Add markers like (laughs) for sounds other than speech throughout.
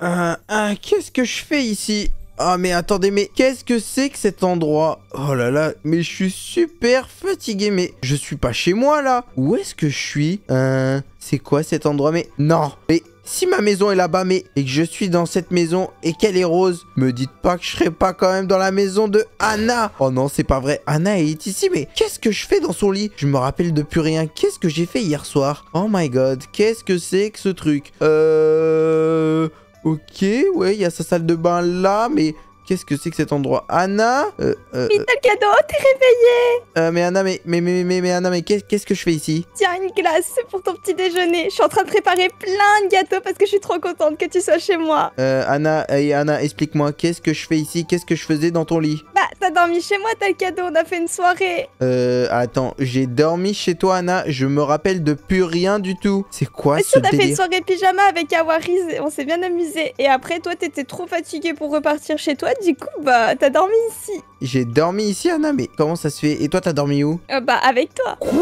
ah! qu'est-ce que je fais ici Ah mais attendez, mais qu'est-ce que c'est que cet endroit Oh là là, mais je suis super fatigué, mais je suis pas chez moi là Où est-ce que je suis Euh, c'est quoi cet endroit Mais non, mais si ma maison est là-bas, mais et que je suis dans cette maison et qu'elle est rose, me dites pas que je serai pas quand même dans la maison de Anna. Oh non, c'est pas vrai. Anna est ici, mais qu'est-ce que je fais dans son lit Je me rappelle de plus rien. Qu'est-ce que j'ai fait hier soir Oh my god, qu'est-ce que c'est que ce truc Euh. Ok, ouais, il y a sa salle de bain là, mais Qu'est-ce que c'est que cet endroit Anna euh, euh, cadeau, euh. t'es réveillée euh, Mais Anna, mais, mais, mais, mais, Anna, mais qu'est-ce que je fais ici Tiens, une glace pour ton petit déjeuner. Je suis en train de préparer plein de gâteaux parce que je suis trop contente que tu sois chez moi. Euh, Anna, Anna, explique-moi, qu'est-ce que je fais ici Qu'est-ce que je faisais dans ton lit Bah, t'as dormi chez moi, t'as le cadeau, on a fait une soirée. Euh, attends, j'ai dormi chez toi, Anna, je me rappelle de plus rien du tout. C'est quoi Mais ce on a fait une soirée pyjama avec Awaris, on s'est bien amusé. Et après, toi, t'étais trop fatiguée pour repartir chez toi, du coup, bah, t'as dormi ici. J'ai dormi ici, Anna, mais comment ça se fait Et toi, t'as dormi où euh, Bah, avec toi. Quoi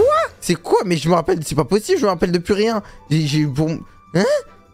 C'est quoi Mais je me rappelle, c'est pas possible, je me rappelle de plus rien. J'ai eu bon... Hein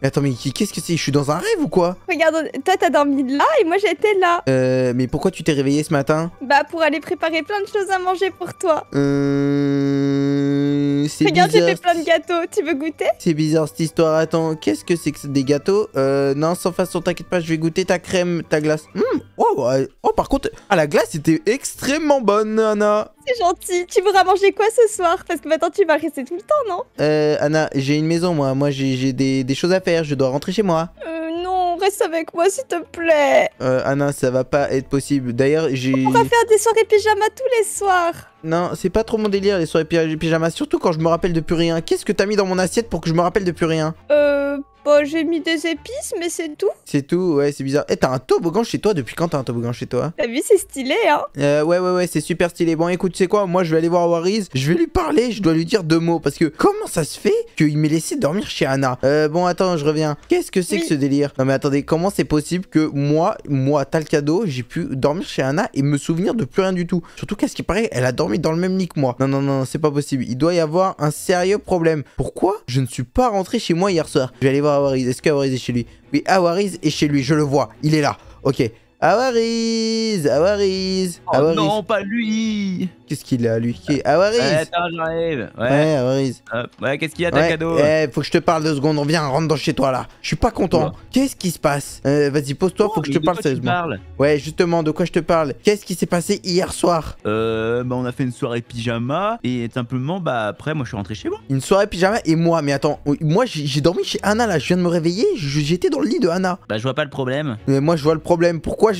attends, mais qu'est-ce que c'est Je suis dans un rêve ou quoi Regarde, toi t'as dormi là et moi j'étais là. Euh, mais pourquoi tu t'es réveillé ce matin Bah pour aller préparer plein de choses à manger pour toi. Euh... Regarde, j'ai fait plein de gâteaux. Tu veux goûter C'est bizarre cette histoire. Attends, qu'est-ce que c'est que des gâteaux Euh, non, sans façon, t'inquiète pas, je vais goûter ta crème, ta glace. Hum, oh, oh, par contre, ah, la glace était extrêmement bonne, Anna. C'est gentil. Tu voudras manger quoi ce soir Parce que maintenant tu vas rester tout le temps, non Euh, Anna, j'ai une maison, moi. Moi, j'ai des choses à faire je dois rentrer chez moi. Euh, non, reste avec moi s'il te plaît. Euh, Anna, ça va pas être possible. D'ailleurs, j'ai... On va faire des soirées pyjama tous les soirs. Non, c'est pas trop mon délire les soirées pyjama, surtout quand je me rappelle de plus rien. Qu'est-ce que t'as mis dans mon assiette pour que je me rappelle de plus rien Euh, Bon, bah, j'ai mis des épices, mais c'est tout. C'est tout, ouais, c'est bizarre. Eh, t'as un toboggan chez toi Depuis quand t'as un toboggan chez toi T'as vu, c'est stylé, hein euh, Ouais, ouais, ouais, c'est super stylé. Bon, écoute, c'est quoi Moi, je vais aller voir Waris. Je vais lui parler. Je dois lui dire deux mots parce que comment ça se fait qu'il m'ait laissé dormir chez Anna Euh, bon, attends, je reviens. Qu'est-ce que c'est que ce délire Non, mais attendez, comment c'est possible que moi, moi, t'as le cadeau, j'ai pu dormir chez Anna et me souvenir de plus rien du tout Surtout quest ce qui paraît, elle a dormi dans le même lit que moi. Non, non, non, c'est pas possible. Il doit y avoir un sérieux problème. Pourquoi je ne suis pas rentré chez moi hier soir Je vais aller voir Awariz. Est-ce qu'Awariz est chez lui Oui, Awariz est chez lui, je le vois. Il est là. Ok, Awariz Awariz Oh non, pas lui Qu'est-ce qu'il a, lui Qui Awariz Attends, j'arrive Ouais, ouais Ouais, qu'est-ce qu'il y a, ta cadeau Eh, faut que je te parle deux secondes, on vient, rentre dans chez toi, là Je suis pas content Qu'est-ce qui se passe euh, Vas-y, pose-toi, faut oh, que je te parle sérieusement Ouais, justement, de quoi je te parle Qu'est-ce qui s'est passé hier soir Euh, bah on a fait une soirée pyjama, et simplement, bah après, moi je suis rentré chez moi Une soirée pyjama et moi, mais attends, moi j'ai dormi chez Anna, là, je viens de me réveiller, j'étais dans le lit de Anna Bah je vois pas le problème Mais moi je vois le problème, pourquoi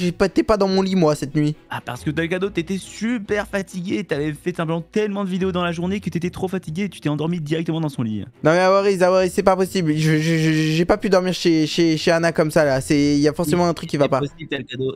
pas dans mon lit moi cette nuit Ah parce que Delgado t'étais super fatigué, t'avais fait simplement tellement de vidéos dans la journée que t'étais trop fatigué tu t'es endormi directement dans son lit. Non mais Awaris, Awaris c'est pas possible, j'ai pas pu dormir chez, chez, Anna comme ça là, il y a forcément un truc qui va pas.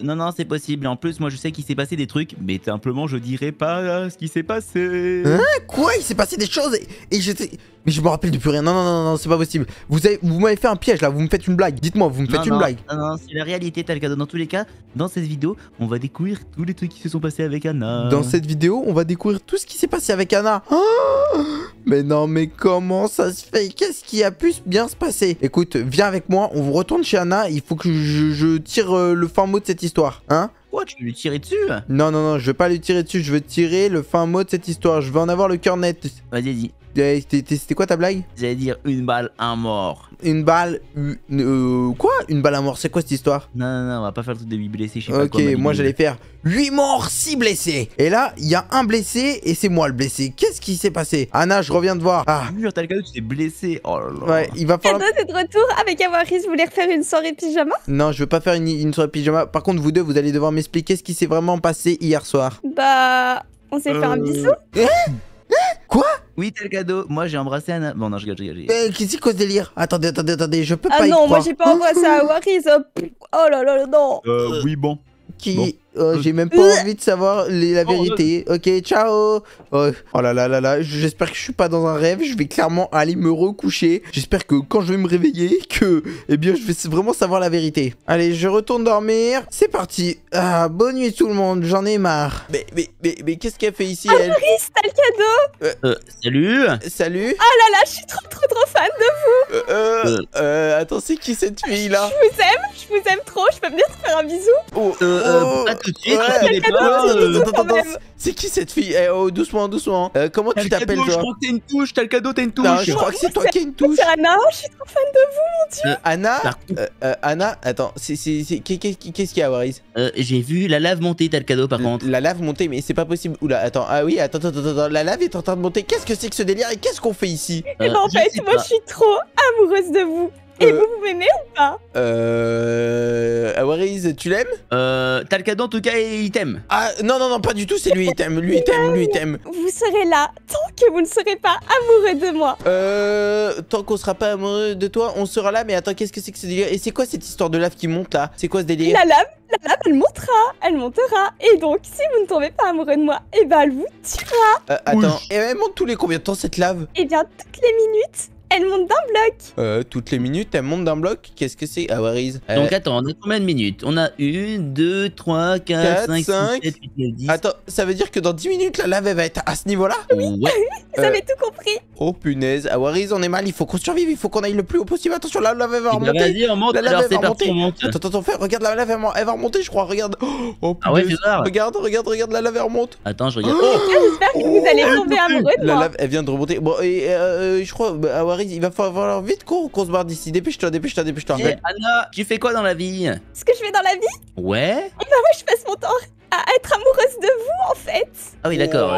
non non c'est possible, en plus moi je sais qu'il s'est passé des trucs, mais simplement je dirais pas euh, ce qui s'est passé. Hein Quoi Il s'est passé des choses et, j'étais... Mais je me rappelle de plus rien. Non, non, non, non, c'est pas possible. Vous, avez, vous m'avez fait un piège là. Vous me faites une blague. Dites-moi, vous me faites une blague. Non, non, c'est la réalité, Talcado. Dans tous les cas, dans cette vidéo, on va découvrir tous les trucs qui se sont passés avec Anna. Dans cette vidéo, on va découvrir tout ce qui s'est passé avec Anna. Ah mais non, mais comment ça se fait Qu'est-ce qui a pu bien se passer Écoute, viens avec moi, on vous retourne chez Anna. Il faut que je, tire euh, le fin mot de cette histoire, hein Quoi, tu veux lui tirer dessus Non, non, non, je veux pas lui tirer dessus, je veux tirer le fin mot de cette histoire. Je veux en avoir le cœur net. Vas-y, vas-y. C'était quoi ta blague J'allais dire une balle, un mort. Une balle, une, euh, quoi Une balle, un mort, c'est quoi cette histoire non, non, non, on va pas faire le truc de 8 blessés, je sais Ok, moi j'allais faire 8 morts, 6 blessés. Et là, il y a un blessé et c'est moi le blessé. Qu'est-ce qui s'est passé Anna, je reviens de voir. Ah. t'as le cadeau, tu t'es blessé. Oh là là. Ouais, il va falloir... c'est de retour avec Avaris, vous voulez refaire une soirée pyjama Non, je veux pas faire une, soirée pyjama. Par contre, vous deux, vous allez devoir m'expliquer ce qui s'est vraiment passé hier soir. Bah... On s'est fait un euh. bisou (laughs) Quoi Oui, tel cadeau. Moi, j'ai embrassé Anna. Bon, non, je gagne, je gagne. Euh, qui ce que délire Attendez, attendez, attendez, je peux ah pas. Ah non, moi, j'ai pas embrassé à (laughs) Waris. Oh là là, non. Euh, oui, bon. Qui. Euh, euh, j'ai même pas euh. envie de savoir la oh, vérité. Ok, ciao. Oh, là là là là. J'espère que je suis pas dans un rêve. Je vais clairement aller me recoucher. J'espère que quand je vais me réveiller, que eh bien je vais vraiment savoir la vérité. Allez, je retourne dormir. C'est parti. Ah, bonne nuit tout le monde. J'en ai marre. Mais mais mais, qu'est-ce qu'elle fait ici ah, elle t'as le cadeau. salut. Salut. Ah oh là là, je suis trop trop trop fan de vous. Euh, attends, c'est qui cette fille là Je vous aime. Je vous aime trop. Je peux venir te faire un bisou. Oh, oh. Euh, c'est qui cette fille eh, oh, Doucement, doucement. Hein. Euh, comment tu t'appelles Je crois que t'es une touche, t'as le cadeau, t'es une touche. je crois que c'est toi qui es une touche. Anna, oh, je suis trop fan de vous, mon dieu. Euh, Anna Anna, attends, qu'est-ce qu'il y a, Waris J'ai vu la lave monter, t'as le cadeau par contre. La lave monter, mais c'est pas possible. Oula, attends, ah oui, attends, attends, attends, la lave est en train de monter. Qu'est-ce que c'est que ce délire et qu'est-ce qu'on fait ici En fait, moi je suis trop amoureuse de vous. Et euh, vous, vous m'aimez ou pas Euh. Awariz, tu l'aimes Euh. cadeau, en tout cas, il t'aime. Ah, non, non, non, pas du tout, c'est lui, il t'aime, lui, il t'aime, lui, il t'aime. Vous serez là tant que vous ne serez pas amoureux de moi. Euh. Tant qu'on sera pas amoureux de toi, on sera là, mais attends, qu'est-ce que c'est que ce délire Et c'est quoi cette histoire de lave qui monte là C'est quoi ce délire La lave la lave, elle montera, elle montera. Et donc, si vous ne tombez pas amoureux de moi, eh ben, elle vous tuera. Euh, attends, et elle monte tous les combien de temps cette lave Eh bien, toutes les minutes, elle monte d'un bloc euh, Toutes les minutes, elle monte d'un bloc Qu'est-ce que c'est Ah, Donc attends, on a combien de minutes On a une, deux, trois, quatre, 5, six. 6, 7, 8, 9, 10. Attends, ça veut dire que dans dix minutes, la lave, elle va être à ce niveau-là Oui, ça vous (laughs) euh, tout compris Oh punaise, Awariz, on est mal, il faut qu'on survive, il faut qu'on aille le plus haut possible. Attention, la lave, elle va remonter Vas-y, on monte, la lave, c'est on Attends, attends, fais, regarde, la lave, elle va remonter, je crois, regarde (gasps) Oh ah punaise, regarde, regarde, regarde, la lave, elle remonte Attends, je regarde. Oh, j'espère que vous oh, allez oh, tomber oh, amoureux La lave, elle vient de remonter. Bon, et euh, je crois, bah, il va falloir vite qu'on se barre d'ici. Dépêche-toi, dépêche-toi, dépêche-toi. Anna, tu fais quoi dans la vie Ce que je fais dans la vie Ouais. bah moi, je passe mon temps à être amoureuse de vous en fait. Ah oui, d'accord.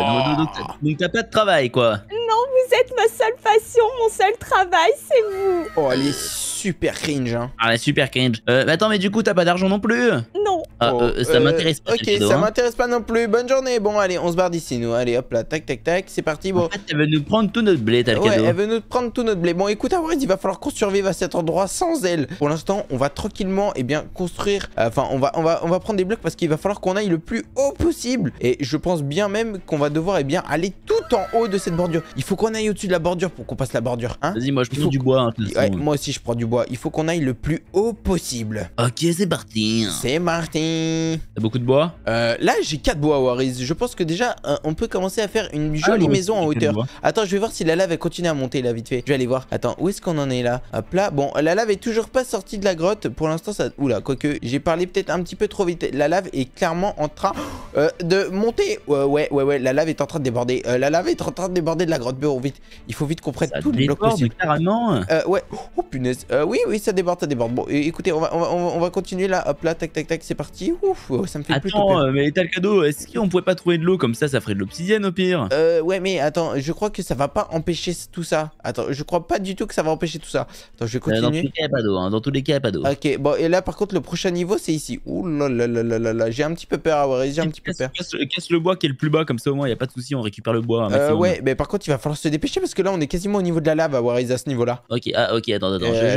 Donc, t'as pas de travail quoi. Non, vous êtes ma seule passion, mon seul travail, c'est vous. Oh, elle est super cringe. Hein. Ah, elle est super cringe. Euh, bah, attends, mais du coup, t'as pas d'argent non plus Non. Ah, euh, ça euh, m'intéresse pas. Ok, ça hein. m'intéresse pas non plus. Bonne journée. Bon, allez, on se barre d'ici, nous. Allez, hop là, tac, tac, tac, c'est parti. Bon. En fait, elle veut nous prendre tout notre blé, t'as le ouais, Elle veut nous prendre tout notre blé. Bon, écoute, Awarez, il va falloir qu'on survive à cet endroit sans elle. Pour l'instant, on va tranquillement, et eh bien, construire. Euh, enfin, on va, on va, on va prendre des blocs parce qu'il va falloir qu'on aille le le plus haut possible. Et je pense bien même qu'on va devoir et eh bien, aller tout en haut de cette bordure. Il faut qu'on aille au-dessus de la bordure pour qu'on passe la bordure. Hein Vas-y, moi je prends du bois. Hein, ouais, moi aussi je prends du bois. Il faut qu'on aille le plus haut possible. Ok, c'est parti. C'est parti. T'as beaucoup de bois euh, Là, j'ai 4 bois, Waris. Je pense que déjà, euh, on peut commencer à faire une ah, jolie maison en hauteur. Attends, je vais voir si la lave elle continue à monter là, vite fait. Je vais aller voir. Attends, où est-ce qu'on en est là Hop là. Bon, la lave est toujours pas sortie de la grotte. Pour l'instant, ça. Oula, quoique j'ai parlé peut-être un petit peu trop vite. La lave est clairement en train euh, de monter. Ouais, ouais, ouais, la lave est en train de déborder. Euh, la lave est en train de déborder de la grotte beurre vite. Il faut vite qu'on prenne tout le bloc carrément euh, Ouais, oh punaise. oui, oui, ça déborde, ça déborde. Bon, écoutez, on va, on va, continuer là. Hop là, tac, tac, tac, c'est parti. Ouf, oh, ça me fait plus Attends, mais t'as le cadeau, est-ce qu'on pouvait pas trouver de l'eau comme ça, ça ferait de l'obsidienne au pire ouais, mais attends, je crois que ça va pas empêcher tout ça. Attends, je crois pas du tout que ça va empêcher tout ça. Attends, je vais continuer. Hein. Dans tous les cas, pas d'eau, Ok, bon, et là, par contre, le prochain niveau, c'est ici. Ouh là là là j'ai un petit peu peur. Awariz j'ai un petit casse, peu peur. Casse, le bois qui est le plus bas, comme ça au moins, il y a pas de souci, on récupère le bois. Euh, ouais, mais par contre, il va falloir se dépêcher parce que là, on est quasiment au niveau de la lave à à ce niveau-là. Ok, ah, ok, attends, attends. Euh,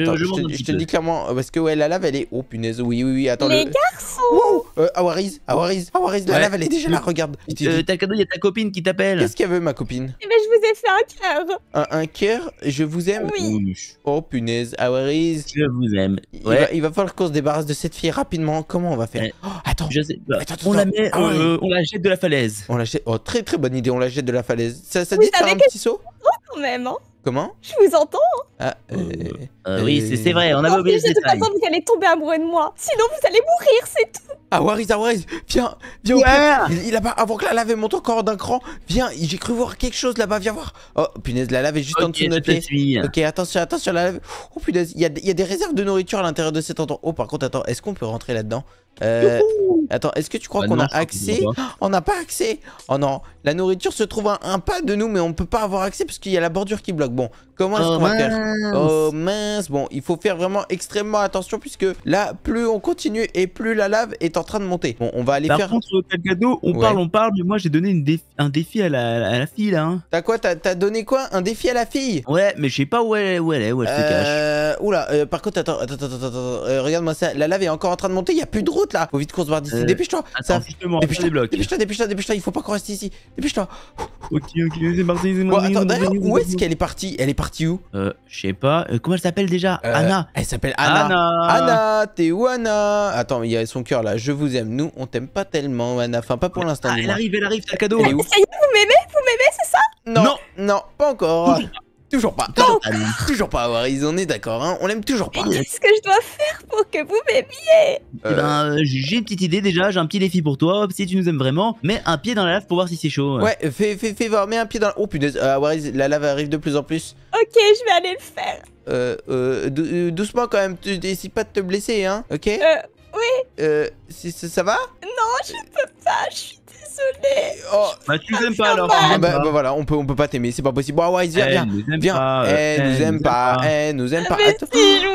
je, te, le dis clairement, euh, parce que ouais, la lave, elle est. Oh punaise, oui, oui, oui, attends. Les garçons Wow Awariz la lave, elle est déjà là, regarde. t'as le cadeau, il y a ta copine qui t'appelle. Qu'est-ce qu'elle veut, ma copine eh ben, je vous ai fait un cœur. Un, cœur Je vous aime Oui. Oh punaise, Awariz Je vous aime. Il, va, falloir qu'on se débarrasse de cette fille rapidement. Comment on va faire oh, Je bah, on la met, on la jette de la falaise. On la jette. Oh, très très bonne idée. On la jette de la falaise. Ça, ça dit un petit saut quand même. Hein Comment Je vous entends. Hein. Ah, euh, euh, euh, oui, c'est vrai. On avait oublié De toute façon, vous allez tomber amoureux de moi. Sinon, vous allez mourir, c'est tout. Ah, Waris, ah, Waris, viens, viens. Il, a avant que la lave monte encore d'un cran. Viens, j'ai cru voir quelque chose là-bas. Viens voir. Oh punaise, la lave est juste en dessous de notre Ok, attention, attention, la lave. Oh punaise, il y, y a des réserves de nourriture à l'intérieur de cet endroit. Oh, par contre, attends, est-ce qu'on peut rentrer là-dedans euh, attends, est-ce que tu crois bah qu'on a accès hein. On n'a pas accès Oh non, la nourriture se trouve à un pas de nous, mais on peut pas avoir accès parce qu'il y a la bordure qui bloque. Bon, Comment est-ce oh qu'on va faire Oh mince Bon, il faut faire vraiment extrêmement attention puisque là, plus on continue et plus la lave est en train de monter. Bon, on va aller faire... Par contre, cadeau, on parle, on parle, mais moi j'ai donné une un défi à la, fille là. Hein. T'as quoi T'as donné quoi Un défi à la fille Ouais, mais je sais pas où elle est, où elle est, où elle se cache. Euh, oula, euh, par contre, attends, attends, attends, attends, euh, regarde-moi ça. La lave est encore en train de monter, il y a plus de route là. Faut vite qu'on se barre d'ici. Dépêche-toi. Ça... Justement, dépêche-toi, dépêche-toi, dépêche dépêche-toi, il faut pas qu'on reste ici. Dépêche-toi. Ok, ok, c'est parti, c'est bon, attends, d'ailleurs, où est-ce qu'elle est partie Elle est partie euh, je sais pas. Euh, comment elle s'appelle déjà euh, Anna. Elle s'appelle Anna. Anna. Anna, t'es où Anna Attends, il y a son cœur là. Je vous aime. Nous, on t'aime pas tellement, Anna. Enfin, pas pour l'instant. Ah, elle arrive, elle arrive, t'as cadeau. vous m'aimez Vous m'aimez, c'est ça non, non, pas encore. Toujours pas. Toujours pas, Ils on est d'accord, hein On l'aime toujours pas. Qu'est-ce que je dois faire pour que vous m'aimiez eh ben, euh. Euh, j'ai une petite idée déjà, j'ai un petit défi pour toi. Si tu nous aimes vraiment, mets un pied dans la lave pour voir si c'est chaud. Hein. Ouais, fais, fais, fais voir, mets un pied dans la... Oh putain, euh, la lave arrive de plus en plus. Ok, je vais aller le faire. Euh, doucement quand même, tu décides pas de te blesser, hein Ok Euh, oui. Euh, ça, ça va Non, je peux pas, je suis Oh. Bah, tu aimes pas alors. Ah, bah, bah, voilà, on peut, on peut pas t'aimer, c'est pas possible. ah ouais, viens, eh, viens. Viens. Elle eh, eh, nous aime pas. Elle nous aime pas.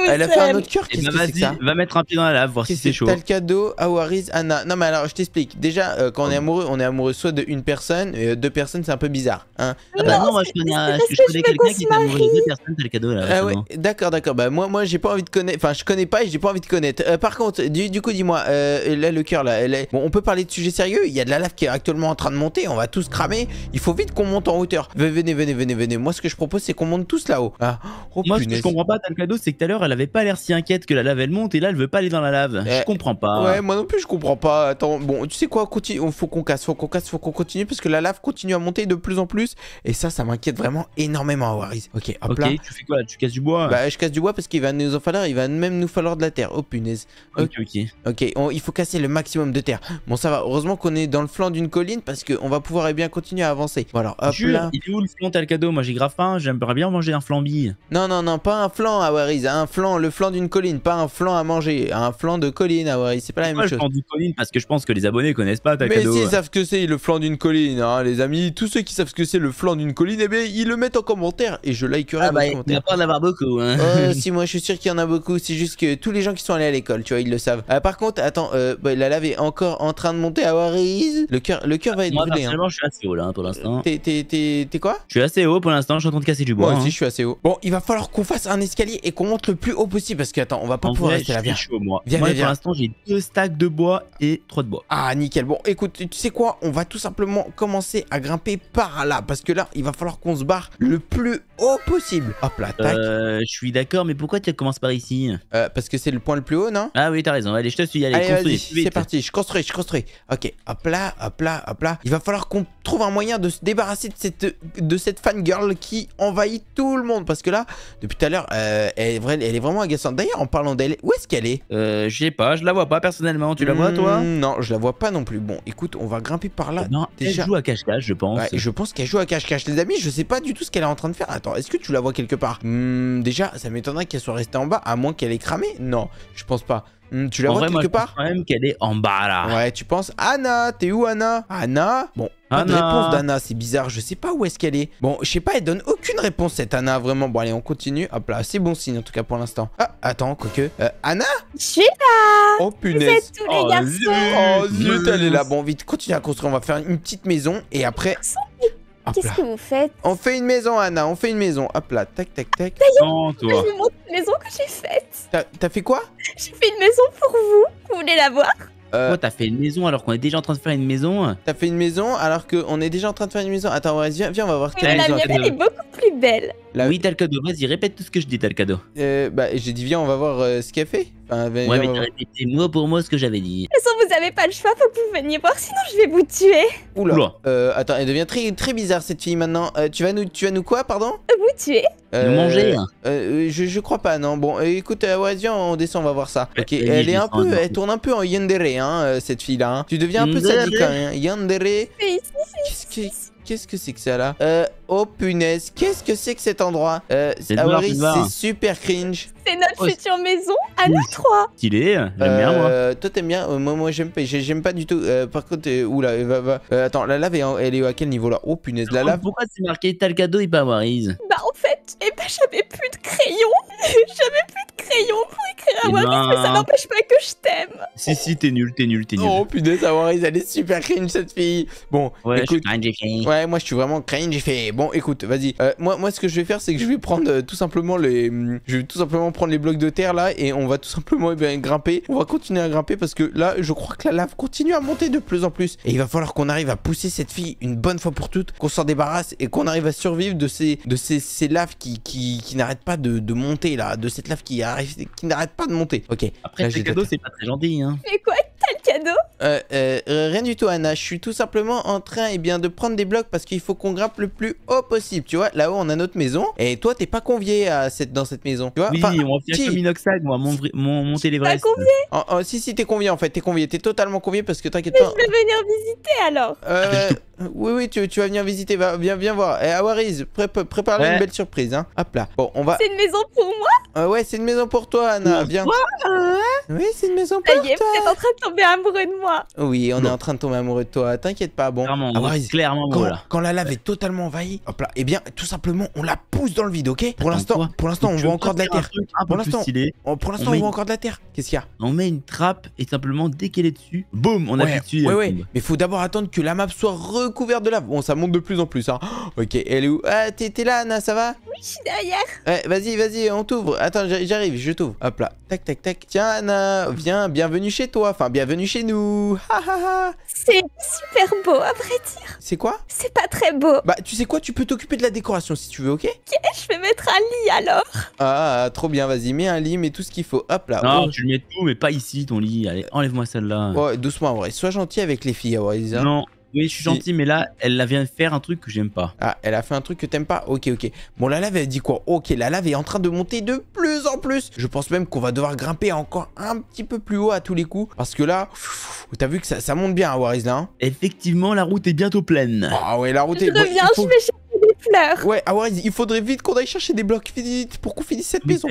Elle a fait un autre cœur. Qu'est-ce ben, que c'est ça Va mettre un pied dans la lave, voir si c'est chaud. T'as le cadeau, Awariz Anna. Non, mais alors, je t'explique. Déjà, euh, quand on est oh. amoureux, on est amoureux soit de une personne, euh, deux personnes, c'est un peu bizarre. Hein. Ah bah non, moi je connais, quelqu'un qui est amoureux de deux personnes, t'as le cadeau là. Ah ouais, d'accord, d'accord. Bah moi, moi j'ai pas envie de connaître. Enfin, je connais pas et j'ai pas envie de connaître. Euh, par contre, du, coup, dis-moi, là, le cœur là, on peut parler de sujets sérieux Il y a de la lave qui actuellement en train de monter. On va tous cramer. Il faut vite qu'on monte en hauteur. Venez, venez, venez, venez. Moi, ce que je propose, c'est qu'on monte tous là-haut. Ah. Oh, moi, ce que je comprends pas, cadeau c'est que tout à l'heure, elle avait pas l'air si inquiète que la lave, elle monte. Et là, elle veut pas aller dans la lave. je eh. comprends pas. Ouais, moi non plus, je comprends pas. Attends, bon, tu sais quoi continue. Oh, faut qu'on casse, faut qu'on casse, faut qu'on continue. Parce que la lave continue à monter de plus en plus. Et ça, ça m'inquiète vraiment énormément, Waris. Ok, hop là. Ok, tu fais quoi Tu casses du bois Bah, je casse du bois parce qu'il va nous en falloir. Il va même nous falloir de la terre. Oh, punaise. Ok, ok. Ok, il faut casser le maximum de terre. Bon, ça va. Heureusement qu'on est dans le flanc d'une colline parce qu'on va pouvoir et eh bien continuer à avancer. Voilà, hop Il est où le flan cadeau Moi j'ai grave faim, hein. j'aimerais bien manger un flambi. Non, non, non, pas un flan à un flan, le flan d'une colline, pas un flan à manger, un flan de colline à c'est pas la même chose. flan colline parce que je pense que les abonnés connaissent pas tel Mais cadeau. Mais savent que c'est le flan d'une colline, hein, les amis, tous ceux qui savent ce que c'est le flan d'une colline, eh bien ils le mettent en commentaire et je likerai ah bah, il y Il pas beaucoup. Hein. Oh, (laughs) si, moi je suis sûr qu'il y en a beaucoup, c'est juste que tous les gens qui sont allés à l'école, tu vois, ils le savent. Euh, par contre, attends, euh, bah, la lave est encore en train de monter à Le le cœur va être Moi, brûlé. Hein. moi je suis assez haut là hein, pour euh, l'instant. T'es quoi Je suis assez haut pour l'instant, je suis en train de casser du bois. Moi aussi, hein. je suis assez haut. Bon, il va falloir qu'on fasse un escalier et qu'on monte le plus haut possible parce que, attends, on va pas pouvoir rester là. Viens, chaud, moi. viens, Pour l'instant, j'ai deux stacks de bois et trois de bois. Ah, nickel. Bon, écoute, tu sais quoi On va tout simplement commencer à grimper par là parce que là, il va falloir qu'on se barre le plus haut au oh, possible. Hop là, tac. Euh, je suis d'accord, mais pourquoi tu commences par ici euh, Parce que c'est le point le plus haut, non Ah oui, t'as raison. Allez, je te suis. Allez, C'est parti, je construis, je construis. Ok, hop là, hop là, hop là. Il va falloir qu'on trouve un moyen de se débarrasser de cette, de cette fangirl qui envahit tout le monde. Parce que là, depuis tout à l'heure, euh, elle, est vraiment agaçante. D'ailleurs, en parlant d'elle, où est-ce qu'elle est, euh, Je sais pas, je la vois pas personnellement. Tu la vois, toi hmm, Non, je la vois pas non plus. Bon, écoute, on va grimper par là. Non, déjà. elle joue à cache-cache, je pense. Ouais, je pense qu'elle joue à cache-cache. Les amis, je sais pas du tout ce qu'elle est en train de faire. Attends, est-ce que tu la vois quelque part hmm, Déjà, ça m'étonnerait qu'elle soit restée en bas, à moins qu'elle ait cramé. Non, je pense pas. Hmm, tu la en quelque part je pense quand même qu'elle est en bas là. Ouais, tu penses Anna, t'es où Anna Anna Bon, pas de réponse d'Anna, c'est bizarre, je sais pas où est-ce qu'elle est. Bon, je sais pas, elle donne aucune réponse cette Anna, vraiment. Bon, allez, on continue. Hop là, c'est bon signe en tout cas pour l'instant. Ah, attends, quoique. Euh, Anna Je suis là Oh punaise Vous êtes tous les oh, garçons Oh zut, elle est là. Bon, vite, continue à construire, on va faire une petite maison et après... Qu'est-ce que vous faites On fait une maison, Anna, on fait une maison. Hop là, tac, tac, tac. D'ailleurs, je maison que j'ai faite. T'as fait quoi J'ai fait une maison pour vous. Vous voulez la voir euh, Pourquoi t'as fait une maison alors qu'on est déjà en train de faire une maison T'as fait une maison alors qu'on est déjà en train de faire une maison. Attends, ouais, viens, viens, on va voir. Mais la mienne, est beaucoup plus belle. La... Oui, cadeau, vas-y, répète tout ce que je dis, le Euh, bah, j'ai dit, viens, on va voir euh, ce qu'elle fait. ouais, mais t'as répété moi pour moi ce que j'avais dit. De toute façon, vous avez pas le choix, faut que vous veniez voir, sinon je vais vous tuer. Oula. Euh, attends, elle devient très, très bizarre cette fille maintenant. tu vas nous, tu vas nous quoi, pardon Vous tuer euh, manger hein. euh, je, je, crois pas, non. Bon, euh, écoute, euh, on descend, on va voir ça. Ok, elle, est un peu, elle tourne un peu en yandere, hein, cette fille-là. Hein. Tu deviens un peu sadique, hein. Yandere. Qu'est-ce que c'est que, que ça là Oh punaise, qu'est-ce que c'est que cet endroit euh, c'est super cringe. C'est notre oh, future maison à nous trois. Stylé, j'aime bien moi. Euh, toi t'aimes bien, euh, moi, moi j'aime pas, du tout. Euh, par contre, oula, va, va. attends, la lave elle est à quel niveau là Oh punaise, la oh, lave. Pourquoi c'est marqué Talgado et pas Bah en fait, eh ben, j'avais plus de crayon, (laughs) j'avais plus de crayon pour écrire à eh mais ça ben. n'empêche pas que je t'aime. Si si, t'es nul, t'es nul, t'es nul. Oh punaise, à elle est super cringe cette fille. Bon, ouais, écoute, je suis cringe, ouais, moi je suis vraiment cringe, j'ai fait bon, écoute, vas-y. Euh, moi, moi, ce que je vais faire, c'est que je vais prendre euh, tout simplement les... Mm, je vais tout simplement prendre les blocs de terre, là, et on va tout simplement eh bien, grimper. On va continuer à grimper parce que là, je crois que la lave continue à monter de plus en plus. Et il va falloir qu'on arrive à pousser cette fille une bonne fois pour toutes, qu'on s'en débarrasse et qu'on arrive à survivre de ces, de ces, laves qui, qui, n'arrêtent pas de, monter, là. De cette lave qui, arrive, qui n'arrête pas de monter. Ok. Après, le cadeau, c'est pas très gentil, hein. Mais quoi T'as le cadeau euh, euh, Rien du tout, Anna. Je suis tout simplement en train, eh bien, de prendre des blocs parce qu'il faut qu'on grimpe le plus Oh possible, tu vois. Là-haut, on a notre maison. Et toi, t'es pas convié à cette, dans cette maison, tu vois. Oui, on fait si. minoxide, moi, mon, mon, mon T'es convié Si, si, t'es convié en fait, t'es convié. T'es totalement convié parce que t'inquiète pas. Je vais venir visiter alors. Euh, ah, oui, oui, tu, tu, vas venir visiter. Va, viens, viens voir. Et eh, Awariz, prépare une belle surprise. Hein. Hop là. Bon, on va. C'est une maison pour moi euh, Ouais, c'est une maison pour toi, Anna. Viens. oui, c'est une maison pour toi. Ça en train de tomber amoureux de moi. Oui, on est en train de tomber amoureux de toi. T'inquiète pas. Bon, clairement, Awariz, clairement, quand, quand la lave est totalement envahie, Hop là. Et eh bien, tout simplement, on la pousse dans le vide, ok Pour l'instant, pour l'instant, on voit encore de la terre. Pour l'instant, pour l'instant, on voit encore de la terre. Qu'est-ce qu'il y a On met une trappe et simplement dès qu'elle est dessus, boum, on a dessus. Ouais, euh, ouais. Mais faut d'abord attendre que la map soit recouverte de lave. Bon, ça monte de plus en plus. Hein. (gasps) Ok, elle est où Ah, t'es là, Anna, ça va Oui, je suis derrière. vas-y, vas-y, on t'ouvre. Attends, j'arrive, je t'ouvre. Hop là. Tac, tac, tac. Tiens, Anna, viens, bienvenue chez toi. Enfin, bienvenue chez nous. C'est super beau, à vrai dire. C'est quoi C'est pas très beau. Bah, tu sais quoi tu peux t'occuper de la décoration si tu veux, ok Ok, je vais mettre un lit alors. Ah, trop bien, vas-y, mets un lit, mets tout ce qu'il faut. Hop là. Non, tu oh. mets tout, mais pas ici ton lit. Allez, enlève-moi celle-là. Ouais, doucement, ouais. Sois gentil avec les filles, Non. Oui, je suis gentil, mais là, elle vient de faire un truc que j'aime pas. Ah, elle a fait un truc que t'aimes pas Ok, ok. Bon, la lave, elle dit quoi Ok, la lave est en train de monter de plus en plus. Je pense même qu'on va devoir grimper encore un petit peu plus haut à tous les coups. Parce que là, T'as vu que ça, monte bien à hein, là. Hein. Effectivement, la route est bientôt pleine. Ah ouais, la route est. Je reviens, je vais chercher des fleurs. Ouais, à ah il faudrait vite qu'on aille chercher des blocs vite pour qu'on finisse cette maison.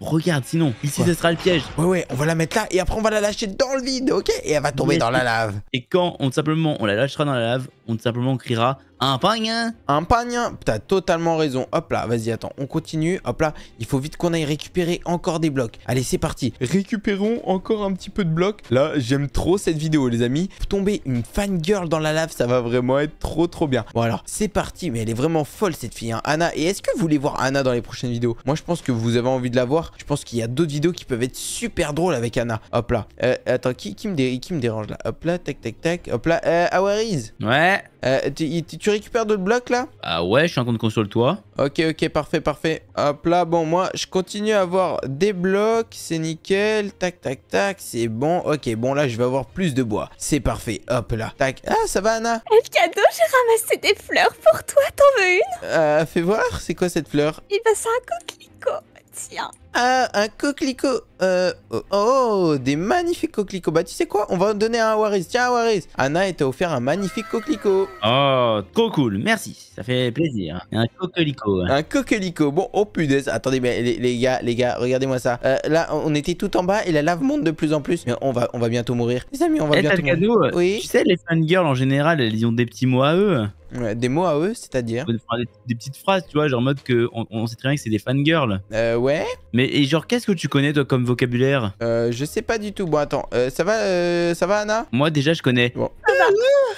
Regarde, sinon, ici, ce sera le piège. Ouais, ouais, on va la mettre là et après, on va la lâcher dans le vide, ok Et elle va tomber dans la lave. Et quand on simplement on la lâchera dans la lave, on simplement criera un pagne, hein. Un pagne, hein. t'as totalement raison. Hop là, vas-y, attends, on continue. Hop là, il faut vite qu'on aille récupérer encore des blocs. Allez, c'est parti. Récupérons encore un petit peu de blocs. Là, j'aime trop cette vidéo, les amis. Tomber une fan girl dans la lave, ça va vraiment être trop, trop bien. Bon, alors, c'est parti. Mais elle est vraiment folle, cette fille, hein, Anna. Et est-ce que vous voulez voir Anna dans les prochaines vidéos Moi, je pense que vous avez envie de la voir. Je pense qu'il y a d'autres vidéos qui peuvent être super drôles avec Anna. Hop là. Euh, attends, qui, me dérange là Hop là, tac, tac, tac. Hop là, euh, Ouais. Euh, tu récupères d'autres blocs là Ah ouais, je suis en compte console, toi. Ok, ok, parfait, parfait. Hop là, bon, moi, je continue à avoir des blocs, c'est nickel. Tac, tac, tac, c'est bon. Ok, bon, là, je vais avoir plus de bois. C'est parfait, hop là. Tac. Ah, ça va, Anna Le cadeau, j'ai ramassé des fleurs pour toi, t'en veux une Euh, fais voir, c'est quoi cette fleur Il va c'est un coquelicot, tiens un coquelicot. Euh, oh, des magnifiques coquelicots. Bah, tu sais quoi On va en donner un à Waris. Tiens, Waris. Anna, est offert un magnifique coquelicot. Oh, trop cool. Merci. Ça fait plaisir. Un coquelicot. Un coquelicot. Bon, oh punaise. Attendez, les, gars, les gars, regardez-moi ça. Euh, là, on était tout en bas et la lave monte de plus en plus. Mais on va, on va bientôt mourir. Les amis, on va eh, bientôt mourir. Euh, oui. Tu sais, les fangirls en général, ils ont des petits mots à eux. des mots à eux, c'est-à-dire des, petites phrases, tu vois, genre en mode que on, on sait très bien que c'est des fangirls. Euh, ouais. Mais et, genre, qu'est-ce que tu connais, toi, comme vocabulaire euh, Je sais pas du tout. Bon, attends, euh, ça va, euh, ça va, Anna Moi, déjà, je connais. Bon.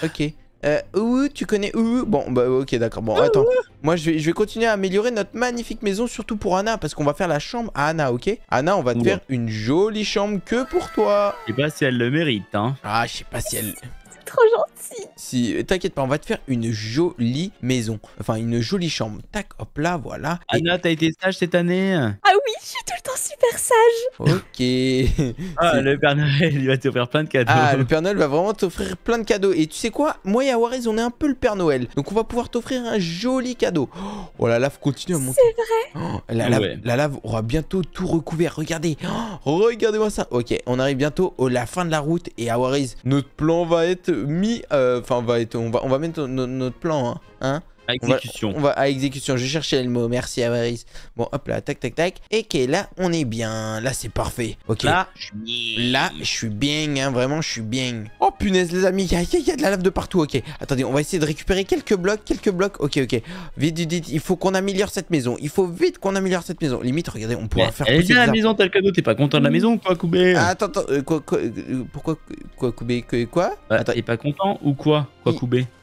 ok. Euh, ouh, tu connais ou Bon, bah ok, d'accord. Bon, attends. Moi, je vais, continuer à améliorer notre magnifique maison, surtout pour Anna, parce qu'on va faire la chambre à Anna, ok Anna, on va te faire une jolie chambre que pour toi. Je sais pas si elle le mérite, hein. Ah, je sais pas si elle... C'est trop gentil si, euh, T'inquiète pas, on va te faire une jolie maison. Enfin, une jolie chambre. Tac, hop là, voilà. Anna, t'as été sage cette année Ah oui, je suis tout le temps super sage. Ok. (laughs) Ah, le Père Noël, va t'offrir plein de cadeaux. Ah, le Père Noël va vraiment t'offrir plein de cadeaux. Et tu sais quoi Moi et Awarez, on est un peu le Père Noël. Donc on va pouvoir t'offrir un joli cadeau. Oh la lave continue à monter. Oh, la, lave, la lave aura bientôt tout recouvert. Regardez. Oh, regardez-moi ça. Ok, on arrive bientôt à la fin de la route. Et Awarez, notre plan va être mis à euh, euh, enfin euh, on va être, on va on va mettre notre plan hein, hein à exécution. On va, à exécution. Je cherchais le mot. Merci, Avarice. Bon, hop là, tac, tac, tac. Et que là, on est bien. Là, c'est parfait. Ok. Là, je suis Là, je suis bien. Hein, vraiment, je suis bien. Oh punaise, les amis. Il y, a de la lave de partout. Ok. Attendez, on va essayer de récupérer quelques blocs. Quelques blocs. Ok, ok. Vite, vite, Il faut qu'on améliore cette maison. Il faut vite qu'on améliore cette maison. Limite, regardez, on pourra faire. Elle est la maison, tel cadeau. T'es pas content de la mmh. maison ou quoi, Koubé Attends, attends. Euh, quoi, quoi, euh, pourquoi Quoi, Koubé Quoi, quoi bah, pas content ou quoi Quoi,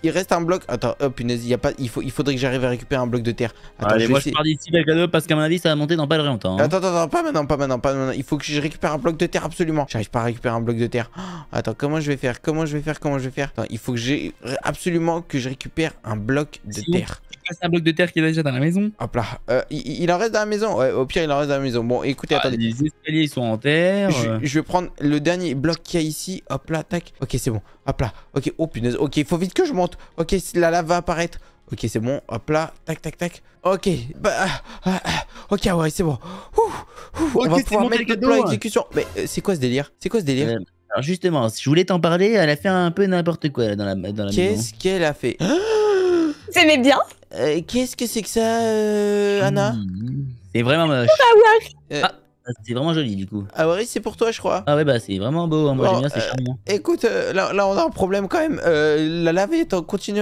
il, reste un bloc. Attends, oh, punaise, il y a pas. Il il faudrait que j'arrive à récupérer un bloc de terre. Attendez, moi je pars d'ici, parce qu'à mon avis, ça va monter dans pas très longtemps. Hein. Attends, attends, pas maintenant, pas maintenant, pas maintenant. Il faut que je récupère un bloc de terre absolument. J'arrive pas à récupérer un bloc de terre. (gasps) attends, comment je vais faire Comment je vais faire Comment je vais faire attends, il faut que j'ai absolument que je récupère un bloc de terre. C'est un bloc de terre qui est déjà dans la maison. Hop là. Euh, il, en reste dans la maison. Ouais, au pire, il en reste dans la maison. Bon, écoutez, ah, attendez. Les escaliers, ils sont en terre. Je, vais prendre le dernier bloc qu'il y a ici. Hop là, tac. Ok, c'est bon. Hop là. Ok, oh punaise. Ok, il faut vite que je monte. Ok, la lave va apparaître. Ok, c'est bon. Hop là. Tac, tac, tac. Ok. Bah, ah, ah, ah. ok, ouais, c'est bon. on va pouvoir mettre le plan exécution. Mais euh, c'est quoi ce délire C'est quoi ce délire Alors justement, je voulais t'en parler, elle a fait un peu n'importe quoi dans la, dans la Qu'est-ce qu'elle a fait T'aimais (gasps) bien euh, Qu'est-ce que c'est que ça, euh, Anna mmh. C'est vraiment moche. ouais. C'est vraiment joli du coup. Ah oui, c'est pour toi, je crois. Ah ouais, bah c'est vraiment beau. Hein. Moi j'aime bien, c'est euh, charmant. Écoute, euh, là, on a un problème quand même. Euh, la lavée en continue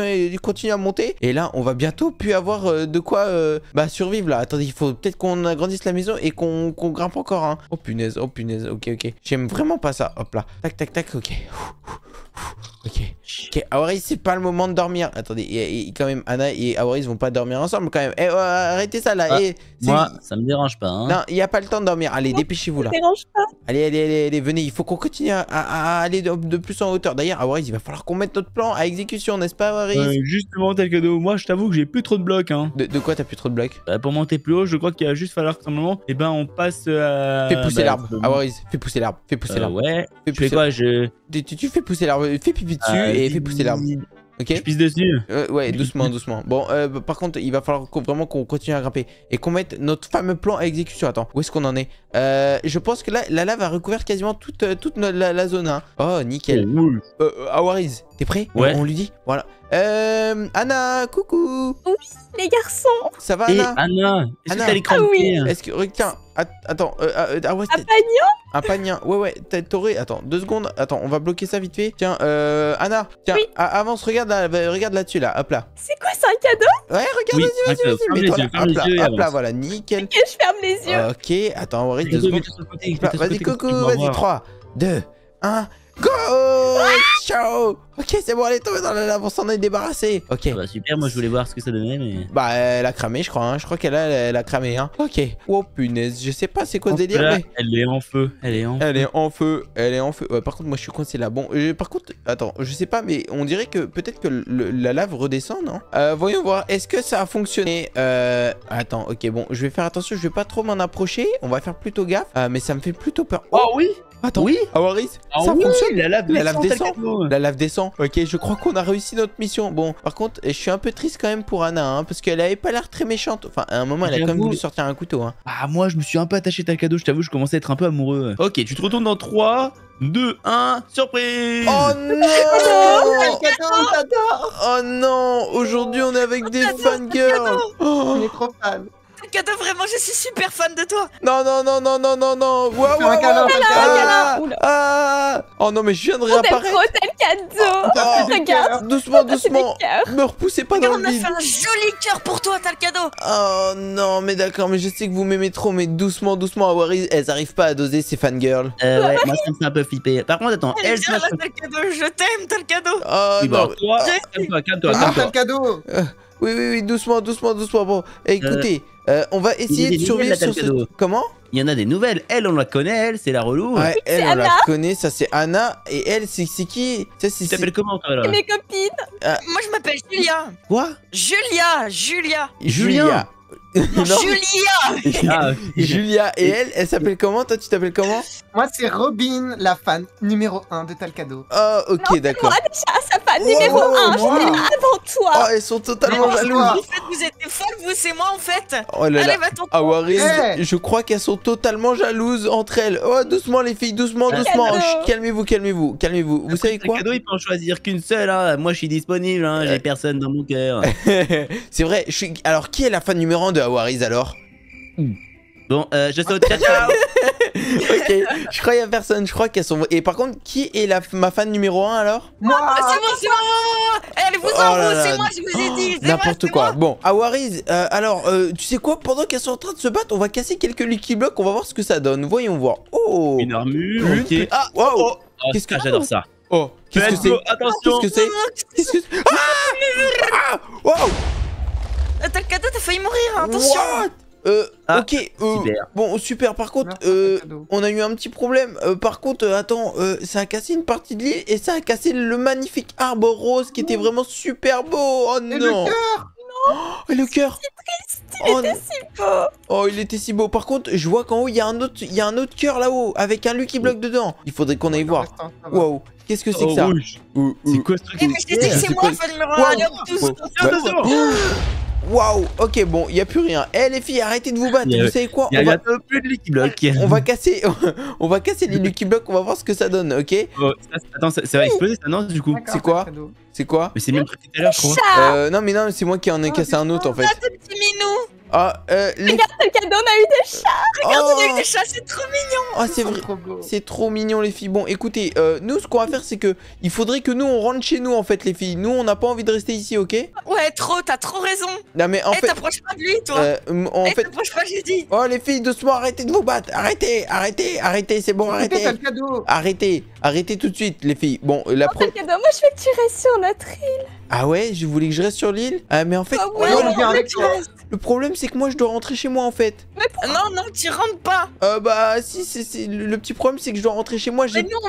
à monter. Et là, on va bientôt plus avoir euh, de quoi bah, survivre là. Attendez, il faut peut-être qu'on agrandisse la maison et qu'on grimpe encore. Hein. Oh punaise, oh punaise. Ok, ok. J'aime vraiment pas ça. Hop là. Tac, tac, tac. Ok. Ok. Ok, Auris, c'est pas le moment de dormir. Attendez, et, quand même, Anna et ils vont pas dormir ensemble quand même. Eh, oh, arrêtez ça là. Ah, eh, moi, ça me dérange pas. Hein. Non, il a pas le temps de dormir. Allez, dépêchez-vous là. Allez, allez, allez, venez. Il faut qu'on continue à, aller de, plus en hauteur. D'ailleurs, Awariz, il va falloir qu'on mette notre plan à exécution, n'est-ce pas, Awariz euh, Justement, tel que haut, Moi, je t'avoue que j'ai plus trop de blocs. Hein. De, quoi t'as plus trop de blocs bah, Pour monter plus haut, je crois qu'il va juste falloir que un eh ben, on passe euh, à. Fais pousser bah, l'arbre. Euh, Awariz fais pousser l'arbre. Fais pousser l'arbre. Ouais. Fais quoi je... Tu, fais pousser l'arbre. Fais pipi dessus. Ah, et fais pousser l'arbre. Ok. Je pisse dessus. Euh, ouais, doucement, doucement. Bon, euh, bah, par contre, il va falloir vraiment qu'on continue à grimper et qu'on mette notre fameux plan à exécution. Attends, où est-ce qu'on en est euh, Je pense que là, la lave a recouvert quasiment toute, toute la, zone. Hein. Oh, nickel. Awariz oh, t'es prêt Ouais. on lui dit Voilà. Euh, Anna, coucou Oui, les garçons Ça va, Anna Et Anna Est-ce que t'as l'écran Ah oui Est-ce que... Oh, tiens, attends... Euh, ah, euh, ah un panier Un panier, ouais, ouais, t'aurais... Attends, deux secondes, attends, on va bloquer ça vite fait. Tiens, euh, Anna, tiens, avance, regarde là, bah, regarde là-dessus, là, hop là. C'est quoi, ça, un cadeau Ouais, regarde, oui, vas-y, vas-y, vas-y, là, hop là, hop là, voilà, nickel. Ok, je ferme les yeux. Ok, attends, on Aurélie, deux secondes. Bah, vas-y, coucou, vas-y, 3, 2, 1, go ah Ciao Ok, c'est bon, elle est tombée dans la lave, on s'en est débarrassé. Ok. Ah bah super, moi je voulais voir ce que ça donnait, mais. Bah, elle a cramé, je crois. Hein. Je crois qu'elle a, elle a cramé. Hein. Ok. Oh punaise, je sais pas c'est quoi ce délire, mais. Elle est en feu. Elle est en elle est en feu. Elle est en feu. par contre, moi je suis con, c'est là Bon par contre, attends, je sais pas, mais on dirait que peut-être que la lave redescend, non euh, Voyons voir, est-ce que ça a fonctionné euh... Attends, ok, bon, je vais faire attention, je vais pas trop m'en approcher. On va faire plutôt gaffe, euh, mais ça me fait plutôt peur. Oh, oui Attends, oui ah, ça fonctionne La lave, la lave descend. La lave descend. Ok, je crois qu'on a réussi notre mission. Bon, par contre, je suis un peu triste quand même pour Anna, hein, parce qu'elle avait pas l'air très méchante. Enfin, à un moment, elle a quand même voulu sortir un couteau. Hein. Ah, moi, je me suis un peu attaché à cadeau, je t'avoue, je commençais à être un peu amoureux. Ok, tu te retournes dans 3, 2, 1, surprise Oh (laughs) non Oh non Aujourd'hui, on est avec des fangirls On est trop fans (laughs) cadeau vraiment, je suis super fan de toi. Non, non, non, non, non, non, non. Waouh, waouh, ah, ah, oh non, mais je viens de réapparaître. On cadeau. Oh, Doucement, (laughs) doucement. Me repoussez pas Regarde, dans le On a fait un joli cœur pour toi, t'as le cadeau. Oh non, mais d'accord, mais je sais que vous m'aimez trop, mais doucement, doucement, Awaris elles arrivent pas à doser ces fangirls. Euh, ouais, moi ça me fait un peu flipper. Par contre, attends, elles ah, cadeau, je t'aime, t'as le cadeau. Oh non. Bah, t'as le cadeau. Euh, oui, oui, oui, doucement, doucement, doucement. Bon, eh, euh, écoutez, euh, on va essayer de survivre sur ce... Comment il y en a des nouvelles. Elle, on la connaît, elle, c'est la relou. Ouais, elle, on la connaît, ça c'est Anna. Et elle, c'est qui Ça c'est. Tu t'appelles comment toi là Mes copines. Ah. Moi, je m'appelle Julia. Quoi Julia, Julia. Julia. Julia ah, (laughs) Julia et elle, elle s'appelle comment Toi, tu t'appelles comment Moi, c'est Robin, la fan numéro 1 de Talcado. Oh, ah, ok, d'accord. Moi, ah, déjà, sa fan numéro 1, avant toi. Oh, elles sont totalement jalouses. En vous êtes folles, vous, c'est moi, en fait. Oh là eh. je crois qu'elles sont totalement jalouses entre elles. Oh, doucement, les filles, doucement, doucement. Calmez-vous, calmez-vous, calmez-vous. Vous, savez quoi Talcado, il peut en choisir qu'une seule. Hein. Moi, je suis disponible, hein. j'ai euh. personne dans mon cœur. (laughs) c'est vrai. Je Alors, qui est la fan numéro 1 de Awariz alors mmh. Bon, euh, je saute. Ciao, ciao. (laughs) ok, je crois qu'il y a personne, je crois qu'elles sont. Et par contre, qui est la ma fan numéro 1 alors Moi ah, C'est moi, c'est moi, vous en oh c'est moi, je vous ai dit N'importe quoi. Bon, Awariz, ah, euh, alors, euh, tu sais quoi Pendant qu'elles sont en train de se battre, on va casser quelques Lucky Blocks, on va voir ce que ça donne. Voyons voir. Oh Une armure, ok. Ah, wow oh, oh. Ah, Qu'est-ce que j'adore ça Oh Qu'est-ce que c'est Attention Qu'est-ce que c'est Qu'est-ce que Ah, ah euh, cadeau, t'as failli mourir, hein, attention euh, ah, ok, euh, bon super par contre euh, on a eu un petit problème euh, Par contre euh, attends ça a cassé une partie de l'île et ça a cassé le magnifique arbre rose qui était oh. vraiment super beau Oh et non oh, et le cœur il oh, était si beau Oh, il était si beau. Par contre, je vois qu'en haut, il y a un autre, il un autre cœur là-haut, avec un qui bloque dedans. Il faudrait qu'on aille voir. Waouh Qu'est-ce que c'est que oh, ça C'est quoi ce eh, truc C'est moi, il Waouh, ok, bon, il n'y a plus rien. Eh les filles, arrêtez de vous battre, vous savez quoi on va... plus de Lucky Block. (laughs) On va casser, (laughs) on va casser les Lucky Blocks, on va voir ce que ça donne, ok oh, Attends, ça, va exploser ça, non, du coup C'est quoi C'est quoi Mais c'est même tout à l'heure, je euh, non, mais non, c'est moi qui en ai oh, cassé un autre en fait. petit minou ah, euh, Regarde le cadeau, on a eu des chats Regarde, on a eu oh. des chats, c'est trop mignon Ah, c'est vrai, c'est trop mignon, les filles. Bon, écoutez, euh, nous, ce qu'on va faire, c'est que il faudrait que nous, on rentre chez nous, en fait, les filles. Nous, on n'a pas envie de rester ici, ok Ouais, trop, t'as trop raison Non, mais en eh, fait... t'approches pas de lui, toi euh, En eh, t'approches pas, j'ai dit Oh, les filles, doucement, arrêtez de vous battre Arrêtez, arrêtez, arrêtez, c'est bon, arrêtez le cadeau. Arrêtez, arrêtez tout de suite, les filles. Bon, la cadeau, moi, je vais que tu restes sur notre île ah ouais, je voulais que je reste sur l'île Ah mais en fait... Ah oh, le problème c'est que moi je dois rentrer chez moi en fait. Ah non, non, tu rentres pas. Euh bah si, c'est Le, petit problème c'est que je dois rentrer chez moi. Mais non,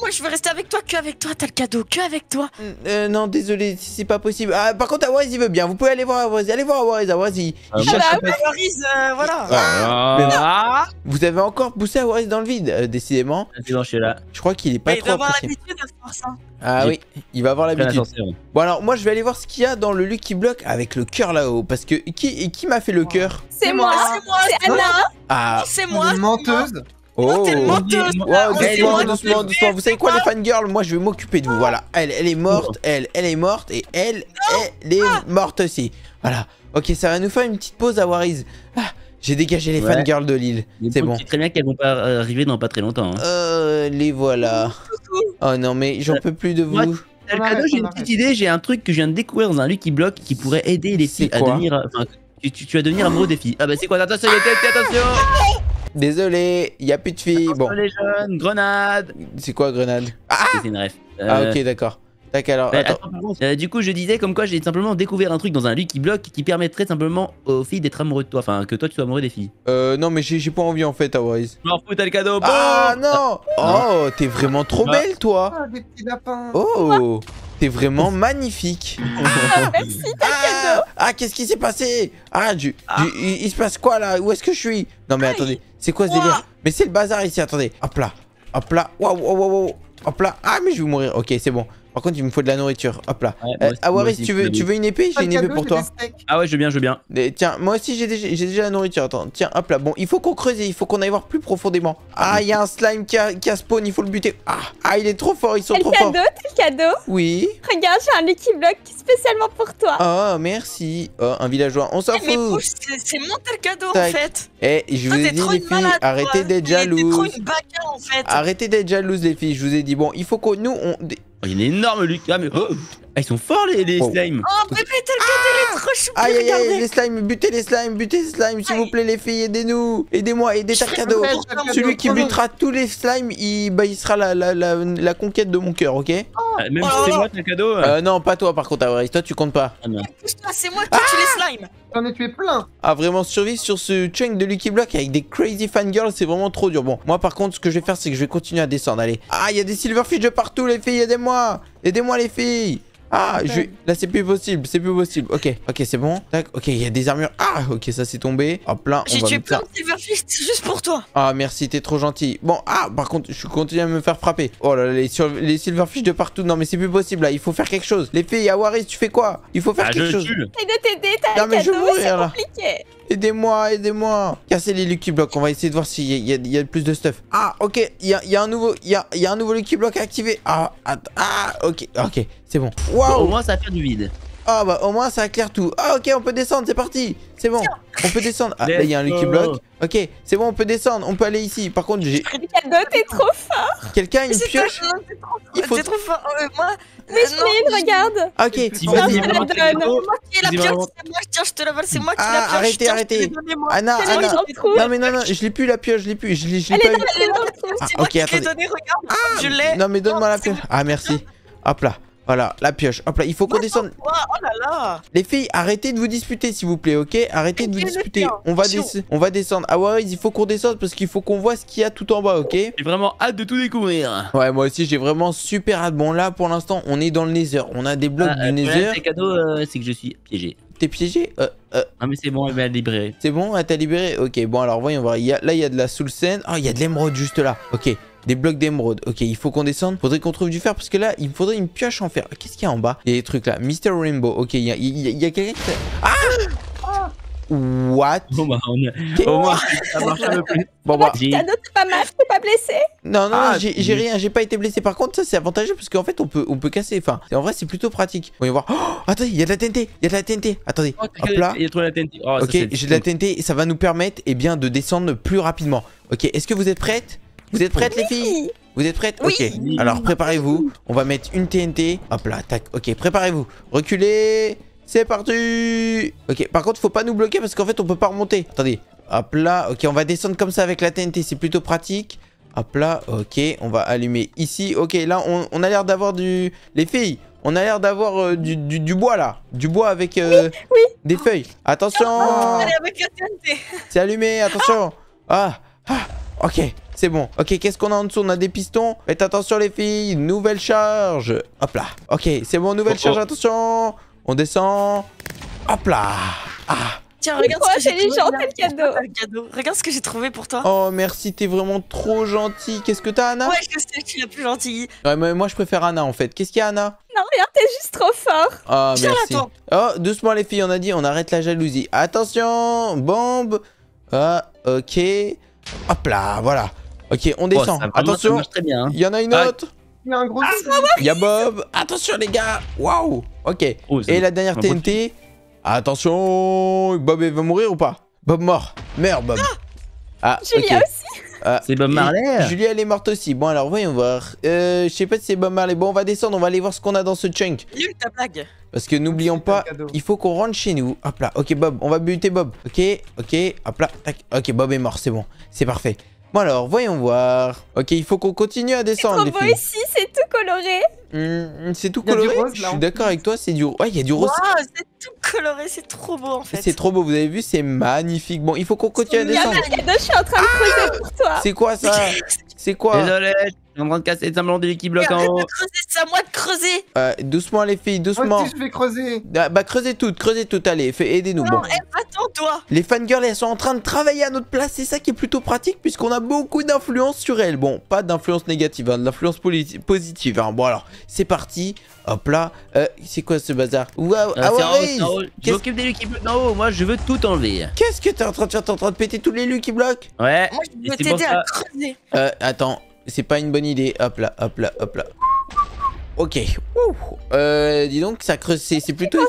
moi je veux rester avec toi, que avec toi, t'as le cadeau, que avec toi. Mm, euh non, désolé, c'est pas possible. Ah par contre Awaz il veut bien, vous pouvez aller voir Awaz, allez voir Awaz, Awaz il... Ah, bah euh, voilà. Vous avez encore poussé Awariz dans le vide, euh, décidément. je crois qu'il est pas bah, trop... Il ah oui, il va avoir l'habitude. Bon alors moi je vais aller voir ce qu'il y a dans le Lucky Block avec le cœur là-haut parce que qui qui m'a fait le cœur C'est moi, c'est moi, c'est Anna. Ah, c'est moi. Une menteuse. Oh, oh menteuse. Oh, doucement, doucement, doucement. Vous savez quoi les ah. fangirls Moi je vais m'occuper de vous. Voilà, elle elle est morte, oh. elle elle est morte et elle elle est ah. morte aussi. Voilà. OK, ça va nous faire une petite pause à Wariz. Ah, j'ai dégagé les ouais. fangirls de l'île. C'est bon. sais très bien qu'elles vont pas arriver dans pas très longtemps. Hein. Euh, les voilà. Oh non, mais j'en peux plus de vous. j'ai une petite idée, j'ai un truc que je viens de découvrir dans un Lucky Block qui pourrait aider les filles à devenir. tu, vas devenir amoureux des filles. Ah bah c'est quoi Attention, attention Désolé, y a plus de filles. bon. les jeunes, grenade C'est quoi grenade ah C'est une ref. Ah euh, ok, d'accord alors. Euh, du coup, je disais comme quoi j'ai simplement découvert un truc dans un qui bloque qui permettrait simplement aux filles d'être amoureux de toi. Enfin, que toi tu sois amoureux des filles. Euh, non, mais j'ai pas envie en fait, à Je m'en fous, t'as le cadeau. ah non ah. Oh, t'es vraiment trop ah. belle, toi. Ah, des petits Oh T'es vraiment magnifique. Ah, merci, qu'est-ce qui s'est passé Ah, du, il, se passe quoi là Où est-ce que je suis Non, mais attendez, c'est quoi ce délire Mais c'est le bazar ici, attendez. Hop là, hop là, waouh, waouh, waouh, hop là. Ah, mais je vais mourir. Ok, c'est bon. Par contre, il me faut de la nourriture. Hop là. Ouais, euh, tu veux, tu veux une épée J'ai une épée pour toi. Ah ouais, je veux bien, je veux bien. tiens, moi aussi j'ai déjà, la nourriture. Attends, tiens, hop là. Bon, il faut qu'on creuse, il faut qu'on aille voir plus profondément. Ah, il y a un slime qui a, spawn, il faut le buter. Ah, ah, il est trop fort, ils sont trop cadeau, forts. le cadeau Oui. Regarde, j'ai un Lucky Block spécialement pour toi. Oh, merci. Oh, un villageois, on s'en eh, fout. C'est mon tel cadeau en fait. Eh, je vous ai dit les filles, arrêtez d'être fait. Arrêtez d'être jalouse les filles, je vous ai dit. Bon, il faut que nous on Oh, il y a une énorme lucarne. Ah, mais... oh ah, ils sont forts les, les oh. slimes Oh bébé, le ah est trop Aïe aïe aïe, les slimes, butez les slimes, butez les slimes, s'il vous plaît les filles, aidez-nous Aidez-moi, aidez Takado Celui qui butera tous les slimes, il, bah, il sera la, la, la, la conquête de mon cœur, ok oh. ah, Même c'est moi Takado hein. euh... Non, pas toi par contre, Avarice, toi tu comptes pas. Ah, c'est moi qui tue les ah slimes t'en tué plein Ah vraiment, survivre sur ce chunk de Lucky Block avec des crazy fangirls, c'est vraiment trop dur. Bon, moi par contre, ce que je vais faire, c'est que je vais continuer à descendre, allez. Ah, il y a des silverfish de partout les filles, aidez-moi Aidez-moi les filles ah, je... là c'est plus possible, c'est plus possible. Ok, ok, c'est bon. Tac, ok, il y a des armures. Ah, ok, ça c'est tombé. Hop là, J'ai tué plein de silverfish (laughs) juste pour toi. Ah, merci, t'es trop gentil. Bon, ah, par contre, je continue à me faire frapper. Oh là là, les, sur... les silverfish de partout. Non, mais c'est plus possible là, il faut faire quelque chose. Les filles, Yawaris tu fais quoi Il faut faire ah, quelque chose. Non, mais je vais mourir Aidez-moi, aidez-moi. Cassez les Lucky Blocks. On va essayer de voir s'il y, a plus de stuff. Ah, ok. Il y a, un nouveau un nouveau Lucky Block activé. Ah, ah, ok, ok. C'est bon. Waouh. Au moins, ça fait du vide. Ah bah au moins ça éclaire tout. Ah ok on peut descendre, c'est parti. C'est bon, on peut descendre. Ah là bah, il y a un Lucky Block. Ok, c'est bon on peut descendre, on peut aller ici. Par contre j'ai... Ricardo est trop fort. Quelqu'un une pioche Il trop... Faut... fort. Euh, moi... Euh, mais je regarde. Ok, vas la C'est moi qui ai la pioche, c'est moi, tiens je te la vole, c'est moi qui ah, la pioche. Arrêtez, arrêtez. Anna, Anna. Non mais non, non, je l'ai plus la pioche, je l'ai plus. Je l'ai pas ah, Ok, C'est l'ai donnée, regarde. Je ah, l'ai. Non mais donne-moi la pioche. Ah merci. Hop là. Voilà, la pioche. Hop là, il faut qu'on descende. Oh là là Les filles, arrêtez de vous disputer, s'il vous plaît, ok Arrêtez de vous disputer. On va, on va descendre. Ah ouais, il faut qu'on descende parce qu'il faut qu'on voit ce qu'il y a tout en bas, ok J'ai vraiment hâte de tout découvrir. Ouais, moi aussi, j'ai vraiment super hâte. Bon, là, pour l'instant, on est dans le Nether. On a des blocs ah, du Nether. Euh, c'est que je suis piégé. T'es piégé euh, euh. Ah mais c'est bon, elle m'a libéré. C'est bon, elle t'a libéré Ok, bon alors voyons voir. là, il y a de la sous sand. Oh, il y a de l'émeraude juste là. Ok, des blocs d'émeraude. Ok, il faut qu'on descende. Faudrait qu'on trouve du fer parce que là, il faudrait une pioche en fer. Qu'est-ce qu'il y a en bas Il y a des trucs là. Mr. Rainbow. Ok, il y a, quelqu'un qui... Ah What Bon bah on ça marche un peu plus. Bon bah... T'as pas mal, t'es pas blessé Non, non, ah, j'ai rien, j'ai pas été blessé. Par contre, ça c'est avantageux parce qu'en fait on peut, on peut casser. Enfin, en vrai c'est plutôt pratique. On va voir. Oh, attendez, il y a de la TNT, il y a de la TNT. Attendez, oh, là. Il y la TNT. Oh, ok, j'ai de la TNT, ça va nous permettre eh bien, de descendre plus rapidement. Ok, est-ce que vous êtes prête vous êtes prêtes, les filles Vous êtes prêtes Ok. Alors, préparez-vous. On va mettre une TNT. Hop là, tac. Ok, préparez-vous. Reculez. C'est parti Ok, par contre, faut pas nous bloquer parce qu'en fait, on peut pas remonter. Attendez. Hop là. Ok, on va descendre comme ça avec la TNT. C'est plutôt pratique. Hop là, ok, on va allumer ici. Ok, là, on, a l'air d'avoir du... Les filles, on a l'air d'avoir euh, du, bois, là. Du bois avec euh, oui, des feuilles. Attention oh, C'est allumé, attention. Ah, ah, ah ok, c'est bon. Ok, qu'est-ce qu'on a en dessous On a des pistons. Faites attention les filles. Nouvelle charge. Hop là. Ok, c'est bon, nouvelle oh, charge. Oh. Attention. On descend. Hop là. Ah. Tiens, regarde ce que j'ai trouvé. Cadeau. (laughs) cadeau. Regarde ce que j'ai trouvé pour toi. Oh, merci, t'es vraiment trop gentil. Qu'est-ce que t'as, Anna Ouais, je sais, tu es la plus gentille. Ouais, mais moi, je préfère Anna, en fait. Qu'est-ce qu'il y a, Anna Non, regarde, t'es juste trop fort. Oh, Tiens, merci. oh, doucement, les filles, on a dit, on arrête la jalousie. Attention, bombe. Ah, ok. Hop là, voilà. Ok, on descend. Attention. Hein. Il y en a une ah. autre. Il y a un gros. Ah, ah, il y a Bob. Attention, les gars. Waouh. Ok. Oh, et la dernière TNT. Attention. Bob va mourir ou pas Bob mort. merde Bob. Ah, Julia aussi. (laughs) c'est Bob Marley. Julia, elle est morte aussi. Bon, alors voyons voir. Euh, je sais pas si c'est Bob Marley. Bon, on va descendre. On va aller voir ce qu'on a dans ce chunk. ta blague. Parce que n'oublions pas, il faut qu'on rentre chez nous. Hop là. Ok, Bob. On va buter Bob. Ok, ok. Hop là. Tac. Ok, Bob est mort. C'est bon. C'est parfait. Bon alors, voyons voir. Ok, il faut qu'on continue à descendre. C'est trop beau ici, c'est tout coloré. Hmm, c'est tout coloré. je suis d'accord avec toi, c'est du. Ouais, il y a du rose. c'est tout coloré, c'est trop beau en fait. C'est trop beau, vous avez vu, c'est magnifique. Bon, il faut qu'on continue à descendre. je suis en train de creuser pour toi. C'est quoi ça (laughs) C'est quoi Désolé, en train de casser le des de qui bloquent en haut. C'est à moi de creuser. Euh, doucement, les filles, doucement. je vais creuser. Ah, bah, creusez toutes, creusez toutes, allez, aidez-nous. Non, bon. Eh, attends, toi. Les fangirls, elles sont en train de travailler à notre place. C'est ça qui est plutôt pratique, puisqu'on a beaucoup d'influence sur elles. Bon, pas d'influence négative, hein, de l'influence positive. Hein. Bon, alors, c'est parti. Hop là. Euh, c'est quoi ce bazar Waouh, ah ouais, euh, Je m'occupe des qui bloquent en haut. Moi, je veux tout enlever. Qu'est-ce que t'es en train de faire T'es en train de péter tous les lus qui bloquent Ouais. Moi, je vais t'aider à creuser. attends, c'est pas une bonne idée. Hop là, hop là, hop là. Ok. Euh, dis donc, ça creuse. C'est plutôt.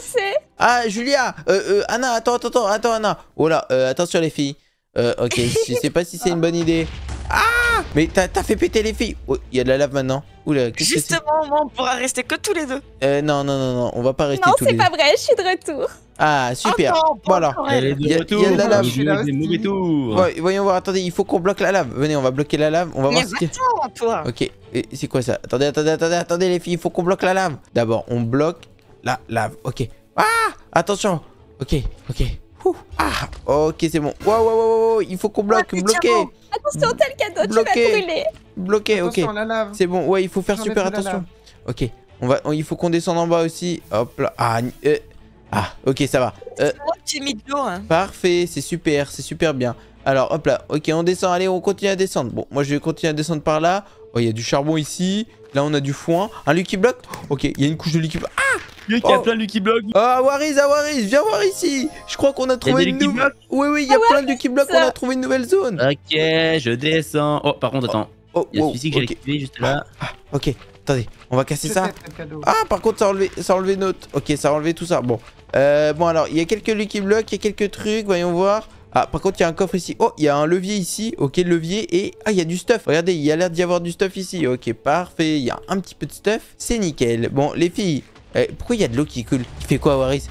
Ah, Julia euh, euh, Anna, attends, attends, attends, attends, Anna. Oh là, euh, attention les filles. ok, (laughs) je sais pas si c'est une bonne idée. Ah Mais t'as fait péter les filles. Oh, il y a de la lave maintenant. Oula, quest que Justement, on pourra rester que tous les deux. non, non, non, non, on va pas rester tous les deux. Non, c'est pas vrai, je suis de retour. Ah, super. Bon voilà. il y a, de la lave. voyons voir. Attendez, il faut qu'on bloque la lave. Venez, on va bloquer la lave. On va voir attends, toi. Ok. C'est quoi ça Attendez, attendez, attendez, attendez les filles. Il faut qu'on bloque la lave. D'abord, on bloque la lave. Ok. Ah Attention. Ok, ok. Ah Ok, c'est bon. Waouh, waouh, waouh, wow. Il faut qu'on bloque. Ah, bloquer. Attention, tel cadeau, tu vas brûler. Bloquer, ok. C'est bon. Ouais, il faut faire super attention. Ok. On va, il faut qu'on descende en bas aussi. Hop là. Ah, euh. Ah, ok, ça va. Euh, l'eau. Hein. Parfait, c'est super, c'est super bien. Alors, hop là, ok, on descend, allez, on continue à descendre. Bon, moi, je vais continuer à descendre par là. Oh, il y a du charbon ici. Là, on a du foin. Un Lucky Block Ok, il y a une couche de Lucky Block. Ah il y a oh! plein de Lucky Block. Ah, Waris, ah, Waris, viens voir ici. Je crois qu'on a trouvé une nouvelle. Oui, oui, il y a ah, plein de Lucky Block, on a trouvé une nouvelle zone. Ok, je descends. Oh, par contre, attends. Oh, il y a oh, celui-ci que j'ai juste là. Ah, ah, ok, attendez, on va casser ça. Ah, par contre, ça enlever, ça a enlevé notre. Ok, ça a tout ça. Bon, euh, bon, alors, il y a quelques Lucky Blocks, il y a quelques trucs, voyons voir. Ah, par contre, il y a un coffre ici. Oh, il y a un levier ici. Ok, levier. Et... Ah, il y a du stuff. Regardez, il y a l'air d'y avoir du stuff ici. Ok, parfait. Il y a un petit peu de stuff. C'est nickel. Bon, les filles. pourquoi il y a de l'eau qui coule Il fait quoi, Waris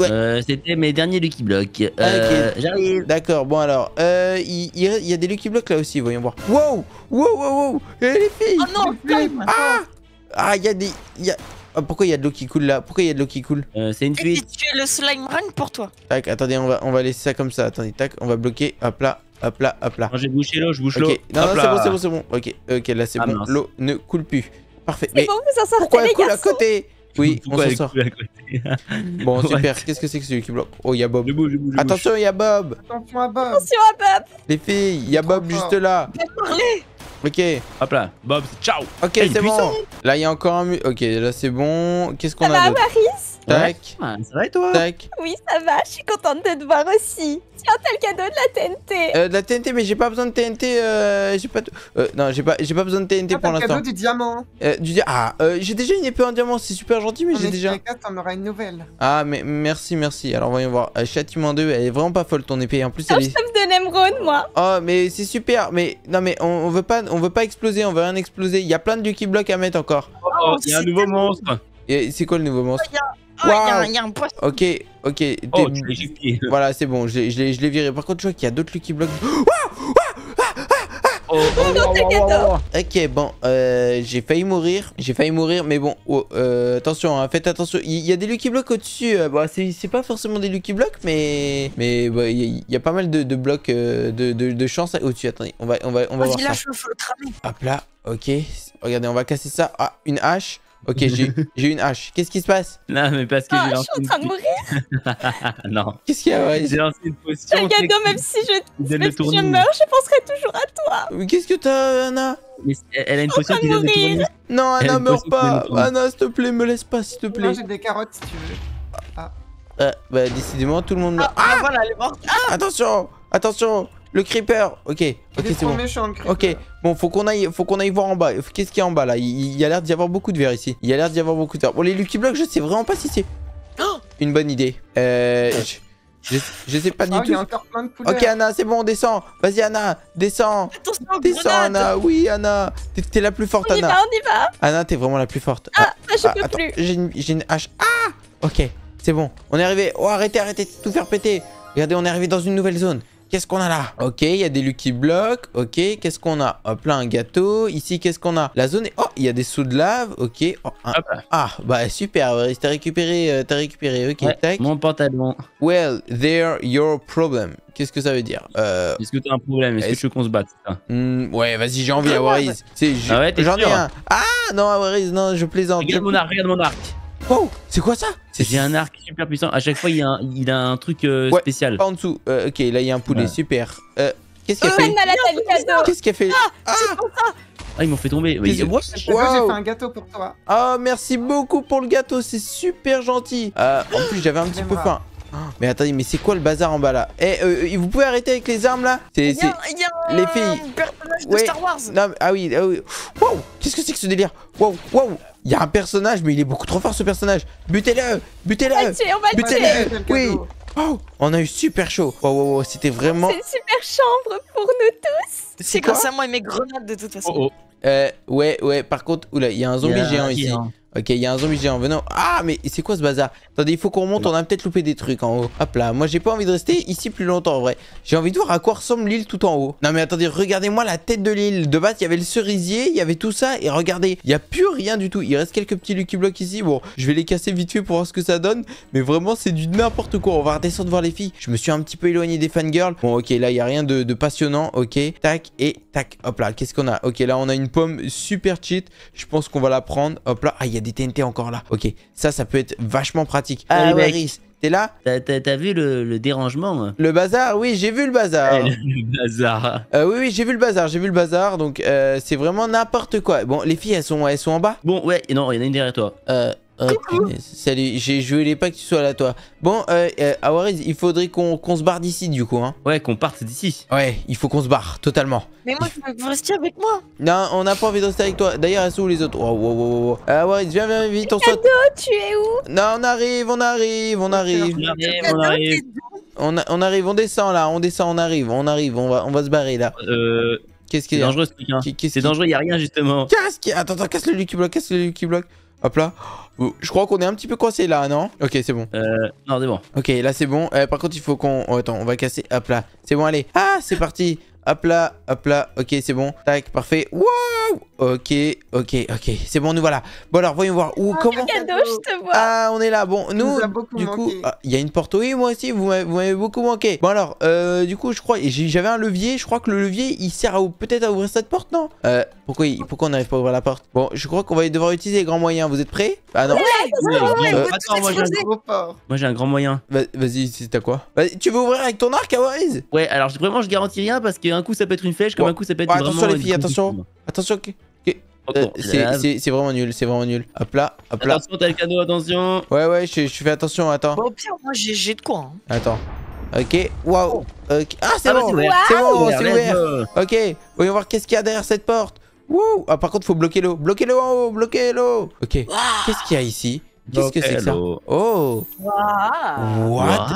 euh, C'était mes derniers Lucky Blocks. Euh, J'arrive. D'accord, bon alors. Il y, a des Lucky Blocks là aussi, voyons voir. Wow Wow, wow, wow Et les filles Oh non, Ah Ah, il y a des... Y a... Oh, pourquoi il y a de l'eau qui coule là Pourquoi il y a de l'eau qui coule euh, C'est une fuite. Tu es le slime run pour toi. Tac, attendez, on va, on va laisser ça comme ça. Attendez, tac, on va bloquer. Hop là, hop là, hop là. J'ai bouché l'eau, je bouche l'eau. Non, non, c'est bon, c'est bon, c'est bon. Ok, ok, là c'est ah, bon. L'eau ne coule plus. Parfait. Mais bon, ça pourquoi elle coule à côté oui, Pourquoi on s'en sort. (laughs) bon, super. Qu'est-ce que c'est que celui qui bloque Oh, il y a Bob. Attention, il y a Bob. Attention à Bob. Attention à Bob. Les filles, il y a Bob juste là. Ok. Hop là, Bob, ciao. Ok, c'est bon. Là, il y a encore un mur. Ok, là, c'est bon. Qu'est-ce qu'on a va, Maris Tac. Ouais, ah, ça va et toi Tac. Oui, ça va. Je suis contente de te voir aussi. Tiens, t'as le cadeau de la TNT. Euh, de la TNT, mais j'ai pas besoin de TNT. Euh, j'ai pas. Euh, non, j'ai pas, j'ai pas besoin de TNT ah, pour l'instant. cadeau du diamant. Euh, ah, euh, j'ai déjà une épée en diamant. C'est super gentil, mais j'ai déjà. t'en auras une nouvelle. Ah, mais merci, merci. Alors, voyons voir. Euh, châtiment 2, elle est vraiment pas folle ton épée. En plus, elle est. de l'émeraude, moi. Oh, mais c'est super. Mais non, mais on veut pas on veut pas exploser, on veut rien exploser. Il y a plein de Lucky Blocks à mettre encore. Oh, il y a un nouveau monstre. C'est quoi le nouveau monstre Ok, ok. Oh, voilà, c'est bon, je l'ai viré. Par contre, je vois qu'il y a d'autres Lucky Blocks. (gasps) Oh, oh, (laughs) oh, ok, bon, euh, j'ai failli mourir. J'ai failli mourir, mais bon, euh, attention, hein, faites attention. Il y, a des Lucky Blocks au-dessus. bon euh, bah, c'est pas forcément des Lucky Blocks, mais mais bah, il y, a pas mal de, blocs euh, de, de, chance au-dessus. Attendez, on va, on va, on va voir. Hop là, ok. Regardez, on va casser ça. Ah, une hache. Ok, (laughs) j'ai une hache. Qu'est-ce qui se passe Non, mais parce que oh, j'ai lancé. Je suis en train de mourir (laughs) Non. Qu'est-ce qu'il y a, J'ai lancé une potion. Regarde, même si je, même si je meurs, je penserai toujours à toi. Mais qu'est-ce que t'as, Anna Elle a une potion qui donne de Non, Anna, meurs pas. Anna, s'il te plaît, me laisse pas, s'il te plaît. Moi, j'ai des carottes si tu veux. Ah. Euh, bah, décidément, tout le monde. Ah, ah, ah, voilà, elle est Ah, attention Attention le creeper Ok, ok c'est bon. ok, bon faut qu'on aille, faut qu'on aille voir en bas. Qu'est-ce qu'il y a en bas là Il y a l'air d'y avoir beaucoup de verre ici. Il y a l'air d'y avoir beaucoup de verre Bon les Lucky Blocks, je sais vraiment pas si c'est oh une bonne idée. Euh, je, sais pas ah, du tout. ok Anna, c'est bon, descend. Vas-y Anna, descend. Descends, Anna, oui Anna. T'es la plus forte Anna. On y va, Anna, t'es vraiment la plus forte. Ah, je ah, peux attends, plus. J'ai une, une hache. Ah Ok, c'est bon. On est arrivé. Oh arrêtez, arrêtez tout faire péter. Regardez, on est arrivé dans une nouvelle zone. Qu'est-ce qu'on a là Ok, il y a des qui bloquent, Ok, qu'est-ce qu'on a Hop là, un gâteau. Ici, qu'est-ce qu'on a La zone est... Oh, il y a des sous de lave. Ok. Oh, ah, bah super. T'as récupéré, euh, t'as récupéré. Ok, Mon pantalon. Well, there your problem. Qu'est-ce que ça veut dire euh, Est-ce que t'as un problème Est-ce que tu veux qu'on se batte hmm, Ouais, vas-y, j'ai ah envie, Awariz. Bah. Ah ouais, J'en Ah non, Awariz, non, je plaisante. Regarde mon arc, regarde mon arc. Oh c'est quoi ça J'ai un arc super puissant. À chaque fois, il, a, un, il a un truc euh, spécial. en dessous. Euh, ok, là, il y a un poulet. Super. Euh, qu'est-ce qu'il a oh, fait Qu'est-ce qu'il a fait Ah, ah, ah ils m'ont fait tomber. Oui, J'ai fait un gâteau pour toi. Ah, merci beaucoup pour le gâteau. C'est super gentil. en plus, j'avais un petit peu faim mais attendez, mais c'est quoi le bazar en bas là Eh, euh, euh, vous pouvez arrêter avec les armes là les filles. personnage de Star Wars Ah oui, ah oui. Wow Qu'est-ce que c'est que ce délire Wow, wow Il y a un personnage, mais il est beaucoup trop fort ce personnage Butez-le Butez-le le Oui oh, on a eu super chaud. Wow, wow, wow c'était vraiment. C'est une super chambre pour nous tous. C'est grâce à moi et mes grenades de toute façon. Oh, oh. Euh, ouais, ouais, par contre, oula, il y a un zombie géant ici. Ok, il y a un zombie géant venant. Ah, mais c'est quoi ce bazar Attendez, il faut qu'on remonte, on a peut-être loupé des trucs en haut. Hop là, moi j'ai pas envie de rester ici plus longtemps en vrai. J'ai envie de voir à quoi ressemble l'île tout en haut. Non mais attendez, regardez-moi la tête de l'île. De base, il y avait le cerisier, il y avait tout ça. Et regardez, il y a plus rien du tout. Il reste quelques petits Lucky Blocks ici. Bon, je vais les casser vite fait pour voir ce que ça donne. Mais vraiment, c'est du n'importe quoi. On va redescendre voir les filles. Je me suis un petit peu éloigné des fangirls. Bon, ok, là, il y a rien de, passionnant. Ok, tac et tac. Hop là, qu'est-ce qu'on a Ok, là, on a une pomme super cheat. Je pense qu'on va la prendre. Hop là, ah, y a des TNT encore là. Ok, ça, ça peut être vachement pratique. Ah, eh, Allez, ouais, t'es là T'as vu le, dérangement hein Le bazar Oui, j'ai vu le bazar. Eh, le bazar. Euh, oui, oui, j'ai vu le bazar, j'ai vu le bazar. Donc, euh, c'est vraiment n'importe quoi. Bon, les filles, elles sont, elles sont en bas Bon, ouais, non, il y en a une derrière toi. Euh, ah, Salut, j'ai joué les pas que tu sois là, toi. Bon, euh, euh Awariz, il faudrait qu'on se barre d'ici, du coup. Hein. Ouais, qu'on parte d'ici. Ouais, il faut qu'on se barre, totalement. Mais moi, je veux rester avec moi. Non, on n'a pas envie de rester avec toi. D'ailleurs, elles sont où les autres Oh, oh, oh, oh, euh, Awariz, viens, viens, vite, on saute. tu es où Non, on arrive, on arrive, on arrive. On arrive, on arrive. On, arrive, on descend là, on descend, on arrive, on arrive, on va, on va se barrer là. Euh. Qu'est-ce qui est dangereux, hein. C'est dangereux, y a rien justement. Casse, attends, attends, casse le Lucky Block, casse le qui bloque. Hop là. Je crois qu'on est un petit peu coincé là, non Ok, c'est bon. Euh, non, c'est bon. Ok, là c'est bon. Euh, par contre, il faut qu'on... Oh, attends, on va casser. Hop là. C'est bon, allez. Ah, c'est parti. Hop là, hop là, ok c'est bon. Tac, parfait. Wow Ok, ok, ok. C'est bon, nous voilà. Bon alors, voyons voir. Où, comment... Ah, on est là. Bon, nous, du coup, ah, il y a une porte. Oui, moi aussi, vous m'avez beaucoup manqué. Bon alors, euh, du coup, je crois, j'avais un levier. Je crois que le levier, il sert peut-être à ouvrir cette porte, non euh, pourquoi, pourquoi on n'arrive pas à ouvrir la porte Bon, je crois qu'on va devoir utiliser les grands moyens. Vous êtes prêts Ah non. Euh, attends, moi j'ai un grand moyen. Vas-y, c'est à quoi Tu veux ouvrir avec ton arc, Awariz Ouais, alors vraiment, je garantis rien parce que un coup ça peut être une flèche, comme un coup ça peut être vraiment Attention les filles, attention. Attention. ok. Euh, c'est vraiment nul, c'est vraiment nul. Hop là, hop là. Attention, t'as le cadeau, attention. Ouais, ouais, je, fais attention, attends. moi j'ai de quoi. Hein. Attends. Ok, waouh. Ah, c'est bon, ah, c'est bon, c'est ouvert. Ok, voyons voir qu'est-ce qu'il y a derrière cette porte. Wouh. Ah, par contre, faut bloquer l'eau. bloquer l'eau en haut, bloquer l'eau. Ok, qu'est-ce qu'il y a ici Qu'est-ce que c'est que ça Oh What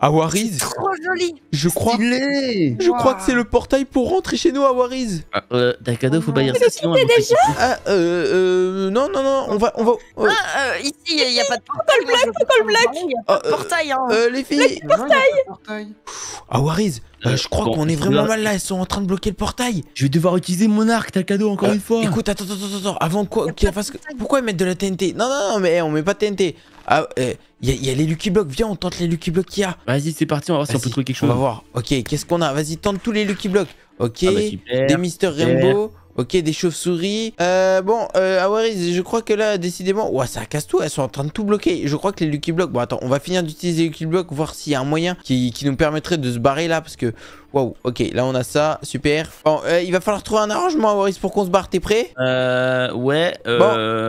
Awariz euh, Trop joli Je crois, je crois que c'est le portail pour rentrer chez nous à ah, euh, T'as ah, faut pas dire ça sinon... déjà ah, euh, euh, non, non, non, on va... On va oh. ah, ici, il n'y a pas de portail Pourquoi le black black Portail, hein Les filles Portail Awariz, euh, euh, je crois qu'on est vraiment mal là, ils sont en train de bloquer le portail. Je vais devoir utiliser mon arc, t'as le cadeau encore euh, une fois. Écoute, attends, attends, attends, avant quoi Pourquoi ils mettent de la TNT Non, non, non, mais eh, on met pas de TNT. il y, a les Lucky Blocks, viens, on tente les Lucky Blocks qu'il y a. Vas-y, c'est parti, on va voir si on peut trouver quelque chose. On va voir. Ok, qu'est-ce qu'on a Vas-y, tente tous les Lucky Blocks. Ok, ah bah, des Mister Rainbow. Ok, des chauves-souris. Euh, bon, euh, Awaris, je crois que là, décidément... Ouah, ça casse tout, elles sont en train de tout bloquer. Je crois que les Lucky Blocks... Bon, attends, on va finir d'utiliser les Lucky Blocks, voir s'il y a un moyen qui, qui nous permettrait de se barrer là, parce que... Wow, ok, là on a ça, super. Bon, euh, il va falloir trouver un arrangement, Awaris, pour qu'on se barre. T'es prêt Euh, ouais. Euh...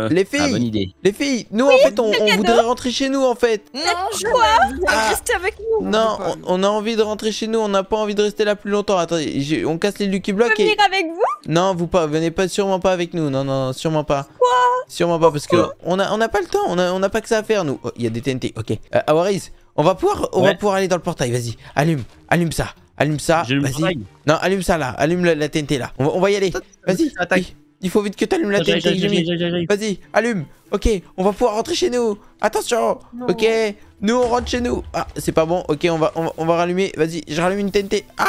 Bon, les ah, filles. Les filles, nous en fait, on, voudrait rentrer chez nous en fait. Non, je Quoi ah. avec nous. Non, on, a envie de rentrer chez nous, on n'a pas envie de rester là plus longtemps. Attendez, on casse les Lucky Blocks. Je venir avec vous Non, vous pas, venez pas, sûrement pas avec nous. Non, non, sûrement pas. Quoi Sûrement pas, parce que on a, on pas le temps, on a, pas que ça à faire nous. Oh, il y a des TNT, ok. Euh, Awaris, on va pouvoir, on va pouvoir aller dans le portail. Vas-y, allume, allume ça. Allume ça. Vas-y. Non, allume ça là. Allume la, TNT là. On va, y aller. Vas-y. Attaque. Il faut vite que tu allumes la TNT. Vas-y, allume. Ok, on va pouvoir rentrer chez nous. Attention. Ok, nous on rentre chez nous. Ah, c'est pas bon. Ok, on va, on va, rallumer. Vas-y, je rallume une TNT. Ah,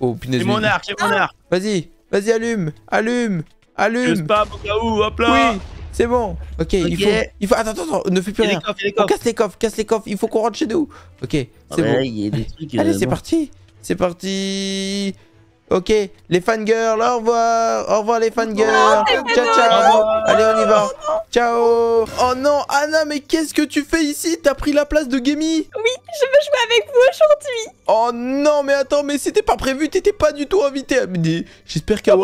oh punaise. C'est mon arc, c'est mon arc. Ah, vas-y, vas-y, allume, allume, allume. Je où, hop là. Oui. C'est bon. ok, Il, faut, il faut. Attends, attends, ne fais plus rien. les casse les coffres, casse les coffres. Il faut qu'on rentre chez nous. Ok, c'est bon. Allez, euh, c'est parti. C'est parti Ok, les fangirls, au revoir Au revoir les fangirls oh, Ciao, ciao Allez, on y va oh, Ciao Oh non, Anna, mais qu'est-ce que tu fais ici T'as pris la place de Gammy Oui, je veux jouer avec vous aujourd'hui Oh non, mais attends, mais c'était pas prévu, t'étais pas du tout invité ah, J'espère ça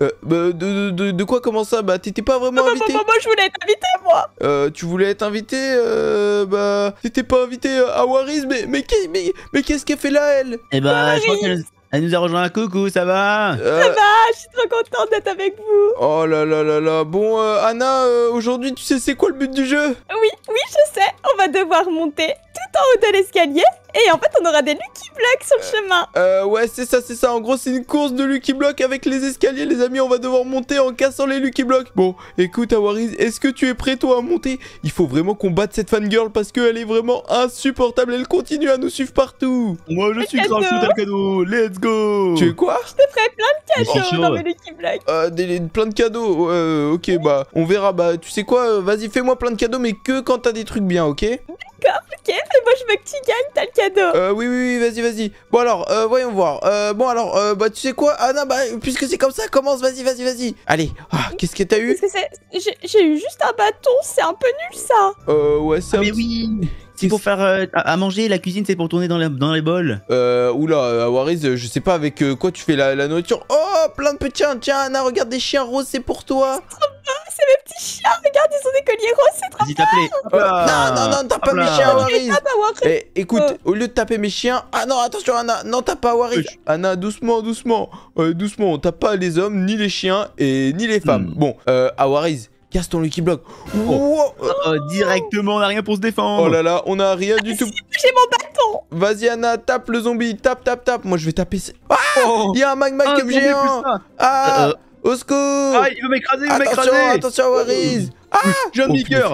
Euh, bah, de, de, de, quoi comment ça Bah, t'étais pas vraiment invité moi, je voulais être invité, moi Euh, tu voulais être invité Euh, bah... T'étais pas invité euh, à Waris, mais, mais, mais, qu'est-ce qu'elle fait là, elle Eh bah, je crois qu'elle... Elle nous a rejoint. Coucou, ça va euh, Ça va, je suis trop contente d'être avec vous. Oh là là là là. Bon, euh, Anna, euh, aujourd'hui, tu sais c'est quoi le but du jeu Oui, oui, je sais. On va devoir monter tout en haut de l'escalier et en fait, on aura des Lucky Blocks sur le euh, chemin. Euh, ouais, c'est ça, c'est ça. En gros, c'est une course de Lucky Blocks avec les escaliers, les amis. On va devoir monter en cassant les Lucky Blocks. Bon, écoute, Awariz, est-ce que tu es prêt, toi, à monter Il faut vraiment qu'on batte cette fangirl parce qu'elle est vraiment insupportable. Elle continue à nous suivre partout. Moi, je suis grave un cadeau. Let's go. Tu es quoi Je te ferai plein de cadeaux dans mes Lucky Blocks. Euh, des, plein de cadeaux. Euh, ok, bah, on verra. Bah, tu sais quoi euh, Vas-y, fais-moi plein de cadeaux, mais que quand t'as des trucs bien, ok D'accord, ok, moi je veux que tu gagnes, t'as le cadeau. Euh, oui, oui, oui, vas-y, vas-y. Bon alors, euh, voyons voir. Euh, bon alors, euh, bah tu sais quoi Ah non, bah puisque c'est comme ça, commence, vas-y, vas-y, vas-y. Allez, ah, qu'est-ce que t'as eu J'ai eu juste un bâton, c'est un peu nul ça. Euh, ouais, ça. Ah, oui. C'est pour faire euh, à manger, la cuisine c'est pour tourner dans, dans les bols. Euh, oula, Awariz, euh, je sais pas avec euh, quoi tu fais la, la, nourriture. Oh, plein de petits chiens. Tiens, Anna, regarde des chiens roses, c'est pour toi. C'est mes petits chiens, regarde, ils ont des colliers roses, c'est trop bien. Non, non, non, tape pas ah, mes chiens, Awariz eh, écoute, au lieu de taper mes chiens. Ah non, attention, Anna, non, tape pas Awariz Anna, doucement, doucement. doucement, on tape pas les hommes, ni les chiens, et ni les femmes. Hmm. Bon, euh, ah, Casse ton Lucky Block. Oh. oh. directement, on a rien pour se défendre. Oh là là, on n'a rien du ah, tout. J'ai mon bâton. Vas-y, Anna, tape le zombie. Tape, tape, tape. Moi, je vais taper. Ah oh. Il y a un magma cube ah, géant. Ah, euh, euh. au secours. Ah, il veut m'écraser, il veut m'écraser. Attention, attention, Waris. Ah John oh, Bigger ah,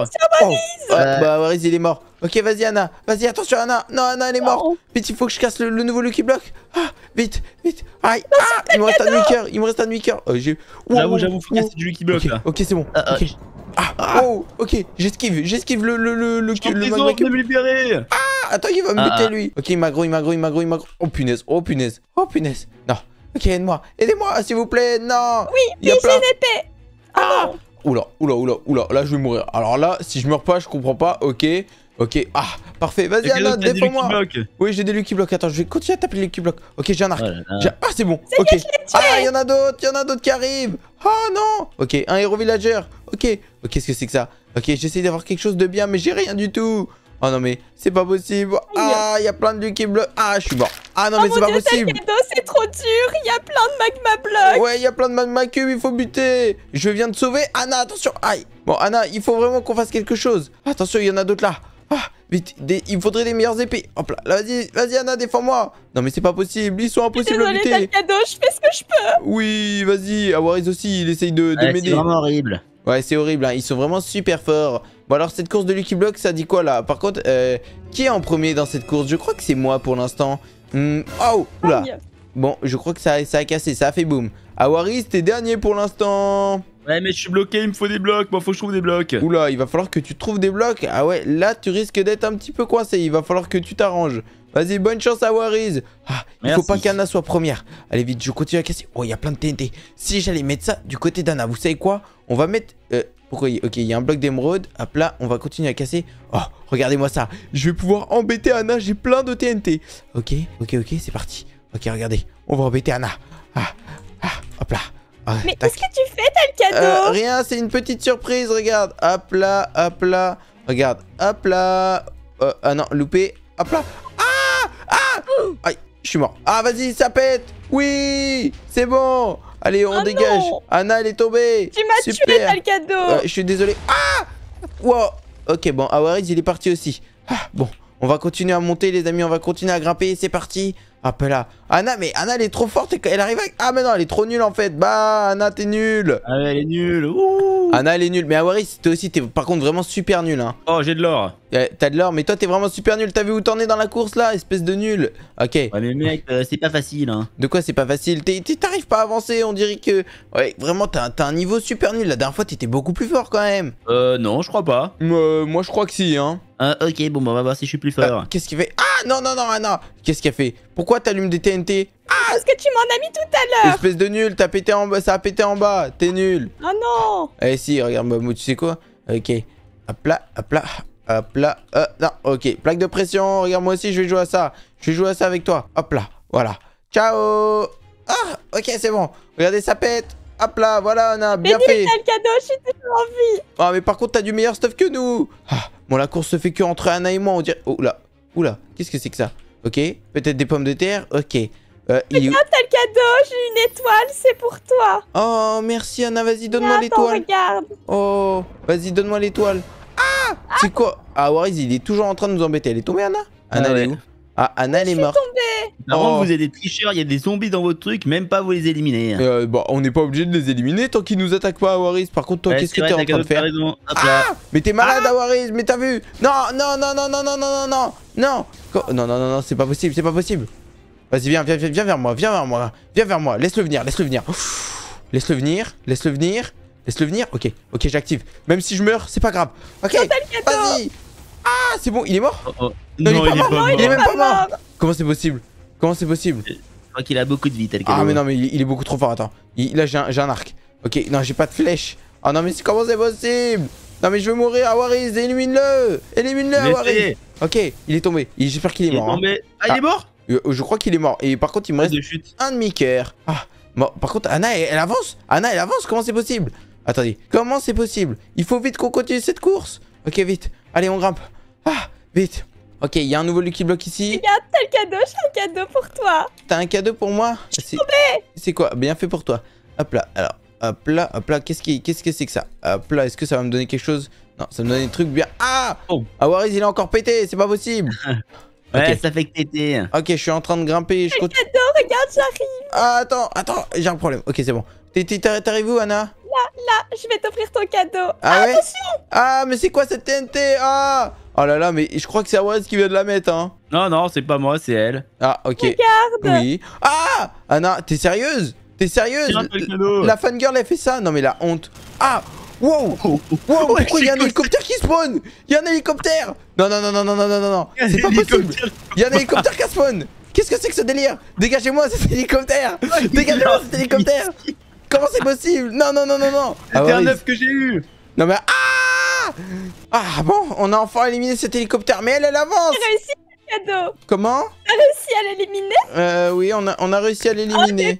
Bah Waris bah, il est mort. Ok vas-y Anna, vas-y attention Anna, non Anna elle est morte. Vite il faut que je casse le, nouveau Lucky Block. Ah, vite, vite. Aïe, ah, il me reste un Nuker, il me reste un Nuker. J'avoue, j'avoue, faut casser du Lucky Block là. Ok c'est bon. Euh, euh, ah, ah. oh, ok, j'esquive, j'esquive le le le le le les de me Ah, attends, il va me ah, buter lui. Ok, il gros, il magro il m'aggro, il m'aggro. Oh punaise, oh punaise, oh punaise. Non. Ok, aide-moi, aidez-moi, s'il vous plaît, non. Oui, j'ai une épée. Ah, Oula, oula, oula, oula, là je vais mourir. Alors là, si je meurs pas, je comprends pas, ok. Ok, ah, parfait, vas-y Anna, défends-moi Oui, j'ai des Lucky Blocks, attends, je vais continuer à taper les Lucky Blocks. Ok, j'ai un arc. Ah, c'est bon, ok. Ah, il y en a d'autres, il y en a d'autres qui arrivent Oh non Ok, un héros villager, ok. Ok, qu'est-ce que c'est que ça Ok, j'essaie d'avoir quelque chose de bien, mais j'ai rien du tout Oh non mais c'est pas possible. Ah, il y a plein de qui bleu. Ah, je suis mort. Ah non oh mais c'est pas possible. Oh, c'est trop dur. Il y a plein de magma blocs. Ouais, il y a plein de magma cubes. Il faut buter. Je viens de sauver Anna. Attention. Aïe. Bon Anna, il faut vraiment qu'on fasse quelque chose. Attention, il y en a d'autres là. Ah, vite, des, il faudrait des meilleures épées. Hop là, vas-y, vas-y Anna, défends-moi. Non mais c'est pas possible, ils sont impossibles à buter. Oh, je fais ce que je peux. Oui, vas-y, Awaris aussi, il essaye de, m'aider. C'est vraiment horrible. Ouais, c'est horrible, hein. ils sont vraiment super forts. Bon alors cette course de Lucky Block ça dit quoi là Par contre euh, qui est en premier dans cette course Je crois que c'est moi pour l'instant hmm, Oh Oula Bon je crois que ça, a cassé ça a fait boum Awaris t'es dernier pour l'instant Ouais mais je suis bloqué il me faut des blocs Moi il faut que je trouve des blocs Oula il va falloir que tu trouves des blocs Ah ouais là tu risques d'être un petit peu coincé Il va falloir que tu t'arranges Vas-y, bonne chance à Il Ah, il faut pas qu'Anna soit première. Allez, vite, je continue à casser. Oh, il y a plein de TNT. Si j'allais mettre ça du côté d'Anna, vous savez quoi On va mettre... Euh, pourquoi Ok, il y a un bloc d'émeraude. Hop là, on va continuer à casser. Oh, regardez-moi ça. Je vais pouvoir embêter Anna. J'ai plein de TNT. Ok, ok, ok, c'est parti. Ok, regardez. On va embêter Anna. Ah, ah hop là. Ah, Mais qu'est-ce que tu fais T'as le cadeau euh, Rien, c'est une petite surprise. Regarde. Hop là, hop là. Regarde. Hop là. Euh, ah non, loupé. Hop là. Ah Ah Aïe, je suis mort. Ah, vas-y, ça pète. Oui C'est bon Allez, on ah dégage. Anna, elle est tombée. Tu m'as tué, t'as cadeau. je suis désolé. Ah Wow. Ok, bon, Awariz, il est parti aussi. Ah, bon, on va continuer à monter, les amis. On va continuer à grimper. C'est parti appelle là Anna, mais Anna, elle est trop forte. Elle arrive avec. Ah, mais non, elle est trop nulle en fait. Bah, Anna, t'es nulle. Ah, elle est nulle. Ouh. Anna, elle est nulle. Mais Awaris, toi aussi, t'es par contre vraiment super nul. Hein. Oh, j'ai de l'or. Eh, t'as de l'or, mais toi, t'es vraiment super nul. T'as vu où t'en es dans la course là, espèce de nul. Ok. Ouais, mais mec, euh, c'est pas facile. Hein. De quoi c'est pas facile T'arrives pas à avancer. On dirait que. Ouais, vraiment, t'as un niveau super nul. La dernière fois, t'étais beaucoup plus fort quand même. Euh, non, je crois pas. Euh, moi, je crois que si, hein. Euh, ok, bon, bah, on va voir si je suis plus fort. Euh, qu'est-ce qu'il fait Ah, non, non, non, Anna. Qu'est-ce qu'il a fait pourquoi t'allumes des TNT Ah Parce que tu m'en as mis tout à l'heure Espèce de nul, t'as pété en bas, ça a pété en bas, t'es nul Oh non Eh si, regarde, moi tu sais quoi Ok, hop là, hop là, hop là, euh, non, ok, plaque de pression, regarde, moi aussi je vais jouer à ça, je vais jouer à ça avec toi, hop là, voilà, ciao Ah, ok, c'est bon, regardez, ça pète Hop là, voilà, on a bien fait. le cadeau, je suis toujours en Ah, mais par contre, t'as du meilleur stuff que nous. Ah, bon, la course se fait que entre Anna et moi, on dirait. Oula, oh là, oula, qu'est-ce que c'est que ça Ok. Peut-être des pommes de terre. Ok. Euh, Regarde, t'as le cadeau, j'ai une étoile, c'est pour toi. Oh, merci Anna, vas-y, donne-moi l'étoile. regarde. Oh, vas-y, donne-moi l'étoile. Ah, C'est quoi Ah, Waris, il est toujours en train de nous embêter. Elle est tombée, Anna ah, Anna, elle est où ah, Anna, elle est morte. Normalement, oh. vous êtes des tricheurs, il y a des zombies dans votre truc, même pas vous les éliminer. Hein. Euh, bon, bah, on n'est pas obligé de les éliminer tant qu'ils nous attaquent pas, Waris. Par contre, toi, qu'est-ce que t'es en train de faire ah Mais t'es malade, à ah. Waris, mais t'as vu Non, non, non, non, non, non, non, non, non, non, non, non, non, c'est pas possible, c'est pas possible. Vas-y, viens, viens, viens, viens vers moi, viens vers moi, viens vers moi, laisse-le venir, laisse-le venir. Laisse-le venir, laisse-le venir, laisse-le venir. Ok, ok, j'active. Même si je meurs, c'est pas grave. Ok, vas ah, c'est bon, il est mort Non, il, est, pas, mort. Il est même pas mort. Comment c'est possible Comment c'est possible Je crois qu'il a beaucoup de vie, Ah, mais non, mais il, est beaucoup trop fort. Attends, là, j'ai un, arc. Ok, non, j'ai pas de flèche. Ah non, mais comment c'est possible Non, mais je veux mourir, Awaris, élimine-le Élimine-le, Ok, il est tombé. J'espère qu'il est mort. Hein. Ah, il est ah. mort euh, je crois qu'il est mort. Et par contre, il me reste un demi coeur Ah, par contre, Anna, elle, avance. Anna, elle avance. Comment c'est possible Attendez, comment c'est possible Il faut vite qu'on continue cette course. Ok, vite. Allez, on grimpe. Ah, vite. Ok, il y a un nouveau Lucky Block ici. Regarde, t'as le cadeau, j'ai un cadeau pour toi. T'as un cadeau pour moi C'est quoi Bien fait pour toi. Hop là, alors, hop là, hop là, qu'est-ce qui... quest -ce que c'est que ça Hop là, est-ce que ça va me donner quelque chose Non, ça me donne des trucs bien... Ah oh. Ah, Waris, il a encore pété, c'est pas possible (laughs) Ouais, ça fait que t'étais... Ok, je suis en train de grimper, je continue... cadeau, regarde, j'arrive Ah, attends, attends, j'ai un problème. Ok, c'est bon. T'arrives où, Anna Là, là, je vais t'offrir ton cadeau. Ah, Ah, ah mais c'est quoi cette TNT Ah Oh là là, mais je crois que c'est Awaz qui vient de la mettre, hein. Non, non, c'est pas moi, c'est elle. Ah, ok. Regarde Oui. Ah Anna, t'es sérieuse T'es sérieuse La fangirl, elle fait ça Non, mais la honte. Ah Wow (laughs) Wow Pourquoi il y a un hélicoptère qui spawn Il y a un hélicoptère Non, non, non, non, non, non, non, non C'est pas possible Il y a un hélicoptère qui spawn Qu'est-ce que c'est que ce délire Dégagez-moi cet hélicoptère (laughs) Dégagez-moi cet hélicoptère (laughs) Comment c'est possible Non, non, non, non, non un œuf que j'ai eu Non mais... Ah ah bon, on a enfin éliminé cet hélicoptère, mais elle, elle avance réussi Comment réussi à l'éliminer Euh, oui, on a, réussi à oh, l'éliminer.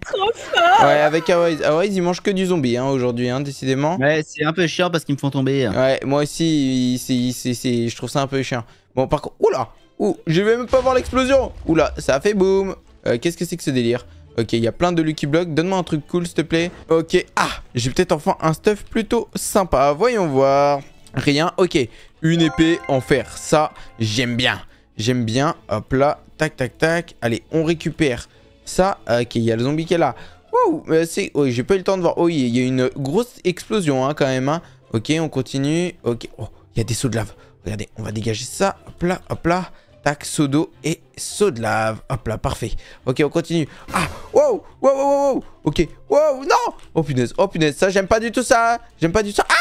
Ouais, avec Awaze. Awaze, il mange que du zombie hein, aujourd'hui, hein, décidément. Ouais, c'est un peu chiant parce qu'ils me font tomber. Ouais, moi aussi, c'est je trouve ça un peu chiant. Bon, par contre... Oula Ouh, je vais même pas voir l'explosion Oula, ça a fait boum euh, Qu'est-ce que c'est que ce délire Ok, il y a plein de Lucky Blocks. Donne-moi un truc cool, s'il te plaît. Ok, ah, j'ai peut-être enfin un stuff plutôt sympa. Voyons voir. Rien, ok. Une épée en fer, ça, j'aime bien. J'aime bien, hop là, tac, tac, tac. Allez, on récupère ça. Euh, ok, il y a le zombie qui est là. Wow, c'est... Oh, j'ai pas eu le temps de voir. Oh, il y a une grosse explosion, hein, quand même. Hein. Ok, on continue. Ok, oh, il y a des sauts de lave. Regardez, on va dégager ça. Hop là, hop là. Tac, seau et saut de lave. Hop là, parfait. Ok, on continue. Ah, wow, wow, wow, wow. Ok, wow, non. Oh, punaise, oh, punaise, ça, j'aime pas du tout ça. Hein. J'aime pas du tout ça. Ah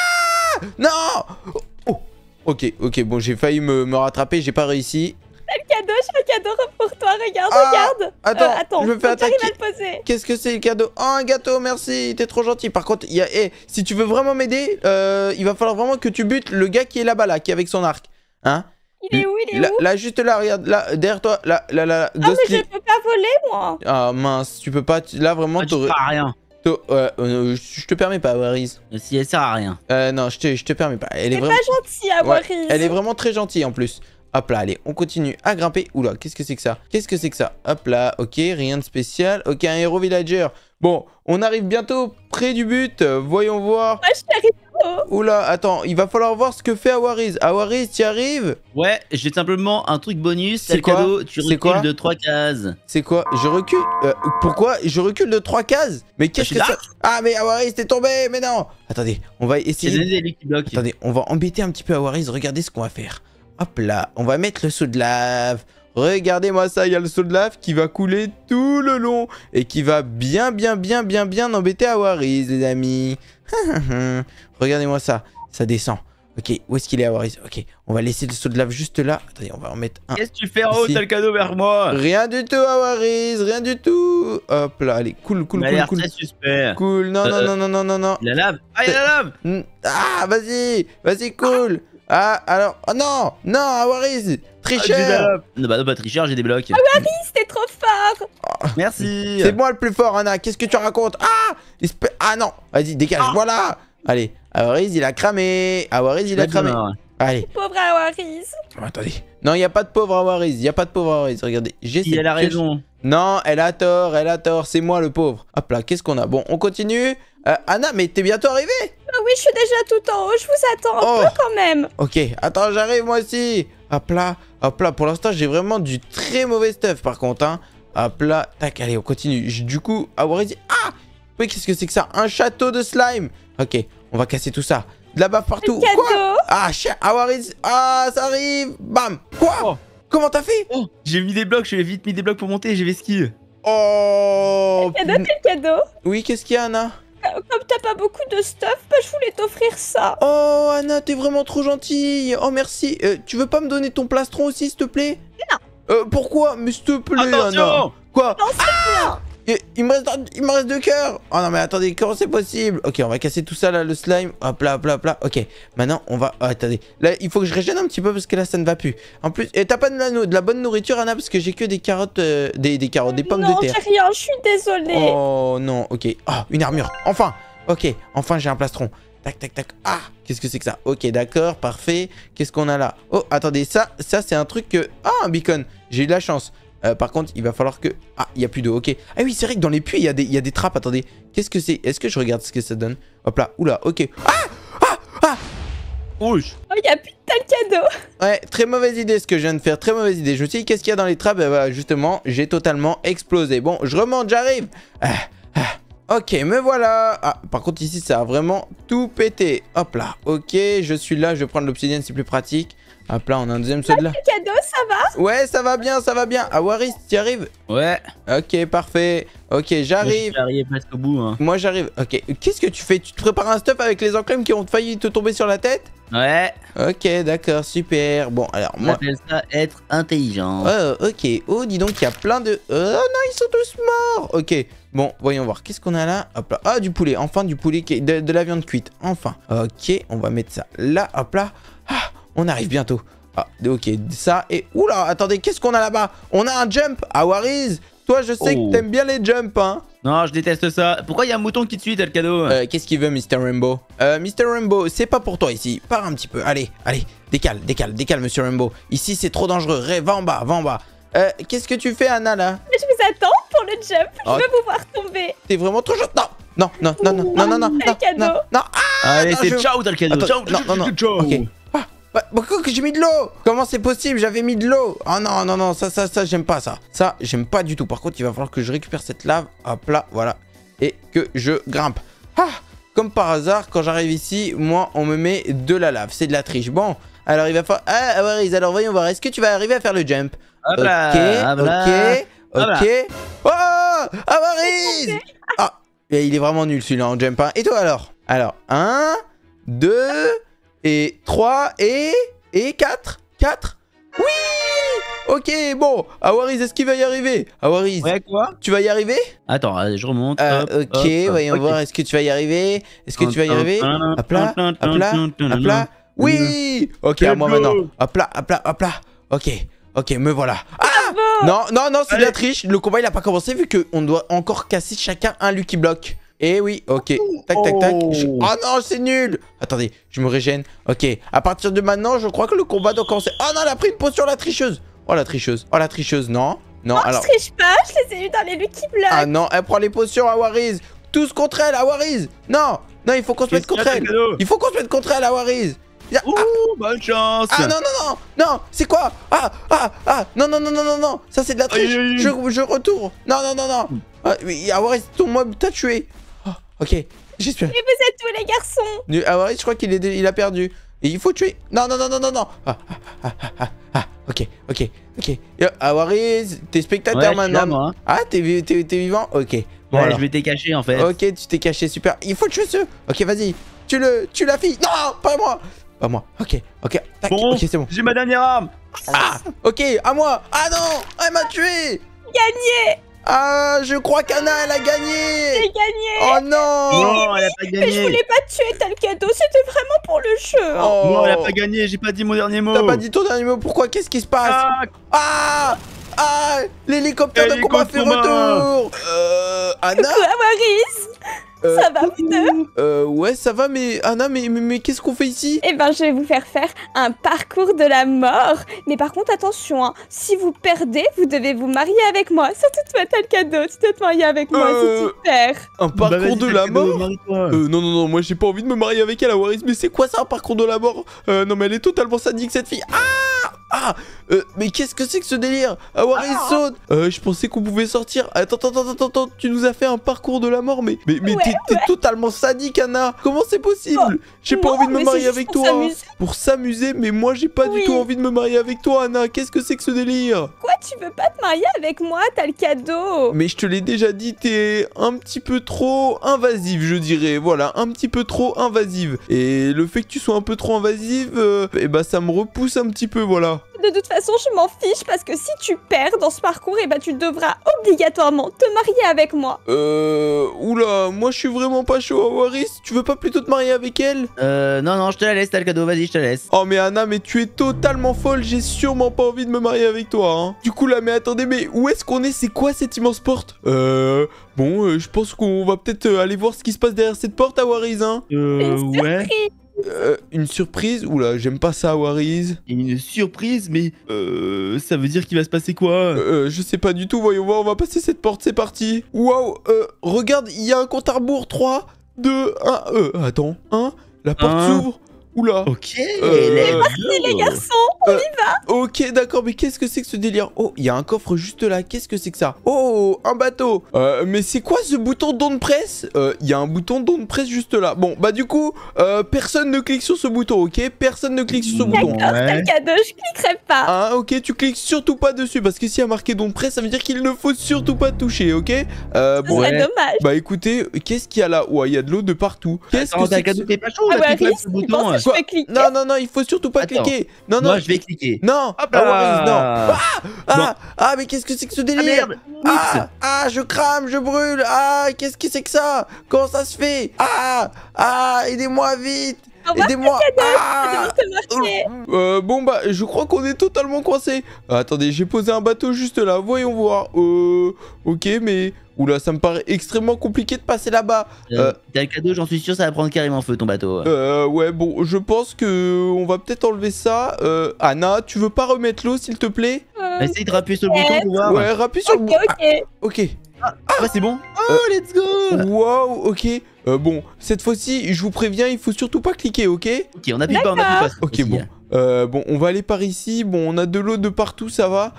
non oh, Ok, ok, bon, j'ai failli me, me rattraper, j'ai pas réussi. T'as le cadeau, je le cadeau pour toi, regarde, ah, regarde euh, Attends, attends, je me fais attaquer. Qu'est-ce que c'est le cadeau Oh, un gâteau, merci, t'es trop gentil. Par contre, y a, eh, si tu veux vraiment m'aider, euh, il va falloir vraiment que tu butes le gars qui est là-bas, là, qui est avec son arc. Hein il est où, il est là, où Là, juste là, regarde, là, derrière toi, là, là, là. ah, mais je peux pas voler, moi Ah, mince, tu peux pas, là, vraiment... Ah, pas rien euh, euh, je te permets pas, Waris. Si elle sert à rien. Euh, non, je te, te permets pas. Elle est, vraiment... pas gentille, à hein, elle est vraiment très gentille en plus. Hop là, allez, on continue à grimper. Oula, qu'est-ce que c'est que ça Qu'est-ce que c'est que ça Hop là, ok, rien de spécial. Ok, un héros villager. Bon, on arrive bientôt près du but. Voyons voir. Moi, je Oh. Oula, attends, il va falloir voir ce que fait Awariz. Awariz, tu arrives Ouais, j'ai simplement un truc bonus. C'est quoi Tu recules de 3 cases. C'est quoi Je recule euh, Pourquoi Je recule de 3 cases Mais qu'est-ce que ça Ah, mais Awariz, t'es tombé Mais non Attendez, on va essayer. Attendez, on va embêter un petit peu Awariz. Regardez ce qu'on va faire. Hop là, on va mettre le saut de lave. Regardez-moi ça, il y a le saut de lave qui va couler tout le long et qui va bien, bien, bien, bien, bien embêter Awariz, les amis. (laughs) Regardez-moi ça. Ça descend. Ok, où est-ce qu'il est, Awariz Ok, on va laisser le saut de lave juste là. Attendez, on va en mettre un. Qu'est-ce que tu fais en haut cadeau vers moi Rien du tout, Awariz, Rien du tout Hop là, allez, cool, cool, cool, cool. Très suspect. Cool, non, non, euh, non, non, non, non. La lave Ah, il la lave Ah, vas-y Vas-y, cool ah. alors... Oh non Non, Awariz tricheur ah, Non, pas bah, bah, j'ai des blocs. Ah oui, c'était trop fort Merci C'est moi le plus fort, Anna, qu'est-ce que tu racontes Ah Ah non Vas-y, dégage, ah. voilà Allez, Awariz, il a cramé Awariz, il a cramé hein. Allez. Pauvre Awariz oh, Attendez. Non, il n'y a pas de pauvre Awariz, il n'y a pas de pauvre Awariz, regardez. J'ai si, elle a raison. Non, elle a tort, elle a tort, c'est moi le pauvre. Hop là, qu'est-ce qu'on a Bon, on continue. Euh, Anna, mais t'es bientôt arrivée Ah oui, je suis déjà tout en haut, je vous attends un oh. peu quand même. Ok, attends, j'arrive moi aussi. Hop là, hop là. Pour l'instant, j'ai vraiment du très mauvais stuff par contre. Hein. Hop là. Tac, allez, on continue. Du coup, avoir Ah Oui, qu'est-ce que c'est que ça Un château de slime Ok, on va casser tout ça. De la baffe partout. Quoi ah, Awariz. Ah, ça arrive. Bam. Quoi oh. Comment t'as fait oh, J'ai mis des blocs. je J'ai vite mis des blocs pour monter. J'ai vais ski. Oh. quel cadeau Oui, qu'est-ce qu'il y a, Anna comme t'as pas beaucoup de stuff, bah, je voulais t'offrir ça. Oh, Anna, t'es vraiment trop gentille. Oh, merci. Euh, tu veux pas me donner ton plastron aussi, s'il te plaît Non. Euh, pourquoi Mais s'il te plaît, Attention Anna. Quoi non, ah il, me reste, il deux cœurs. Oh non, mais attendez, comment c'est possible Ok, on va casser tout ça là, le slime. Hop là, hop là, hop là. Ok, maintenant on va. Oh, attendez, là il faut que je régène un petit peu parce que là ça ne va plus. En plus, et t'as pas de la, de la, bonne nourriture, Anna, parce que j'ai que des carottes, euh, des, carottes, des pommes de terre. Non, j'ai rien, je suis désolée. Oh non, ok. Oh, une armure, enfin. Ok, enfin j'ai un plastron. Tac, tac, tac. Ah, qu'est-ce que c'est que ça Ok, d'accord, parfait. Qu'est-ce qu'on a là Oh, attendez, ça, ça c'est un truc que... Ah, un beacon. J'ai eu de la chance. Euh, par contre, il va falloir que... Ah, il n'y a plus d'eau, ok. Ah oui, c'est vrai que dans les puits, il y, a des, il y des trappes. Attendez, qu'est-ce que c'est Est-ce que je regarde ce que ça donne Hop là, oula, ok. Ah Ah Ah Rouge Oh, il n'y a plus de cadeau Ouais, très mauvaise idée ce que je viens de faire, très mauvaise idée. Je me suis dit, qu'est-ce qu'il y a dans les trappes Bah, justement, j'ai totalement explosé. Bon, je remonte, j'arrive ah, ah. Ok, me voilà Ah, par contre, ici, ça a vraiment tout pété. Hop là, ok, je suis là, je vais prendre l'obsidienne, c'est plus pratique. Hop là, on a un deuxième là. de là. cadeau, ça va Ouais, ça va bien, ça va bien. Ah, Waris, t'y arrives Ouais. Ok, parfait. Ok, j'arrive. J'arrive presque au bout. Hein. Moi, j'arrive. Ok, qu'est-ce que tu fais Tu te prépares un stuff avec les encremes qui ont failli te tomber sur la tête Ouais. Ok, d'accord, super. Bon, alors moi. On appelle ça être intelligent. Oh, ok. Oh, dis donc, il y a plein de. Oh non, ils sont tous morts. Ok. Bon, voyons voir. Qu'est-ce qu'on a là Hop là. Ah, du poulet. Enfin, du poulet, de, la viande cuite. Enfin. Ok, on va mettre ça là. Hop là. Ah. On arrive bientôt. Ah, ok, ça et... Oula, attendez, qu'est-ce qu'on a là-bas On a un jump à ah, Toi, je sais que oh. t'aimes bien les jumps, hein non, je déteste ça. Pourquoi il y a un mouton qui te suit, t'as cadeau euh, Qu'est-ce qu'il veut, Mr. Rainbow euh, Mr. Rainbow, c'est pas pour toi ici. Pars un petit peu. Allez, allez, décale, décale, décale, Monsieur Rainbow. Ici, c'est trop dangereux. Ré, va en bas, va en bas. Euh, Qu'est-ce que tu fais, Anna, là je vous attends pour le jump. Je ah. veux voir tomber. T'es vraiment trop chaud. Non non, non, non, non, non, non, non, non, non, non, ah, pourquoi bah, bah, que j'ai mis de l'eau Comment c'est possible J'avais mis de l'eau. Oh non, non, non, ça, ça, ça, j'aime pas ça. Ça, j'aime pas du tout. Par contre, il va falloir que je récupère cette lave. Hop là, voilà. Et que je grimpe. Ah Comme par hasard, quand j'arrive ici, moi, on me met de la lave. C'est de la triche. Bon, alors il va falloir... Ah, ah alors voyons voir. Est-ce que tu vas arriver à faire le jump Ok, ok, ok. Oh Avariz Ah, ah! il est vraiment nul celui-là en jump. Hein. Et toi alors Alors, un, deux... Et 3 et... Et 4 4 Oui Ok, bon, Awariz, est-ce qu'il va y arriver Awariz, ouais, quoi tu vas y arriver Attends, euh, je remonte. Euh, ok, voyons voir, est-ce que tu vas y arriver Est-ce que tu vas y arriver À plat, à plat, à plat. Oui Ok, à moi maintenant. À plat, à plat, à plat. Ok, ok, me voilà. Ah, ah Non, non, non, c'est de la triche. Le combat, il a pas commencé vu qu'on doit encore casser chacun un Lucky Block. Eh oui, ok. Tac, tac, tac. Oh, ah non, c'est nul Attendez, je me régène. Ok, à partir de maintenant, je crois que le combat doit commencer. Oh non, elle a pris une potion, la tricheuse Oh la tricheuse, oh la tricheuse, non Non, oh, alors... je triche pas, je les ai juste dans les lui qui Ah non, elle prend les potions à Wariz Tous contre elle, à Non Non, il faut qu'on se mette contre elle Il faut qu'on se mette contre elle, à Wariz ah. bonne chance Ah non, non, non Non, c'est quoi Ah, ah, ah Non, non, non, non, non, non Ça, c'est de la triche Je, retourne Non, non, non, non hmm. ah, ton mob t'a tué Ok, j'espère. Mais vous êtes tous les garçons ah je crois qu'il il a perdu. il faut tuer. Non, non, non, non, non, non. Ah, ah, ah, ah, ah, ah. ok, ok, ok. Yo, Awari, t'es spectateur maintenant. Hein. Ah, t'es vivant Ok. Bon, ouais, alors. je m'étais caché en fait. Ok, tu t'es caché, super. Il faut tuer ce. Ok, vas-y. Tu le, tu la fille. Non, pas moi. Pas moi. Ok, ok. ok, c'est bon. J'ai ma dernière arme. Ah, ok, à moi. Ah non, elle m'a tué. Gagné. Ah, je crois qu'Anna, elle a gagné J'ai gagné Oh non Non, elle a pas gagné Mais je voulais pas te tuer, t'as le cadeau, c'était vraiment pour le jeu hein. oh. Non, elle a pas gagné, j'ai pas dit mon dernier mot T'as pas dit ton dernier mot, pourquoi Qu'est-ce qui se passe Ah, ah, ah L'hélicoptère de combat fait retour euh, Anna euh, ça va, euh, Ouais, ça va, mais Anna, ah mais, mais, qu'est-ce qu'on fait ici Eh ben, je vais vous faire faire un parcours de la mort. Mais par contre, attention, hein, si vous perdez, vous devez vous marier avec moi. Surtout, toi, t'as le cadeau, tu dois te marier avec moi C'est euh, Un bah, parcours de la mort euh, Non, non, non, moi j'ai pas envie de me marier avec elle, waris mais c'est quoi ça, un parcours de la mort euh, Non, mais elle est totalement sadique, cette fille. Ah ah euh, Mais qu'est-ce que c'est que ce délire Avoir ah, ah. saute euh, Je pensais qu'on pouvait sortir. Attends, attends, attends, attends, tu nous as fait un parcours de la mort, mais mais, t'es totalement sadique, Anna Comment c'est possible oh, J'ai pas envie de me marier avec toi. Hein. Pour s'amuser, mais moi j'ai pas du tout envie de me marier avec toi, Anna. Qu'est-ce que c'est que ce délire Quoi Tu veux pas te marier avec moi T'as le cadeau. Mais je te l'ai déjà dit, t'es un petit peu trop invasive, je dirais. Voilà, un petit peu trop invasive. Et le fait que tu sois un peu trop invasive, et euh, eh bah ben, ça me repousse un petit peu, voilà. De toute façon, je m'en fiche parce que si tu perds dans ce parcours, et eh bah ben, tu devras obligatoirement te marier avec moi. Euh... Oula, moi je suis vraiment pas chaud, Waris. Tu veux pas plutôt te marier avec elle Euh... Non, non, je te la laisse, t'as le cadeau, vas-y, je te laisse. Oh mais Anna, mais tu es totalement folle, j'ai sûrement pas envie de me marier avec toi. Hein. Du coup là, mais attendez, mais où est-ce qu'on est C'est quoi cette immense porte Euh... Bon, euh, je pense qu'on va peut-être euh, aller voir ce qui se passe derrière cette porte à Waris, hein. Euh... ouais. Euh, une surprise Oula, j'aime pas ça, Wariz Une surprise Mais euh, ça veut dire qu'il va se passer quoi euh, Je sais pas du tout, voyons voir, on va passer cette porte, c'est parti. Waouh, regarde, il y a un compte à rebours. 3, 2, 1, attends, 1, la porte s'ouvre. Oula. Ok. Euh, eh ben, les euh, garçons, on y va. Euh, ok, d'accord, mais qu'est-ce que c'est que ce délire Oh, il y a un coffre juste là. Qu'est-ce que c'est que ça Oh, un bateau. Euh, mais c'est quoi ce bouton don de presse Il y a un bouton don press presse juste là. Bon, bah du coup, personne ne clique sur ce bouton, ok Personne ne clique sur ce bouton. D'accord, un cadeau, je cliquerai pas. Ah, ok, tu cliques surtout pas dessus parce que s'il y a marqué don press, ça veut dire qu'il ne faut surtout pas toucher, ok euh, bon, dommage. Bah écoutez, qu'est-ce qu'il y a là Ouais, il y a de l'eau de partout. Qu'est-ce que c'est que... pas ah chaud, non, non, non, il faut surtout pas cliquer. Non, non. Moi, je vais cliquer. Non. Ah, bah ah. Ah, ah, ah, mais qu'est-ce que c'est que ce délire ah, ah, je crame, je brûle. Ah, qu'est-ce que c'est que ça Comment ça se fait Ah, ah, aidez-moi vite. Aidez-moi ah. euh, Bon bah, je crois qu'on est totalement coincé. Ah, attendez, j'ai posé un bateau juste là, voyons voir. Euh, ok, mais... Oula, ça me paraît extrêmement compliqué de passer là-bas. Euh, t'as un cadeau, j'en suis sûr, ça va prendre carrément feu ton bateau. ouais, bon, je pense que on va peut-être enlever ça. Anna, tu veux pas remettre l'eau, s'il te plaît Essaye de rappuyer sur le bouton Ouais, rappuie sur le bouton. ok. Ah, ah, c'est bon Oh, euh, let's go Wow, ok. Euh, bon, cette fois-ci, je vous préviens, il faut surtout pas cliquer, ok Ok, on appuie pas, on appuie pas. Ok, bon. Euh, bon, on va aller par ici. Bon, on a de l'eau de partout, ça va.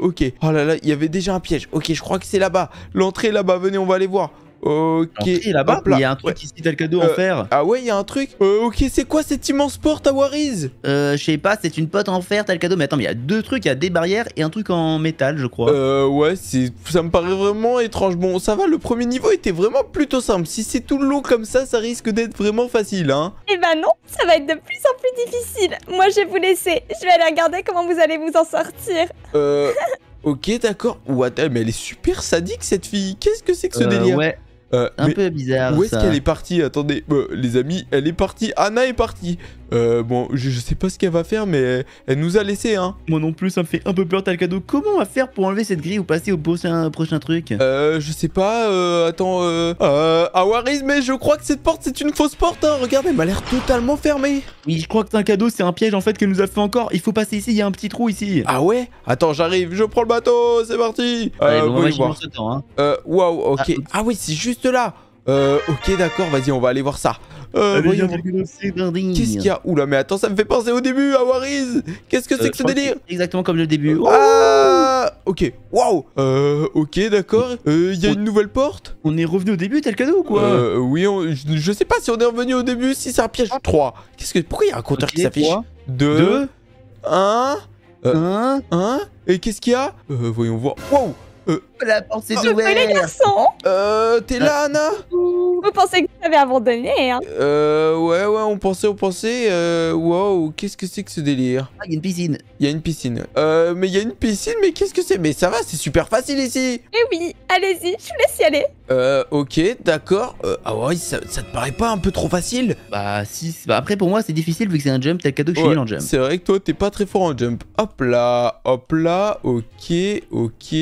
ok. Oh là là, il y avait déjà un piège. Ok, je crois que c'est là-bas. L'entrée là-bas. Venez, on va aller voir. Ok. il y a un truc ici, tel le cadeau en euh, fer. Ah ouais, il y a un truc. Euh, ok, c'est quoi cette immense porte à Waris Euh, je sais pas, c'est une pote en fer, tel cadeau. Mais attends, mais il y a deux trucs, il y a des barrières et un truc en métal, je crois. Euh, ouais, ça me paraît vraiment étrange. Bon, ça va, le premier niveau était vraiment plutôt simple. Si c'est tout long comme ça, ça risque d'être vraiment facile, hein. Eh ben non, ça va être de plus en plus difficile. Moi, je vais vous laisser. Je vais aller regarder comment vous allez vous en sortir. Euh. Ok, d'accord. What? Mais elle est super sadique cette fille. Qu'est-ce que c'est que ce euh, délire? Euh, un peu bizarre. Où est-ce qu'elle est partie Attendez, euh, les amis, elle est partie. Anna est partie. Euh, bon, je, sais pas ce qu'elle va faire, mais elle, nous a laissé, hein. Moi non plus, ça me fait un peu peur, t'as le cadeau. Comment on va faire pour enlever cette grille ou passer au prochain, prochain truc Euh, je sais pas, euh, attends, euh, euh mais je crois que cette porte, c'est une fausse porte, hein. Regarde, elle m'a l'air totalement fermée. Oui, je crois que c'est un cadeau, c'est un piège, en fait, qu'elle nous a fait encore. Il faut passer ici, il y a un petit trou ici. Ah ouais Attends, j'arrive, je prends le bateau, c'est parti. Allez, euh, bon, hein. Euh, waouh, ok. Ah, ah oui, c'est juste là. Euh, ok, d'accord, vas-y, on va aller voir ça. Euh, Qu'est-ce qu'il y a Oula, mais attends, ça me fait penser au début à Waris Qu'est-ce que c'est que ce délire Exactement comme le début. Ah Ok, waouh Euh, ok, d'accord. Euh, il y a une nouvelle porte On est revenu au début tel cadeau ou quoi Euh, oui, je, sais pas si on est revenu au début, si c'est un piège. 3. Ah. Qu'est-ce que... Pourquoi il y a un compteur qui s'affiche 2, 1, 1, 1. Et qu'est-ce qu'il y a euh, Voyons voir. Waouh euh, la pensée oh, de Ware. les garçons. Euh, t'es là, Anna Vous pensez que vous avez abandonné, hein Euh, ouais, ouais, on pensait, on pensait. Euh, wow, qu'est-ce que c'est que ce délire Ah, il y a une piscine. Il y a une piscine. Euh, mais il y a une piscine, mais qu'est-ce que c'est Mais ça va, c'est super facile ici. Eh oui, allez-y, je vous laisse y aller. Euh, ok, d'accord. Euh, ah ouais, ça, te paraît pas un peu trop facile Bah, si. Bah, après, pour moi, c'est difficile vu que c'est un jump, t'as le cadeau que je suis en jump. C'est vrai que toi, t'es pas très fort en jump. Hop là, hop là, ok, ok.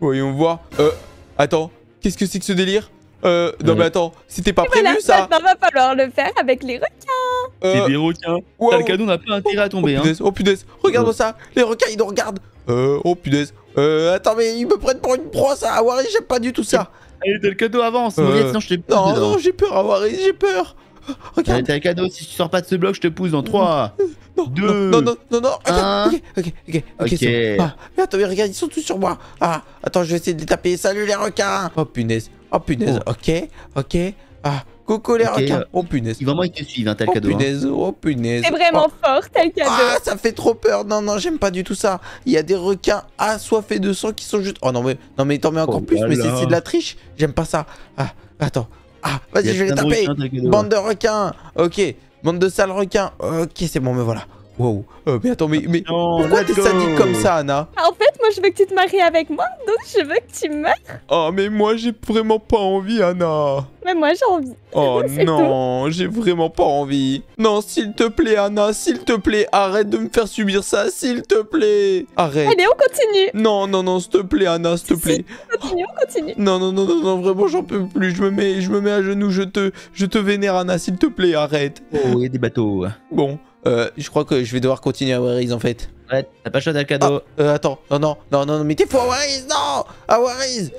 Voyons voir. Euh, attends, qu'est-ce que c'est que ce délire euh, non euh. mais attends, c'était pas prévu voilà, ça Il va falloir le faire avec les requins euh... C'est des requins T'as le canon, on n'a pas intérêt à tomber Oh, hein. punaise, hein. oh punaise, regarde-moi euh. ça Les requins, ils nous regardent Euh, oh punaise Euh, attends, mais ils me prennent pour une proie, ça Awari, j'aime pas du tout ça Allez, t'as le cadeau, avance euh, Non, non, j'ai peur, Awari, j'ai peur Oh, regarde. T'as un cadeau, si tu sors pas de ce bloc, je te pousse dans 3, non, 2, non, non, non, non, ok, ok, ok, ok. Ah, attends, mais regarde, ils sont tous sur moi. Ah, attends, je vais essayer de les taper. Salut les requins. Oh punaise, oh punaise, oh. ok, ok. Ah, coucou les requins. Euh, oh punaise. Vraiment, ils te suivent, hein, tel oh, cadeau. Hein. Punaise, Oh punaise, C'est vraiment oh. fort, tel cadeau. Ah, ça fait trop peur. Non, non, j'aime pas du tout ça. Il y a des requins assoiffés de sang qui sont juste. Oh non, mais, non, mais t'en mets encore plus, mais c'est de la triche. J'aime pas ça. Ah, attends. Ah, vas-y, je vais les taper. Bande de requins. Ok. Bande de sales requins. Ok, c'est bon, me voilà. Wow. Euh, mais attends, mais, pourquoi t'es sadique comme ça, Anna En fait, moi, je veux que tu te maries avec moi, donc je veux que tu meurs. Oh, ah, mais moi, j'ai vraiment pas envie, Anna. Mais moi, j'ai envie. Oh (laughs) non, j'ai vraiment pas envie. Non, s'il te plaît, Anna, s'il te plaît, arrête de me faire subir ça, s'il te plaît. Arrête. Allez, on continue. Non, non, non, s'il te plaît, Anna, s'il te plaît. Si, continue, on continue. Non, non, non, non, vraiment, j'en peux plus. Je me mets, je me mets à genoux, je te, je te vénère, Anna, s'il te plaît, arrête. Oh, il y a des bateaux. Bon. Euh, je crois que je vais devoir continuer à Warriors en fait. Ouais, t'as pas le choix cadeau. Ah, euh, attends, non, non, non, non, mais t'es fou à Warriors, non À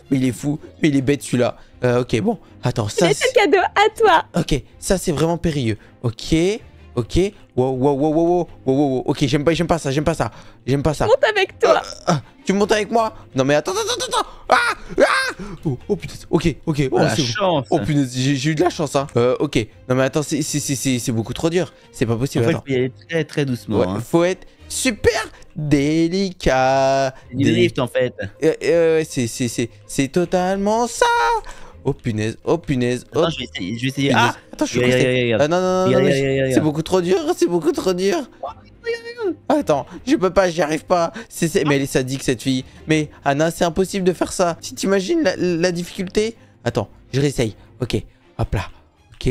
Mais il est fou, mais il est bête celui-là. Euh, ok, bon, attends, ça. C'est cadeau à toi. Ok, ça c'est vraiment périlleux. Ok. Ok. Wow, wow, wow, wow, wow, wow, Ok, j'aime pas, j'aime pas ça, j'aime pas ça. J'aime pas ça. Monte avec toi. Ah, ah, ah. tu montes avec moi Non mais attends, attends, attends, attends. Ah, oh, oh, putain. Ok, ok. Oh, la chance. Oh putain, j'ai eu de la chance. Hein. Euh, ok. Non mais attends, c'est beaucoup trop dur. C'est pas possible. En fait, faut y aller très très doucement. Ouais, hein. Faut être super délicat. Du drift en fait. Euh, euh, c'est totalement ça. Oh punaise, oh punaise, oh Attends, je vais essayer, je vais essayer. Ah Attends, je suis resté. Ah, non, non, non, non c'est beaucoup trop dur, c'est beaucoup trop dur. Ah, attends, je peux pas, j'y arrive pas. Mais elle est sadique cette fille. Mais Anna, c'est impossible de faire ça. Si t'imagines la, la difficulté. Attends, je réessaye. Ok, hop là. Ok,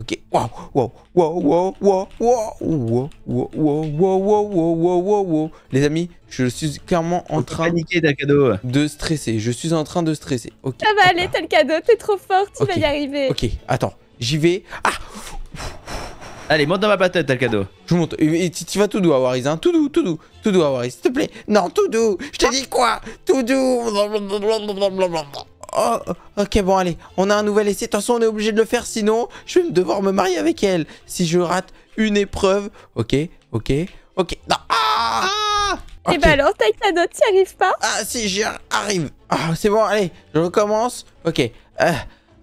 Ok. Wow, wow, wow, wow, wow, wow, wow, wow, wow, wow, wow, wow, wow, wow. Les amis, je suis clairement en train de stresser. Je suis en train de stresser. Ok. Ça va aller, t'as le cadeau. T'es trop fort, tu vas y arriver. Ok, attends. J'y vais. Ah Allez, monte dans ma patate, t'as le cadeau. Je monte. tu vas tout doux, Awaris. Hein. Tout doux, tout doux. Tout doux, Awaris. S'il te plaît. Non, tout doux. Je te dis quoi Tout doux. Oh, ok, bon, allez, on a un nouvel essai. De toute façon, on est obligé de le faire, sinon, je vais devoir me marier avec elle. Si je rate une épreuve. Ok, ok, ok. Non, ah, ah Et eh bah ben, t'as ta note, t'y arrives pas Ah, si, j'y arrive. Ah, c'est bon, allez, je recommence. Ok, euh,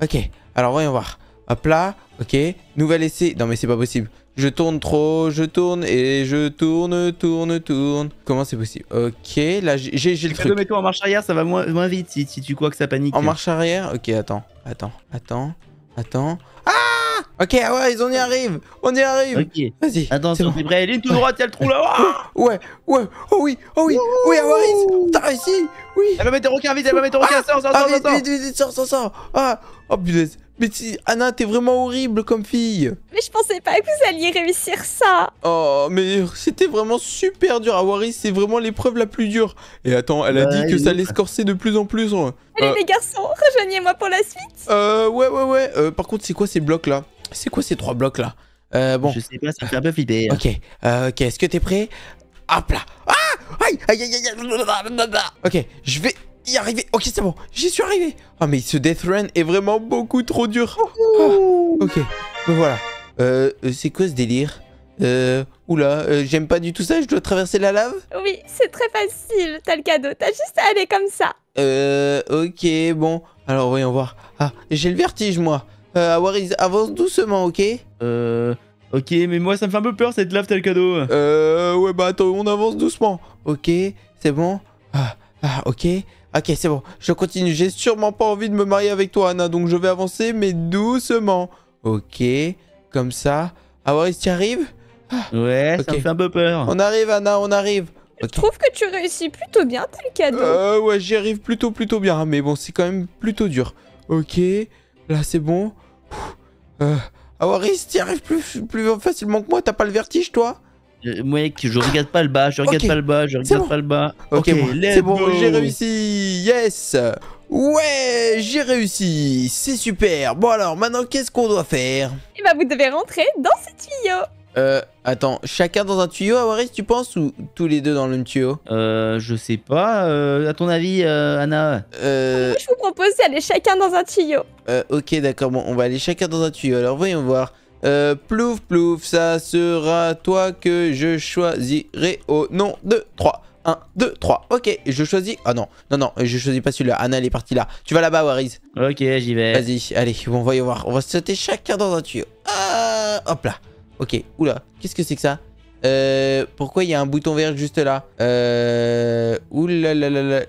ok. Alors, voyons voir. Hop là, ok. Nouvel essai. Non, mais c'est pas possible. Je tourne trop, je tourne et je tourne, tourne, tourne. Comment c'est possible Ok, là j'ai le truc. tu Mets-toi en marche arrière, ça va moins, vite si, tu crois que ça panique. En marche arrière Ok, attends, attends, attends, attends. Ah Ok, ah ouais, on y arrive, on y arrive. Ok. Vas-y. Attention, c'est bon. prêt, ligne tout droite, il y a le trou là. (laughs) ouais, ouais, oh oui, oh oui, oui, Awaris, t'as réussi, oui. Elle va mettre des requin, vite, elle va mettre ton requin, ah, sors, sors, ah, sors, vite, sors, vite, vite, Ah, oh punaise, mais si, Anna, t'es vraiment horrible comme fille. Mais je pensais pas que vous alliez réussir ça. Oh, mais c'était vraiment super dur à Waris. C'est vraiment l'épreuve la plus dure. Et attends, elle a bah, dit que ça allait se de plus en plus. Allez euh, les garçons, rejoignez-moi pour la suite. Euh, ouais, ouais, ouais. Euh, par contre, c'est quoi ces blocs là C'est quoi ces trois blocs là euh, bon. Je sais pas, ça fait un peu Ok, euh, ok, est-ce que t'es prêt Hop là Ah Aïe, aïe, aïe, aïe, Ok, je vais y arriver. Ok, c'est bon. J'y suis arrivé. Ah, mais ce death run est vraiment beaucoup trop dur. Ah, ok, voilà. Euh, euh, c'est quoi ce délire euh, oula, euh, j'aime pas du tout ça, je dois traverser la lave Oui, c'est très facile, t'as le cadeau, t'as juste à aller comme ça. Euh, ok, bon, alors voyons voir. Ah, j'ai le vertige, moi. Euh, avance doucement, ok Euh, ok, mais moi ça me fait un peu peur cette lave, t'as cadeau. Euh, ouais, bah attends, on avance doucement. Ok, c'est bon. ah, ah ok, Ok, c'est bon, je continue. J'ai sûrement pas envie de me marier avec toi, Anna, donc je vais avancer, mais doucement. Ok, comme ça. Ah, Boris t'y arrives ah. Ouais, ça me fait un peu peur. On arrive, Anna, on arrive. Je trouve que tu réussis plutôt bien tel cadeau. Euh, ouais, j'y arrive plutôt, plutôt bien, mais bon, c'est quand même plutôt dur. Ok, là, c'est bon. Euh. Awaris, ah, t'y arrives plus, plus facilement que moi, t'as pas le vertige, toi euh, mec, je regarde pas le bas, je regarde pas le bas, je regarde pas le bas. Ok, c'est bon, j'ai réussi. Yes. Ouais, j'ai réussi. C'est super. Bon alors, maintenant, qu'est-ce qu'on doit faire Eh bah, vous devez rentrer dans ce tuyau. Euh, attends, chacun dans un tuyau, Avaris, tu penses Ou tous les deux dans le même tuyau Euh, je sais pas. Euh, à ton avis, euh, Anna euh... je vous propose d'aller chacun dans un tuyau. Euh, ok, d'accord. Bon, on va aller chacun dans un tuyau. Alors, voyons voir. Euh, plouf, plouf, ça sera toi que je choisirai au nom de 3. 1, 2, 3. Ok, je choisis. Ah non, non, non, je choisis pas celui-là. Anna, elle est partie là. Tu vas là-bas, Waris. Ok, j'y vais. Vas-y, allez, bon, on va voir. On va sauter chacun dans un tuyau. Ah, hop là. Ok, oula, qu'est-ce que c'est que ça euh, pourquoi il y a un bouton vert juste là Euh... Ouh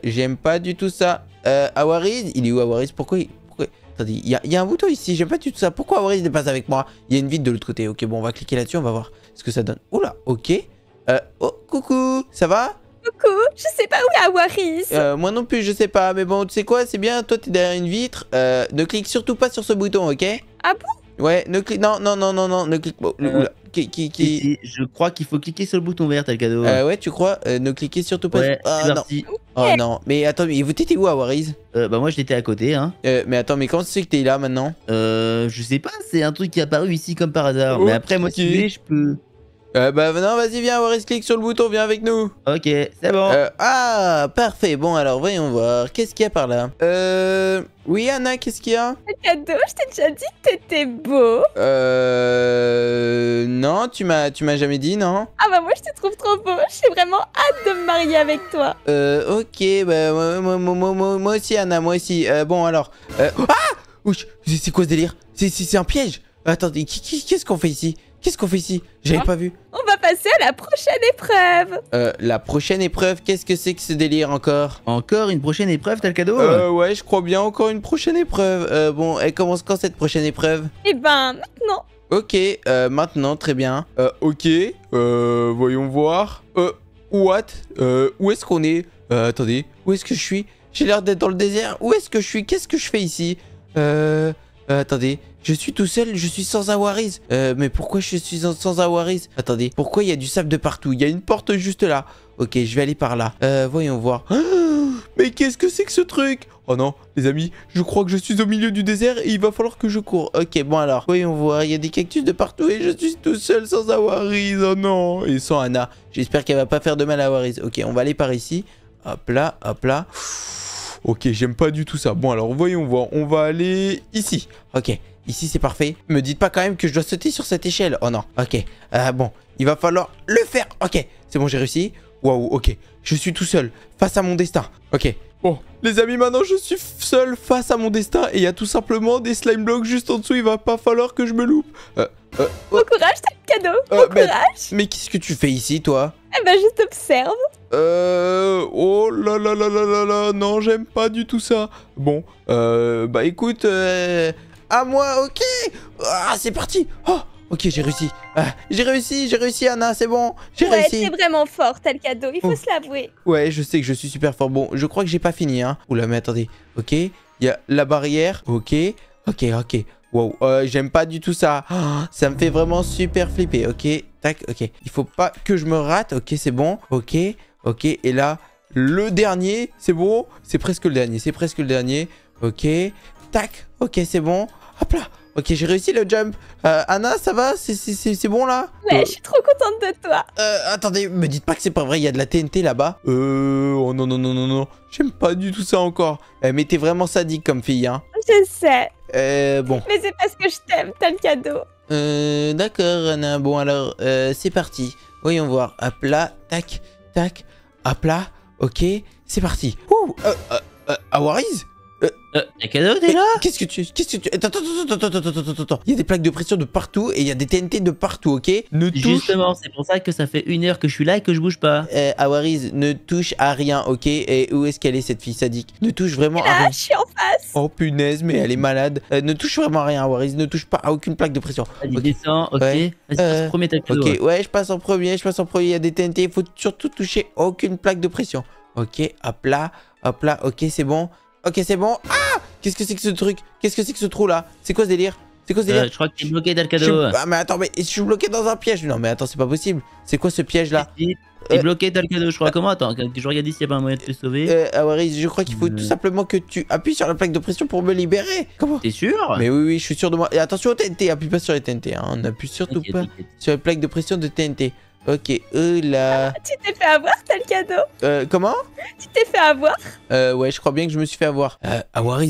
j'aime pas du tout ça. Euh, Awariz Il est où Awariz Pourquoi il il y, a un bouton ici, j'ai pas du tout ça. Pourquoi Waris n'est pas avec moi Il y a une vitre de l'autre côté. Ok, bon, on va cliquer là-dessus, on va voir ce que ça donne. Oula, ok. Euh, oh, coucou, ça va Coucou, je sais pas où est Awaris. Euh, moi non plus, je sais pas. Mais bon, tu sais quoi, c'est bien, toi t'es derrière une vitre. Euh, ne clique surtout pas sur ce bouton, ok Ah bon Ouais, ne clique. Non, non, non, non, non, ne clique pas. Oula je crois qu'il faut cliquer sur le bouton vert, t'as le cadeau. ouais, tu crois euh, Ne cliquez surtout pas. ah, non. Oh non, mais attends, mais vous t'étais où à Waris euh, Bah, moi j'étais à côté, hein. Euh, mais attends, mais quand c'est que t'es là maintenant je sais pas, c'est un truc qui est apparu ici comme par hasard. Mais après, moi, si je peux. Euh, bah non, vas-y, viens, Boris, clique sur le bouton, viens avec nous. Ok, c'est bon. Euh, ah, parfait. Bon, alors, voyons voir. Qu'est-ce qu'il y a par là Euh... Oui, Anna, qu'est-ce qu'il y a Cadeau, je t'ai déjà dit que t'étais beau. Euh... Non, tu m'as tu m'as jamais dit, non Ah bah moi, je te trouve trop beau. J'ai vraiment hâte de me marier avec toi. Euh, ok, bah moi, aussi, Anna, moi aussi. Euh, bon, alors... Euh... Ah C'est quoi ce délire C'est un piège Attendez, qu'est-ce qu'on fait ici Qu'est-ce qu'on fait ici J'avais ah. pas vu. On va passer à la prochaine épreuve. Euh, la prochaine épreuve, qu'est-ce que c'est que ce délire encore Encore une prochaine épreuve, t'as cadeau Euh, ouais, je crois bien, encore une prochaine épreuve. Euh, bon, elle commence quand cette prochaine épreuve Eh ben, maintenant. Ok, euh, maintenant, très bien. Euh, ok, euh, voyons voir. Euh, what euh, Où est-ce qu'on est, est euh, attendez, où est-ce que je suis J'ai l'air d'être dans le désert. Où est-ce que je suis Qu'est-ce que je fais ici Euh... Euh, attendez, je suis tout seul, je suis sans awaris. Euh, mais pourquoi je suis sans awaris Attendez, pourquoi il y a du sable de partout Il y a une porte juste là. Ok, je vais aller par là. Euh, voyons voir. (gasps) mais qu'est-ce que c'est que ce truc Oh non, les amis, je crois que je suis au milieu du désert et il va falloir que je cours. Ok, bon alors, voyons voir, il y a des cactus de partout et je suis tout seul sans awaris. Oh non, et sans Anna. J'espère qu'elle va pas faire de mal à awaris. Ok, on va aller par ici. Hop là, hop là. Ok, j'aime pas du tout ça. Bon, alors voyons voir. On va aller ici. Ok, ici c'est parfait. Me dites pas quand même que je dois sauter sur cette échelle. Oh non, ok. Euh, bon, il va falloir le faire. Ok, c'est bon, j'ai réussi. Waouh, ok. Je suis tout seul, face à mon destin. Ok. Bon, les amis, maintenant je suis seul face à mon destin et il y a tout simplement des slime blocks juste en dessous. Il va pas falloir que je me loupe. Bon euh, euh, courage, c'est cadeau. bon courage. Mais, mais qu'est-ce que tu fais ici, toi Eh ben, je t'observe. Euh... Oh là là là là là là, non, j'aime pas du tout ça. Bon, euh... Bah écoute, euh, À moi, ok Ah, c'est parti Oh Ok, j'ai réussi. Ah, j'ai réussi, j'ai réussi, Anna, c'est bon. J'ai ouais, réussi. t'es vraiment fort, tel cadeau, il faut oh. se l'avouer. Ouais, je sais que je suis super fort. Bon, je crois que j'ai pas fini, hein. Oula, mais attendez. Ok, il y a la barrière. Ok, ok, ok. Wow, euh, j'aime pas du tout ça. Ah, ça me fait vraiment super flipper. Ok, tac, ok. Il faut pas que je me rate. Ok, c'est bon. Ok. Ok, et là, le dernier, c'est bon C'est presque le dernier, c'est presque le dernier. Ok, tac, ok, c'est bon. Hop là Ok, j'ai réussi le jump. Euh, Anna, ça va C'est bon là Ouais, je suis trop contente de toi. Euh, attendez, me dites pas que c'est pas vrai, il y a de la TNT là-bas. Euh, oh non, non, non, non, non. J'aime pas du tout ça encore. Eh, mais t'es vraiment sadique comme fille, hein. Je sais. Euh, bon. Mais c'est parce que je t'aime, t'as le cadeau. Euh, d'accord, Anna. Bon, alors, euh, c'est parti. Voyons voir. Hop là, tac. Tac. à plat, Ok. C'est parti. Ouh. Euh, euh, euh euh, cadeau euh, là Qu'est-ce que tu... Qu'est-ce que tu... Attends, attends, attends, attends, attends, attends, attends. Il y a des plaques de pression de partout et il y a des TNT de partout, ok Ne touche... Justement, c'est pour ça que ça fait une heure que je suis là et que je bouge pas. Eh, Awariz, ne touche à rien, ok Et où est-ce qu'elle est, cette fille sadique Ne touche vraiment à rien. je suis en face Oh punaise, mais elle est malade. Euh, ne touche vraiment à rien, Awariz. Ne touche pas à aucune plaque de pression. Vas-y, descends, ok Vas-y, passe euh, premier, Ok, ouais, je passe en premier, je passe en premier. Il y a des TNT, il faut surtout toucher aucune plaque de pression. Ok, hop là, hop là, ok, c'est bon. Ok, c'est bon. Ah Qu'est-ce que c'est que ce truc Qu'est-ce que c'est que ce trou là C'est quoi ce délire C'est quoi ce délire euh, Je crois que tu es bloqué, Dalcado. Ah, mais attends, mais je suis bloqué dans un piège. Non, mais attends, c'est pas possible. C'est quoi ce piège là T'es est euh, bloqué, je crois. Euh, Comment Attends, je regarde ici, il a pas un moyen de te sauver. Euh, ah ouais je crois qu'il faut tout simplement que tu appuies sur la plaque de pression pour me libérer. Comment T'es sûr Mais oui, oui, je suis sûr de moi. Et attention au TNT, appuie pas sur les TNT. Hein. On appuie surtout pas sur la plaque de pression de TNT. Ok, euh là. (laughs) tu t'es fait avoir, tel le cadeau. Euh, comment Tu t'es fait avoir Euh, ouais, je crois bien que je me suis fait avoir. Euh,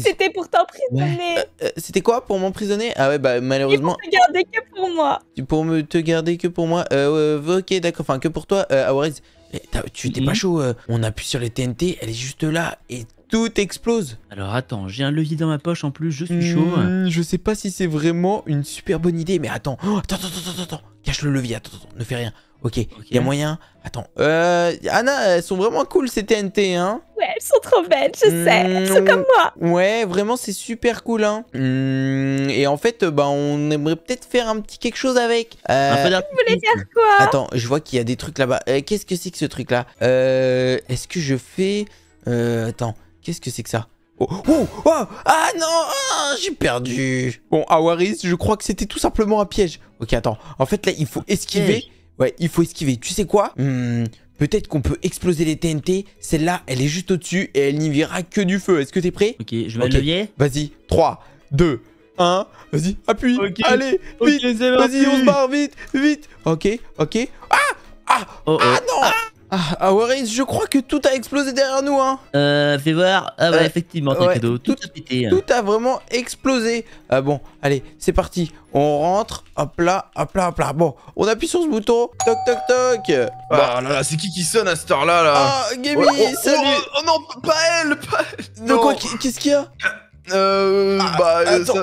C'était pour t'emprisonner. Euh, euh, c'était quoi pour m'emprisonner Ah ouais, bah malheureusement. Tu pour te garder que pour moi. Pour me te garder que pour moi Euh, ok, d'accord. Enfin, que pour toi, euh, Awaris. Eh, tu t'es pas mhm. chaud euh, On appuie sur les TNT, elle est juste là et tout explose. Alors attends, j'ai un levier dans ma poche en plus, je suis hmm, chaud. je sais pas si c'est vraiment une super bonne idée, mais attends. Oh, attends, attends, attends, attends. Cache le levier, attends, attends, ne fais rien. Ok, il y a moyen. Attends. Euh, Anna, elles sont vraiment cool ces TNT, hein Ouais, elles sont trop belles, je sais. Elles mm, sont comme moi. Ouais, vraiment, c'est super cool, hein. Mm, et en fait, bah, on aimerait peut-être faire un petit quelque chose avec. Euh, Vous voulez faire quoi Attends, je vois qu'il y a des trucs là-bas. Euh, qu'est-ce que c'est que ce truc-là euh, Est-ce que je fais... Euh, attends, qu'est-ce que c'est que ça Oh, oh, oh ah non, ah, j'ai perdu. Bon, Awaris, je crois que c'était tout simplement un piège. Ok, attends. En fait, là, il faut esquiver. Ouais, il faut esquiver. Tu sais quoi hmm, Peut-être qu'on peut exploser les TNT. Celle-là, elle est juste au-dessus et elle n'y verra que du feu. Est-ce que t'es prêt Ok, je vais le Vas-y, 3, 2, 1. Vas-y, appuie. Allez, vite. Vas-y, on se barre, vite, vite. Ok, ok. Ah Ah, oh, oh. ah non ah. Ah, ah je crois que tout a explosé derrière nous, hein Euh, fais voir. Ah ouais, euh, effectivement, t'as cadeau. Tout, a pété. Hein. Tout a vraiment explosé. Ah bon, allez, c'est parti. On rentre. Hop là, hop là, hop là. Bon, on appuie sur ce bouton. Toc, toc, toc. Ah là là, c'est qui qui sonne à cette heure-là, là Ah, Gaby, oh, oh, salut oh, oh, non, pas elle, pas Qu'est-ce qu'il y a euh, ah, bah, euh, attends,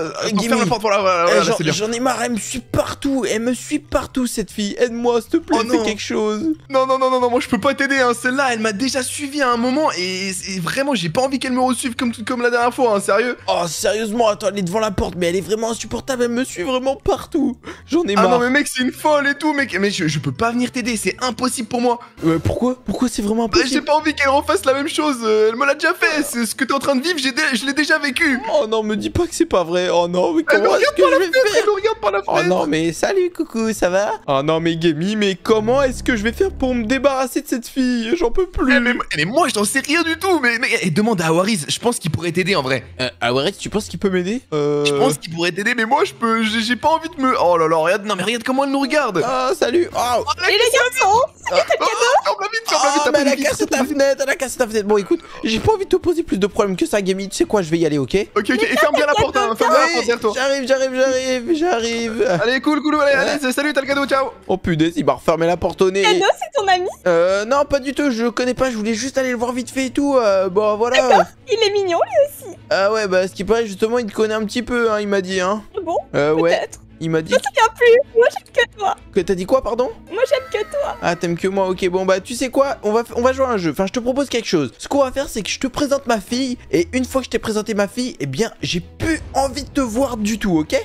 J'en ai marre, elle me suit partout, elle me suit partout cette fille. Aide-moi, s'il te plaît, oh fais quelque chose. Non, non, non, non, non, moi je peux pas t'aider, hein. celle-là, elle m'a déjà suivi à un moment et, vraiment, j'ai pas envie qu'elle me resuive comme, comme la dernière fois, hein, sérieux. Oh, sérieusement, attends, elle est devant la porte, mais elle est vraiment insupportable, elle me suit vraiment partout. J'en ai marre. Ah non, mais mec, c'est une folle et tout, mec. Mais je, peux pas venir t'aider, c'est impossible pour moi. Euh, pourquoi Pourquoi c'est vraiment bah, impossible J'ai pas envie qu'elle refasse la même chose, euh, elle me l'a déjà fait, c'est ce que t'es en train de vivre, je l'ai déjà vécu. (laughs) Oh non, me dis pas que c'est pas vrai. Oh non, mais comment est-ce que je vais regarde par la Oh non, mais salut, coucou, ça va Oh non, mais Gamy mais comment est-ce que je vais faire pour me débarrasser de cette fille J'en peux plus. mais, moi, je n'en sais rien du tout. Mais, eh, demande à Awariz je pense qu'il pourrait t'aider en vrai. Euh, tu penses qu'il peut m'aider euh. Je pense qu'il pourrait t'aider, mais moi, je peux, j'ai pas envie de me. Oh là là, regarde, non mais regarde comment elle nous regarde. Ah, salut. Ah. Oh, et les garçons, salut, t'as le ah, cadeau. Oh, mais elle a cassé ta fenêtre, elle a cassé ta fenêtre. Bon, écoute, j'ai pas envie de te poser plus de problèmes que ça, Gammy. Tu sais quoi, je vais y aller, ok ok Ok, et hein, ferme bien la porte, ferme bien la porte toi. J'arrive, j'arrive, j'arrive, j'arrive. Allez, cool, cool, allez, euh. allez, salut, t'as le cadeau, ciao. Oh putain, il m'a refermé la porte au nez. Cadeau, c'est ton ami Euh, non, pas du tout, je le connais pas, je voulais juste aller le voir vite fait et tout. Euh, bon, voilà. D'accord, il est mignon lui aussi. Ah ouais, bah, ce qui paraît, justement, il te connaît un petit peu, hein, il m'a dit, hein. Ah bon, euh, ouais. peut-être. Il m'a dit. Je me plus. Moi j'aime que toi. Que t'as dit quoi, pardon Moi j'aime que toi. Ah t'aimes que moi. Ok, bon bah tu sais quoi On va on va jouer à un jeu. Enfin, je te propose quelque chose. Ce qu'on va faire, c'est que je te présente ma fille et une fois que je t'ai présenté ma fille, eh bien j'ai plus envie de te voir du tout, ok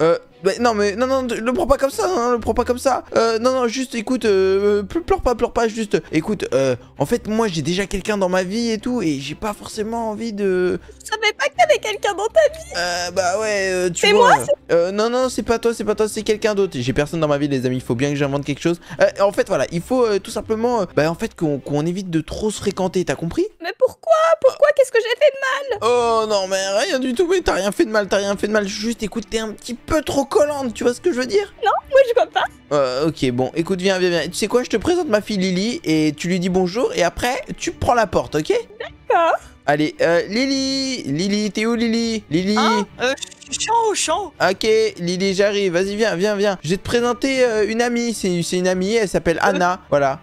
euh... non mais non non le prends pas comme ça hein, le prends pas comme ça euh, non non juste écoute euh, euh pleure pas pleure pas juste écoute euh, en fait moi j'ai déjà quelqu'un dans ma vie et tout et j'ai pas forcément envie de je savais pas que t'avais quelqu'un dans ta vie euh, bah ouais euh, tu vois moi, euh, euh, non non c'est pas toi c'est pas toi c'est quelqu'un d'autre j'ai personne dans ma vie les amis il faut bien que j'invente quelque chose en fait voilà il faut tout simplement bah en fait qu'on évite de trop se fréquenter t'as compris mais pourquoi pourquoi qu'est-ce que j'ai fait de mal oh non mais rien du tout mais t'as rien fait de mal t'as rien fait de mal juste écoute t'es un un petit peu trop collante, tu vois ce que je veux dire Non, moi je vois pas. Euh, ok, bon, écoute, viens, viens, viens. Tu sais quoi, je te présente ma fille Lily et tu lui dis bonjour et après, tu prends la porte, ok D'accord. Allez, euh, Lily Lily, t'es où Lily Lily ah, euh, je suis Ok, Lily, j'arrive, vas-y, viens, viens, viens. Je vais te présenter euh, une amie, c'est une amie, elle s'appelle euh, Anna, voilà.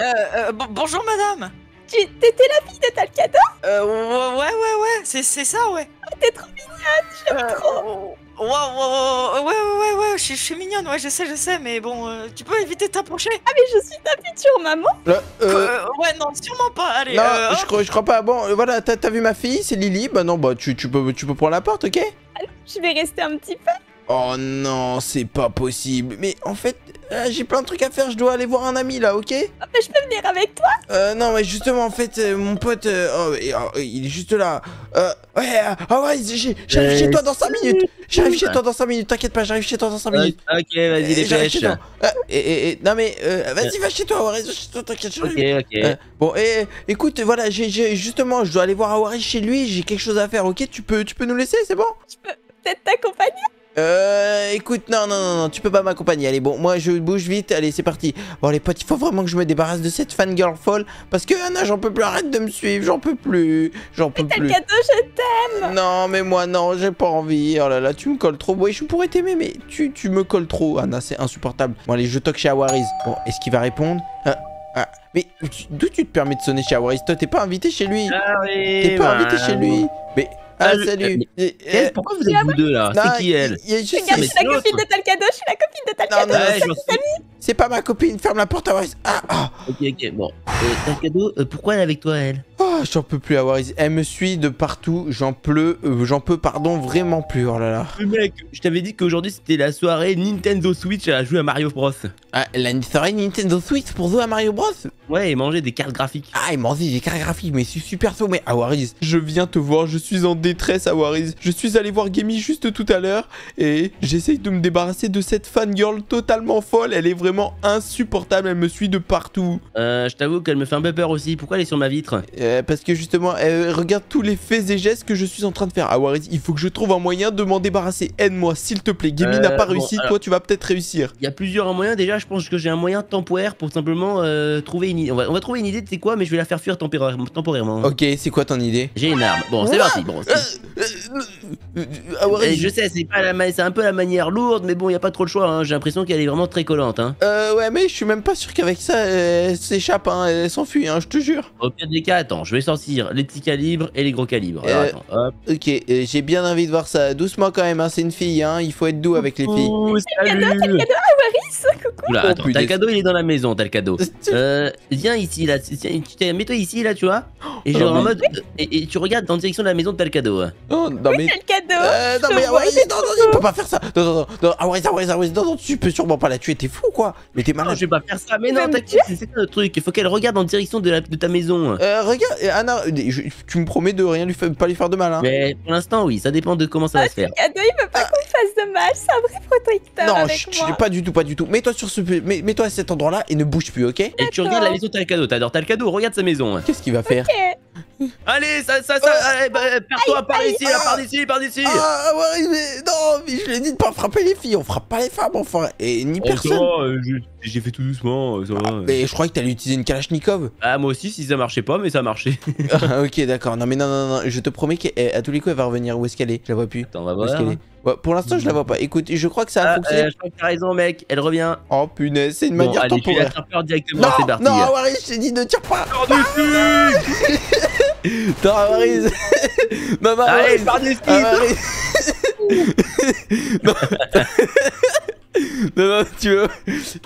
Euh, bonjour madame T'étais la fille de Talcada Euh, ouais, ouais, ouais, c'est ça, ouais. Oh, t'es trop mignonne, j'aime trop. Oh. Waouh, ouais, ouais, ouais, ouais, je suis mignonne, ouais, je sais, je sais, mais bon, euh, tu peux éviter de t'approcher Ah, mais je suis ta future maman euh, euh, Ouais, non, sûrement pas, allez, Non, je, crois, je crois pas, bon, voilà, t'as vu ma fille, c'est Lily, bah non, bah tu, tu, peux, tu peux prendre la porte, ok ah, je vais rester un petit peu. Oh non, c'est pas possible, mais en fait, euh, j'ai plein de trucs à faire, je dois aller voir un ami là, ok Ah bah je peux venir avec toi Euh non mais justement en fait euh, mon pote euh, oh, oh, il est juste là. Euh ouais ah ouais j'arrive chez toi dans 5 minutes. J'arrive chez toi dans 5 minutes, t'inquiète pas, j'arrive chez toi dans 5 minutes. OK, vas-y dépêche. Et, et, et, non mais vas-y va chez toi, chez toi, t'inquiète, OK, OK. bon et écoute, voilà, justement je dois aller voir Waris chez lui, j'ai quelque chose à faire, OK Tu peux tu peux nous laisser, c'est bon Je peux peut-être t'accompagner euh, écoute, non, non, non, non, tu peux pas m'accompagner. Allez, bon, moi, je bouge vite. Allez, c'est parti. Bon, les potes, il faut vraiment que je me débarrasse de cette fangirl folle. Parce que, Anna, j'en peux plus. Arrête de me suivre. J'en peux plus. J'en peux plus. cadeau, je t'aime. Non, mais moi, non, j'ai pas envie. Oh là là, tu me colles trop. Bon, je pourrais t'aimer, mais tu, tu me colles trop, Anna. C'est insupportable. Bon, allez, je toque chez Awariz. Bon, est-ce qu'il va répondre ah, ah. mais d'où tu te permets de sonner chez Awaris Toi, t'es pas invité chez lui. T'es pas invité chez lui. Mais ah, ah salut. Eh, eh, pourquoi vous êtes ah, vous deux là C'est qui elle Je suis la copine de Talkado je suis la copine de salut c'est pas ma copine, ferme la porte, Awariz. Ah, ah. Ok, ok, bon. Euh, un cadeau, euh, pourquoi elle est avec toi, elle Oh, j'en peux plus, Awariz. Elle me suit de partout, j'en peux, euh, j'en peux, pardon, vraiment plus, oh là là. Mais mec, je t'avais dit qu'aujourd'hui c'était la soirée Nintendo Switch à jouer à Mario Bros. Ah, la soirée Nintendo Switch pour jouer à Mario Bros Ouais, et manger des cartes graphiques. Ah, et manger des cartes graphiques, mais c'est super sauvé. Mais Awariz, je viens te voir, je suis en détresse, Awariz. Je suis allé voir Gammy juste tout à l'heure et j'essaye de me débarrasser de cette fangirl totalement folle. Elle est vraiment insupportable. Elle me suit de partout. Euh, je t'avoue qu'elle me fait un peu peur aussi. Pourquoi elle est sur ma vitre Parce que justement, elle regarde tous les faits et gestes que je suis en train de faire. Ah, il faut que je trouve un moyen de m'en débarrasser. Aide-moi, s'il te plaît. Gaming n'a pas réussi. Toi, tu vas peut-être réussir. Il y a plusieurs moyens. Déjà, je pense que j'ai un moyen temporaire pour simplement trouver une. On va, on va, trouver une idée de c'est quoi, mais je vais la faire fuir temporairement. Ok, c'est quoi ton idée J'ai une arme. Bon, c'est parti. Bon, je sais, c'est un peu la manière lourde, mais bon, il y a pas trop le choix. J'ai l'impression qu'elle est vraiment très collante. Euh, ouais, mais je suis même pas sûr qu'avec ça, euh, elle s'échappe, hein, elle s'enfuit, hein, je te jure. Au pire des cas, attends, je vais sortir les petits calibres et les gros calibres. Euh, ok, euh, j'ai bien envie de voir ça. Doucement quand même, hein, c'est une fille, hein, il faut être doux avec les filles. salut. T'as le cadeau, cadeau, t'as ah, le oh, cadeau, il est dans la maison, t'as le cadeau. (laughs) euh, viens ici, là, mets-toi ici, là, tu vois. Oh, et genre oh, en mode, et, tu regardes dans la direction de la maison, t'as le cadeau. Hein. Oh, non, mais... le cadeau. non, mais, ah ouais, non, non, il peut pas faire ça. Non, non, non, ah non, non, tu peux sûrement pas la tuer, t'es fou, quoi. Mais t'es malade. Non, je vais pas faire ça. Mais non, t'inquiète, c'est ça truc. Il faut qu'elle regarde en direction de, ta maison. Euh, regarde, euh, Anna, euh, tu me promets de rien lui faire, pas lui faire de mal. Hein. Mais pour l'instant, oui, ça dépend de comment ça va ah, se faire. Cadeau, il veut pas ah. qu'on fasse de mal. C'est un vrai protecteur. Non, je, moi. pas du tout, pas du tout. Mets-toi sur ce, mets-toi à cet endroit-là et ne bouge plus, ok Et tu regardes la maison, t'as le cadeau. T'adores, t'as le cadeau. Regarde sa maison. Qu'est-ce qu'il va faire (laughs) Allez, ça, ça, ça, allez, euh, eh, bah, perds-toi par ici, à par d'ici, par d'ici ah, ah, ouais, mais non, mais je l'ai dit de pas frapper les filles, on frappe pas les femmes, enfin, et ni eh, personne euh, J'ai fait tout doucement, euh, ça va. Mais je crois que t'allais utiliser une Kalachnikov Ah, moi aussi, si ça marchait pas, mais ça marchait (laughs) ah, ok, d'accord, non, mais non, non, non, je te promets qu'à tous les coups, elle va revenir, où est-ce qu'elle est Je la vois plus. Attends, on va voir pour l'instant, je la vois pas. Mm. Écoute, je crois que ça a ah, fonctionné. Euh, je crois que raison, mec. Elle revient. Oh punaise, c'est une manière de temporaire. Je directement. Non, parti. non, Waris, je t'ai dit ne tire pas. Ah, (laughs) non, (laughs) du (laughs) Non, Waris. Maman, Allez, sors du non, (laughs) Non, non, tu veux,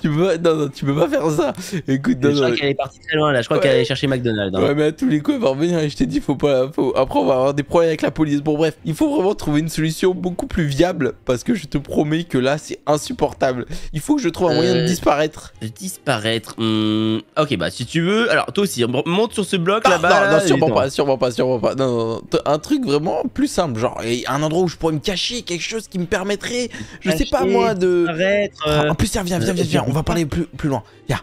tu veux pas, non, non, tu peux pas faire ça. Écoute, non, je crois qu'elle est partie très loin là. Je crois qu'elle est allée chercher McDonald's. Hein. Ouais, mais à tous les coups, elle va revenir et je t'ai dit, faut pas, Après, on va avoir des problèmes avec la police. Bon, bref, il faut vraiment trouver une solution beaucoup plus viable parce que je te promets que là, c'est insupportable. Il faut que je trouve un moyen de euh, disparaître. De disparaître. Hmm. Ok, bah si tu veux, alors toi aussi, monte sur ce bloc là-bas. Non, non, sûrement pas, sûrement pas, sûrement pas. Non, non, non, un truc vraiment plus simple, genre un endroit où je pourrais me cacher, quelque chose qui me permettrait, je sais pas moi, de euh. En plus, viens, viens, viens, viens, on va parler plus, plus loin. Viens,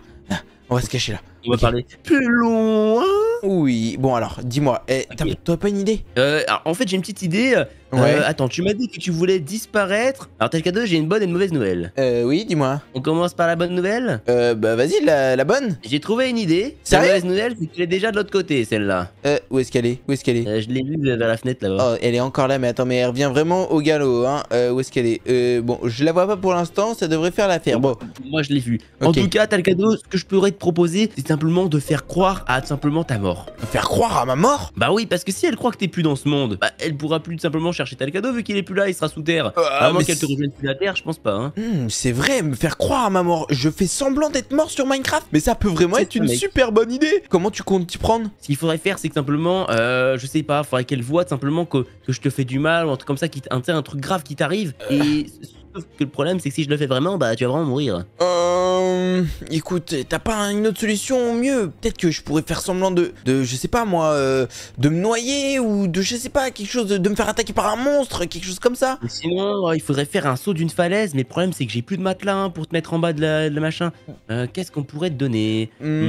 on va se cacher là. On va parler. Plus loin Oui, bon alors, dis-moi, eh, t'as pas une idée euh, En fait, j'ai une petite idée. Euh, euh, attends, tu m'as dit que tu voulais disparaître. Alors, tel cadeau, j'ai une bonne et une mauvaise nouvelle. Euh, oui, dis-moi. On commence par la bonne nouvelle Euh, bah vas-y, la, bonne. J'ai trouvé une idée. vrai la mauvaise nouvelle, c'est qu'elle est déjà de l'autre côté, celle-là. Euh, où est-ce qu'elle est Où est-ce qu'elle est, euh, Je l'ai vue vers la fenêtre là-bas. Oh, elle est encore là, mais attends, mais elle revient vraiment au galop, hein. Euh, où est-ce qu'elle est, euh, Bon, je la vois pas pour l'instant, ça devrait faire l'affaire. Bon. Moi, je l'ai vue. En tout cas, le cadeau, ce que je pourrais te proposer, simplement de faire croire à simplement ta mort. Faire croire à ma mort Bah oui, parce que si elle croit que t'es plus dans ce monde, bah elle pourra plus simplement chercher tel cadeau vu qu'il est plus là, il sera sous terre. Euh, ah, moins qu'elle te revienne sous la terre, je pense pas. Hein. Hmm, c'est vrai, me faire croire à ma mort. Je fais semblant d'être mort sur Minecraft, mais ça peut vraiment être une super bonne idée. Comment tu comptes t'y prendre Ce qu'il faudrait faire, c'est que simplement, euh, je sais pas, faudrait qu'elle voit simplement que, que, je te fais du mal ou un truc comme ça, qui un, truc grave qui t'arrive. Et euh que le problème, c'est que si je le fais vraiment, bah tu vas vraiment mourir. Euh. Écoute, t'as pas une autre solution au mieux Peut-être que je pourrais faire semblant de. de je sais pas moi, euh, de me noyer ou de je sais pas, quelque chose, de, me faire attaquer par un monstre, quelque chose comme ça. sinon, il faudrait faire un saut d'une falaise, mais le problème, c'est que j'ai plus de matelas hein, pour te mettre en bas de la, machine. machin. Euh, Qu'est-ce qu'on pourrait te donner hmm.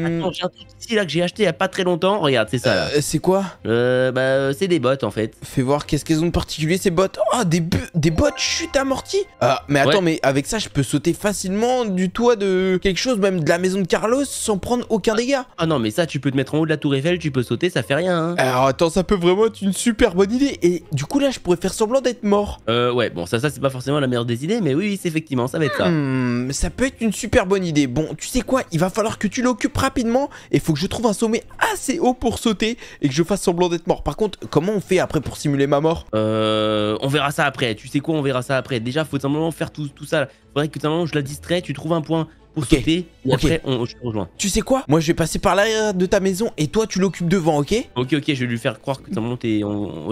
Hmm. Attends, j'ai un truc ici là que j'ai acheté il y a pas très longtemps. Regarde, c'est ça euh, c'est quoi Euh. Bah, euh, c'est des bottes en fait. Fais voir qu'est-ce qu'elles ont de particulier ces bottes. Oh, des, des bottes, chute à amorti ah, Mais attends, mais avec ça, je peux sauter facilement du toit de quelque chose, même de la maison de Carlos, sans prendre aucun ah. dégât. Ah non, mais ça, tu peux te mettre en haut de la tour Eiffel, tu peux sauter, ça fait rien. Hein. Alors attends, ça peut vraiment être une super bonne idée. Et du coup, là, je pourrais faire semblant d'être mort. Euh, ouais, bon, ça, ça, c'est pas forcément la meilleure des idées, mais oui, c'est effectivement, ça va être ça. Hmm, ça peut être une super bonne idée. Bon, tu sais quoi, il va falloir que tu l'occupes rapidement et faut que je trouve un sommet assez haut pour sauter et que je fasse semblant d'être mort. Par contre, comment on fait après pour simuler ma mort Euh, on verra ça après. Tu sais quoi, on verra ça après déjà, faut simplement faire tout, tout ça. Faudrait que simplement je la distrais, tu trouves un point pour sauter. après, on, je te Tu sais quoi Moi, je vais passer par l'arrière euh, de ta maison et toi, tu l'occupes devant, ok Ok, ok, je vais lui faire croire que ça monte et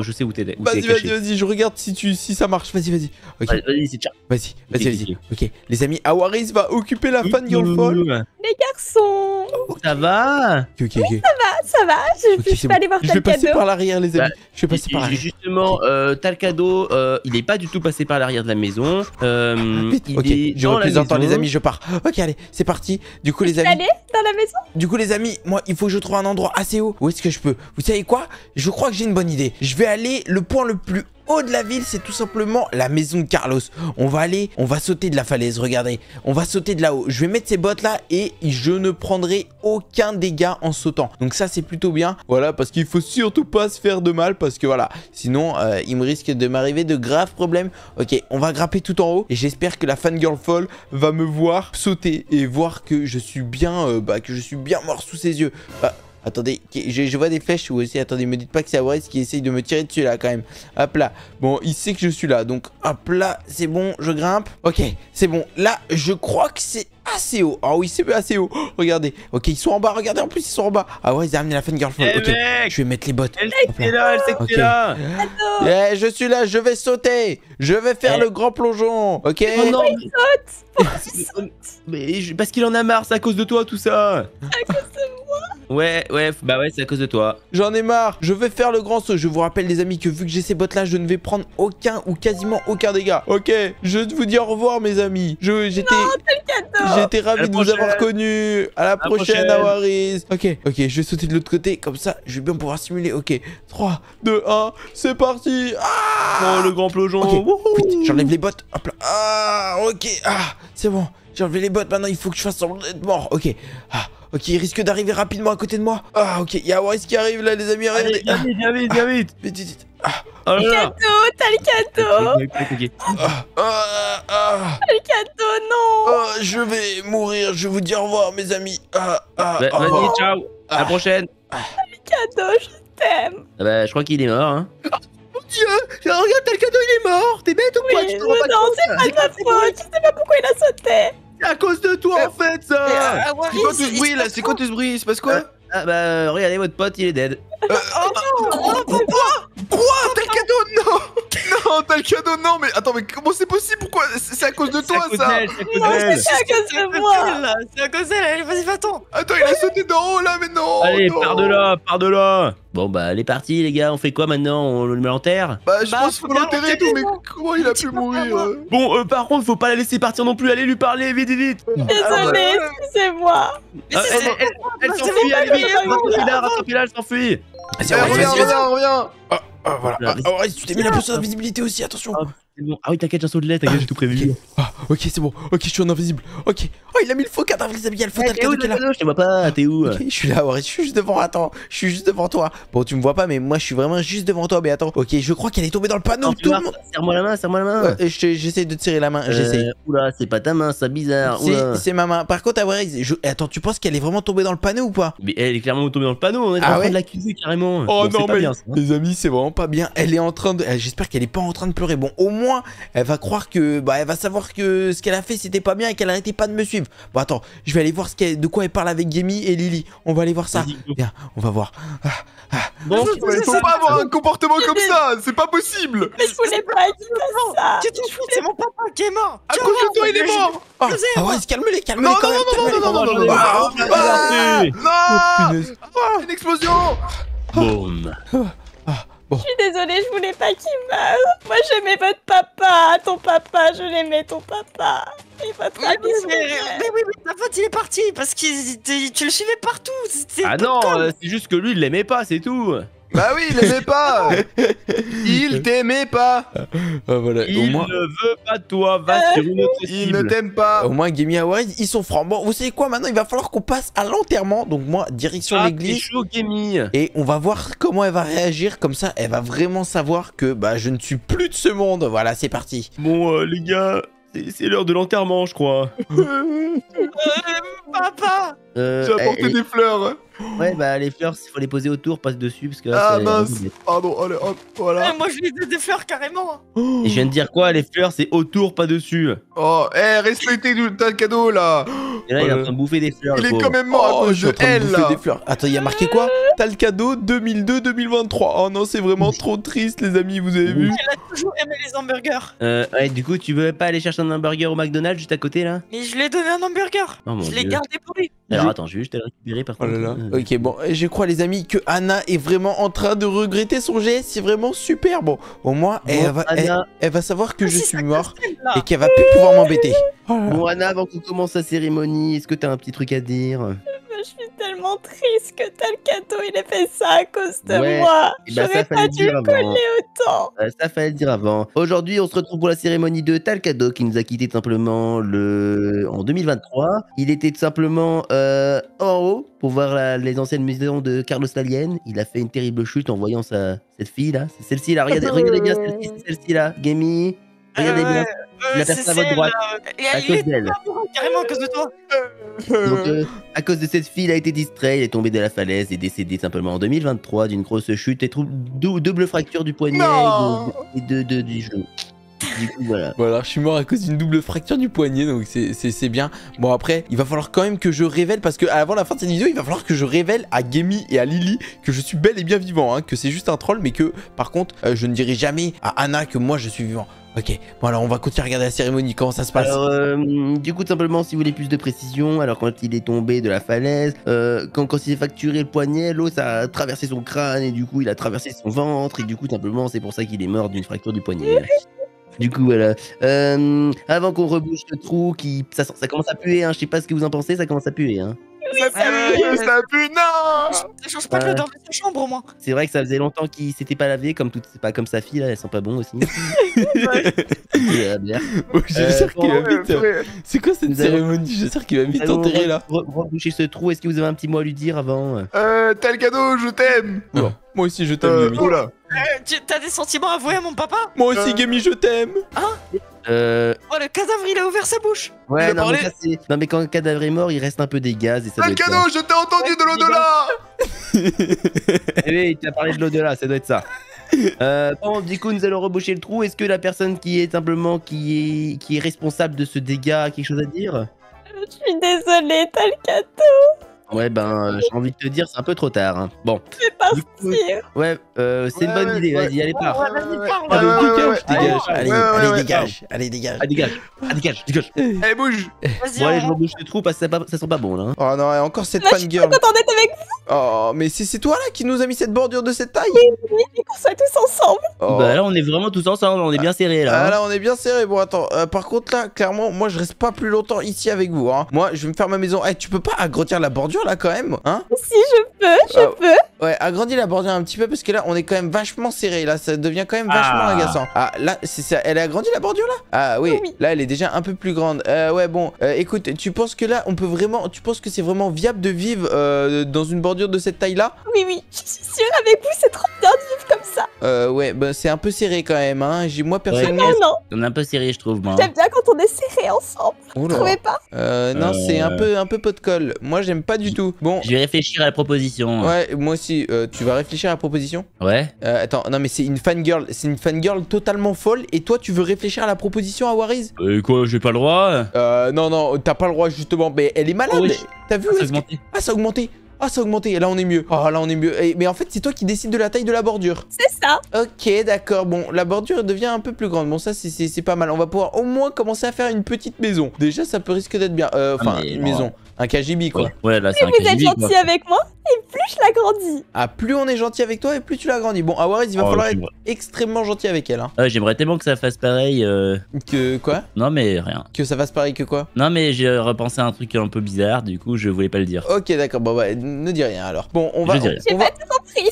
je sais où t'es. Vas-y, vas-y, vas-y, je regarde si, tu, si ça marche. Vas-y, vas-y. Vas-y, vas-y, Vas-y, vas-y, Ok, les amis, Awaris va occuper la fan girl Les garçons oh, Ça va Ok, ok, oui, ça va, ça va. Je, vais aller voir Je vais passer par l'arrière, les amis. Bah, je vais passer par l'arrière. Justement, euh, Talcado, euh, il est pas du tout passé par l'arrière de la maison. Ah, ok, je refuse hein, les amis, je pars. Ok, c'est parti. Du coup, les amis. dans la maison Du coup, les amis, moi, il faut que je trouve un endroit assez haut. Où est-ce que je peux Vous savez quoi Je crois que j'ai une bonne idée. Je vais aller le point le plus haut de la ville, c'est tout simplement la maison de Carlos. On va aller, on va sauter de la falaise, regardez. On va sauter de là-haut. Je vais mettre ces bottes là et je ne prendrai aucun dégât en sautant. Donc ça, c'est plutôt bien. Voilà, parce qu'il faut surtout pas se faire de mal parce que voilà, sinon, euh, il me risque de m'arriver de graves problèmes. Ok, on va grimper tout en haut et j'espère que la fangirl fall va me voir sauter et voir que je suis bien, euh, bah, que je suis bien mort sous ses yeux. Bah, Attendez, je, vois des flèches ou aussi. Attendez, me dites pas que c'est Awarez qui essaye de me tirer dessus là quand même. Hop là. Bon, il sait que je suis là. Donc hop là, c'est bon, je grimpe. Ok, c'est bon. Là, je crois que c'est assez haut. Ah oui, c'est assez haut. (gasps) regardez. Ok, ils sont en bas. Regardez, en plus, ils sont en bas. Ah ouais, ils ont amené la fan girl eh, Ok, je vais mettre les bottes. Elle sait là, elle sait là. Eh, je suis là, je vais sauter. Je vais faire eh. le grand plongeon. Ok oh (laughs) Mais... Parce qu'il en a marre, c'est à cause de toi tout ça. Ouais, ouais, bah ouais, c'est à cause de toi. J'en ai marre, je vais faire le grand saut. Je vous rappelle, les amis, que vu que j'ai ces bottes là, je ne vais prendre aucun ou quasiment aucun dégât. Ok, je vous dis au revoir, mes amis. Je, j'étais, j'étais ravi de vous avoir connu. À la, prochaine, Awaris. Ok, ok, je vais sauter de l'autre côté. Comme ça, je vais bien pouvoir simuler. Ok, 3, 2, 1, c'est parti. Ah oh, le grand plongeon. J'enlève les bottes. Ah, ok, ah, c'est bon. J'ai enlevé les bottes, maintenant il faut que je fasse semblant d'être mort. Ok. Ah, Ok, il risque d'arriver rapidement à côté de moi. Ah, ok, il y a Waris qui arrive là, les amis. Allez, viens vite, viens vite, viens vite. Vite, vite. Oh le T'as le cadeau T'as Le cadeau, non ah, Je vais mourir, je vous dis au revoir, mes amis. Ah, ah, vas-y, ciao, à la prochaine. T'as Le cadeau, je t'aime. bah, je crois qu'il est mort, hein. Dieu Regarde, t'as le cadeau, il est mort T'es bête ou quoi oui, Non, c'est pas de ma faute Je sais pas pourquoi il a sauté à cause de toi en fait ça C'est quoi tout ce bruit là C'est quoi tout ce bruit Il se passe quoi Ah bah regardez votre pote il est dead. oh non Quoi Quoi T'as cadeau Non non, t'as le cadeau, non, mais attends, mais comment c'est possible Pourquoi C'est à cause de toi, ça Non, c'est à cause de moi C'est à cause de Elle vas-y, va-t'en Attends, il a sauté d'en haut, là, mais non Allez, pars de là, pars de là Bon, bah, elle est partie, les gars, on fait quoi maintenant On le met l'enterre Bah, je pense qu'on l'enterrer et tout, mais comment il a pu mourir Bon, par contre, faut pas la laisser partir non plus, allez lui parler, vite, vite Désolé, c'est moi Elle s'enfuit, allez, vite Elle s'enfuit, elle s'enfuit Reviens, reviens, revient ah, voilà. Ah, voilà, ah, tu t'es mis la ah. potion d'invisibilité aussi, attention. Ah oui, t'inquiète, j'ai un saut de lait, t'inquiète, j'ai tout prévu. Ah, ok, c'est bon. Ok, je suis en invisible. Ok. Oh, il a mis le faux cadavre, les amis. Il y a le faux cadavre qui est là. Je te vois pas, t'es où euh je suis là, ouais, je suis juste devant. Attends, je suis juste devant toi. Bon, tu me vois pas, mais moi, je suis vraiment juste devant toi. Mais attends, ok, je crois qu'elle est tombée dans le panneau. Tout le Serre-moi la main, serre-moi la main. J'essaie de tirer la main. Euh, j'essaie. Oula, c'est pas ta main, ça bizarre. C'est ma main. Par contre, attends, tu penses qu'elle est vraiment tombée dans le panneau ou pas Mais elle est clairement tombée dans le panneau. On est en ah train de l'accuser carrément. Oh non, mais hein. les amis, c'est vraiment pas bien. Elle est en train de. Eh, j'espère qu'elle est pas en train de pleurer. Bon, au moins elle va croire que, bah, elle va savoir que ce qu'elle a fait c'était pas bien et qu'elle arrêtait pas de me suivre. Bon, attends, je vais aller voir ce de quoi elle parle avec Gemi et Lily. On va aller voir ça. Viens, on va voir. Ah, ah. il faut pas avoir un comportement comme ça, c'est pas possible. Mais je voulais pas dire ça. Tu t'en fous, c'est mon papa qui est mort. À cause de toi, il est mort. Ah ouais, calme-les, calme-les. Non, non, non, non, non, non, non, non, non, non, je suis désolée, je voulais pas qu'il meure. Moi, j'aimais votre papa, ton papa, je l'aimais, ton papa. Et votre mais, mais, mais, oui, mais ta faute, il est parti parce que tu le suivais partout. Ah non, euh, c'est juste que lui, il l'aimait pas, c'est tout. Bah oui, il aimait pas (laughs) Il t'aimait pas ah, Il ne veut pas de toi, va Il ne t'aime pas Au moins, Gaming Awards, ils sont francs. Bon, vous savez quoi, maintenant, il va falloir qu'on passe à l'enterrement. Donc moi, direction ah, l'église. Et on va voir comment elle va réagir. Comme ça, elle va vraiment savoir que bah je ne suis plus de ce monde. Voilà, c'est parti. Bon, euh, les gars, c'est l'heure de l'enterrement, je crois. (laughs) Euh, papa Tu J'ai apporté eh, eh. des fleurs Ouais, bah les fleurs, il faut les poser autour, pas dessus parce que. Là, ah mince Pardon, allez, hop, voilà. Eh, moi, je lui ai des fleurs carrément hein. Et je viens de dire quoi Les fleurs, c'est autour, pas dessus Oh, hé, eh, respectez le cadeau là Et là, il est en train de bouffer des fleurs. Il est quand même mort oh, à cause de elle des fleurs. Attends, il y a marqué quoi T'as 2002-2023. Oh non, c'est vraiment trop triste, les amis, vous avez mmh. vu Elle a toujours aimé les hamburgers. Euh, ouais, du coup, tu veux pas aller chercher un hamburger au McDonald's juste à côté là Mais je lui ai donné un hamburger oh Je l'ai gardé pour lui. Alors attends, je vais juste le récupérer par oh contre. Euh, Mmh. Ok, bon, je crois, les amis, que Anna est vraiment en train de regretter son geste. C'est vraiment super. Bon, au moins, elle, va, savoir que ah, je suis mort et qu'elle va plus pouvoir m'embêter. Oh bon, Anna, avant qu'on commence la cérémonie, est-ce que t'as un petit truc à dire je suis tellement triste que Talcado il ait fait ça à cause de moi. Eh ben, J'aurais pas dû coller autant. Euh, ça fallait le dire avant. Aujourd'hui, on se retrouve pour la cérémonie de Talcado qui nous a quitté simplement le en 2023. Il était tout simplement euh, en haut pour voir les anciennes maisons de Carlos Talienne, Il a fait une terrible chute en voyant sa cette fille là. Celle-ci là, regardez, (laughs) bien celle-ci, celle-ci là, Regardez bien. Euh, la à droite. Euh, à cause Carrément à cause de toi. Euh, donc, à cause de cette fille, elle a été distraite, elle est tombée de la falaise et décédée simplement en 2023 d'une grosse chute et double fracture du poignet et, de, du genou. Du voilà. (laughs) voilà. je suis mort à cause d'une double fracture du poignet, donc c'est bien. Bon, après, il va falloir quand même que je révèle, parce que ah, avant la fin de cette vidéo, il va falloir que je révèle à Gemi et à Lily que je suis bel et bien vivant, hein, que c'est juste un troll, mais que, par contre, je ne dirai jamais à Anna que moi, je suis vivant. Ok, bon alors on va continuer à regarder la cérémonie, comment ça se passe euh, du coup, simplement, si vous voulez plus de précision, alors quand il est tombé de la falaise, euh, quand, quand il s'est facturé le poignet, l'eau, ça a traversé son crâne et du coup, il a traversé son ventre et du coup, simplement, c'est pour ça qu'il est mort d'une fracture du poignet. (laughs) Du coup, voilà. Euh, avant qu'on rebouche le trou, qui, ça, ça commence à puer, hein, je sais pas ce que vous en pensez, ça commence à puer. Hein ça pue, ça pue, non Ça change pas de l'odeur de sa chambre au moins. C'est vrai que ça faisait longtemps qu'il s'était pas lavé, comme toute, pas comme sa fille là, elle sent pas bon aussi. (laughs) Euh, oh, J'espère euh, qu'il va vite. C'est quoi cette cérémonie J'espère qu'il va vite enterrer là. Reboucher ce trou. Est-ce que vous avez un petit mot à lui dire avant Euh, tel cadeau, je t'aime. Moi aussi, je t'aime. Euh, Oula. Oh euh, t'as des sentiments avoués à mon papa Moi aussi, euh. Gamy, je t'aime Hein euh... Oh, le cadavre, il a ouvert sa bouche Ouais, non mais, quand le cadavre est mort, il reste un peu des gaz et ça doit cadeau, je t'ai entendu de l'au-delà (laughs) Eh il t'a parlé de l'au-delà, ça doit être ça. Euh, du coup, nous allons reboucher le trou. Est-ce que la personne qui est simplement qui est, qui est responsable de ce dégât a quelque chose à dire Je suis désolée, cadeau Ouais, ben, euh, j'ai envie de te dire, c'est un peu trop tard. Hein. Bon. C'est ouais, euh, c'est une bonne idée. Vas-y, allez, pars. Allez, dégage, allez, allez, dégage, allez, dégage. dégage. dégage, dégage. Eh, bouge Bon, allez, je me les trous parce que ça, sent pas bon, là. Hein. Oh non, et encore cette fan je avec Oh, mais c'est toi là qui nous a mis cette bordure de cette taille oui, qu'on soit tous ensemble. Oh. Bah, là, on est vraiment tous ensemble. On est bien serrés, là. Ah, hein. là on est bien serré bon attends euh, par contre là clairement moi je reste pas plus longtemps ici avec vous hein. Moi je vais me faire ma maison Eh tu peux pas agrandir la bordure là quand même, hein Si je peux, je ah, peux. Ouais, agrandis la bordure un petit peu parce que là on est quand même vachement serré. Là ça devient quand même vachement ah. agaçant. Ah là, c'est ça. Elle a agrandi la bordure là Ah oui. Là elle est déjà un peu plus grande. Euh, ouais bon, euh, écoute, tu penses que là on peut vraiment, tu penses que c'est vraiment viable de vivre euh, dans une bordure de cette taille là Oui oui, je suis sûre avec vous c'est trop bien de vivre comme ça. Euh ouais, ben c'est un peu serré quand même. Hein. Moi personnellement, non, non. on est un peu serré je trouve moi. J'aime bien quand on est serré ensemble. Vous trouvez pas euh, Non c'est un peu un peu pot de colle. Moi j'aime pas du Bon. Je vais réfléchir à la proposition. Ouais, moi aussi. Euh, tu vas réfléchir à la proposition Ouais. Euh, attends, non, mais c'est une fangirl. C'est une fangirl totalement folle. Et toi, tu veux réfléchir à la proposition à Wariz Euh, quoi, j'ai pas le droit Euh, non, non, t'as pas le droit, justement. Mais elle est malade. T'as vu ah, ah, ça a augmenté. Ah, ça a augmenté. Là, on est mieux. Ah, là, on est mieux. mais en fait, c'est toi qui décides de la taille de la bordure. C'est ça. Ok, d'accord. Bon, la bordure devient un peu plus grande. Bon, ça, c'est pas mal. On va pouvoir au moins commencer à faire une petite maison. Déjà, ça peut risquer d'être bien. Euh, ah, enfin, une maison. Un kajibi quoi. Ouais, là c'est un vous êtes gentil avec moi et plus je l'agrandis. Ah, plus on est gentil avec toi et plus tu l'agrandis. Bon, Awaris, il va oh, falloir être extrêmement gentil avec elle. hein. J'aimerais tellement que ça fasse pareil. Euh. Que quoi Non mais rien. Que ça fasse pareil que quoi Non mais j'ai repensé à un truc un peu bizarre, du coup je voulais pas le dire. Ok, d'accord, bon, bah, ne dis rien alors. Bon, on va. Je pas tout compris.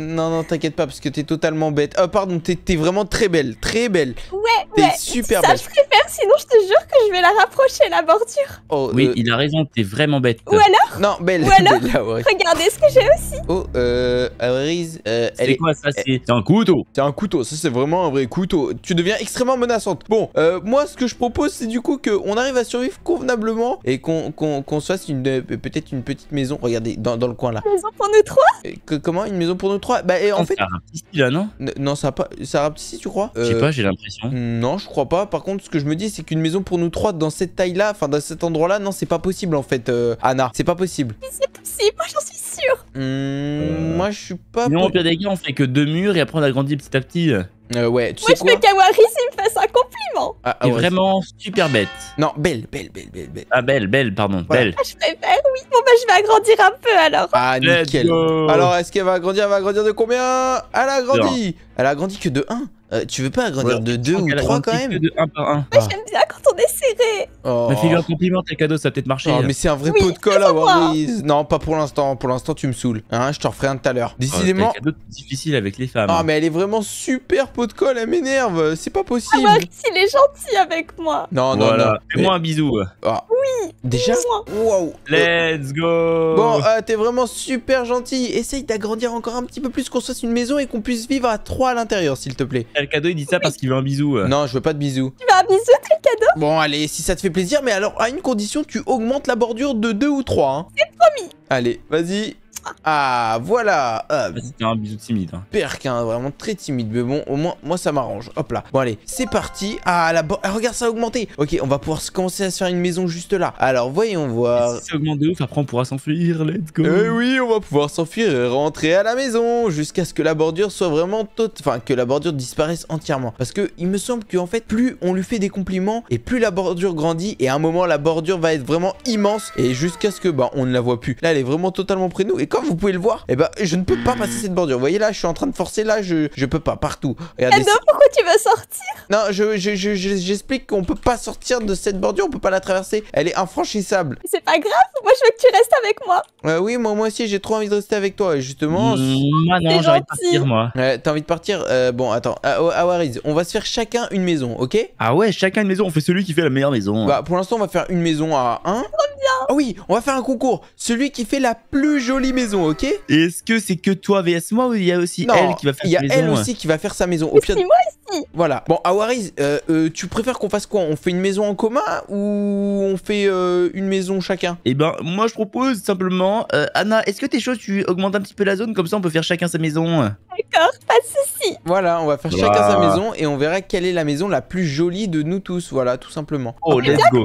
Non, non, t'inquiète pas, parce que t'es totalement bête. Ah, pardon, t'es vraiment très belle, très belle. Ouais, ouais. super belle. Ça, je préfère, sinon je te jure que je vais la rapprocher, la bordure. Oh, oui, euh, il a raison, t'es vraiment bête. Ou alors Non, belle. Ou alors, (laughs) regardez ce que j'ai aussi. Oh, euh, Arise, euh, C'est quoi ça C'est un couteau. C'est un couteau, ça c'est vraiment un vrai couteau. Tu deviens extrêmement menaçante. Bon, euh, moi, ce que je propose, c'est du coup qu'on arrive à survivre convenablement et qu'on se fasse euh, peut-être une petite maison. Regardez, dans, dans le coin là. maison pour nous trois Comment Une maison pour nous trois bah, en ah, fait. Sarah là, non Non, ça pas. Sarah tu crois Je sais euh, pas, j'ai l'impression. Non, je crois pas. Par contre, ce que je me dis, c'est qu'une maison pour nous trois dans cette taille-là, enfin, dans cet endroit-là, non, c'est pas possible en fait, euh, Anna. C'est pas possible. C'est possible, moi j'en suis sûr hmm, Moi, je suis pas... Non, au pire des gars, on fait que deux murs et après on agrandit petit à petit. Euh, ouais, tu moi, sais Moi, je fais qu'Awari il me fasse un compliment ah, Elle ah est vraiment super bête. Non, belle, belle, belle, belle, Ah, belle, belle, pardon, belle. Ah, je vais belle, oui. Bon, bah, je vais agrandir un peu, alors. Ah, nickel. Alors, est-ce qu'elle va agrandir Elle va agrandir de combien Elle a grandi, Elle a grandi que de 1 euh, tu veux pas agrandir de 2 ou 3 quand même de 1 par 1. Moi j'aime bien quand on est serré. Oh. La figure compliment tes cadeau, ça va peut-être marcher. Oh, mais c'est un vrai pot de colle à Non, pas pour l'instant. Pour l'instant, tu me saoules. Hein, je t'en referai un tout à l'heure. Oh, Décidément. difficile avec les femmes. Ah, mais elle est vraiment super pot de colle. Elle m'énerve. C'est pas ah, possible. Ah, Max, est gentil avec moi. Non, non, là non. Ah. Fais-moi un bisou. Oui. Déjà wow. Let's go. Bon, euh, t'es vraiment super gentil. Essaye d'agrandir encore un petit peu plus, qu'on soit une maison et qu'on puisse vivre à 3 à l'intérieur, s'il te plaît le cadeau, il dit ça parce qu'il veut un bisou. Euh. Non, je veux pas de bisous. Tu veux un bisou, t'as cadeau Bon, allez, si ça te fait plaisir, mais alors à une condition, tu augmentes la bordure de deux ou trois. Hein. C'est Promis Allez, vas-y. Ah, voilà C'est euh, un bisou timide. Hein. vraiment très timide, mais bon, au moins, moi, ça m'arrange. Hop là. Bon, allez, c'est parti. Ah, la ah, regarde, ça a augmenté. Ok, on va pouvoir se commencer à se faire une maison juste là. Alors, voyons voir. Si ça augmente de ouf, après, on pourra s'enfuir. Let's go eh oui, on va pouvoir s'enfuir et rentrer à la maison jusqu'à ce que la bordure soit vraiment toute... Enfin, que la bordure disparaisse entièrement. Parce que il me semble qu'en fait, plus on lui fait des compliments et plus la bordure grandit et à un moment, la bordure va être vraiment immense et jusqu'à ce que, bah, on ne la voit plus. Là, elle est vraiment totalement près nous et comme vous pouvez le voir, et eh ben, je ne peux pas passer cette bordure. Vous voyez là, je suis en train de forcer, là, je, je peux pas, partout. Et eh non, pourquoi tu vas sortir Non, j'explique je, je, qu'on peut pas sortir de cette bordure, on peut pas la traverser. Elle est infranchissable. C'est pas grave, moi je veux que tu restes avec moi. Euh, oui, moi, moi aussi, j'ai trop envie de rester avec toi. justement. Mmh, moi non, j'ai envie de partir, moi. T'as envie de partir euh, Bon, attends, Awariz, ah, oh, ah, on va se faire chacun une maison, ok Ah ouais, chacun une maison, on fait celui qui fait la meilleure maison. Hein. Bah, pour l'instant, on va faire une maison à 1. Trop ah oui, on va faire un concours. Celui qui fait la plus jolie maison maison, ok Est-ce que c'est que toi vs moi ou il y a aussi elle qui va faire sa maison Il y a elle aussi qui va faire sa maison. Au pire, moi aussi. Voilà. Bon, Awariz, euh, euh, tu préfères qu'on fasse quoi On fait une maison en commun ou on fait euh, une maison chacun Et eh ben, moi je propose simplement, Anna, est-ce que t'es choses Tu augmentes un petit peu la zone comme ça, on peut faire chacun sa maison. D'accord, pas de souci. Voilà, on va faire chacun sa maison et on verra quelle est la maison la plus jolie de nous tous. Voilà, tout simplement. Oh, let's go.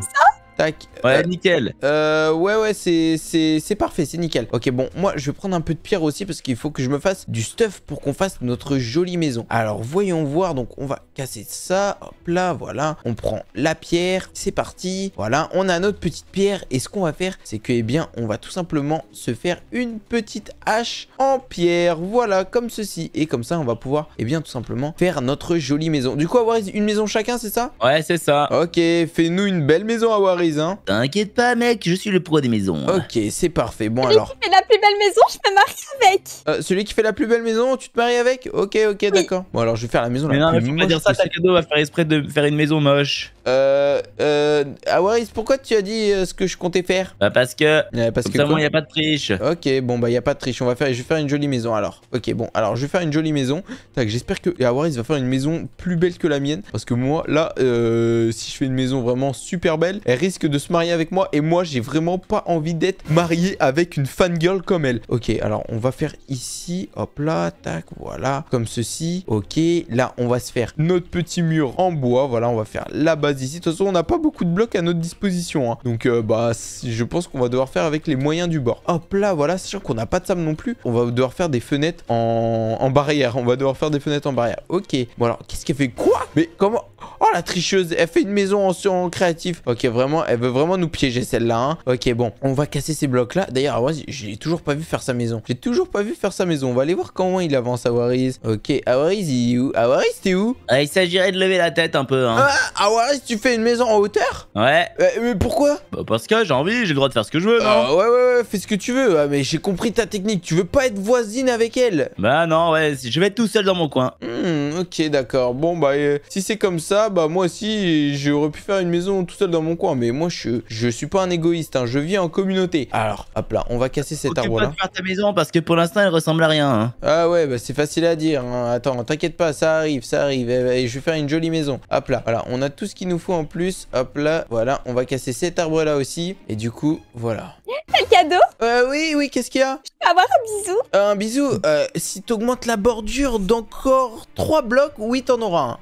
Tac. Ouais, euh, nickel. Euh, ouais, ouais, c'est parfait, c'est nickel. Ok, bon, moi, je vais prendre un peu de pierre aussi parce qu'il faut que je me fasse du stuff pour qu'on fasse notre jolie maison. Alors, voyons voir. Donc, on va casser ça. Hop là, voilà. On prend la pierre. C'est parti. Voilà, on a notre petite pierre. Et ce qu'on va faire, c'est que, eh bien, on va tout simplement se faire une petite hache en pierre. Voilà, comme ceci. Et comme ça, on va pouvoir, eh bien, tout simplement faire notre jolie maison. Du coup, avoir une maison chacun, c'est ça Ouais, c'est ça. Ok, fais-nous une belle maison, à avoir Hein. T'inquiète pas, mec, je suis le pro des maisons. Hein. Ok, c'est parfait. Bon, alors. Celui qui fait la plus belle maison, je me marie avec. Euh, celui qui fait la plus belle maison, tu te maries avec Ok, ok, d'accord. Bon, alors je vais faire la maison mais la non, plus mais faut pas dire ça, cadeau va faire exprès de faire une maison moche. Euh. Euh. Awaris, pourquoi tu as dit euh, ce que je comptais faire Bah, parce que. parce que. il n'y a pas de triche. Ok, bon, bah, il n'y a pas de triche. On va faire. Je vais faire une jolie maison alors. Ok, bon, alors je vais faire une jolie maison. Tac, j'espère que Awaris va faire une maison plus belle que la mienne. Parce que moi, là, euh, si je fais une maison vraiment super belle, elle risque que de se marier avec moi et moi j'ai vraiment pas envie d'être marié avec une fangirl comme elle. Ok, alors on va faire ici, hop là, tac, voilà, comme ceci. Ok, là on va se faire notre petit mur en bois, voilà, on va faire la base ici. De toute façon, on n'a pas beaucoup de blocs à notre disposition, hein. donc euh, bah je pense qu'on va devoir faire avec les moyens du bord. Hop là, voilà, sûr qu'on n'a pas de sable non plus, on va devoir faire des fenêtres en... en barrière, on va devoir faire des fenêtres en barrière. Ok, bon alors qu'est-ce qu'elle fait quoi Mais comment Oh, la tricheuse, elle fait une maison en, créatif. Ok, vraiment, elle veut vraiment nous piéger celle-là. Hein. Ok, bon, on va casser ces blocs-là. D'ailleurs, Awariz je l'ai toujours pas vu faire sa maison. J'ai toujours pas vu faire sa maison. On va aller voir comment il avance, Awariz. Ok, Awariz, il est où Awariz, t'es où ah, Il s'agirait de lever la tête un peu. Hein. Ah, Awariz, tu fais une maison en hauteur Ouais. Euh, mais pourquoi bah, parce que j'ai envie, j'ai le droit de faire ce que je veux, non ah, Ouais, ouais, ouais, fais ce que tu veux. Ah, mais j'ai compris ta technique. Tu veux pas être voisine avec elle Bah, non, ouais, je vais être tout seul dans mon coin. Hmm, ok, d'accord. Bon, bah, euh, si c'est comme ça, bah moi aussi, j'aurais pu faire une maison tout seul dans mon coin. Mais moi, je, je suis pas un égoïste, hein, je vis en communauté. Alors, hop là, on va casser cet arbre-là. faire ta maison parce que pour l'instant, elle ressemble à rien. Hein. Ah ouais, bah c'est facile à dire. Hein. Attends, t'inquiète pas, ça arrive, ça arrive. Et eh, eh, je vais faire une jolie maison. Hop là, voilà, on a tout ce qu'il nous faut en plus. Hop là, voilà, on va casser cet arbre-là aussi. Et du coup, voilà. T'as cadeau euh, Oui, oui, qu'est-ce qu'il y a Je peux avoir un bisou euh, Un bisou euh, Si t'augmentes la bordure d'encore 3 blocs, oui, t'en auras un.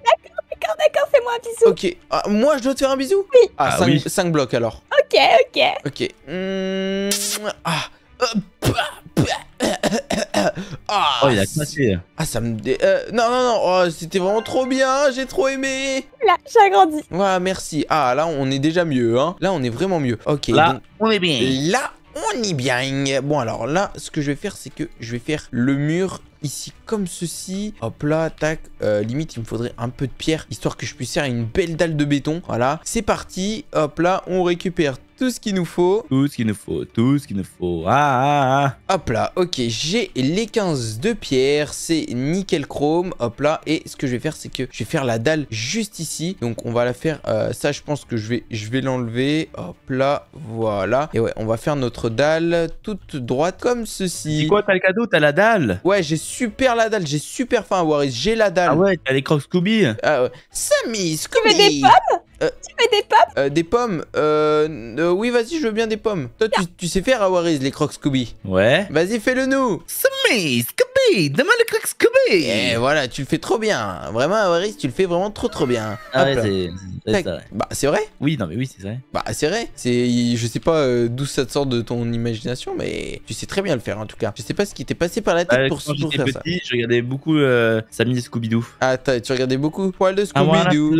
Ok. Ah, moi, je dois te faire un bisou Oui. Ah, 5, ah blocs alors. Ok, ok. Ok. Hmm, ah. Oh, ah. ça me. Dé... Euh, non, non, non. Oh, c'était vraiment trop bien. J'ai trop aimé. Là, j'ai agrandi. merci. Ah, là, on est déjà mieux. Hein. Là, on est vraiment mieux. Ok. Là, on est bien. Là, on est bien. Bon, alors là, ce que je vais faire, c'est que je vais faire le mur ici comme ceci. Hop là, tac. Euh, limite, il me faudrait un peu de pierre, histoire que je puisse faire une belle dalle de béton. Voilà, c'est parti. Hop là, on récupère tout ce qu'il nous faut. Tout ce qu'il nous faut, tout ce qu'il nous faut. Ah, ah, ah. Hop là, ok, j'ai les 15 de pierre, c'est nickel chrome, hop là. Et ce que je vais faire, c'est que je vais faire la dalle juste ici. Donc on va la faire, euh, ça je pense que je vais, je vais l'enlever, hop là, voilà. Et ouais, on va faire notre dalle toute droite comme ceci. C'est quoi, t'as le cadeau, t'as la dalle Ouais, j'ai su super la dalle, j'ai super faim, à Waris, j'ai la dalle. Ah ouais, t'as les crocs Scooby Ah ouais. Samy, Scooby euh, Tu veux des pommes Tu veux des pommes Des euh, pommes euh, Oui, vas-y, je veux bien des pommes. Toi, tu, sais faire, à hein, Waris, les crocs Scooby Ouais. Vas-y, fais-le nous. Samy, Scooby, demande les crocs Scooby Et eh, voilà, tu le fais trop bien. Vraiment, Waris, tu le fais vraiment trop trop bien. Ah ouais, c'est vrai. Bah, c'est vrai Oui, non, mais oui, c'est vrai. Bah, c'est vrai. Je sais pas d'où ça te sort de ton imagination, mais tu sais très bien le faire en tout cas. Je sais pas ce qui t'est passé par la tête bah, pour, ce. Je regardais beaucoup euh, Samedi Scooby-Doo. Attends, ah, tu regardais beaucoup Poil de ah, Scooby-Doo.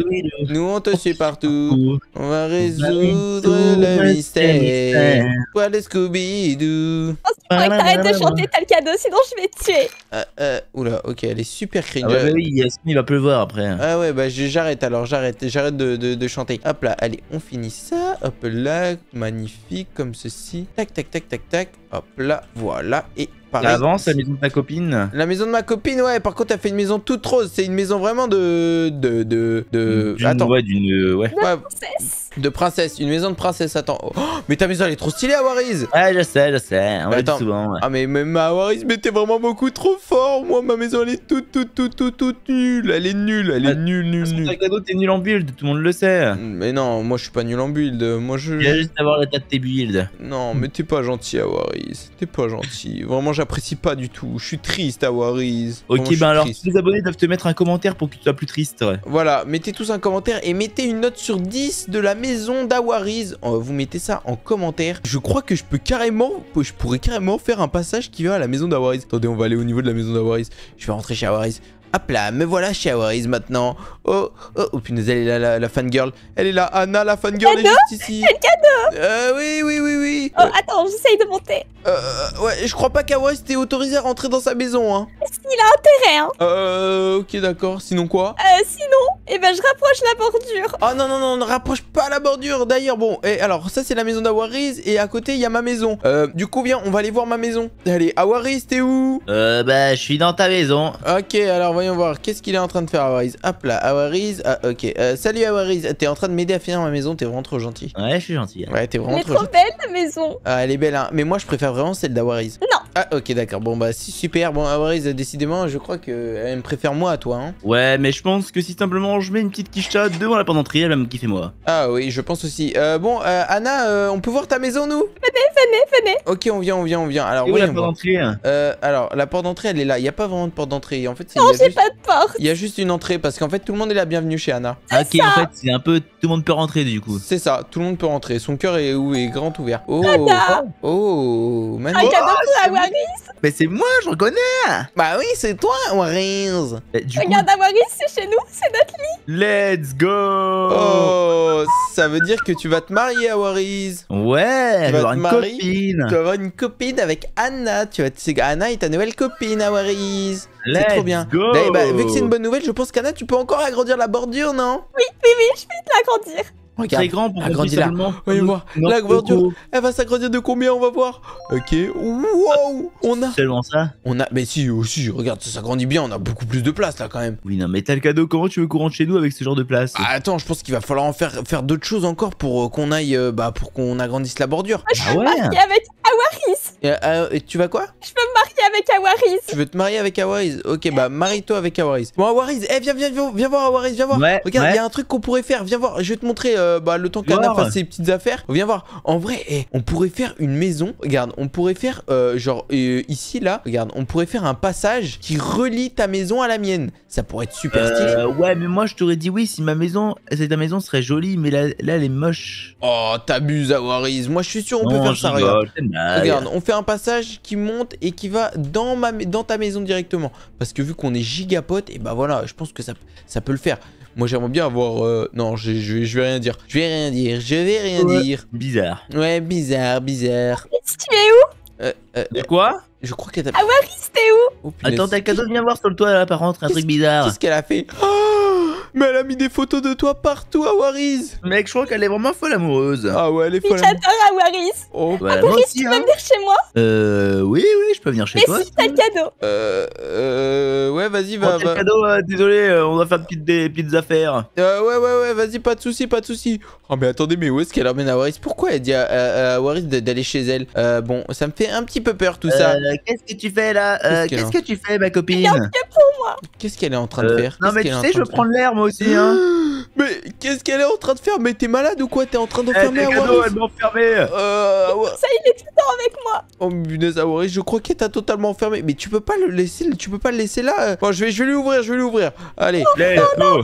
Nous, on te oh, suit partout. On va résoudre le mystère. Poil de Scooby-Doo. Oh, que de chanter, t'as cadeau, sinon je vais te tuer. Ah, euh, oula, ok, elle est super cringe. Bah il va pleuvoir après. Hein. Ah ouais, bah j'arrête alors, j'arrête, j'arrête de, de, de chanter. Hop là, allez, on finit ça. Hop là, magnifique, comme ceci. Tac, tac, tac, tac, tac. Hop là, voilà. Et pareil. Avance, la maison de ma copine. La maison de ma copine, ouais. Par contre, elle fait une maison toute rose. C'est une maison vraiment de. de. de. de... Attends. d'une de princesse, une maison de princesse, attends. Oh, mais ta maison elle est trop stylée Awariz Ouais je sais, je sais, on va souvent. Ah mais même ma mais t'es vraiment beaucoup trop fort, moi ma maison elle est toute, toute, toute, toute, toute nulle, elle est nulle, elle est nulle, nulle, nulle, t'es nul en build, tout le monde le sait. Mm, mais non, moi je suis pas nul en build, moi je... Il juste à la tête de tes builds. Non mais t'es pas gentil Awariz t'es pas gentil, vraiment j'apprécie pas du tout, je suis triste Awariz Ok ben alors tous les abonnés doivent te mettre un commentaire pour que tu sois plus triste, Voilà, mettez tous un commentaire et mettez une note sur 10 de la maison d'Awariz. Euh, vous mettez ça en commentaire. Je crois que je peux carrément, je pourrais carrément faire un passage qui va à la maison d'Awariz. Attendez, on va aller au niveau de la maison d'Awariz. Je vais rentrer chez Awariz. Hop là, me voilà chez Awaris maintenant. Oh, oh, oh punaise, elle est la, fan fangirl. Elle est là, Anna, la fangirl girl est juste ici. C'est cadeau Euh, oui, oui, oui, oui. Oh, euh, attends, j'essaye de monter. Euh, ouais, je crois pas qu'Awaris était autorisé à rentrer dans sa maison, hein. qu'il a intérêt, hein. Euh, ok, d'accord. Sinon quoi Euh, sinon, eh ben, je rapproche la bordure. Oh non, non, non, ne rapproche pas la bordure. D'ailleurs, bon, et eh, alors, ça, c'est la maison d'Awaris, et à côté, il y a ma maison. Euh, du coup, viens, on va aller voir ma maison. Allez, Awaris, t'es où Euh, bah, je suis dans ta maison. Ok, alors, voyons voir. Qu'est-ce qu'il est en train de faire, Awariz Hop là, Awariz. Ah, ok. Euh, salut, Awariz. T'es en train de m'aider à finir ma maison. T'es vraiment trop gentil. Ouais, je suis gentil. Ouais, t'es vraiment gentil. Mais trop belle, ta maison. Ah, elle est belle, hein. Mais moi, je préfère vraiment celle d'Awariz. Non. Ah, ok, d'accord. Bon, bah, si, super. Bon, Awariz, décidément, je crois qu'elle me préfère moi à toi. Hein. Ouais, mais je pense que si simplement je mets une petite quicheta devant la porte d'entrée, elle va me kiffer moi. Ah, oui, je pense aussi. Euh, bon, euh, Anna, on peut voir ta maison, nous Venez, venez, venez. Ok, on vient, on vient, on vient. Alors, oui, la porte d'entrée hein Alors, la porte d'entrée, elle est là. Il n'y a pas vraiment de porte d'entrée. En fait, c'est pas de porte. Il y a juste une entrée parce qu'en fait tout le monde est la bienvenue chez Anna. Ah, ok, en fait c'est un peu tout le monde peut rentrer du coup. C'est ça, tout le monde peut rentrer. Son cœur est, est grand ouvert. Oh, Anna. oh, Un cadeau pour Mais c'est moi, je reconnais. Bah oui, c'est toi, Waris. Bah, Regarde, coup... c'est chez nous, c'est notre lit. Let's go. Oh, ça veut dire que tu vas te marier à Waris. Ouais, tu vas avoir une copine. Tu vas avoir une copine avec Anna. Tu vas te... Anna est ta nouvelle copine à Waris. C'est trop bien. Bah, eh bah, vu que c'est une bonne nouvelle, je pense qu'Anna, tu peux encore agrandir la bordure, non Oui, oui, oui, je vais te l'agrandir. Regarde, grand pour agrandir Oui, mmh. moi, la bordure, elle va s'agrandir de combien On va voir. Ok. Wow On a. Seulement ça On a. Mais si, aussi, oh, regarde, ça s'agrandit bien. On a beaucoup plus de place là quand même. Oui, non, mais t'as le cadeau. Comment tu veux qu'on chez nous avec ce genre de place ah, Attends, je pense qu'il va falloir en faire, faire d'autres choses encore pour euh, qu'on aille, euh, bah, pour qu'on agrandisse la bordure. Bah ah, ouais. Ah ouais, euh, et, tu vas quoi Je veux me marier avec Awaris Tu veux te marier avec Awaris Ok, bah marie-toi avec Awaris Bon, Awaris eh, viens, viens, viens, voir Awaris viens voir. Regarde, il y a un truc qu'on pourrait faire. Viens voir, je vais te montrer euh, bah, le temps a fasse ses petites affaires. Viens voir. En vrai, eh, on pourrait faire une maison. Regarde, on pourrait faire, euh, genre, ici, là. Regarde, on pourrait faire un passage qui relie ta maison à la mienne. Ça pourrait être super stylé. Ouais, mais moi, je t'aurais dit oui si ma maison, ta maison serait jolie, mais là, là elle est moche. Oh, t'abuses, Awaris Moi, je suis sûr, on peut faire ça. regarde, regarde on fait un passage qui monte et qui va dans, ma, dans ta maison directement. Parce que vu qu'on est gigapote, et bah voilà, je pense que ça, ça peut le faire. Moi j'aimerais bien avoir... Euh, non, je, je, vais rien dire. Je vais rien dire, je vais rien dire. Bizarre. Ouais, bizarre, bizarre. Tu es où euh, euh, quoi Je crois qu'elle t'a... Ah où oh, Attends, t'as le cadeau de bien voir sur le toit, là, par contre, un truc bizarre. Qu'est-ce qu'elle a fait oh mais elle a mis des photos de toi partout à Waris Mec, je crois qu'elle est vraiment folle amoureuse. Ah ouais, elle est folle amoureuse. J'adore oh. à Waris. Oh, bah, ah, Waris, tu peux hein. venir chez moi Euh, oui, oui, je peux venir chez toi. Mais si, t'as le cadeau. Euh, euh ouais, vas-y, va. va. Le cadeau, euh, désolé, euh, on va faire des petites affaires. Euh, ouais, ouais, ouais, vas-y, pas de soucis, pas de soucis. Oh, mais attendez, mais où est-ce qu'elle emmène à Waris Pourquoi elle dit à, Waris d'aller chez elle euh, Bon, ça me fait un petit peu peur tout ça. Euh, qu'est-ce que tu fais là Qu'est-ce que tu fais, ma copine Qu'est-ce qu'elle est en train de faire Non, mais tu sais, je prends l'air, moi. amorzinho. (gasps) Mais qu'est-ce qu'elle est en train de faire Mais t'es malade ou quoi T'es en train d'enfermer eh, Awaris Elle m'a enfermé euh, Ça il est tout le temps avec moi Oh punaise Awaris, je crois qu'elle t'a totalement enfermé. Mais tu peux pas le laisser, tu peux pas le laisser là. Euh. Bon, je vais, je lui ouvrir, je vais lui ouvrir. Allez. Oh, non,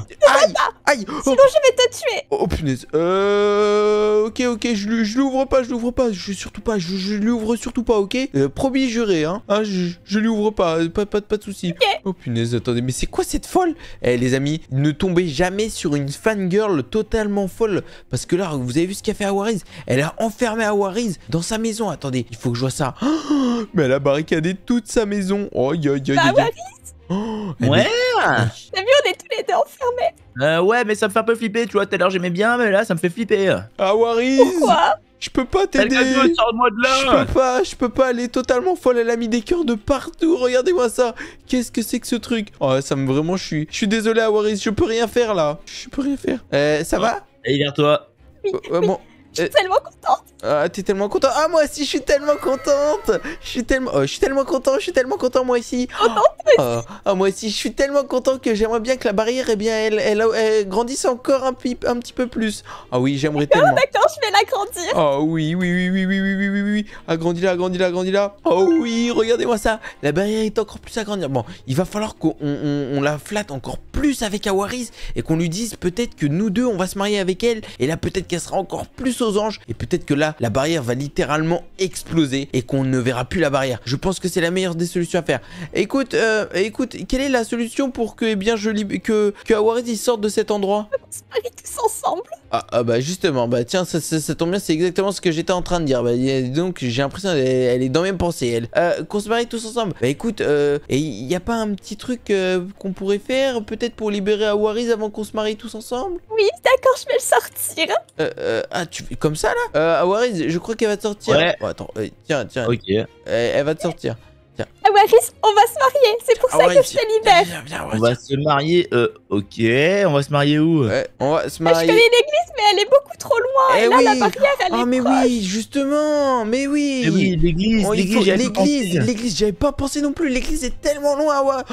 aïe, oh. Sinon je vais te tuer. Oh punaise. Euh... Ok, ok, je, je l'ouvre pas, je l'ouvre pas. Je surtout pas, je, l'ouvre surtout pas, ok euh, Promis juré, hein. hein je, l'ouvre pas, pas, pas, de soucis. Oh punaise, attendez, mais c'est quoi cette folle Eh les amis, ne tombez jamais sur une fangirl totalement folle. Parce que là, vous avez vu ce qu'a fait Awariz Elle a enfermé Awariz dans sa maison. Attendez, il faut que je vois ça. (gasps) mais elle a barricadé toute sa maison. Oh, ouais T'as vu, on est tous les deux enfermés euh, Ouais, mais ça me fait un peu flipper, tu vois, tout à l'heure j'aimais bien, mais là ça me fait flipper. Awaris Pourquoi je peux pas t'aider. Je peux pas, je peux pas. Elle est totalement folle. Elle a mis des cœurs de partout. Regardez-moi ça. Qu'est-ce que c'est que ce truc Oh, ça me vraiment. Je suis, je suis désolé, Awaris. Je peux rien faire là. Je peux rien faire. Euh, ça ah. va Allez, vers toi. Oui, euh, Bon, euh, (laughs) je suis tellement contente. Ah, t'es tellement content. Ah, moi aussi, je suis tellement contente. Je suis tellement, oh, je suis tellement content. Je suis tellement content, moi aussi. Oh, ah, ah, moi aussi, je suis tellement content que j'aimerais bien que la barrière, eh bien, elle, elle, grandisse encore un, un, petit peu plus. Ah oui, j'aimerais tellement. d'accord, je vais l'agrandir. Oh oui, oui, oui, oui, oui, oui, oui, oui, oui. Agrandis-la, agrandis-la, agrandis-la. Oh oui, regardez-moi ça. La barrière est encore plus agrandie. Bon, il va falloir qu'on on, on la flatte encore plus avec Awaris et qu'on lui dise peut-être que nous deux, on va se marier avec elle. Et là, peut-être qu'elle sera encore plus aux anges. Et peut-être que là, la barrière va littéralement exploser et qu'on ne verra plus la barrière. Je pense que c'est la meilleure des solutions à faire. Écoute, euh, écoute, quelle est la solution pour que, eh bien, je que, que Awaris sorte de cet endroit On tous ensemble. Ah, ah, bah justement, bah tiens, ça, tombe bien, c'est exactement ce que j'étais en train de dire. Bah, donc j'ai l'impression qu'elle elle est dans mes pensées, elle. Euh, qu'on se marie tous ensemble. Bah écoute, euh, et il a pas un petit truc euh, qu'on pourrait faire, peut-être pour libérer Awaris avant qu'on se marie tous ensemble Oui, d'accord, je vais le sortir. Euh, euh ah, tu, comme ça là euh, je crois qu'elle va te sortir. Ouais. attends, euh, tiens, tiens. Ok. elle va te sortir. Ah ouais, bah, on va se marier, c'est pour ah ça que je te libère. on va se marier, euh, ok, on va se marier où on va se bah, marier. Je connais l'église, mais elle est beaucoup trop loin. Eh Et là, la elle est ah, mais oui, justement, mais oui. Mais eh oui, l'église, oh, l'église, l'église, j'avais pas pensé non plus. L'église est tellement loin, ouais.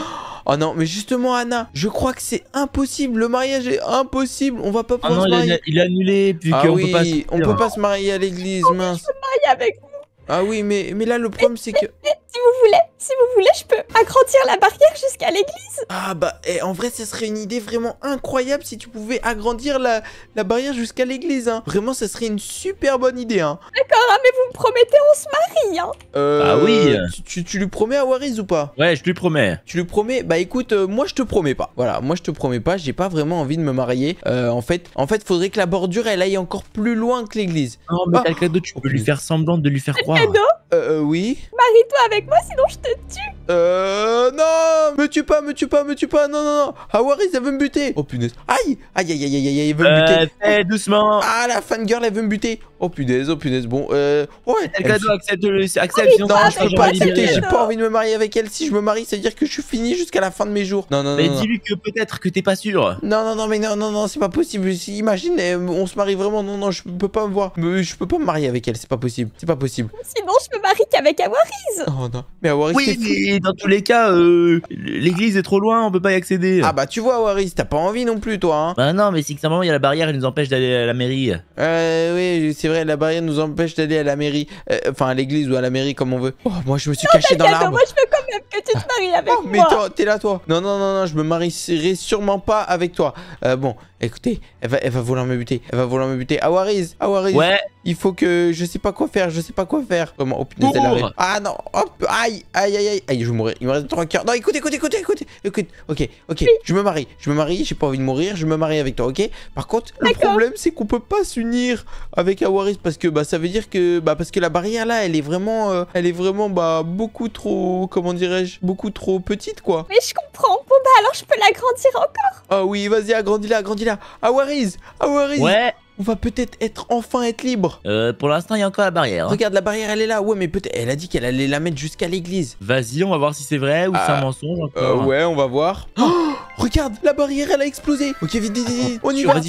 Oh non, mais justement, Anna, je crois que c'est impossible. Le mariage est impossible. On va pas ah pouvoir ah non, Il est annulé, puis peut pas. On peut pas se marier à l'église, mince. Je marier avec vous. Ah oui, mais, mais là, le problème, c'est que... Eh, eh, si vous voulez, si vous voulez, je peux agrandir la barrière jusqu'à l'église. Ah bah, eh, en vrai, ça serait une idée vraiment incroyable si tu pouvais agrandir la, barrière jusqu'à l'église. Hein. Vraiment, ça serait une super bonne idée. Hein. D'accord, hein, mais vous me promettez, on se marie. Hein. Euh, ah oui. Tu, lui promets à Waris ou pas Ouais, je lui promets. Tu lui promets Bah écoute, euh, moi, je te promets pas. Voilà, moi, je te promets pas. J'ai pas vraiment envie de me marier. Euh, en fait, en fait, faudrait que la bordure, elle aille encore plus loin que l'église. Non, mais ah. tu peux lui faire semblant de lui faire croire cadeau ah. euh, Oui. Marie-toi avec moi, sinon je te tue euh... Non Me tue pas, me tue pas, me tue pas Non, non, non Hawaris, elle veut me buter Oh punaise Aïe Aïe, aïe, aïe, aïe, elle veut me buter euh, doucement Ah, la girl, elle veut me buter Oh punaise, oh punaise, bon, euh... Ouais elle accepte le... Euh, ah, accepte, Non, je peux pas accepter, j'ai pas envie de me marier avec elle. Si je me marie, ça veut dire que je suis fini jusqu'à la fin de mes jours. Non, non, non. Mais dis-lui que peut-être que t'es pas sûr. Non, non, non, mais non, non, non, c'est pas possible. Imagine, euh, on se marie vraiment. Non, non, je peux pas me voir. Je peux pas me marier avec elle, c'est pas possible. C'est pas possible. Sinon, je me marie qu'avec Awaris. Oh non. Mais Awaris, dans tous les cas, euh, l'église est trop loin, on peut pas y accéder. Ah bah tu vois, Waris, t'as pas envie non plus, toi. Hein. bah non, mais c'est que simplement, il y a la barrière, elle nous empêche d'aller à la mairie. Euh, oui, c'est vrai, la barrière nous empêche d'aller à la mairie. Euh, enfin, à l'église ou à la mairie, comme on veut. Oh, moi, je me suis caché dans l'arbre. Moi, je veux quand même que tu te maries avec oh, moi. Mais toi, t'es là, toi. Non, non, non, non, je me marierai sûrement pas avec toi. Euh, bon, écoutez, elle va, elle va vouloir me buter. Elle va vouloir me buter. Ah, Waris, Ouais. Il faut que je sais pas quoi faire, je sais pas quoi faire. Comment Oh putain, Ah non, hop, aïe, aïe, aïe. aïe je vais mourir. Il me reste 3 quarts. Non, écoute, écoute, écoute, écoute, écoute. Ok, ok, je me marie. Je me marie, j'ai pas envie de mourir, je me marie avec toi, ok Par contre, le problème, c'est qu'on peut pas s'unir avec Awaris parce que bah ça veut dire que bah parce que la barrière là, elle est vraiment euh, elle est vraiment bah beaucoup trop comment dirais-je, beaucoup trop petite quoi. Mais je comprends. Bon bah alors je peux l'agrandir encore. Ah oh, oui, vas-y, agrandis-la, agrandis-la. Awaris, Awaris. Ouais on va peut-être être enfin être libre. Euh, pour l'instant, il y a encore la barrière. Hein. Regarde, la barrière, elle est là. Ouais, mais peut-être. Elle a dit qu'elle allait la mettre jusqu'à l'église. Vas-y, on va voir si c'est vrai ou ça c'est un ah, mensonge. Euh, hein. ouais, on va voir. (gasps) Oh, regarde, la barrière, elle a explosé. Ok, vite, vite, vite. On y va. Go,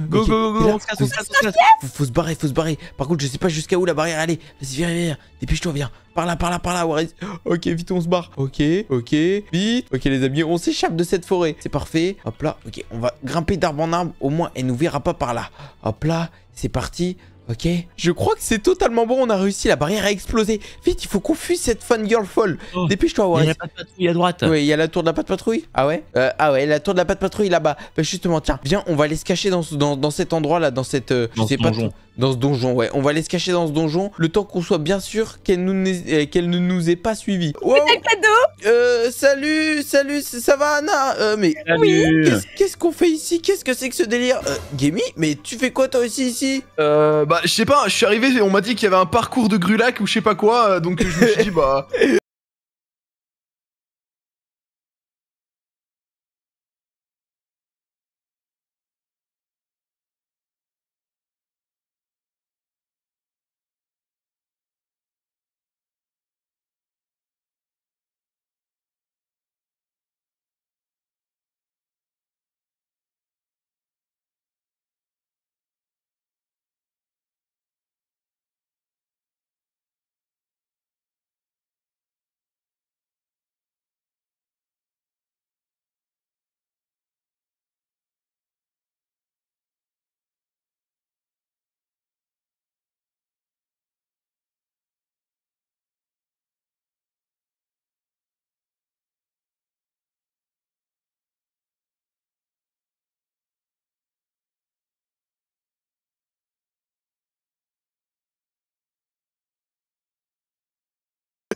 go, go, go. On Faut se barrer, faut se barrer. Par contre, je sais pas jusqu'à où la barrière, allait. Vas-y, viens, viens, viens. Dépêche-toi, viens. Par là, par là, par là, Waris. Ok, vite, on se barre. Ok, ok, vite. Ok, les amis, on s'échappe de cette forêt. C'est parfait. Hop là, ok, on va grimper d'arbre en arbre. Au moins, elle nous verra pas par là. Hop là, c'est parti. Ok Je crois que c'est totalement bon, on a réussi, la barrière a explosé. Vite, il faut qu'on fuit cette girl folle. Oh. Dépêche-toi, Waris. Il y a la patrouille à droite. Oui, il y a la tour de la patte patrouille. Ah ouais euh, Ah ouais, la tour de la patte patrouille là-bas. Bah justement, tiens, viens, on va aller se cacher dans, dans, dans cet endroit là, dans cette... Euh, je sais pas... Dans ce donjon, ouais. On va aller se cacher dans ce donjon le temps qu'on soit bien sûr qu'elle euh, ne nous ait pas suivis. Wow. Euh, salut, salut, ça va Anna euh, mais oui. qu'est-ce qu'on fait ici Qu'est-ce que c'est que ce délire euh, mais tu fais quoi toi aussi ici Euh, bah je sais pas, je suis arrivé, on m'a dit qu'il y avait un parcours de Grulac ou je sais pas quoi, euh, donc je me suis dit bah (laughs)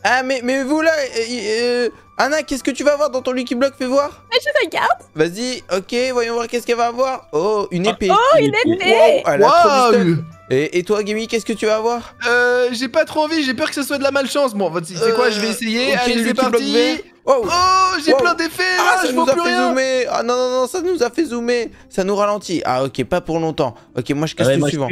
Ah, mais, mais vous là, euh, euh, Anna, qu'est-ce que tu vas avoir dans ton Lucky Block Fais voir. Je regarde. Vas-y, ok, voyons voir qu'est-ce qu'elle va avoir. Oh, une épée. Oh, une oh, épée. et, toi, Gimmy, qu'est-ce que tu vas avoir Euh, j'ai pas trop envie, j'ai peur que ce soit de la malchance. Bon, c'est quoi, euh, je vais essayer. Oh, j'ai plein d'effets Ah, ça nous a fait zoomer Ah non, non, non, ça nous a fait zoomer Ça nous ralentit Ah ok, pas pour longtemps. Ok, moi je casse ah le suivant.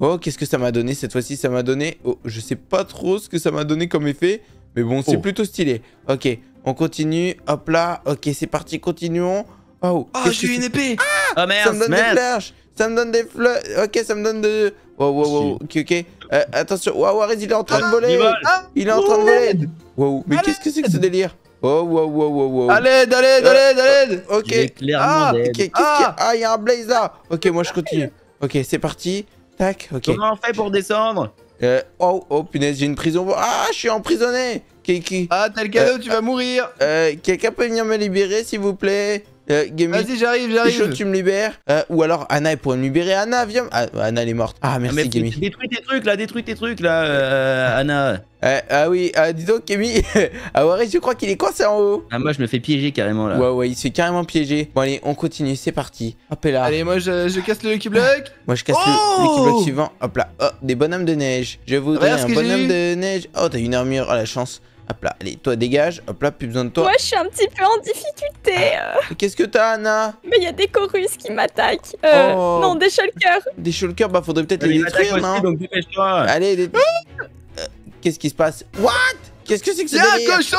Oh, qu'est-ce que ça m'a donné cette fois-ci Ça m'a donné... Oh, je sais pas trop ce que ça m'a donné comme effet, mais bon, c'est oh. plutôt stylé. Ok, on continue. Hop là, ok, c'est parti, continuons. Oh, oh j'ai une épée Ah oh, merde, Ça me donne des flèches. Ça me donne des flèches. Ok, ça me donne de... Waouh waouh. ok, ok. Euh, attention, waouh, il est en train de voler Il est en train de voler Waouh mais qu'est-ce que c'est que ce délire Oh, wow, wow, wow, wow. À l'aide, à l'aide, Ok. Ah. ah, il y a un blazer. Ok, moi je continue. Ok, c'est parti. Tac, ok. Comment on fait pour descendre euh, oh, oh, punaise, j'ai une prison. Ah, je suis emprisonné Kiki. Ah, t'as le cadeau, euh, tu vas mourir. Euh, Quelqu'un peut venir me libérer, s'il vous plaît euh, Vas-y, j'arrive, j'arrive. chaud, tu me libères. Euh, ou alors Anna, elle pourrait me libérer. Anna, viens. Ah, Anna, elle est morte. Ah, merci, ah, mais Détruis tes trucs là, détruis tes trucs là, euh, Anna. Euh, ah oui, ah, dis donc, Gémi (laughs) ah, ouais, je crois qu'il est coincé en haut. Ah, moi, je me fais piéger carrément là. Ouais, ouais, il se fait carrément piéger. Bon, allez, on continue, c'est parti. Hop, là. Allez, moi, je, casse le Lucky (laughs) moi, je casse le Lucky oh suivant. Hop là. Oh, des bonhommes de neige. Je vous donne un bonhomme de neige. Oh, t'as une armure. Oh, la chance. Hop là, allez, toi dégage, hop là, plus besoin de toi. Moi je suis un petit peu en difficulté. Ah, euh. Qu'est-ce que t'as Anna Mais il y a des chorus qui m'attaquent. Euh. Oh. Non, des shulkers. Des shulkers, bah faudrait peut-être les détruire, non donc Allez, toi ah euh, qu'est-ce qui se passe What Qu'est-ce que c'est que ça Y'a un cochon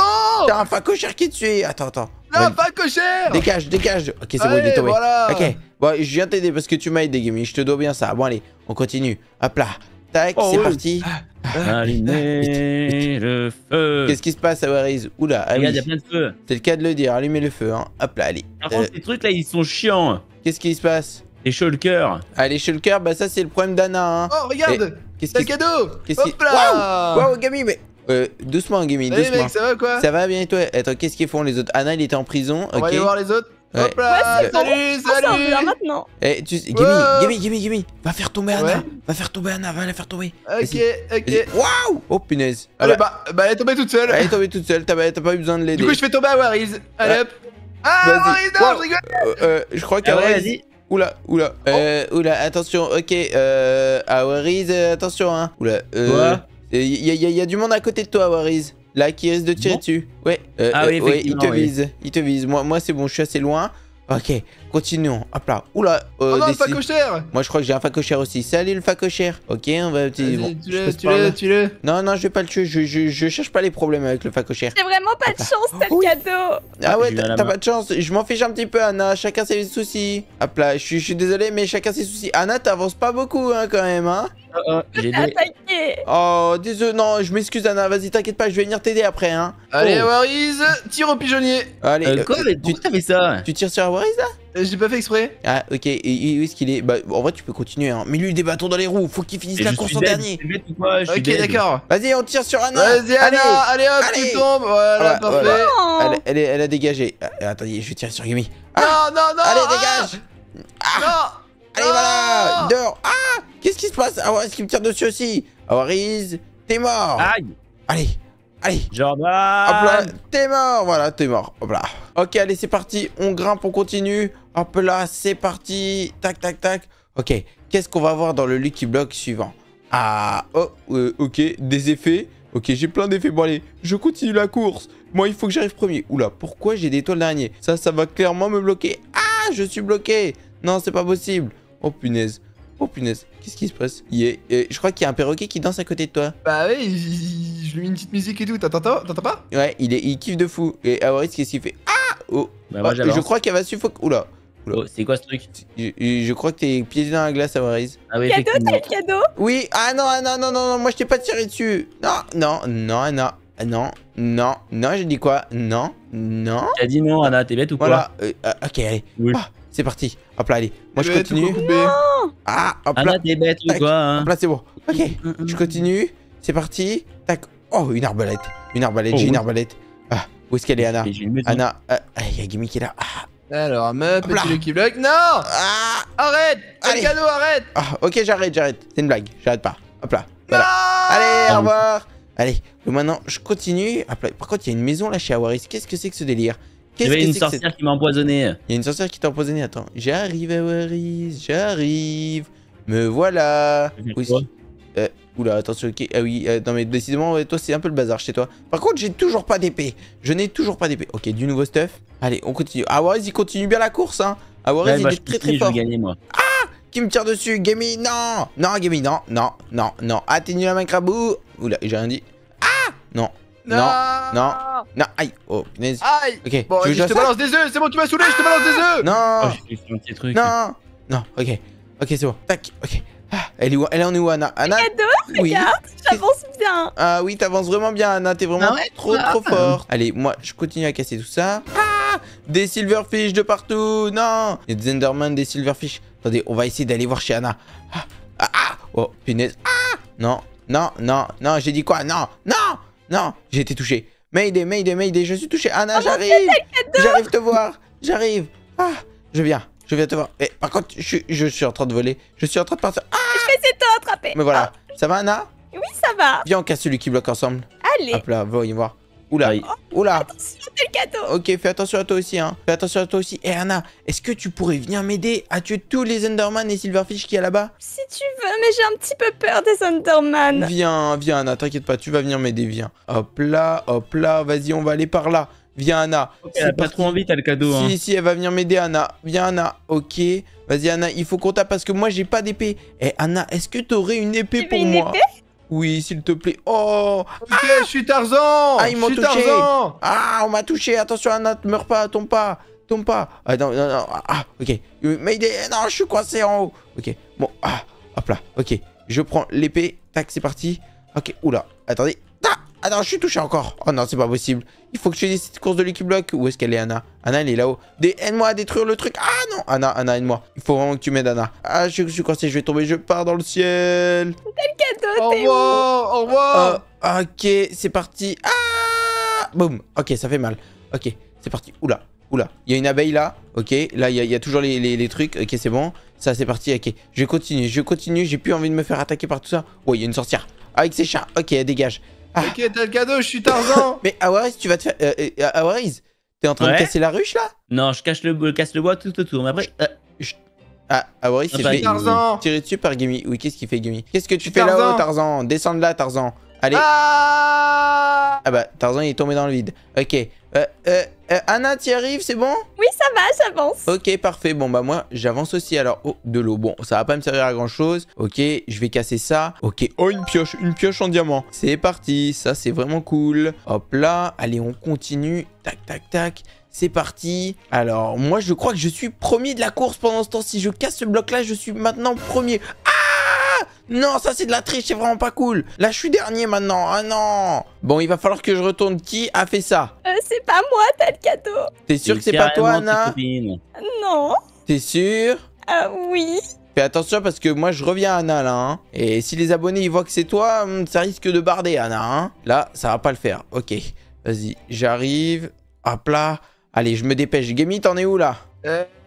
T'as un facocher qui te suit Attends, attends. Y'a un Dégage, dégage Ok, c'est bon, il est tombé. Ok, bon, je viens t'aider parce que tu m'as aidé, Gumi, je te dois bien ça. Bon, allez, on continue. Hop là, tac, oh, c'est parti. Ah. Allumez le feu. Qu'est-ce qui se passe à Oula, allez. Ah regarde, il y a plein de feu. C'est le cas de le dire, allumez le feu. Hein. Hop là, allez. Par contre, euh, ces trucs là, ils sont chiants. Qu'est-ce qui se passe Les shulkers. Ah, les shulkers, bah ça, c'est le problème d'Anna. Hein. Oh, regarde C'est le cadeau Hop là Waouh wow, Gami, mais... Euh, doucement, Gami, doucement. Mec, ça va quoi Ça va bien et toi Attends, qu'est-ce qu'ils font les autres Anna, il était en prison. On va aller voir les autres. Ouais. Hop là ouais, bon. Salut, salut là maintenant Eh, tu... Gimme, gimme, gimme, gimme Va faire tomber Anna Va faire tomber Anna, va la faire tomber Ok, ok Waouh Oh punaise Allez, ah, bah, bah, bah, elle est tombée toute seule Elle est tombée toute seule, t'as pas eu besoin de l'aider Du coup, je fais tomber à Allez, hop Ah, Wariz, non, je rigole euh, euh, Je crois qu'à ah Wariz... Oula, oula, oh. euh, oula, attention, ok, euh, à Wariz, euh, attention, hein. Oula, euh, il y, y, y, a du monde à côté de toi, Wariz. Là, qui risque de tirer dessus. Ouais. Euh, ah oui, euh, il te vise. Il te vise. Moi, moi c'est bon, je suis assez loin. Ok, continuons. Hop là. Oula. Euh, oh non, le facochère Moi, je crois que j'ai un facochère aussi. Salut, le facochère. Ok, on va. Bon, tu le tu le Non, non, je vais pas le tuer. Je, je, je cherche pas les problèmes avec le facochère. J'ai vraiment pas de chance, t'as le cadeau. Ah, ah ouais, t'as pas de chance. Je m'en fiche un petit peu, Anna. Chacun ses soucis. Hop là, je, je suis désolé, mais chacun ses soucis. Anna, t'avances pas beaucoup, hein, quand même, hein. Oh, désolé, non, je m'excuse, Anna, vas-y, t'inquiète pas, je vais venir t'aider après, hein. Allez, oh. tire au pigeonnier. Allez, euh, euh, quoi, mais tu t'as fait ça Tu tires sur Waris là euh, J'ai pas fait exprès. Ah, ok, et, où est-ce qu'il est Bah, en vrai, tu peux continuer, hein. Mets-lui des bâtons dans les roues, faut qu'il finisse la course en dernier. ok, d'accord. Vas-y, on tire sur Anna. Vas-y, Anna, allez, hop, tu tombes. Voilà, parfait. Elle, est, elle, a dégagé. Ah, attendez, je vais tirer sur Yumi. Ah. Non, non, non. Allez, ah. dégage. Ah. Non. Allez, voilà. Dehors. Ah Qu'est-ce qui se passe Ah ouais, est-ce qu'il me tire dessus aussi Awariz, ah t'es mort Aïe Allez Allez Jordan t'es mort Voilà, t'es mort. Hop là. Ok, allez, c'est parti. On grimpe, on continue. Hop là, c'est parti. Tac, tac, tac. Ok, qu'est-ce qu'on va voir dans le Lucky Block suivant Ah, oh, euh, ok, des effets. Ok, j'ai plein d'effets. Bon, allez, je continue la course. Moi, il faut que j'arrive premier. Oula, pourquoi j'ai des toiles dernières? Ça, ça va clairement me bloquer. Ah, je suis bloqué Non, c'est pas possible. Oh, punaise. Oh punaise, qu'est-ce qui se passe il est, euh, Je crois qu'il y a un perroquet qui danse à côté de toi. Bah ouais, je lui mets une petite musique et tout, t'entends pas Ouais, il, est, il kiffe de fou. Et Avarice, qu'est-ce qu'il fait Ah Oh bah ah, Je crois qu'elle va suffoquer. Oula Oh, c'est quoi ce truc je, crois que t'es piégé dans la glace, Avarice. Ah oui, cadeau, t'as le cadeau Oui, ah non, ah non, non, non, non, moi je t'ai pas tiré dessus. Non, non, non, Anna. Ah non, non, non, j'ai dit quoi Non, non. T'as dit non, Anna, t'es bête ou quoi Voilà, euh, ah, ok, allez. c'est parti. Hop là, allez. Moi, je eh ben, continue. Ah, hop là. t'es bête ou quoi hein Hop là, c'est bon. Ok, mm, mm, mm. je continue. C'est parti. Tac. Oh, une arbalète. Une arbalète, oh, j'ai une arbalète. Ah, où est-ce qu'elle est, Anna Anna, euh, ah, il y a Gimme qui est là. Ah. Alors, me petit Lucky bloque. Non Arrête C'est cadeau, arrête Ok, j'arrête, j'arrête. C'est une blague, j'arrête pas. Hop là. Voilà. Allez, au revoir Allez, maintenant, je continue. Par contre, il y a une maison là chez Awaris. Qu'est-ce que c'est que ce délire il y a une sorcière qui m'a empoisonné. Il y a une sorcière qui t'a empoisonné. Attends, j'arrive à j'arrive. Me voilà. Euh, oula, attention, ok. Ah oui, euh, non mais décidément, toi c'est un peu le bazar chez toi. Par contre, j'ai toujours pas d'épée. Je n'ai toujours pas d'épée. Ok, du nouveau stuff. Allez, on continue. Ah Waris, il continue bien la course, hein. Ah, il est bah, très très fort. Ah Qui me tire dessus Gammy, non Non, Gammy, non, non, non, non. Atténue la main crabou. Oula, j'ai rien dit. Ah Non, non, non, non, aïe, oh punaise. Aïe Ok, bon, je te balance des œufs, c'est bon, tu m'as saoulé, je te balance des œufs Non oh, un petit truc. Non Non, ok, ok, c'est bon, tac, ok. Ah, elle, est où, elle en est où, Anna Anna oui. regarde, j'avance bien Ah oui, t'avances vraiment bien, Anna, t'es vraiment ah trop, trop fort Allez, moi, je continue à casser tout ça. Ah Des silverfish de partout Non Il y a des enderman, des silverfish. Attendez, on va essayer d'aller voir chez Anna. Ah. ah Ah, Oh, punaise Ah Non, non, non, non, j'ai dit quoi Non, non non, j'ai été touché. Mayday, Mayday, Mayday, je suis touché. Anna, oh, j'arrive. J'arrive te voir. J'arrive. Ah, je viens. Je viens te voir. Et par contre, je, suis en train de voler. Je suis en train de partir. Ah je vais essayer de t'attraper. Mais voilà. Ah. Ça va, Anna Oui, ça va. Viens, on casse celui qui bloque ensemble. Allez. Hop là, voyons voir. Oula, oula. le Ok, fais attention à toi aussi, hein. Fais attention à toi aussi. Et eh, Anna, est-ce que tu pourrais venir m'aider à tuer tous les Enderman et Silverfish qui y a là-bas Si tu veux, mais j'ai un petit peu peur des Enderman. Viens, viens, Anna, t'inquiète pas, tu vas venir m'aider, viens. Hop là, hop là, vas-y, on va aller par là. Viens, Anna. elle a pas trop envie, t'as le cadeau. Hein. Si, hein. si, elle va venir m'aider, Anna. Viens, Anna. Ok. Vas-y, Anna, il faut qu'on tape parce que moi, j'ai pas d'épée. Eh, Anna, est-ce que t'aurais une épée pour moi oui, s'il te plaît. Oh Ok, je ah. suis Tarzan Ah, ils m'ont touché Ah, on m'a touché Attention, Anna, ne meurs pas, tombe pas Tombe pas Ah, non, non, non ah, ah, ok. Mais il est... Non, je suis coincé en haut Ok, bon, ah, hop là, ok. Je prends l'épée, tac, c'est parti. Ok, oula, attendez. Ah non, je suis touché encore. Oh non, c'est pas possible. Il faut que je fais des courses de Lucky Block. Où est-ce qu'elle est, Anna Anna, elle est là-haut. Aide-moi à détruire le truc. Ah non Anna, Anna, aide-moi. Il faut vraiment que tu m'aides, Anna. Ah, je, suis coincé, je vais tomber. Je pars dans le ciel. Au revoir Au revoir ah, Ok, c'est parti. Ah Boum. Ok, ça fait mal. Ok, c'est parti. Oula. Oula, il y a une abeille là, ok, là il y, a toujours les, trucs, ok c'est bon, ça c'est parti, ok, je continue, je continue, j'ai plus envie de me faire attaquer par tout ça, ouais il y a une sorcière, avec ses chats, ok dégage, ah. Ok, t'as le cadeau, je suis Tarzan (laughs) Mais Awaris, tu vas te faire. Euh, euh, euh t'es en train de casser la ruche là Non, je cache le, casse le bois tout autour, mais après. Euh, ah, Awaris, c'est ah, fait Tarzan. dessus par Gimmy. Oui, qu'est-ce qu'il fait, Gimmy Qu'est-ce que tu fais là-haut, Tarzan Descends de là, Tarzan. Allez. Ah. ah bah, Tarzan, il est tombé dans le vide. Ok, euh, euh, euh, Anna, t'y arrives, c'est bon Oui, ça va, j'avance. Ok, parfait. Bon, bah moi, j'avance aussi. Alors, oh, de l'eau. Bon, ça va pas me servir à grand-chose. Ok, je vais casser ça. Ok, oh, une pioche, une pioche en diamant. C'est parti, ça, c'est vraiment cool. Hop là, allez, on continue. Tac, tac, tac. C'est parti. Alors, moi, je crois que je suis premier de la course pendant ce temps. Si je casse ce bloc-là, je suis maintenant premier. Ah non, ça c'est de la triche, c'est vraiment pas cool. Là, je suis dernier maintenant. Ah non Bon, il va falloir que je retourne. Qui a fait ça euh, C'est pas moi, t'as le cadeau. T'es sûr que c'est pas toi, Anna Non. T'es sûr Ah oui. Fais attention parce que moi je reviens à Anna là. Hein. Et si les abonnés ils voient que c'est toi, hmm, ça risque de barder Anna. Hein. Là, ça va pas le faire. Ok. Vas-y, j'arrive. Hop là. Allez, je me dépêche. Gamey, t'en es où là euh,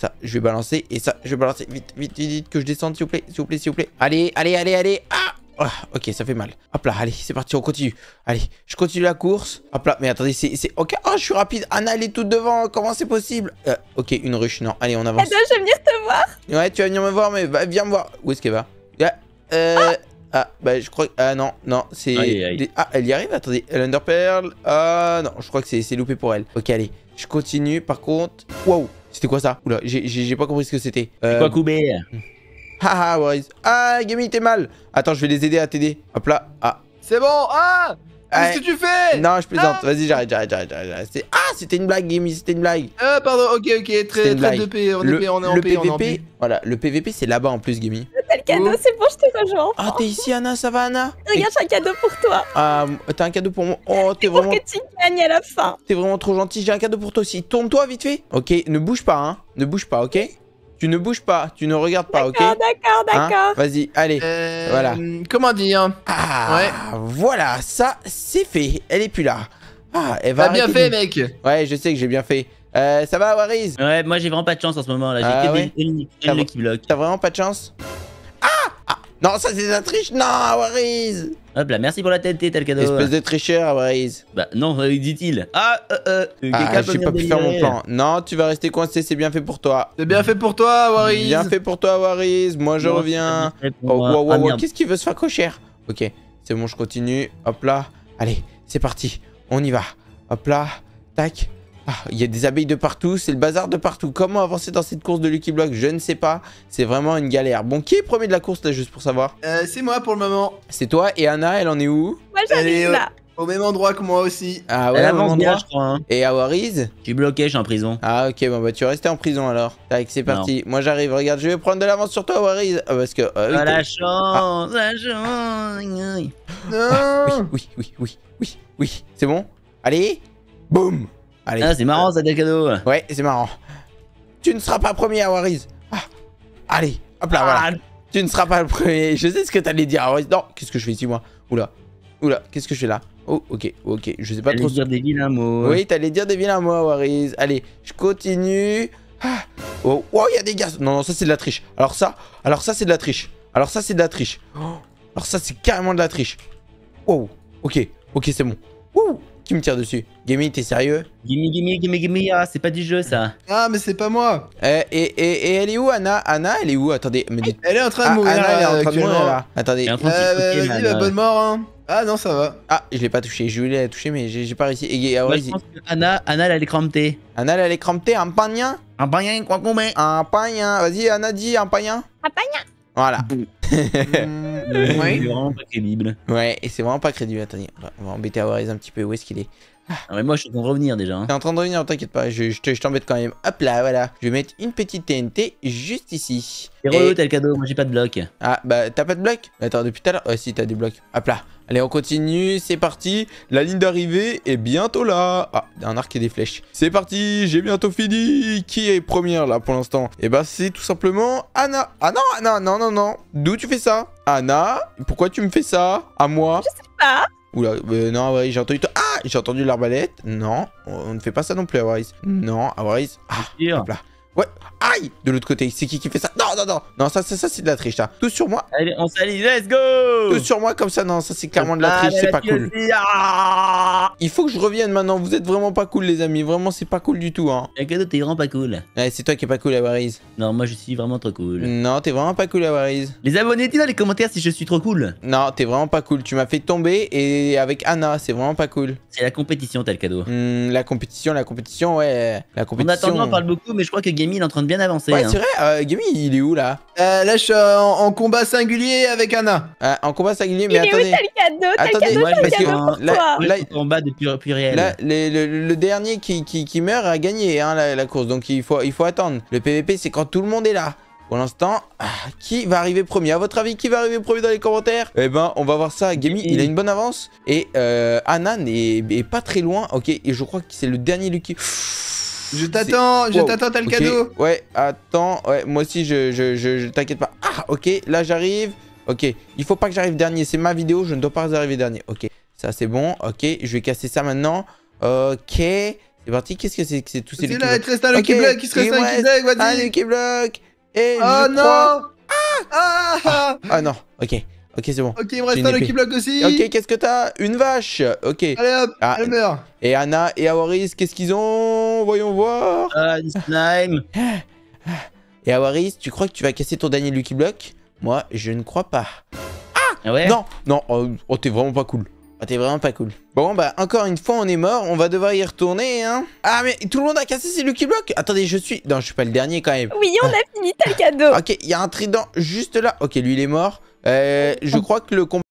Ça, je vais balancer. Et ça, je vais balancer. Vite, vite, vite, vite, que je descende, s'il vous plaît. S'il vous plaît, s'il vous plaît. Allez, allez, allez, allez. Ah oh, ok, ça fait mal. Hop là, allez, c'est parti, on continue. Allez, je continue la course. Hop là, mais attendez, c'est... Ok, oh, je suis rapide. Anna, elle est toute devant. Comment c'est possible euh, Ok, une ruche, non. Allez, on eh avance. Attends, je vais venir te voir. Ouais, tu vas venir me voir, mais viens me voir. Où est-ce qu'elle va euh, ah, ah, bah, je crois... Ah, non, non, c'est... Ah, elle y arrive Attendez, underpearl. Ah, non, je crois que c'est loupé pour elle. Ok, allez, je continue, par contre... Waouh c'était quoi ça Oula, j'ai pas compris ce que c'était. Euh... quoi Koubé Haha, boys. (laughs) Ah, ah, ah Gami, t'es mal. Attends, je vais les aider à t'aider. Hop là. Ah. C'est bon. Ah Qu'est-ce que tu fais Non, je plaisante. Ah. Vas-y, j'arrête, j'arrête, j'arrête. Ah, c'était une blague, Gamey, c'était une blague. Ah, pardon, ok, ok, très, très de P, on est en le PVP, on est en Voilà, le PVP, c'est là-bas en plus, Gamey. T'as le cadeau, c'est bon, je te rejoins. Ah, t'es ici, Anna, ça va, Anna Regarde, j'ai un cadeau pour toi. Ah, t'as un cadeau pour moi. Oh, t'es vraiment. Pour que tu gagnes à la fin. T'es vraiment trop gentil, j'ai un cadeau pour toi aussi. Tourne-toi vite fait. Ok, ne bouge pas, hein. Ne bouge pas, ok tu ne bouges pas, tu ne regardes pas, ok D'accord, d'accord, hein d'accord. Vas-y, allez. Euh, voilà. Comment dire Ah, ouais. voilà, ça, c'est fait. Elle est plus là. Ah, elle va. T'as bien fait, mec. Ouais, je sais que j'ai bien fait. Euh, ça va, Wariz Ouais, moi j'ai vraiment pas de chance en ce moment là. J'ai ah, des une, qui bloque. T'as vraiment pas de chance ah, ah Non, ça c'est un triche Non, Wariz Hop là, merci pour la TNT, tel cadeau. Espèce de tricheur, Wariz Bah non, euh, dit-il. Ah, euh, euh, ah, j'ai pas pu faire mon plan. Non, tu vas rester coincé, c'est bien fait pour toi. C'est bien fait pour toi, Wariz. Bien fait pour toi, Wariz. Moi, je reviens. Oh, ah, qu'est-ce qu'il veut se faire cocher Ok, c'est bon, je continue. Hop là. Allez, c'est parti. On y va. Hop là. Tac. Ah, il y a des abeilles de partout, c'est le bazar de partout. Comment avancer dans cette course de Lucky Block Je ne sais pas. C'est vraiment une galère. Bon, qui est premier de la course là, juste pour savoir euh, C'est moi pour le moment. C'est toi et Anna, elle en est où Moi j'arrive euh, là. Au même endroit que moi aussi. Ah ouais, bien, je crois. Hein. Et à Je suis bloqué, je suis en prison. Ah ok, bon bah tu es rester en prison alors. Tac, c'est parti. Moi j'arrive, regarde, je vais prendre de l'avance sur toi Awariz. Ah, parce que... Euh, ah, la chance, la chance. Ah, oui, oui, oui, oui, oui, oui. C'est bon Allez Boum ah, c'est marrant ça, des cadeaux. Ouais, c'est marrant. Tu ne seras pas premier à ah, Allez, hop là, voilà. Ah, tu ne seras pas le premier. Je sais ce que t'allais dire à Non, qu'est-ce que je fais ici, moi Oula. Oula, qu'est-ce que je fais là Oh, ok, ok. Je sais pas trop. dire des vilains mots. Oui, t'allais dire des vilains mots, Wariz. Allez, je continue. Ah. Oh, oh, il y a des gaz Non, non, ça c'est de la triche. Alors ça, alors ça c'est de la triche. Alors ça c'est de la triche. Oh. Alors ça c'est carrément de la triche. Oh Ok, ok, c'est bon. Ouh tu me tires dessus Gimme, t'es sérieux Gimme, gimme, gimme, gimme, ah, c'est pas du jeu ça. Ah, mais c'est pas moi. Eh, et, et, et, elle est où, Anna Anna, elle est où Attendez, me dites. Elle est en train de ah, mourir. Anna, elle est en train de mourir là. Attendez. Eh, vas-y, la bonne mort, hein. Ah non, ça va. Ah, je l'ai pas touché. Je voulais la toucher, mais j'ai pas réussi. Anna, Anna, elle est crampter. Anna, elle est cramtée. Un panien Un panien, quoi qu'on met Un panien, Vas-y, Anna, dis un panien. Un panien. Voilà. (laughs) ouais. C'est vraiment pas crédible. Ouais, et c'est vraiment pas crédible. Attendez, on va embêter voir un petit peu. Où est-ce qu'il est, non ah, mais moi, je suis en train de revenir déjà. Hein. T'es en train de revenir, t'inquiète pas, je, je t'embête quand même. Hop là, voilà. Je vais mettre une petite TNT juste ici. Et t'as le cadeau, moi j'ai pas de bloc. Ah, bah t'as pas de bloc Attends, depuis tout à l'heure. Ouais, si, t'as des blocs. Hop là. Allez, on continue, c'est parti. La ligne d'arrivée est bientôt là. Ah, un arc et des flèches. C'est parti, j'ai bientôt fini. Qui est première là pour l'instant Eh bah, c'est tout simplement Anna. Ah non, Anna, non, non, non. D'où tu fais ça Anna, pourquoi tu me fais ça À moi Je sais pas. Oula, euh, non, Avarice, j'ai entendu... Ah J'ai entendu l'arbalète. Non, on ne fait pas ça non plus, Avarice. Non, Avarice. Ah, hop là. Ouais. Aïe De l'autre côté, c'est qui qui fait ça Non, non, non Non, ça, ça, ça c'est de la triche, là. Tout sur moi. Allez, on s'allie, let's go Tout sur moi comme ça, non, ça, c'est clairement de la triche, c'est pas cool. Ah, Il faut que je revienne maintenant, vous êtes vraiment pas cool, les amis. Vraiment, c'est pas cool du tout, hein. Y'a cadeau, t'es vraiment pas cool. Ouais, c'est toi qui es pas cool, Avariz. Non, moi, je suis vraiment trop cool. Non, t'es vraiment pas cool, Avariz. Les abonnés, dis dans les commentaires si je suis trop cool. Non, t'es vraiment pas cool. Tu m'as fait tomber et avec Anna, c'est vraiment pas cool. C'est la compétition, t'as le cadeau. Hmm, la compétition, la compétition, ouais. La compétition. En on parle beaucoup, mais je crois que il est en train de bien avancer. Ouais, hein. c'est vrai, euh, il est où là Là, je suis en, combat singulier avec Anna. en combat singulier, mais il attendez. Est attendez, en combat de plus, réel. Là, le, dernier qui, qui, meurt a gagné hein, la, course, donc il faut, il faut attendre. Le PVP, c'est quand tout le monde est là. Pour l'instant, ah, qui va arriver premier À votre avis, qui va arriver premier dans les commentaires Eh ben, on va voir ça. Gami, il a une bonne avance. Et euh, Anna n'est pas très loin. Ok, et je crois que c'est le dernier Lucky. Je t'attends, je t'attends, t'as le cadeau. Ouais, attends, ouais, moi aussi, je, je, t'inquiète pas. Ah, ok, là j'arrive. Ok, il faut pas que j'arrive dernier, c'est ma vidéo, je ne dois pas arriver dernier. Ok, ça c'est bon, ok, je vais casser ça maintenant. Ok, c'est parti, qu'est-ce que c'est que c'est tous ces C'est là, il un Lucky se reste un vas-y. oh non ah, ah, ah, ah non, ok. Ok, c'est bon. Ok, il me reste un Lucky Block aussi. Ok, qu'est-ce que t'as Une vache. Ok. Allez hop, ah, elle meurt. Et Anna et Awaris, qu'est-ce qu'ils ont Voyons voir. Ah, une slime. (gasps) Et Awaris, tu crois que tu vas casser ton dernier Lucky Block Moi, je ne crois pas. Ah ouais. Non, non, oh, oh, t'es vraiment pas cool. Ah, t'es vraiment pas cool. Bon, bah, encore une fois, on est mort. On va devoir y retourner, hein. Ah, mais tout le monde a cassé ses Lucky Blocks Attendez, je suis... Non, je suis pas le dernier, quand même. Oui, on a ah. fini, t'as cadeau. Ok, il y a un trident juste là. Ok, lui, il est mort. Euh, je crois que le combat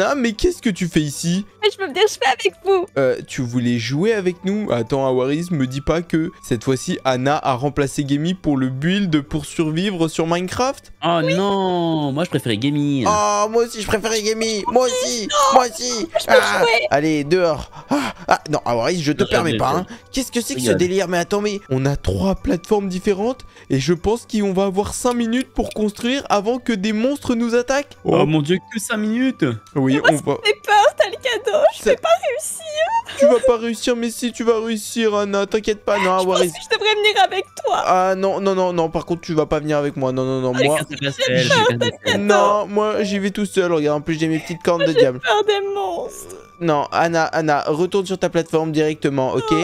Anna, mais qu'est-ce que tu fais ici je peux venir jouer avec vous euh, tu voulais jouer avec nous Attends, Awaris, me dis pas que cette fois-ci, Anna a remplacé Gemi pour le build pour survivre sur Minecraft Oh non Moi, je préférais Gemi. Oh, moi aussi, je préférais Gemi Moi aussi Moi aussi je peux ah, jouer. Allez, dehors ah, Non, Awaris, je te permets pas. Hein. Qu'est-ce que c'est que ce délire Mais attends, mais on a trois plateformes différentes et je pense qu'on va avoir cinq minutes pour construire avant que des monstres nous attaquent. Oh, oh. mon dieu, que cinq minutes oui, on va... J'ai peur, t'as le cadeau, je vais pas réussir. Tu vas pas réussir, mais si, tu vas réussir, Anna, t'inquiète pas, non, Je pense que je devrais venir avec toi. Ah non, non, non, non, par contre, tu vas pas venir avec moi, non, non, non, moi... Non, moi, j'y vais tout seul, regarde, en plus, j'ai mes petites cornes de diable. J'ai peur des monstres. Non, Anna, Anna, retourne sur ta plateforme directement, ok oh,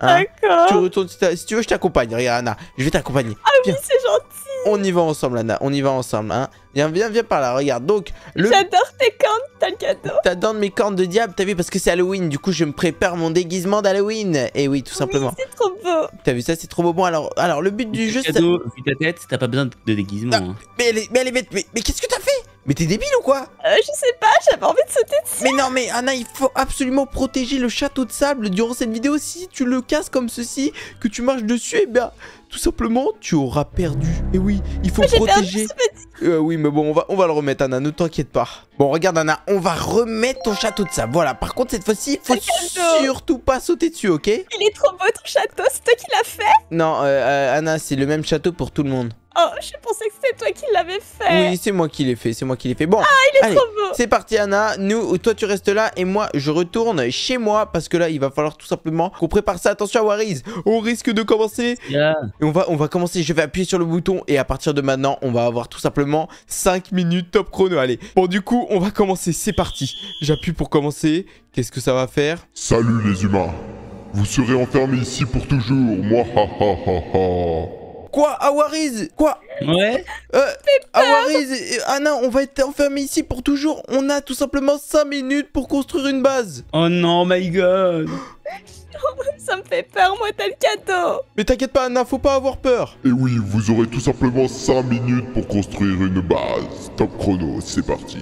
hein? D'accord. Tu retournes, si tu veux, je t'accompagne, regarde, Anna, je vais t'accompagner. Ah oui, c'est gentil on y va ensemble, Anna, On y va ensemble, hein. Viens, viens, viens par là, regarde. Donc, le... J'adore tes cornes, t'as le cadeau. T'adores mes cornes de diable, t'as vu, parce que c'est Halloween. Du coup, je me prépare mon déguisement d'Halloween. Et eh oui, tout simplement. c'est trop beau. T'as vu ça, c'est trop beau. Bon, alors, alors le but du jeu, c'est. cadeau, vu ta tête, t'as pas besoin de déguisement. mais, mais qu'est-ce que t'as fait mais t'es débile ou quoi euh, Je sais pas, j'avais envie de sauter dessus. Mais non, mais Anna, il faut absolument protéger le château de sable durant cette vidéo. Si tu le casses comme ceci, que tu marches dessus, eh bien, tout simplement, tu auras perdu. Et eh oui, il faut protéger. Euh, oui, mais bon, on va, on va le remettre, Anna, ne t'inquiète pas. Bon, regarde, Anna, on va remettre ton château de ça. Voilà, par contre, cette fois-ci, il faut surtout pas sauter dessus, ok Il est trop beau ton château, c'est toi qui l'as fait Non, euh, euh, Anna, c'est le même château pour tout le monde. Oh, je pensais que c'était toi qui l'avais fait. Oui, c'est moi qui l'ai fait, c'est moi qui l'ai fait. Bon, ah, il est trop beau. C'est parti, Anna. Nous, toi, tu restes là et moi, je retourne chez moi parce que là, il va falloir tout simplement qu'on prépare ça. Attention à Waris, on risque de commencer. on va, on va commencer. Je vais appuyer sur le bouton et à partir de maintenant, on va avoir tout simplement 5 minutes top chrono. Allez, bon, du coup, on va commencer. C'est parti. J'appuie pour commencer. Qu'est-ce que ça va faire Salut les humains. Vous serez enfermés ici pour toujours. Moi, ha ha ha ha. Quoi Awariz Quoi Ouais euh, Awariz Anna, on va être enfermé ici pour toujours. On a tout simplement 5 minutes pour construire une base. Oh non, my god (laughs) Ça me fait peur, moi, cadeau. Mais t'inquiète pas, Anna, faut pas avoir peur Et oui, vous aurez tout simplement 5 minutes pour construire une base. Top chrono, c'est parti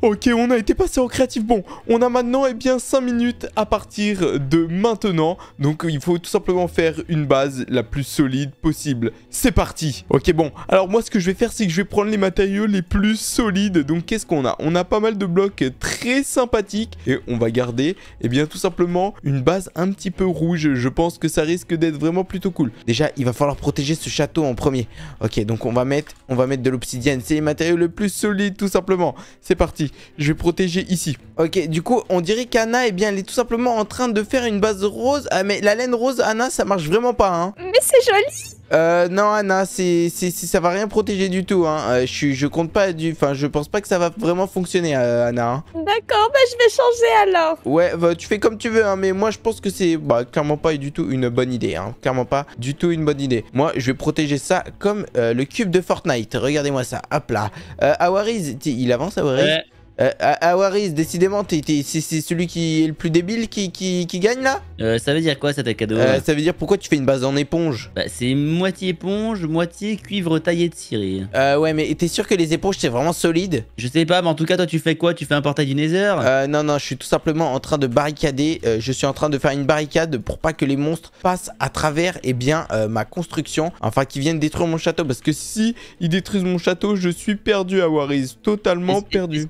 Ok, on a été passé en créatif. Bon, on a maintenant et eh bien 5 minutes à partir de maintenant. Donc il faut tout simplement faire une base la plus solide possible. C'est parti. Ok, bon. Alors moi ce que je vais faire c'est que je vais prendre les matériaux les plus solides. Donc qu'est-ce qu'on a On a pas mal de blocs très sympathiques et on va garder Et eh bien tout simplement une base un petit peu rouge. Je pense que ça risque d'être vraiment plutôt cool. Déjà, il va falloir protéger ce château en premier. Ok, donc on va mettre on va mettre de l'obsidienne, c'est les matériaux les plus solides tout simplement c'est parti. Je vais protéger ici. Ok, du coup, on dirait qu'Anna, eh bien, elle est tout simplement en train de faire une base rose. Ah, mais la laine rose, Anna, ça marche vraiment pas, hein. Mais c'est joli euh, non, Anna, c'est, ça va rien protéger du tout. Hein. Euh, je, compte pas du... Enfin, je pense pas que ça va vraiment fonctionner, euh, Anna. Hein. D'accord, bah je vais changer alors. Ouais, bah, tu fais comme tu veux, hein, mais moi je pense que c'est bah, clairement pas du tout une bonne idée. Hein. Clairement pas du tout une bonne idée. Moi, je vais protéger ça comme euh, le cube de Fortnite. Regardez-moi ça, hop là. Euh, Awariz, il avance, Awariz. Ouais. Euh, Awaris, décidément, c'est celui qui est le plus débile qui, qui, gagne là euh, Ça veut dire quoi cet cadeau euh, euh Ça veut dire pourquoi tu fais une base en éponge Bah c'est moitié éponge, moitié cuivre taillé de ciré. Euh ouais mais t'es sûr que les éponges c'est vraiment solide Je sais pas mais en tout cas toi tu fais quoi Tu fais un portail du Nether Euh non non je suis tout simplement en train de barricader, euh, je suis en train de faire une barricade pour pas que les monstres passent à travers eh bien euh, ma construction, enfin qu'ils viennent détruire mon château parce que si ils détruisent mon château je suis perdu Awaris, totalement perdu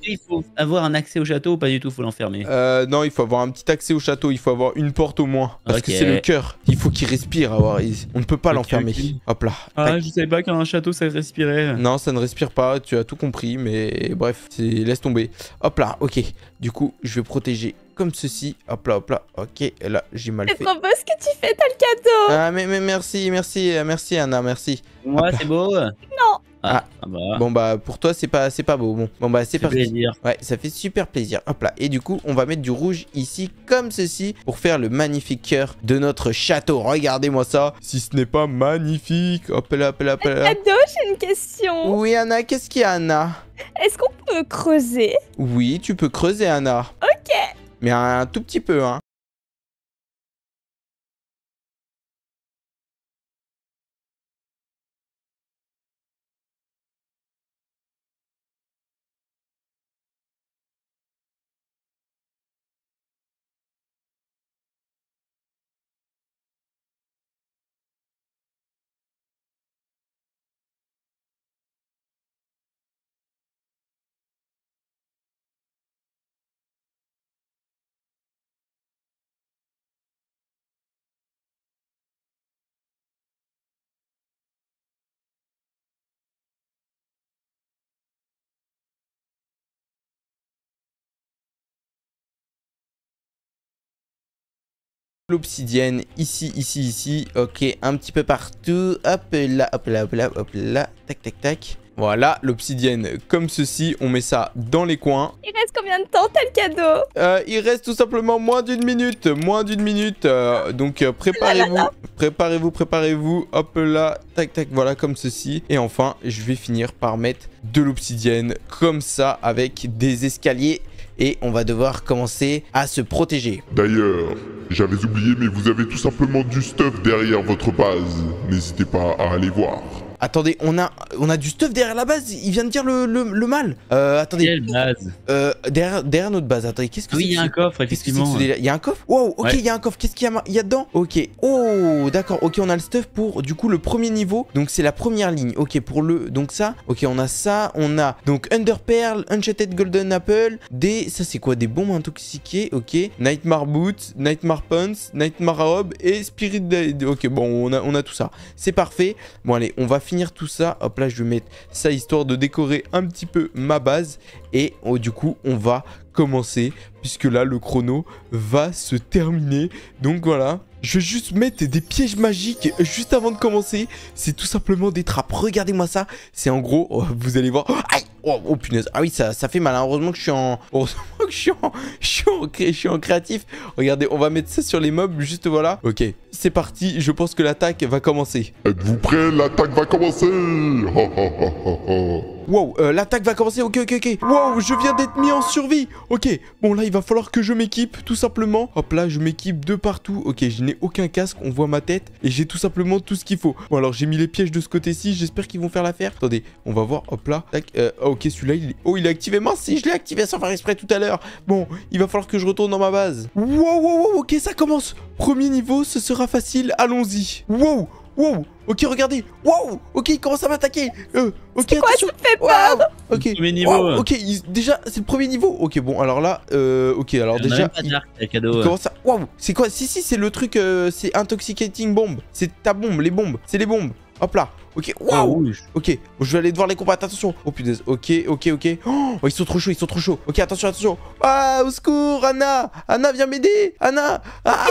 avoir un accès au château ou pas du tout Faut l'enfermer euh, Non, il faut avoir un petit accès au château. Il faut avoir une porte au moins. Parce que c'est le cœur. Il faut qu'il respire. Avoir... On ne peut pas l'enfermer. Hop là. Ah, je savais pas qu'un château ça respirait. Non, ça ne respire pas. Tu as tout compris. Mais bref, laisse tomber. Hop là, ok. Du coup, je vais protéger comme ceci. Hop là, hop là. Ok, là, j'ai mal fait. ce que tu fais, t'as le cadeau. Ah, mais, mais merci, merci, merci, Anna, merci. Moi, c'est beau. Non. Ah, ah. ah bah. Bon bah pour toi c'est pas c'est pas beau. Bon, bon bah c'est parti. Plaisir. Ouais, ça fait super plaisir. Hop là. Et du coup, on va mettre du rouge ici comme ceci pour faire le magnifique cœur de notre château. Regardez-moi ça. Si ce n'est pas magnifique. Hop là, hop là, hop là. j'ai une question. Oui, Anna, qu'est-ce qu'il y a Anna Est-ce qu'on peut creuser Oui, tu peux creuser Anna. OK. Mais un tout petit peu hein. l'obsidienne ici, ici, ici. Ok, un petit peu partout. Hop là, hop là, hop là, hop là. Tac, tac, tac. Voilà, l'obsidienne comme ceci, on met ça dans les coins. Il reste combien de temps, tel cadeau euh, Il reste tout simplement moins d'une minute, moins d'une minute. Euh, donc euh, préparez-vous, préparez-vous, préparez-vous. Hop là, tac tac, voilà comme ceci. Et enfin, je vais finir par mettre de l'obsidienne comme ça avec des escaliers et on va devoir commencer à se protéger. D'ailleurs, j'avais oublié, mais vous avez tout simplement du stuff derrière votre base. N'hésitez pas à aller voir. Attendez, on a, on a du stuff derrière la base. Il vient de dire le, le, mal. Euh, attendez. Euh, derrière, derrière notre base. Attendez, qu'est-ce que ah c'est? Oui, il y a un coffre, effectivement. Il y a un coffre Wow, ok, il y a un coffre. Qu'est-ce qu'il y a, dedans Ok. Oh, d'accord. Ok, on a le stuff pour, du coup, le premier niveau. Donc, c'est la première ligne. Ok, pour le. Donc, ça. Ok, on a ça. On a donc Under Pearl, uncharted Golden Apple. Des. Ça, c'est quoi Des bombes intoxiquées. Ok. Nightmare Boots, Nightmare Pants, Nightmare Robe et Spirit. Ok, bon, on a, on a tout ça. C'est parfait. Bon, allez, on va finir finir tout ça, hop là, je vais mettre ça histoire de décorer un petit peu ma base. Et oh, du coup, on va commencer puisque là, le chrono va se terminer. Donc voilà, je vais juste mettre des pièges magiques juste avant de commencer. C'est tout simplement des trappes. Regardez-moi ça. C'est en gros, oh, vous allez voir. aïe oh, oh punaise. Ah oui, ça, fait mal. Hein. Heureusement que je suis en... (laughs) Heureusement que je suis en créatif. Regardez, on va mettre ça sur les mobs. Juste voilà. Ok, c'est parti, je pense que l'attaque va commencer. Êtes-vous prêts L'attaque va commencer Wow, euh, l'attaque va commencer, ok, ok, ok. Wow, je viens d'être mis en survie. Ok, bon là, il va falloir que je m'équipe, tout simplement. Hop là, je m'équipe de partout. Ok, je n'ai aucun casque, on voit ma tête. Et j'ai tout simplement tout ce qu'il faut. Bon, alors j'ai mis les pièges de ce côté-ci, j'espère qu'ils vont faire l'affaire. Attendez, on va voir, hop là. Tac, euh, ok, celui-là, il est... Oh, il est activé. Mince, si je l'ai activé sans faire exprès tout à l'heure. Bon, il va falloir que je retourne dans ma base. Wow, wow, wow, ok, ça commence. Premier niveau, ce sera facile, allons-y. Wow, wow, ok, regardez. Wow, ok, il commence à m'attaquer. Euh, ok, quoi, peur. Ok, niveau. ok, déjà, c'est le premier niveau. Ok, bon, alors là, euh, ok, alors déjà, il... commence Wow, c'est quoi Si, si, c'est le truc, euh, c'est Intoxicating Bomb. C'est ta bombe, les bombes, c'est les bombes. Hop là, Ok, ah Ok, je vais aller devoir les combattre, attention Oh putain, ok, ok, ok oh, ils sont trop chauds, ils sont trop chauds Ok, attention, attention Ah, au secours, Anna Anna, viens m'aider Anna Ah, ah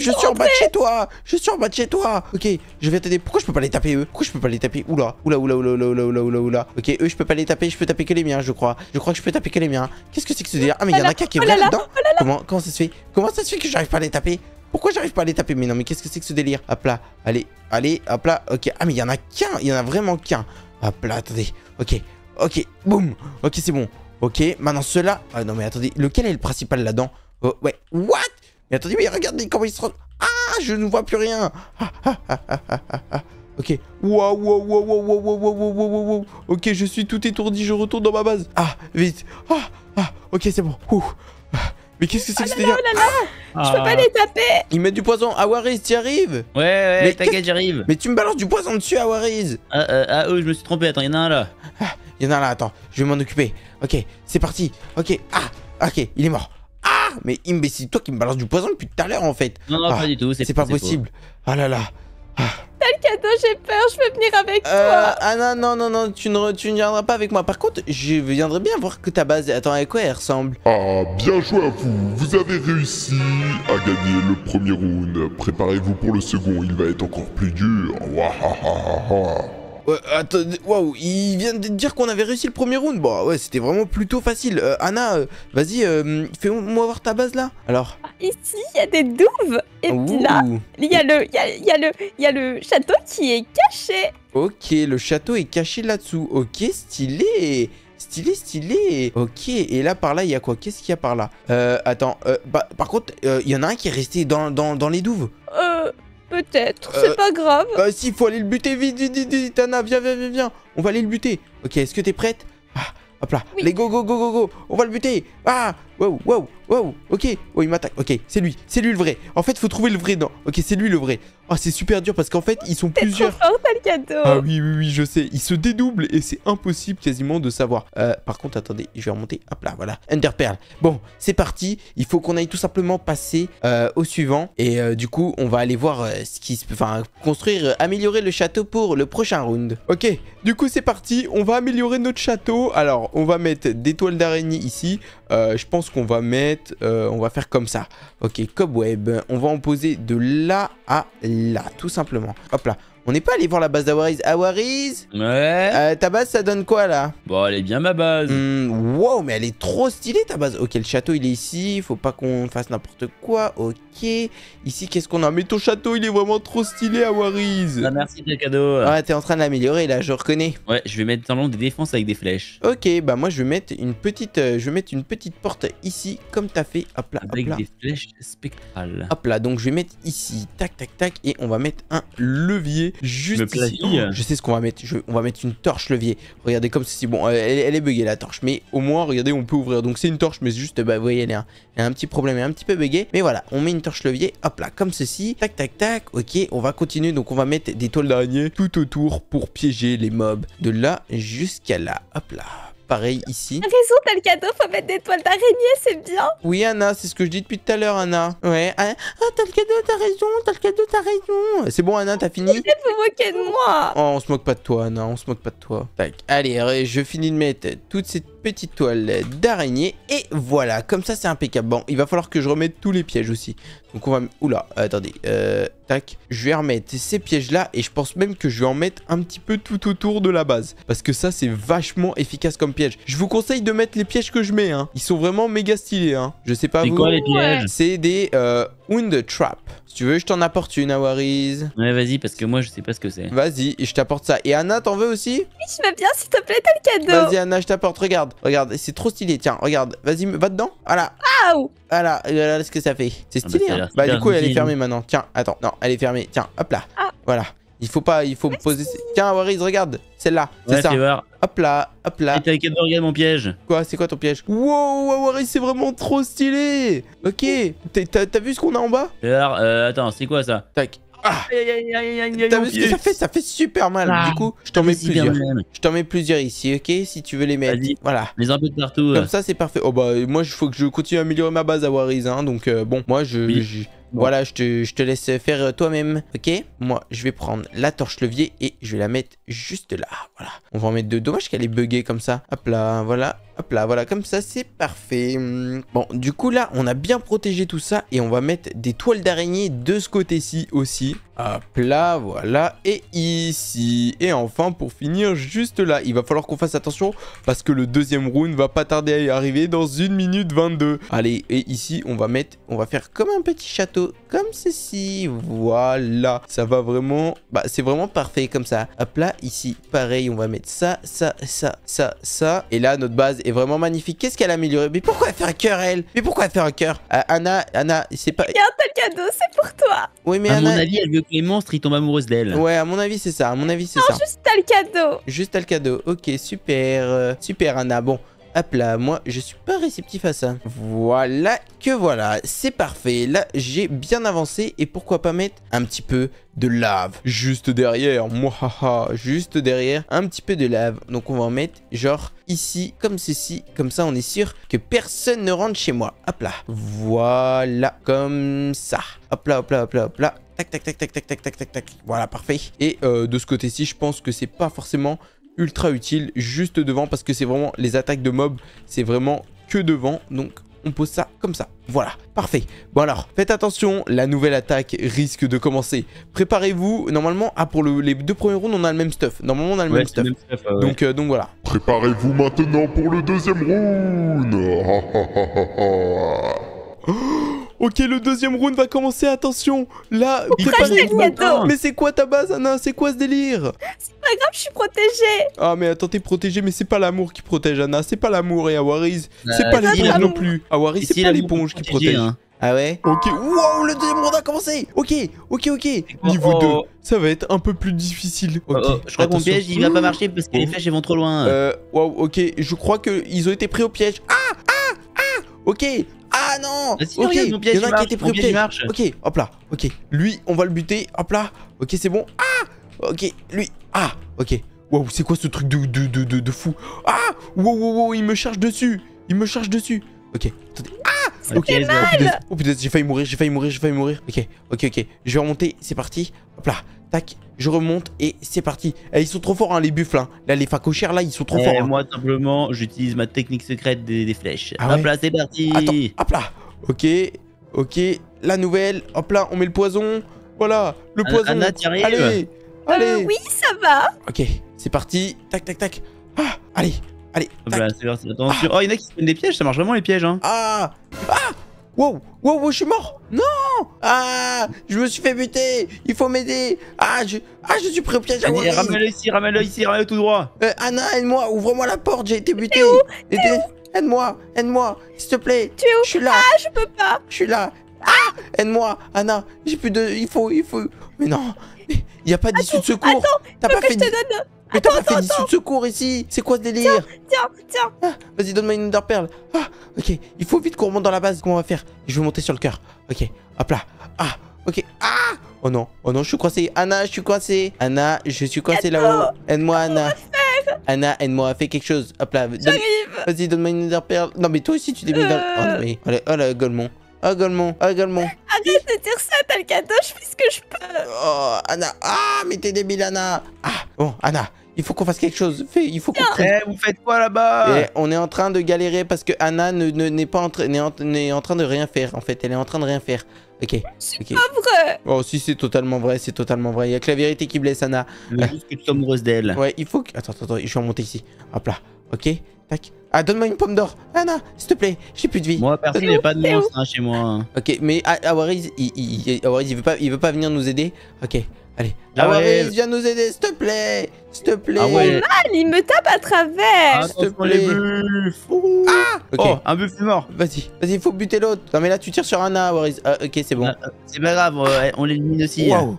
Je suis en bas de chez toi Je suis en bas de chez toi Ok, je vais t'aider. Pourquoi je peux pas les taper, eux Pourquoi je peux pas les taper Oula, oula, oula, oula, oula, oula, oula, oula Ok, eux, je peux pas les taper, je peux taper que les miens, je crois. Je crois que je peux taper que les miens. Qu'est-ce que c'est que ce délire Ah, mais il y en a qu'un qui oh est vrai dedans oh Comment, comment ça se fait Comment ça se fait que j'arrive pas à les taper pourquoi j'arrive pas à les taper Mais non, mais qu'est-ce que c'est que ce délire Hop là, allez, allez, hop là, ok. Ah, mais il y en a qu'un, il y en a vraiment qu'un. Hop là, attendez, ok, ok, boum, ok, c'est bon. Ok, maintenant ceux-là... Ah non, mais attendez, lequel est le principal là-dedans Oh, ouais, what Mais attendez, mais regardez comment ils se... Ah, je ne vois plus rien ah, ah, ah, ah, ah, ah, ah, ah. Ok. wow, wow, wow, wow, wow, wow, wow, wow, Ok, je suis tout étourdi, je retourne dans ma base. Ah, vite. Ah, ah, ok, c'est bon. Ouh. Ah. Mais qu'est-ce que c'est que oh oh là là Je peux ah. pas les taper Ils mettent du poison Awariz t'y arrives Ouais, ouais, t'inquiète, j'arrive Mais tu me balances du poison dessus, Awariz Ah, euh, ah, oh, je me suis trompé, attends, y'en a un là ah, Y'en a un là, attends, je vais m'en occuper. Ok, c'est parti Ok, ah Ok, il est mort Ah Mais imbécile, toi qui me balances du poison depuis tout à l'heure en fait Non, non, pas ah, du tout, c'est pas possible Ah là là T'as le cadeau, j'ai peur, je veux venir avec euh, toi. Ah non, non, non, non, tu ne, tu ne viendras pas avec moi. Par contre, je viendrai bien voir que ta base... Attends, à quoi elle ressemble Ah, bien joué à vous. Vous avez réussi à gagner le premier round. Préparez-vous pour le second, il va être encore plus dur. Ouais, attendez, waouh, il vient de dire qu'on avait réussi le premier round. Bon, bah, ouais, c'était vraiment plutôt facile. Euh, Anna, euh, vas-y, euh, fais-moi voir ta base là. Alors. Ah, ici, il y a des douves. Et puis là, il y, a le, y le, le château qui est caché. Ok, le château est caché là-dessous. Ok, stylé. Stylé, stylé Ok, et là, par là, il y a quoi Qu'est-ce qu'il y a par là Euh, attends, bah, par contre, il y en a un qui est resté dans, dans les douves. Euh, Peut-être, c'est euh, pas grave. Bah si, faut aller le buter, vite, vite, vite, vite, viens, viens, viens, viens. On va aller le buter. Ok, est-ce que t'es prête ah, Hop là, allez, go, go, go, go, go. On va le buter. Ah, Wow, wow, wow. Ok. Oh, il m'attaque. Ok, c'est lui. C'est lui le vrai. En fait, il faut trouver le vrai. Non. Ok, c'est lui le vrai. Oh, c'est super dur parce qu'en fait, ils sont plusieurs. Trop fort, cadeau Ah oui, oui, oui, je sais. Ils se dédoublent et c'est impossible quasiment de savoir. Euh, par contre, attendez, je vais remonter. Hop là, voilà. Enderpearl. Bon, c'est parti. Il faut qu'on aille tout simplement passer euh, au suivant. Et euh, du coup, on va aller voir euh, ce qui se peut. Enfin, construire, améliorer le château pour le prochain round. Ok, du coup, c'est parti. On va améliorer notre château. Alors, on va mettre des toiles d'araignée ici. Euh, je pense qu'on va mettre, euh, on va faire comme ça. Ok, cobweb. On va en poser de là à là, tout simplement. Hop là. On n'est pas allé voir la base d'Awariz. Awariz Ouais euh, Ta base, ça donne quoi, là Bon, elle est bien, ma base. Hmm, wow, mais elle est trop stylée, ta base. Ok, le château, il est ici. Faut pas qu'on fasse n'importe quoi. Ok. Ici, qu'est-ce qu'on a Mais ton château, il est vraiment trop stylé, Awariz. Ah, merci, le cadeau. Ouais, t'es en train de l'améliorer, là. Je reconnais. Ouais, je vais mettre dans des défenses avec des flèches. Ok, bah moi, je vais mettre une petite, euh, je vais mettre une petite porte ici, comme t'as fait. Hop là, avec des flèches spectrales. Hop là, donc je vais mettre ici. Tac, tac, tac. Et on va mettre un levier juste ici. je sais ce qu'on va mettre. on va mettre une torche levier. Regardez comme ceci bon, elle, est buggée la torche, mais au moins regardez, on peut ouvrir. Donc c'est une torche, mais juste bah vous voyez, elle a, un, petit problème, elle est un petit peu buggée. Mais voilà, on met une torche levier, hop là, comme ceci. Tac tac tac. Ok, on va continuer. Donc on va mettre des toiles d'araignée tout autour pour piéger les mobs de là jusqu'à là. Hop là pareil ici. Raison, t'as le cadeau, faut mettre des toiles d'araignée, c'est bien. Oui, Anna, c'est ce que je dis depuis tout à l'heure, Anna. Ouais. Hein. Ah, t'as le cadeau, t'as raison, t'as le cadeau, t'as raison. C'est bon, Anna, t'as fini Vous vous moquez de moi. Oh, on se moque pas de toi, Anna, on se moque pas de toi. Tac. Allez, je finis de mettre toutes ces petites toiles d'araignée. Et voilà, comme ça c'est impeccable. Bon, il va falloir que je remette tous les pièges aussi. Donc on va... Oula, attendez. Euh, tac. Je vais remettre ces pièges-là et je pense même que je vais en mettre un petit peu tout autour de la base. Parce que ça c'est vachement efficace comme piège. Je vous conseille de mettre les pièges que je mets. Hein. Ils sont vraiment méga stylés. Hein. Je sais pas. C'est quoi les pièges C'est des euh, Wound Trap. Si tu veux, je t'en apporte une, Awariz. Ouais, vas-y, parce que moi, je sais pas ce que c'est. Vas-y, je t'apporte ça. Et Anna, t'en veux aussi Oui, je veux bien, s'il te plaît, t'as le cadeau. Vas-y, Anna, je t'apporte. Regarde, regarde, c'est trop stylé. Tiens, regarde, vas-y, va dedans. Voilà. Waouh voilà, voilà ce que ça fait. C'est ah bah, stylé. bah, hein. bah du coup, elle est fermée maintenant. Tiens, attends, non, elle est fermée. Tiens, hop là. Ah. Voilà. Il faut pas, il faut poser. Tiens, Awariz, regarde, celle-là, c'est ça. Hop là, hop là. Et t'as regarde mon piège. Quoi C'est quoi ton piège Wow, Awari, c'est vraiment trop stylé. Ok, t'as vu ce qu'on a en bas Alors, euh, attends, c'est quoi ça Tac. Ah. T'as vu ce que ça fait Ça fait super mal. Ah. du coup, je t'en mets plusieurs. Je t'en mets plusieurs ici, ok Si tu veux les mettre. Voilà. Les un peu de partout. Comme euh. ça, c'est parfait. Oh bah, moi, il faut que je continue à améliorer ma base à hein. Donc, euh, bon, moi, je... Voilà, je te, laisse faire euh, toi-même, ok Moi, je vais prendre la torche levier et je vais la mettre juste là, voilà. On va en mettre deux. Dommage qu'elle est buggée comme ça. Hop là, voilà. Hop là, voilà, comme ça, c'est parfait. Bon, du coup, là, on a bien protégé tout ça et on va mettre des toiles d'araignée de ce côté-ci aussi. Hop là, voilà, et ici. Et enfin, pour finir, juste là, il va falloir qu'on fasse attention parce que le deuxième round va pas tarder à y arriver dans 1 minute 22. Allez, et ici, on va mettre, on va faire comme un petit château comme ceci. Voilà. Ça va vraiment... Bah, c'est vraiment parfait comme ça. Hop là, ici, pareil, on va mettre ça, ça, ça, ça, ça. Et là, notre base est vraiment magnifique. Qu'est-ce qu'elle a amélioré Mais pourquoi faire fait un cœur, elle Mais pourquoi faire un cœur ah, Anna, Anna, c'est pas... Regarde, t'as le cadeau, c'est pour toi. Oui, mais à mon avis, elle veut que les monstres, ils tombent amoureuses d'elle. Ouais, à mon avis, c'est ça. À mon avis, c'est ça. Non, juste t'as le cadeau. Juste t'as le cadeau. Ok, super. Euh, super, Anna. Bon, Hop là, moi, je suis pas réceptif à ça. Voilà que voilà, c'est parfait. Là, j'ai bien avancé et pourquoi pas mettre un petit peu de lave juste derrière. Moi, juste derrière, un petit peu de lave. Donc, on va en mettre genre ici, comme ceci. Comme ça, on est sûr que personne ne rentre chez moi. Hop là, voilà, comme ça. Hop là, hop là, hop là, hop là. Tac, tac, tac, tac, tac, tac, tac, tac, tac. Voilà, parfait. Et euh, de ce côté-ci, je pense que c'est pas forcément ultra utile juste devant parce que c'est vraiment les attaques de mobs, c'est vraiment que devant. Donc on pose ça comme ça. Voilà, parfait. Bon alors, faites attention, la nouvelle attaque risque de commencer. Préparez-vous, normalement, ah pour le, les deux premiers rounds, on a le même stuff. Normalement, on a le même stuff. donc, euh, donc voilà. Préparez-vous maintenant pour le deuxième round. (gasps) Ok, le deuxième round va commencer, attention Là, mais c'est quoi ta base, Anna C'est quoi ce délire C'est pas grave, je suis protégée Ah mais attends, t'es protégée, mais c'est pas l'amour qui protège, Anna. C'est pas l'amour et Awaris. Bah, c'est pas l'éponge non plus. Awaris, c'est pas l'éponge qui protège. Hein. Ah ouais Ok, wow, le deuxième round a commencé Ok, ok, ok Niveau 2, ça va être un peu plus difficile. Oh, oh, je crois que mon piège, il va pas marcher parce que les flèches, elles vont trop loin. Euh, wow, ok, je crois qu'ils ont été pris au piège. Ah, ah, ah Ok, ah non Ok, il y en a un qui était Ok, hop là. Ok, lui, on va le buter. Hop là. Ok, c'est bon. Ah Ok, lui. Ah Ok. Waouh, c'est quoi ce truc de, de, de, de, fou Ah Waouh, wow, wow, il me charge dessus. Il me charge dessus. Ok, attendez. Ah Ok, oh putain, oh, putain j'ai failli mourir, j'ai failli mourir, j'ai failli mourir. Ok, ok, ok. Je vais remonter, c'est parti. Hop là. Tac, je remonte et c'est parti. Eh, ils sont trop forts, hein, les buffles. Hein. Là, les facochères, là, ils sont trop forts. Hein. Moi, simplement, j'utilise ma technique secrète des, flèches. Ah hop là, c'est parti. Attends, hop là. Ok, ok. La nouvelle. Hop là, on met le poison. Voilà, le ah, poison. Anna, Allez, euh, allez. oui, ça va. Ok, c'est parti. Tac, tac, tac. Ah, allez, allez. là, c'est Attention. Oh, il y en a qui se prennent des pièges. Ça marche vraiment, les pièges. Hein. Ah, ah. Wow, wow, wow, je suis mort Non Ah Je me suis fait buter Il faut m'aider Ah, je... Ah, je suis pris au piège ramène-le ici, ramène-le ici, ramène-le tout droit euh, Anna, aide-moi, ouvre-moi la porte, j'ai été buté Aide-moi, aide-moi, s'il te plaît Tu es où Je suis là Ah, je peux pas Je suis là Ah Aide-moi, Anna, j'ai plus de... Il faut, il faut... Mais non Il n'y a pas d'issue de secours Attends, T'as pas que je te donne mais t'as pas fait de secours ici C'est quoi ce délire Tiens, tiens, ah, Vas-y, donne-moi une underpearl Ah, ok, il faut vite qu'on remonte dans la base. Comment on va faire Je vais monter sur le cœur. Ok, hop là. Ah, ok. Ah Oh non, oh non, je suis coincé. Anna, je suis coincé. Anna, je suis coincé là-haut. Aide-moi, Anna. Anna, aide-moi, fais quelque chose. Hop là. Vas-y, donne-moi une underperle. Non, mais toi aussi, tu t'es mis dans. Oh non, mais. Allez, oh là, Golemon. Oh, Golemon. Oh, Golemon. Euh, arrête de dire ça, t'as le je fais ce que je peux. Oh, Anna. Ah, mais t'es débile, Anna. Ah, bon, Anna. Il faut qu'on fasse quelque chose. Fait, il faut qu'on. Hey, eh, vous faites quoi là-bas eh, On est en train de galérer parce que Anna ne n'est pas en, en, train de rien faire. En fait, elle est en train de rien faire. Ok. C'est pas vrai. Oh si, c'est totalement vrai. C'est totalement vrai. Il y a que la vérité qui blesse Anna. Mais juste que tu amoureuse d'elle. Ouais, il faut que. Attends, attends, Je suis montée ici. Hop là. Ok. Tac. Ah, donne-moi une pomme d'or. Anna, s'il te plaît, j'ai plus de vie. Moi, personne n'est pas de monstre hein, chez moi. Hein. Ok, mais Awariz, il, il, veut pas, il veut pas venir nous aider. Ok. Allez. la ah viens nous aider, s'il te plaît. S'il te plaît. Ah ouais. mal, il me tape à travers. Ah s'il te plaît. Les Ah Oh, un buff est mort. Vas-y, vas-y, faut buter l'autre. Non mais là, tu tires sur un Waris. Ah, ok, c'est bon. c'est pas grave, on euh, l'élimine aussi. Hein.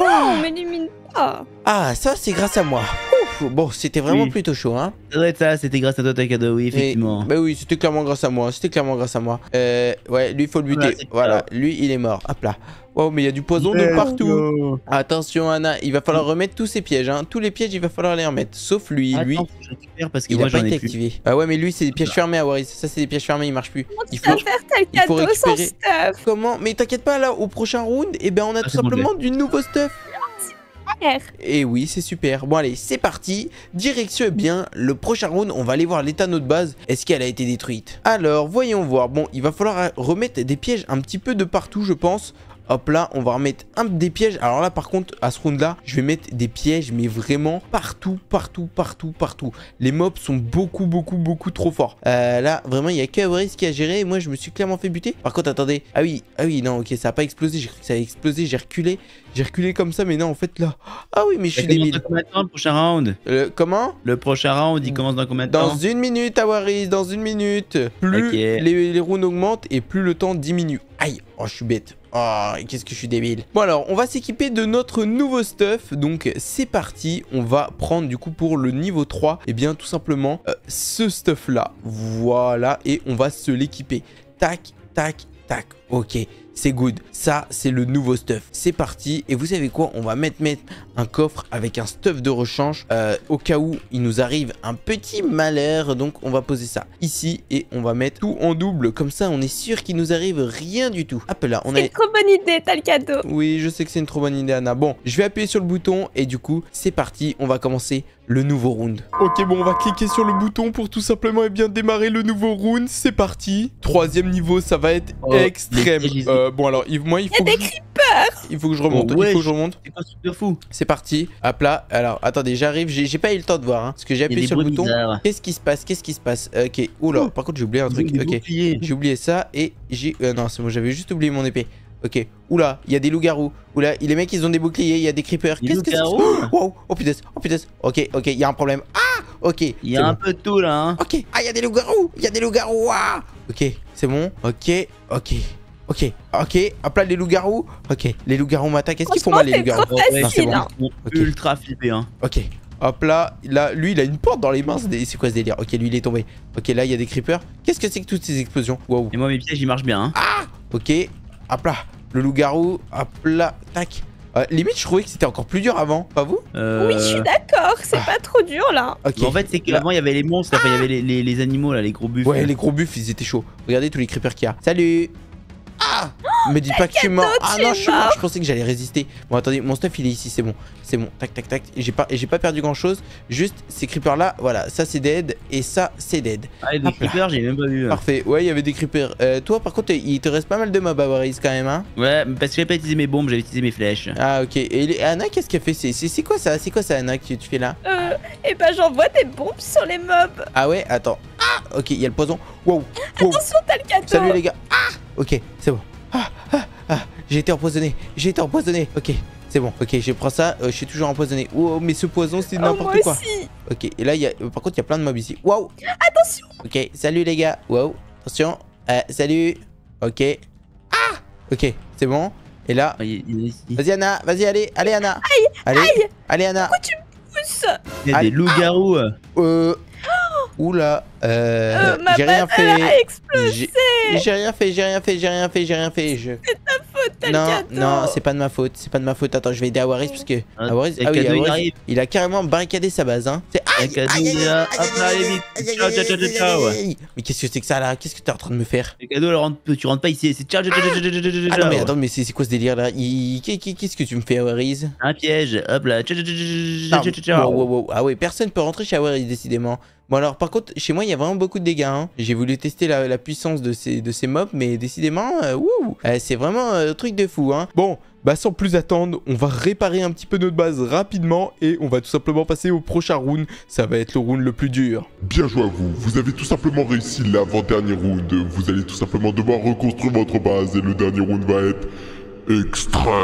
Non, on m'élimine pas. Ah, ça, c'est grâce à moi. Ouf. Bon, c'était vraiment plutôt chaud, hein. Ouais, ça, c'était grâce à toi, Takado, oui, effectivement. Mais, bah oui, c'était clairement grâce à moi. C'était clairement grâce à moi. Euh, ouais, lui, faut le buter. voilà, lui, il est mort. Hop là. Oh mais il y a du poison de partout. Attention, Anna, il va falloir remettre tous ces pièges. Hein. Tous les pièges, il va falloir les remettre. Sauf lui, lui. parce il moi, a pas été activé. Ah ouais, mais lui, c'est des pièges fermés Awaris. Ça, c'est des pièges fermés, il marche plus. Il faut, faire ta il Sans stuff. Comment Mais t'inquiète pas, là, au prochain round, eh ben, on a ah, tout simplement du nouveau stuff. Et eh oui, c'est super. Bon allez, c'est parti. Direction, eh bien, le prochain round, on va aller voir l'état de notre base. Est-ce qu'elle a été détruite Alors, voyons voir. Bon, il va falloir remettre des pièges un petit peu de partout, je pense. Hop là, on va remettre un, des pièges. Alors là, par contre, à ce round-là, je vais mettre des pièges, mais vraiment partout, partout, partout, partout. Les mobs sont beaucoup, beaucoup, beaucoup trop forts. Euh, là, vraiment, il n'y a que Awaris qui a géré. Moi, je me suis clairement fait buter. Par contre, attendez. Ah oui, ah oui, non, ok, ça n'a pas explosé. J'ai cru que ça a explosé. J'ai reculé. J'ai reculé comme ça, mais non, en fait, là. Ah oui, mais je suis débile. le prochain round. comment Le prochain round, il commence dans combien de temps mmh. Dans une minute, Awaris, dans une minute. Plus les, les rounds augmentent et plus le temps diminue. Aïe, oh, je suis bête. Oh, qu'est-ce que je suis débile. Bon alors, on va s'équiper de notre nouveau stuff. Donc c'est parti, on va prendre du coup pour le niveau 3, et eh bien tout simplement euh, ce stuff là. Voilà, et on va se l'équiper. Tac, tac, tac. Ok, c'est good. Ça, c'est le nouveau stuff. C'est parti. Et vous savez quoi On va mettre, mettre un coffre avec un stuff de rechange euh, au cas où il nous arrive un petit malheur. Donc, on va poser ça ici et on va mettre tout en double. Comme ça, on est sûr qu'il nous arrive rien du tout. Hop là, on a... C'est une trop bonne idée, t'as le cadeau. Oui, je sais que c'est une trop bonne idée, Anna. Bon, je vais appuyer sur le bouton et du coup, c'est parti. On va commencer le nouveau round. Ok, bon, on va cliquer sur le bouton pour tout simplement et eh bien démarrer le nouveau round. C'est parti. Troisième niveau, ça va être oh, extrême. Euh, bon alors, il, moi il faut. Il y a des creepers Il faut que je remonte. il faut que je remonte. C'est fou. C'est parti. À plat. Alors, attendez, j'arrive. J'ai pas eu le temps de voir. Hein, parce que j'ai appuyé sur le bouton. Qu'est-ce qui se passe Qu'est-ce qui se passe euh, Ok. Oula. Par contre, j'ai oublié un truc. Ok. J'ai oublié ça et j'ai. Euh, non, c'est bon. J'avais juste oublié mon épée. Ok. Oula, il y a des loups-garous. Oula, les mecs, ils ont des boucliers. Il y a des creepers. Qu'est-ce que c'est (gasps) oh, putain. Oh putain. Ok, ok. Il y a un problème. Ah Ok. Il y a un peu de tout là. Hein. Ok. Ah, il y a des loups-garous. Il y a des loups-garous. ok, c'est bon. Ok, ok. Ok, ok, hop là les loups-garous. Ok, les loups-garous m'attaquent. Qu'est-ce qu'ils font mal les loups-garous C'est ultra flippé. Hein. Ok, hop là, là, lui il a une porte dans les mains. C'est quoi ce délire Ok, lui il est tombé. Ok, là il y a des creepers. Qu'est-ce que c'est que toutes ces explosions Waouh. Et moi mes pièges ils marchent bien. Hein. Ah Ok, hop là, le loup-garou, hop là, tac. Euh, limite, je trouvais que c'était encore plus dur avant, pas vous euh, Oui, je suis d'accord, c'est ah. pas trop dur là. en fait, c'est qu'avant, il y avait les monstres, il y avait ah. les, animaux là, les gros buffs. Ouais, les gros buffs, ils étaient chauds. Regardez tous les creepers qu'il y a. Salut ah (gasps) Me dis pas que tu es mort. Ah non, je suis mort. Je pensais que j'allais résister. Bon, attendez, mon stuff il est ici, c'est bon. C'est bon, tac, tac, tac. j'ai pas, pas perdu grand chose. Juste ces creepers là, voilà, ça c'est dead et ça c'est dead. Ah, et des creepers, j'ai même pas vu. Euh. Parfait, ouais, il y avait des creepers. Euh, toi par contre, il te reste pas mal de mobs à Waris quand même, hein Ouais, parce que j'avais pas utilisé mes bombes, j'avais utilisé mes flèches. Ah, ok. Et Anna, qu'est-ce qu'elle fait C'est quoi ça C'est quoi ça, Anna, que tu, fais là Euh, et eh ben j'envoie des bombes sur les mobs. Ah ouais, attends. Ah, ok, il y a le poison. Wow. Attention, t'as le cadeau Salut les gars. Ah, ok, c'est bon. Ah, ah, ah. J'ai été empoisonné, j'ai été empoisonné. Ok, c'est bon, ok, je prends ça, euh, je suis toujours empoisonné. Oh, mais ce poison, c'est oh, n'importe quoi. Ok, et là, par contre, il y a plein de mobs ici. Waouh Attention Ok, salut les gars. Waouh, attention. Euh, salut. Ok. Ah Ok, c'est bon. Et là... Ah, vas-y, Anna, vas-y, allez, allez, Anna. Aïe, allez, Allez, Anna. tu pousses Il y a des loups-garous. Ah. Euh... Oula, euh, euh j'ai rien, fait. J'ai rien fait, j'ai rien fait, j'ai rien fait, j'ai rien fait. Non, non, c'est pas de ma faute, c'est pas de ma faute. Attends, je vais aider Awaris parce que Awaris, il a carrément barricadé sa base Mais qu'est-ce que c'est que ça là Qu'est-ce que t'es en train de me faire Les cadeaux, tu rentres pas ici, c'est mais attends, mais c'est quoi ce délire là Qu'est-ce que tu me fais Awaris Un piège. Hop là. Ah ouais, personne peut rentrer chez Awaris décidément. Bon alors par contre chez moi il y a vraiment beaucoup de dégâts J'ai voulu tester la, puissance de ces, de ces mobs mais décidément c'est vraiment truc de fou, hein. Bon, bah sans plus attendre, on va réparer un petit peu notre base rapidement et on va tout simplement passer au prochain round. Ça va être le round le plus dur. Bien joué à vous, vous avez tout simplement réussi l'avant-dernier round. Vous allez tout simplement devoir reconstruire votre base et le dernier round va être extrême.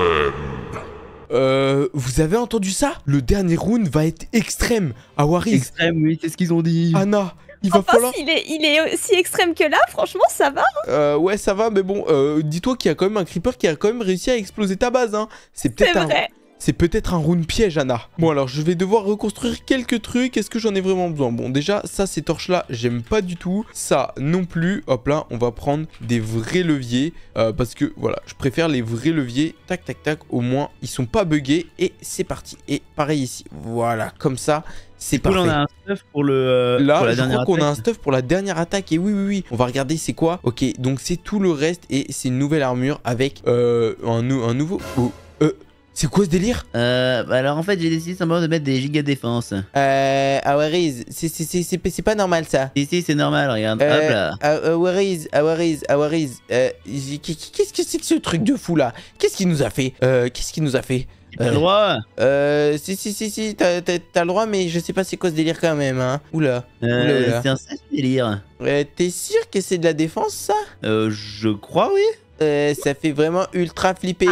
Euh, vous avez entendu ça Le dernier round va être extrême. Awaris. Ah, extrême, oui, c'est ce qu'ils ont dit non il va falloir. Il est, il est extrême que là, franchement, ça va. Hein. Euh, ouais, ça va, mais bon, euh, dis-toi qu'il y a quand même un creeper qui a quand même réussi à exploser ta base. Hein. C'est peut-être un. Vrai. C'est peut-être un round piège, Anna. Bon, alors, je vais devoir reconstruire quelques trucs. Est-ce que j'en ai vraiment besoin Bon, déjà, ça, ces torches-là, j'aime pas du tout. Ça, non plus. Hop là, on va prendre des vrais leviers. Euh, parce que, voilà, je préfère les vrais leviers. Tac, tac, tac. Au moins, ils sont pas buggés. Et c'est parti. Et pareil ici. Voilà, comme ça, c'est parfait. on a un stuff pour le. Euh, là, la dernière qu'on a un stuff pour la dernière attaque. Et oui, oui, oui. On va regarder c'est quoi. Ok, donc c'est tout le reste et c'est une nouvelle armure avec euh, un, un, nouveau. Oh, euh, c'est quoi ce délire bah alors en fait j'ai décidé simplement de mettre des gigas défense. Euh, Awariz, ah c'est pas normal ça. Ici c'est normal, regarde, euh, hop là. Awariz, ah, ah Awariz, qu'est-ce que c'est que ce truc de fou là Qu'est-ce qu'il nous a fait qu'est-ce qu'il nous a fait T'as le droit Euh, si, si, si, si, t'as le droit, mais je sais pas c'est quoi ce délire quand même, hein. Oula. Euh, c'est un sale délire. T'es sûr que c'est de la défense, ça Euh, je crois, oui. Euh, ça fait vraiment ultra flipper.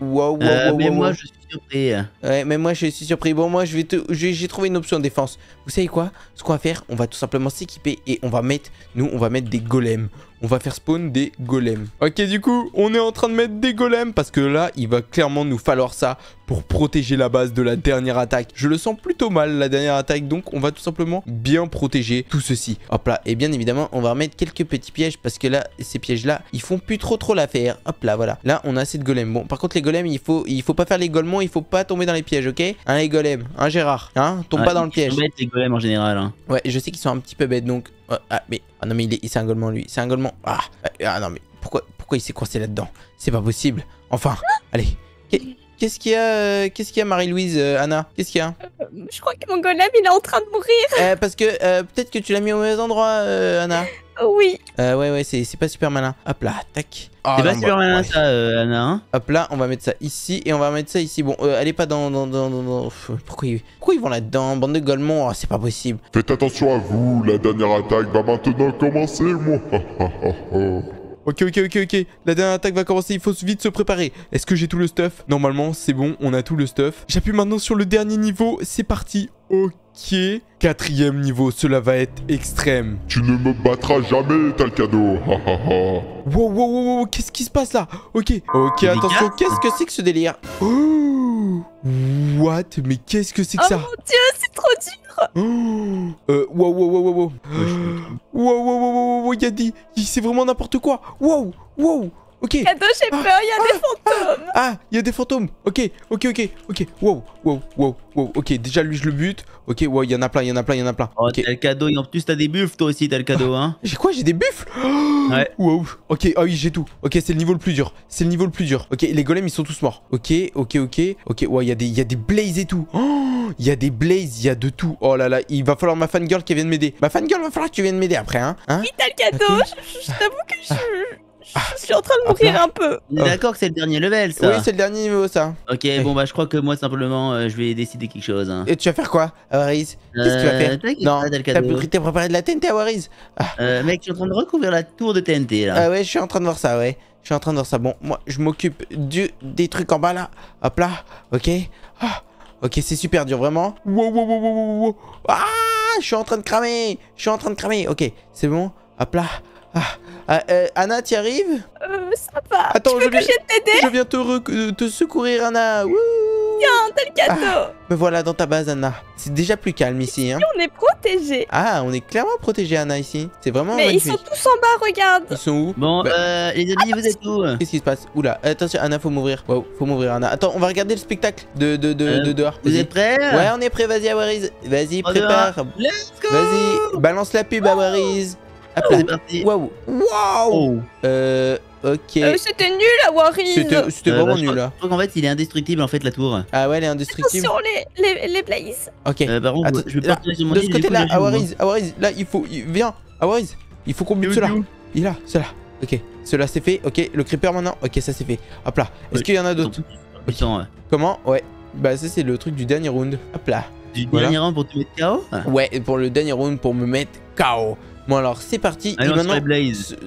Waouh, ah, euh, mais moi, je suis surpris. Ouais, mais moi, je suis surpris. Bon, moi, je vais j'ai trouvé une option défense. Vous savez quoi Ce qu'on va faire, on va tout simplement s'équiper et on va mettre, nous, on va mettre des golems on va faire spawn des golems. Ok, du coup, on est en train de mettre des golems parce que là, il va clairement nous falloir ça pour protéger la base de la dernière attaque. Je le sens plutôt mal, la dernière attaque, donc on va tout simplement bien protéger tout ceci. Hop là, et bien évidemment, on va remettre quelques petits pièges parce que là, ces pièges-là, ils font plus trop trop l'affaire. Hop là, voilà. Là, on a assez de golems. Bon, par contre, les golems, il faut, il faut pas faire les golems, il faut pas tomber dans les pièges, ok Hein, les golems, hein, Gérard Hein, tombe pas dans le piège. les golems en général. Hein. Ouais, je sais qu'ils sont un petit peu bêtes, donc... Euh, ah, mais... Ah non, mais il est... c'est un golem lui. C'est un golem. Ah, euh, ah non, mais pourquoi, pourquoi il s'est coincé là-dedans C'est pas possible. Enfin, allez. Qu'est-ce qu'il y a, euh, qu'est-ce qu'il y a, Marie-Louise, euh, Anna Qu'est-ce qu'il y a euh, Je crois que mon golem, il est en train de mourir. Eh, parce que peut-être que tu l'as mis au mauvais endroit, Anna. Oh, oui. ouais, ouais, c'est pas super malin. Hop là, tac. Ah, c'est pas super malin ça, Anna. Hein. Hop là, on va mettre ça ici et on va mettre ça ici. Bon, elle est pas dans. dans, Pourquoi, ils... Pourquoi, ils... vont là-dedans Bande de golemons, oh, c'est pas possible. Faites attention à vous, la dernière attaque va maintenant commencer, moi. (laughs) Ok, ok, ok, ok. La dernière attaque va commencer. Il faut vite se préparer. Est-ce que j'ai tout le stuff Normalement, c'est bon. On a tout le stuff. J'appuie maintenant sur le dernier niveau. C'est parti. Ok. Quatrième niveau, cela va être extrême. Tu ne me battras jamais, Talcado. wow, wow, wow, wow. qu'est-ce qui se passe là Ok, ok, attention, qu'est-ce que c'est que ce délire oh! What Mais qu'est-ce que c'est que oh ça Oh mon dieu, c'est trop dur Waouh (gasps) (gasps) Wow, wow, wow, wow, wow Wow, wow, wow, wow, wow, C'est vraiment n'importe quoi Wow, wow ok. cadeau j'ai peur, il y a des fantômes. Ah, il y a des fantômes. Ok, ok, ok, ok. Wow, wow, wow, wow. Ok, déjà lui, je le bute. Ok, wow, il y en a plein, il y en a plein, il y en a plein. Oh, t'as le cadeau. Et en plus, t'as des buffles, toi aussi, t'as le cadeau, hein. (gasps) J'ai quoi J'ai des buffles (gasps) Ouais. Wow. Ok, ah oui, j'ai tout. Ok, c'est le niveau le plus dur. C'est le niveau le plus dur. Ok, les golems, ils sont tous morts. Ok, ok, ok. Ok, wow, il y, a des, y a des blazes et tout. (gasps) Il y a des blazes, il y a de tout. Oh là là, il va falloir ma fangirl qui vienne m'aider. Ma fangirl, va falloir que tu viennes m'aider après, hein. oui, hein. t'as le cadeau. (laughs) je que je. Je suis en train de mourir un peu. On est oh. d'accord que c'est le dernier level, ça. Oui, c'est le dernier niveau, ça. Ok, bon, bah, je crois que moi, simplement, euh, je vais décider quelque chose. Hein. Et tu vas faire quoi, Awariz Qu'est-ce que tu vas euh, faire Non, t'as préparé de la TNT Awariz ah. euh, Mec, je suis en train de recouvrir la tour de TNT, là. Ah ouais, je suis en train de voir ça, ouais. Je suis en train de voir ça. Bon, moi, je m'occupe du... des trucs en bas, là. Hop là, ok. Ah, ok, c'est super dur, vraiment. Wow, wow, wow, wow, wow. Ah, je suis en train de cramer. Je suis en train de cramer. Ok, c'est bon. Hop là. Ah, euh, euh, Anna, t'y arrives Euh, sympa. Attends, tu veux je, viens, je, viens te, euh, te secourir, Anna. Wouh Tiens, t'as cadeau. Ah, me voilà dans ta base, Anna. C'est déjà plus calme ici. Hein. on est protégé. Ah, on est clairement protégé, Anna, ici. C'est vraiment. Mais ils sont tous en bas, regarde. Ils sont où Bon, bah, euh, les amis, vous êtes où Qu'est-ce qui se passe Oula, attention, Anna, faut m'ouvrir. faut m'ouvrir, Anna. Attends, on va regarder le spectacle de, de, de, dehors. Vous êtes prêts Ouais, on est prêts. Vas-y, Awariz. Vas-y, prépare. Vas-y, balance la pub, Awariz. Hop oh, là. Waouh. Waouh. Oh. Euh. Ok. Euh, c'était nul à Warriors C'était euh, vraiment bah, nul là. Hein. Je crois, qu'en fait il est indestructible en fait la tour. Ah ouais elle est indestructible. Sur les, les, les Blaze. Ok. Euh, bah, Attends, De ce côté là, Awariz, Awariz, là il faut. Viens, Awariz, il faut qu'on bute cela. Il est là, cela. Ok, cela c'est fait. Ok, le creeper maintenant. Ok, ça c'est fait. Hop là. Est-ce qu'il y en a d'autres okay. Comment Ouais. Bah ça c'est le truc du dernier round. Hop là. Du dernier round pour te mettre KO Ouais, pour le dernier round pour me mettre KO. Bon alors c'est parti. et maintenant,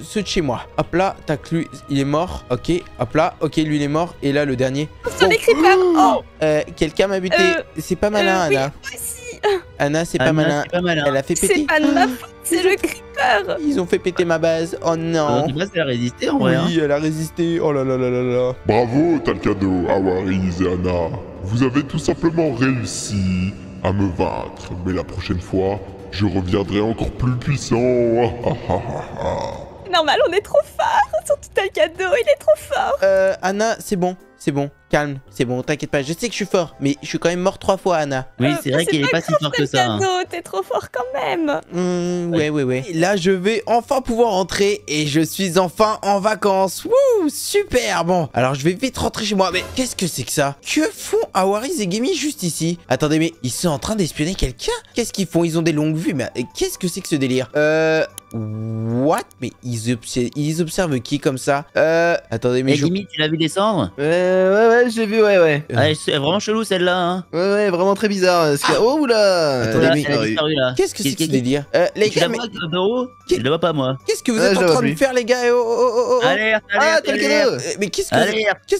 ceux de chez moi. Hop là, tac, lui, il est mort. Ok, hop là, ok, lui il est mort. Et là le dernier. creepers, oh, oh. Euh, Quelqu'un m'a buté. Euh, c'est pas malin, euh, Anna. Aussi. (laughs) Anna, c'est pas, malin. Elle a fait péter. C'est pas de ma mmh. faute, c'est le creeper. Ils ont fait péter ma base. Oh non. Ma euh, base, elle a résisté en vrai. Hein. Oui, elle a résisté. Oh là là là là là. Bravo, cadeau. Awaris et Anna. Vous avez tout simplement réussi à me vaincre. Mais la prochaine fois, je reviendrai encore plus puissant. (laughs) normal, on est trop fort. Surtout un cadeau, il est trop fort. Euh, Anna, c'est bon, c'est bon, calme, c'est bon, t'inquiète pas. Je sais que je suis fort, mais je suis quand même mort trois fois, Anna. Oui, euh, c'est vrai qu'il est pas, si fort que ça. Hein. Cadeau, hein. t'es trop fort quand même. Mmh, ouais, ouais, ouais. là, je vais enfin pouvoir entrer et je suis enfin en vacances. Wouh, super. Bon, alors je vais vite rentrer chez moi. Mais qu'est-ce que c'est que ça Que font Awaris et Gemi juste ici Attendez, mais ils sont en train d'espionner quelqu'un Qu'est-ce qu'ils font Ils ont des longues vues, mais euh, qu'est-ce que c'est que ce délire Euh, What Mais ils, observent qui comme ça Euh... Attendez, mais... Et eh, tu l'as vu descendre Euh... Ouais, ouais, j'ai vu, ouais, ouais. Ah, elle est vraiment chelou, celle-là, hein. Ouais, ouais, vraiment très bizarre. oh, ah, là Qu'est-ce que c'est que ce délire euh, Les gars, Je le vois pas, moi. Qu'est-ce que vous êtes en train de faire, les gars Oh, oh, oh, oh Alerte, alerte, Mais qu'est-ce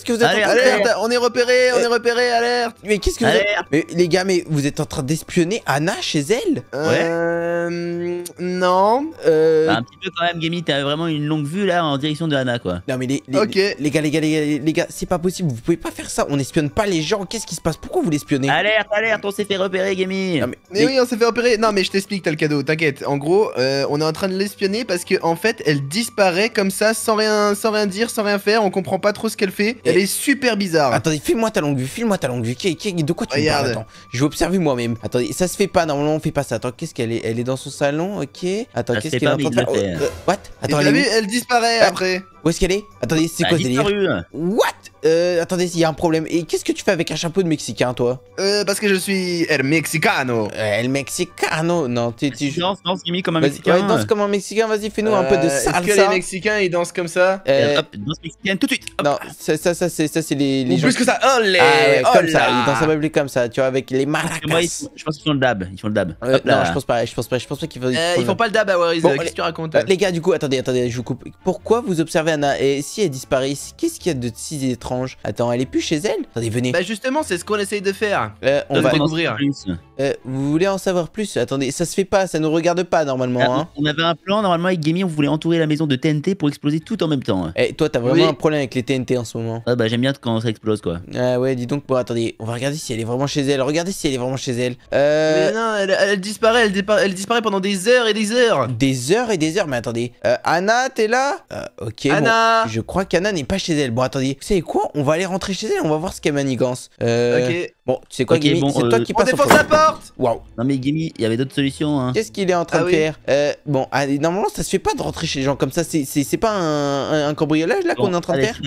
que vous êtes en train de faire On est repéré, on est euh, repéré, alerte Mais qu'est-ce que vous êtes... Mais les gars, mais vous êtes en train d'espionner Anna chez elle euh, Ouais. Non. Euh... Euh, bah, un petit peu quand même, Gammy, t'as vraiment une longue vue là en direction de Anna quoi. Non mais les, les, les gars, les gars, les gars, c'est pas possible, vous pouvez pas faire ça, on espionne pas les gens, qu'est-ce qui se passe Pourquoi vous l'espionnez Alerte, alerte, on s'est fait repérer, Gammy mais, oui, on s'est fait repérer, non mais je t'explique, t'as le cadeau, t'inquiète. En gros, euh, on est en train de l'espionner parce que en fait, elle disparaît comme ça, sans rien, sans rien dire, sans rien faire, on comprend pas trop ce qu'elle fait, elle est super bizarre. Attendez, file-moi ta longue vue, file-moi ta longue vue, de quoi tu me parles je vais observer moi-même. Attendez, ça se fait pas, normalement on fait pas ça. Attends, qu'est-ce qu'elle est Elle est dans son salon, ok Attends, qu'est-ce qu'elle il de le faire. What Attends, hein. elle, vu, elle disparaît après. Où est-ce qu'elle est Attendez, c'est bah, quoi ce délire hein. What euh, attendez, il y a un problème. Et qu'est-ce que tu fais avec un chapeau de Mexicain, toi Euh, parce que je suis El Mexicano. Euh, El Mexicano Non, tu... tu... Danses comme un Mexicain. danse comme un Mexicain, vas-y, fais-nous un peu de salsa. Euh, est-ce que les Mexicains, ils dansent comme ça euh, euh... Hop, danse mexicaine, tout de suite hop. Non, ça, ça, ça c'est les, les Ou plus que ça, ah olé ah, Comme ça, ils dansent un peu plus comme ça, tu vois, avec les maracas. je pense qu'ils font le dab, ils font le dab. non, je pense pas, je pense pas, je pense pas qu'ils font... ils font pas le dab Warriors, qu'est-ce que tu racontes Les gars, du coup, attendez, attendez, je vous coupe. Pourquoi vous observez et si elle disparaît, qu'est-ce qu'il y a de si étrange Attends, elle est plus chez elle Attendez, venez. Bah justement, c'est ce qu'on essaye de faire. Euh, on va découvrir. Euh, vous voulez en savoir plus Attendez, ça se fait pas, ça nous regarde pas normalement. Ah, hein. On avait un plan, normalement avec Gaming, on voulait entourer la maison de TNT pour exploser tout en même temps. Et eh, toi, t'as vraiment un problème avec les TNT en ce moment. Ah, bah j'aime bien quand ça explose quoi. Ah, ouais, dis donc, bon attendez, on va regarder si elle est vraiment chez elle. Regardez si elle est vraiment chez elle. Euh, non, elle, disparaît, elle, disparaît pendant des heures et des heures. Des heures et des heures, mais attendez. Anna, t'es là Ok, je crois qu'Anna n'est pas chez elle. Bon, attendez, vous savez quoi On va aller rentrer chez elle, on va voir ce qu'elle manigance. Euh... Bon, tu sais quoi, okay, C'est toi euh, qui passe. On défonce la porte Waouh Non, mais Gimmy, il y avait d'autres solutions. Hein. Qu'est-ce qu'il est en train ah de faire euh, Bon, normalement, ça se fait pas de rentrer chez les gens comme ça. C'est pas un, cambriolage là qu'on est en train de faire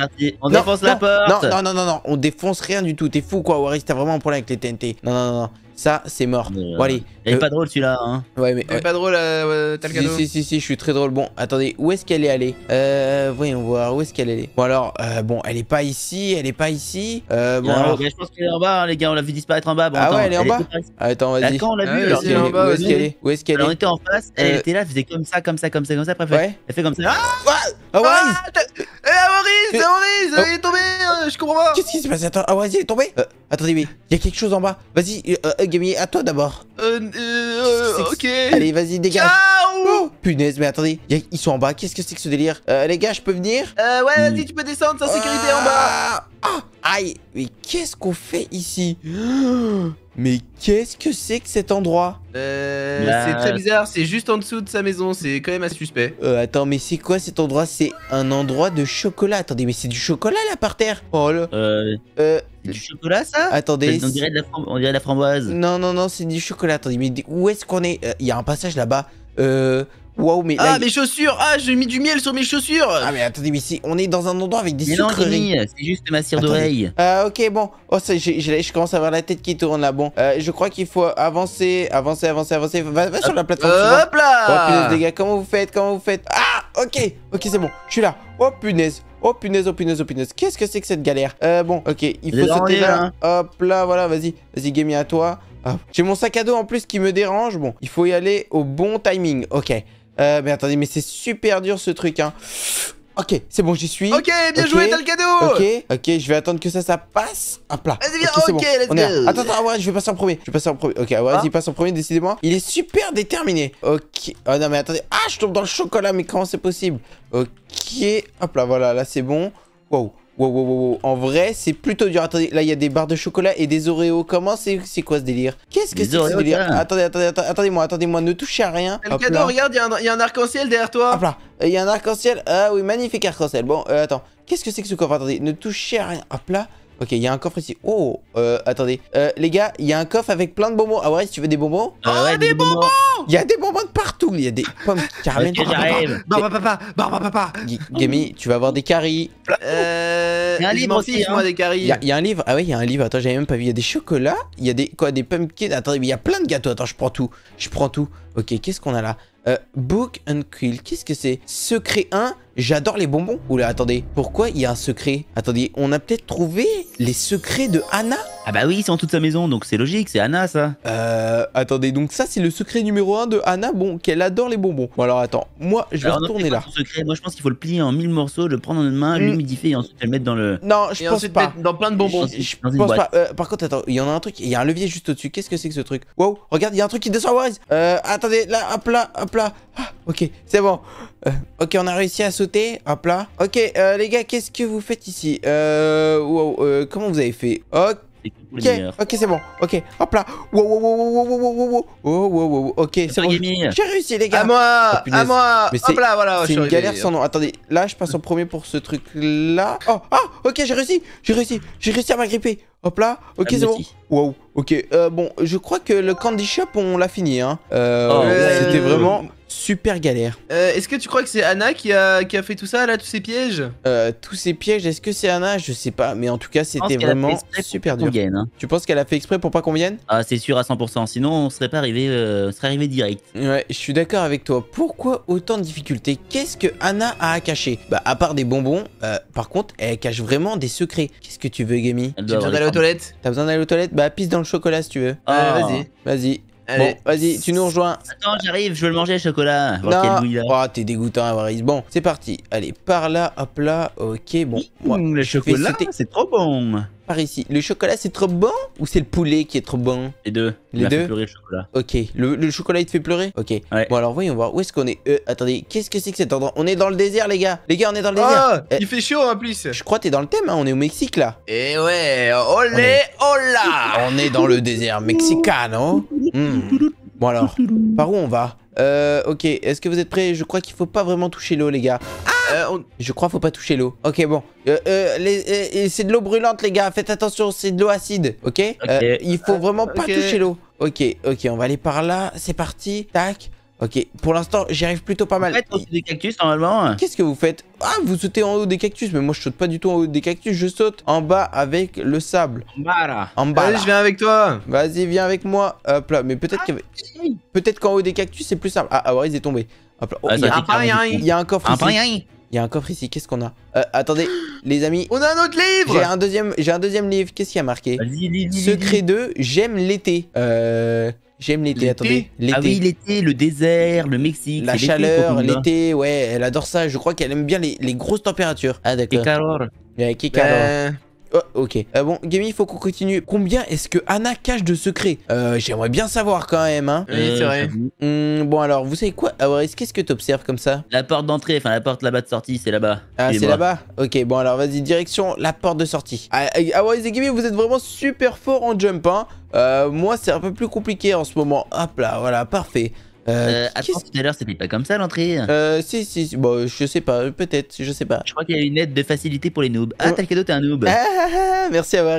On défonce la porte non, non, non, non, on défonce rien du tout. T'es fou quoi, Waris T'as vraiment un problème avec les TNT. Non, non, non, non. Ça, c'est mort. Euh. Bon, allez, elle est euh, pas drôle celui-là, hein. Ouais, mais. elle est euh, pas drôle, euh, Si, si, si, si, je suis très drôle. Bon, attendez, où est-ce qu'elle est allée Euh, voyons voir, où est-ce qu'elle est allée Bon, alors, euh, bon, elle est pas ici, elle est pas ici. Euh, bon. Alors... Je pense qu'elle est en bas, hein, les gars, on l'a vu disparaître en bas. ah ouais, elle est en bas ah, Attends, vas-y. on l'a ah vu, elle est en bas, où est-ce qu'elle est On était en face, elle euh, était là, faisait comme ça, comme ça, comme ça, comme ça. Après, elle fait comme ça. Ah, Maurice ah Eh, Maurice Maurice oh. elle est tombée, Je comprends pas Qu'est-ce qui se passe Attends, ah, elle est tombée. Attendez, mais il y a quelque chose en bas. Vas-y, Gabi, à toi d'abord. Euh, ok. Allez, vas-y, dégage. Ah, punaise, mais attendez, ils sont en bas. Qu'est-ce que c'est que ce délire euh, Les gars, je peux venir Euh, ouais, vas-y, hmm. tu peux descendre, sans sécurité en bas. Ah, ah. aïe, mais qu'est-ce qu'on fait ici (gasps) Mais qu'est-ce que c'est que cet endroit Euh, c'est très bizarre, c'est juste en dessous de sa maison, c'est quand même assez suspect. Euh, attends, mais c'est quoi cet endroit C'est un endroit de chocolat. Attendez, mais c'est du chocolat là par terre Oh Euh... euh du chocolat ça Attendez. On dirait, de la framboise. Non, non, non, c'est du chocolat. Attendez, mais où est-ce qu'on est euh, Il y a un passage là-bas. Euh... Waouh, mais. ah, mes chaussures Ah, j'ai mis du miel sur mes chaussures Ah, mais attendez, mais si on est dans un endroit avec des mais sucreries. Non, c'est juste ma cire d'oreille. Ah, ok, bon. Oh, je commence à avoir la tête qui tourne là. Bon, euh, je crois qu'il faut avancer, avancer, avancer, avancer. Va, sur la plateforme. Hop là Oh, les gars, comment vous faites Comment vous faites Ah, ok, ok, c'est bon, je suis là. Oh, punaise. Oh punaise, oh punaise, oh punaise. Qu'est-ce que c'est que cette galère Euh, bon, ok, il faut sauter hein. Hop là, voilà, vas-y. Vas-y, Gaming, à toi. Ah, j'ai mon sac à dos en plus qui me dérange. Bon, il faut y aller au bon timing. Ok. Euh, mais attendez, mais c'est super dur ce truc, hein. Ok, c'est bon, j'y suis. Ok, bien joué, t'as le cadeau. Ok, ok, je vais attendre que ça, ça passe. Hop là. Vas-y, viens, ok, let's go. Attends, attends, ouais, je vais passer en premier. Je vais passer en premier. Ok, vas-y, ah. passe en premier, décidez-moi, Il est super déterminé. Ok. Oh non, mais attendez. Ah, je tombe dans le chocolat, mais comment c'est possible Ok. Hop là, voilà, là, c'est bon. Wow. Wow, wow, wow, En vrai, c'est plutôt dur. Attendez, là, il y a des barres de chocolat et des Oreos. Comment c'est C'est quoi ce délire Qu'est-ce que c'est ce délire Attendez, attendez, attendez-moi, attendez-moi, ne touchez à rien. Cadeau, regarde, il y a un arc-en-ciel derrière toi. Hop là, euh, il y a un arc-en-ciel. Ah oui, magnifique arc-en-ciel. Bon, euh, attends, qu'est-ce que c'est que ce coffre Attendez, ne touchez à rien. Hop là. Ok, il y a un coffre ici. Oh, euh, attendez. Euh, les gars, il y a un coffre avec plein de bonbons. Ah ouais, si tu veux des bonbons Ah ouais, des, bonbons Il y a des bonbons de partout. Il y a des pommes caramel. j'arrive. Barba papa, barba papa. Gami, tu vas avoir des caries. Euh, il y a un livre aussi, moi, des caries. Il y, a un livre. Ah ouais, il y a un livre. Attends, j'avais même pas vu. Il y a des chocolats. Il y a des quoi Des pumpkins. Attendez, mais il y a plein de gâteaux. Attends, je prends tout. Je prends tout. Ok, qu'est-ce qu'on a là euh, book and Quill, qu'est-ce que c'est Secret 1, j'adore les bonbons. Oula, attendez, pourquoi il y a un secret Attendez, on a peut-être trouvé les secrets de Anna ah bah oui, c'est en toute sa maison, donc c'est logique, c'est Anna ça. Euh, attendez, donc ça c'est le secret numéro 1 de Anna, bon, qu'elle adore les bonbons. Bon alors attends, moi je vais retourner là. Secret, moi je pense qu'il faut le plier en mille morceaux, le prendre en une main, l'humidifier mm. et ensuite le mettre dans le... Non, je pense pas. Dans plein de bonbons. Je, pense pas. Euh, par contre, attends, il y en a un truc, il y a un levier juste au-dessus, qu'est-ce que c'est que ce truc Wow, regarde, il y a un truc qui descend, Wise Euh, attendez, là, hop là, hop là. Ah, ok, c'est bon. Euh, ok, on a réussi à sauter, hop là. Ok, euh, les gars, qu'est-ce que vous faites ici Euh, wow, comment vous avez fait Ok. Ok, ok, c'est bon. Ok, hop là. Wow, wow, wow, wow, wow, wow, wow, wow, oh, wow, Ok, c'est bon. J'ai réussi, les gars. À moi, oh, à moi. hop là, voilà. C'est une galère sans nom. Attendez, là, je passe en premier pour ce truc là. Oh, ah, ok, j'ai réussi. J'ai réussi. J'ai réussi à m'agripper. Hop là, ok c'est bon. Wow, ok. Euh, bon, je crois que le Candy Shop, on l'a fini. Hein. Euh, oh, C'était vraiment super galère. Euh, est-ce que tu crois que c'est Anna qui a, fait tout ça, là, tous ces pièges euh, Tous ces pièges, est-ce que c'est Anna Je sais pas, mais en tout cas, c'était vraiment super dur. Hein. Tu penses qu'elle a fait exprès pour pas qu'on vienne Ah, c'est sûr à 100%, sinon on serait pas arrivé, euh, serait arrivé direct. Ouais, je suis d'accord avec toi. Pourquoi autant de difficultés Qu'est-ce que Anna a à cacher Bah, à part des bonbons, par contre, elle cache vraiment des secrets. Qu'est-ce que tu veux, Gummy T'as besoin d'aller aux toilettes T'as besoin d'aller aux toilettes Bah, pisse dans le chocolat si tu veux. Ah. vas-y. Vas-y. Allez, bon, vas-y, tu nous rejoins. Attends, j'arrive, je veux le manger, le chocolat. non. Oh, t'es dégoûtant, Avarice. Bon, c'est parti. Allez, par là, hop là. Ok, bon. Mmh, le chocolat, c'est trop bon par ici. Le chocolat, c'est trop bon ou c'est le poulet qui est trop bon Les deux. Les deux fait pleurer le chocolat. Ok. Le, chocolat, il te fait pleurer Ok. Bon, alors voyons voir. Où est-ce qu'on est, euh, Attendez, qu'est-ce que c'est que cet endroit On est dans le désert, les gars. Les gars, on est dans le désert. Ah, eh. Il fait chaud en plus. Je crois que t'es dans le thème. Hein. On est au Mexique là. Eh ouais. Olé, on est... hola. on est dans le désert mexicano. (laughs) Hmm alors, par où on va euh, ok, est-ce que vous êtes prêts Je crois qu'il faut pas vraiment toucher l'eau, les gars. Ah Je crois qu'il faut pas toucher l'eau. Ok, bon. Euh, euh, c'est de l'eau brûlante, les gars. Faites attention, c'est de l'eau acide. Ok, okay. Il faut vraiment pas toucher l'eau. Ok, ok, on va aller par là. C'est parti. Tac. Ok, pour l'instant, j'y arrive plutôt pas mal. En fait, des cactus normalement. Qu'est-ce que vous faites Ah, vous sautez en haut des cactus, mais moi je saute pas du tout en haut des cactus, je saute en bas avec le sable. En bas là. En bas. je viens avec toi. Vas-y, viens avec moi. Hop là, mais peut-être ah, qu'en peut-être qu'en haut des cactus c'est plus simple. Ah, il est tombé. Hop là. Oh, il, y a... a un coffre ici. Il y a un coffre ici, qu'est-ce qu'on a euh, Attendez, les amis. On a un autre livre J'ai un deuxième, j'ai un deuxième livre, qu'est-ce qu'il y a marqué Secret 2, j'aime l'été. Euh... J'aime l'été. Attendez, ah l'été. Ah oui, l'été, le désert, le Mexique. La chaleur, l'été, ouais, elle adore ça. Je crois qu'elle aime bien les, les grosses températures. Ah d'accord. Et calor. Ouais, qui calor. Ben, Oh, ok. Euh, bon, Gamey, il faut qu'on continue. Combien est-ce que Anna cache de secrets euh, J'aimerais bien savoir quand même, hein. Oui, c'est euh, vrai. Hum, bon, alors, vous savez quoi Awaris, qu'est-ce que t'observes comme ça La porte d'entrée, enfin la porte là-bas de sortie, c'est là-bas. Ah, c'est là-bas Ok, bon, alors vas-y, direction la porte de sortie. Ah, Awaris et Gamey, vous êtes vraiment super fort en jump, hein. moi, c'est un peu plus compliqué en ce moment. Hop là, voilà, parfait. Euh, euh attends, tout à l'heure, c'était pas comme ça l'entrée Euh, si, si, si, bon, je sais pas, peut-être, je sais pas. Je crois qu'il y a une aide de facilité pour les noobs. Ah, t'as le cadeau, t'es un noob. Ah, ah, ah, merci à (laughs)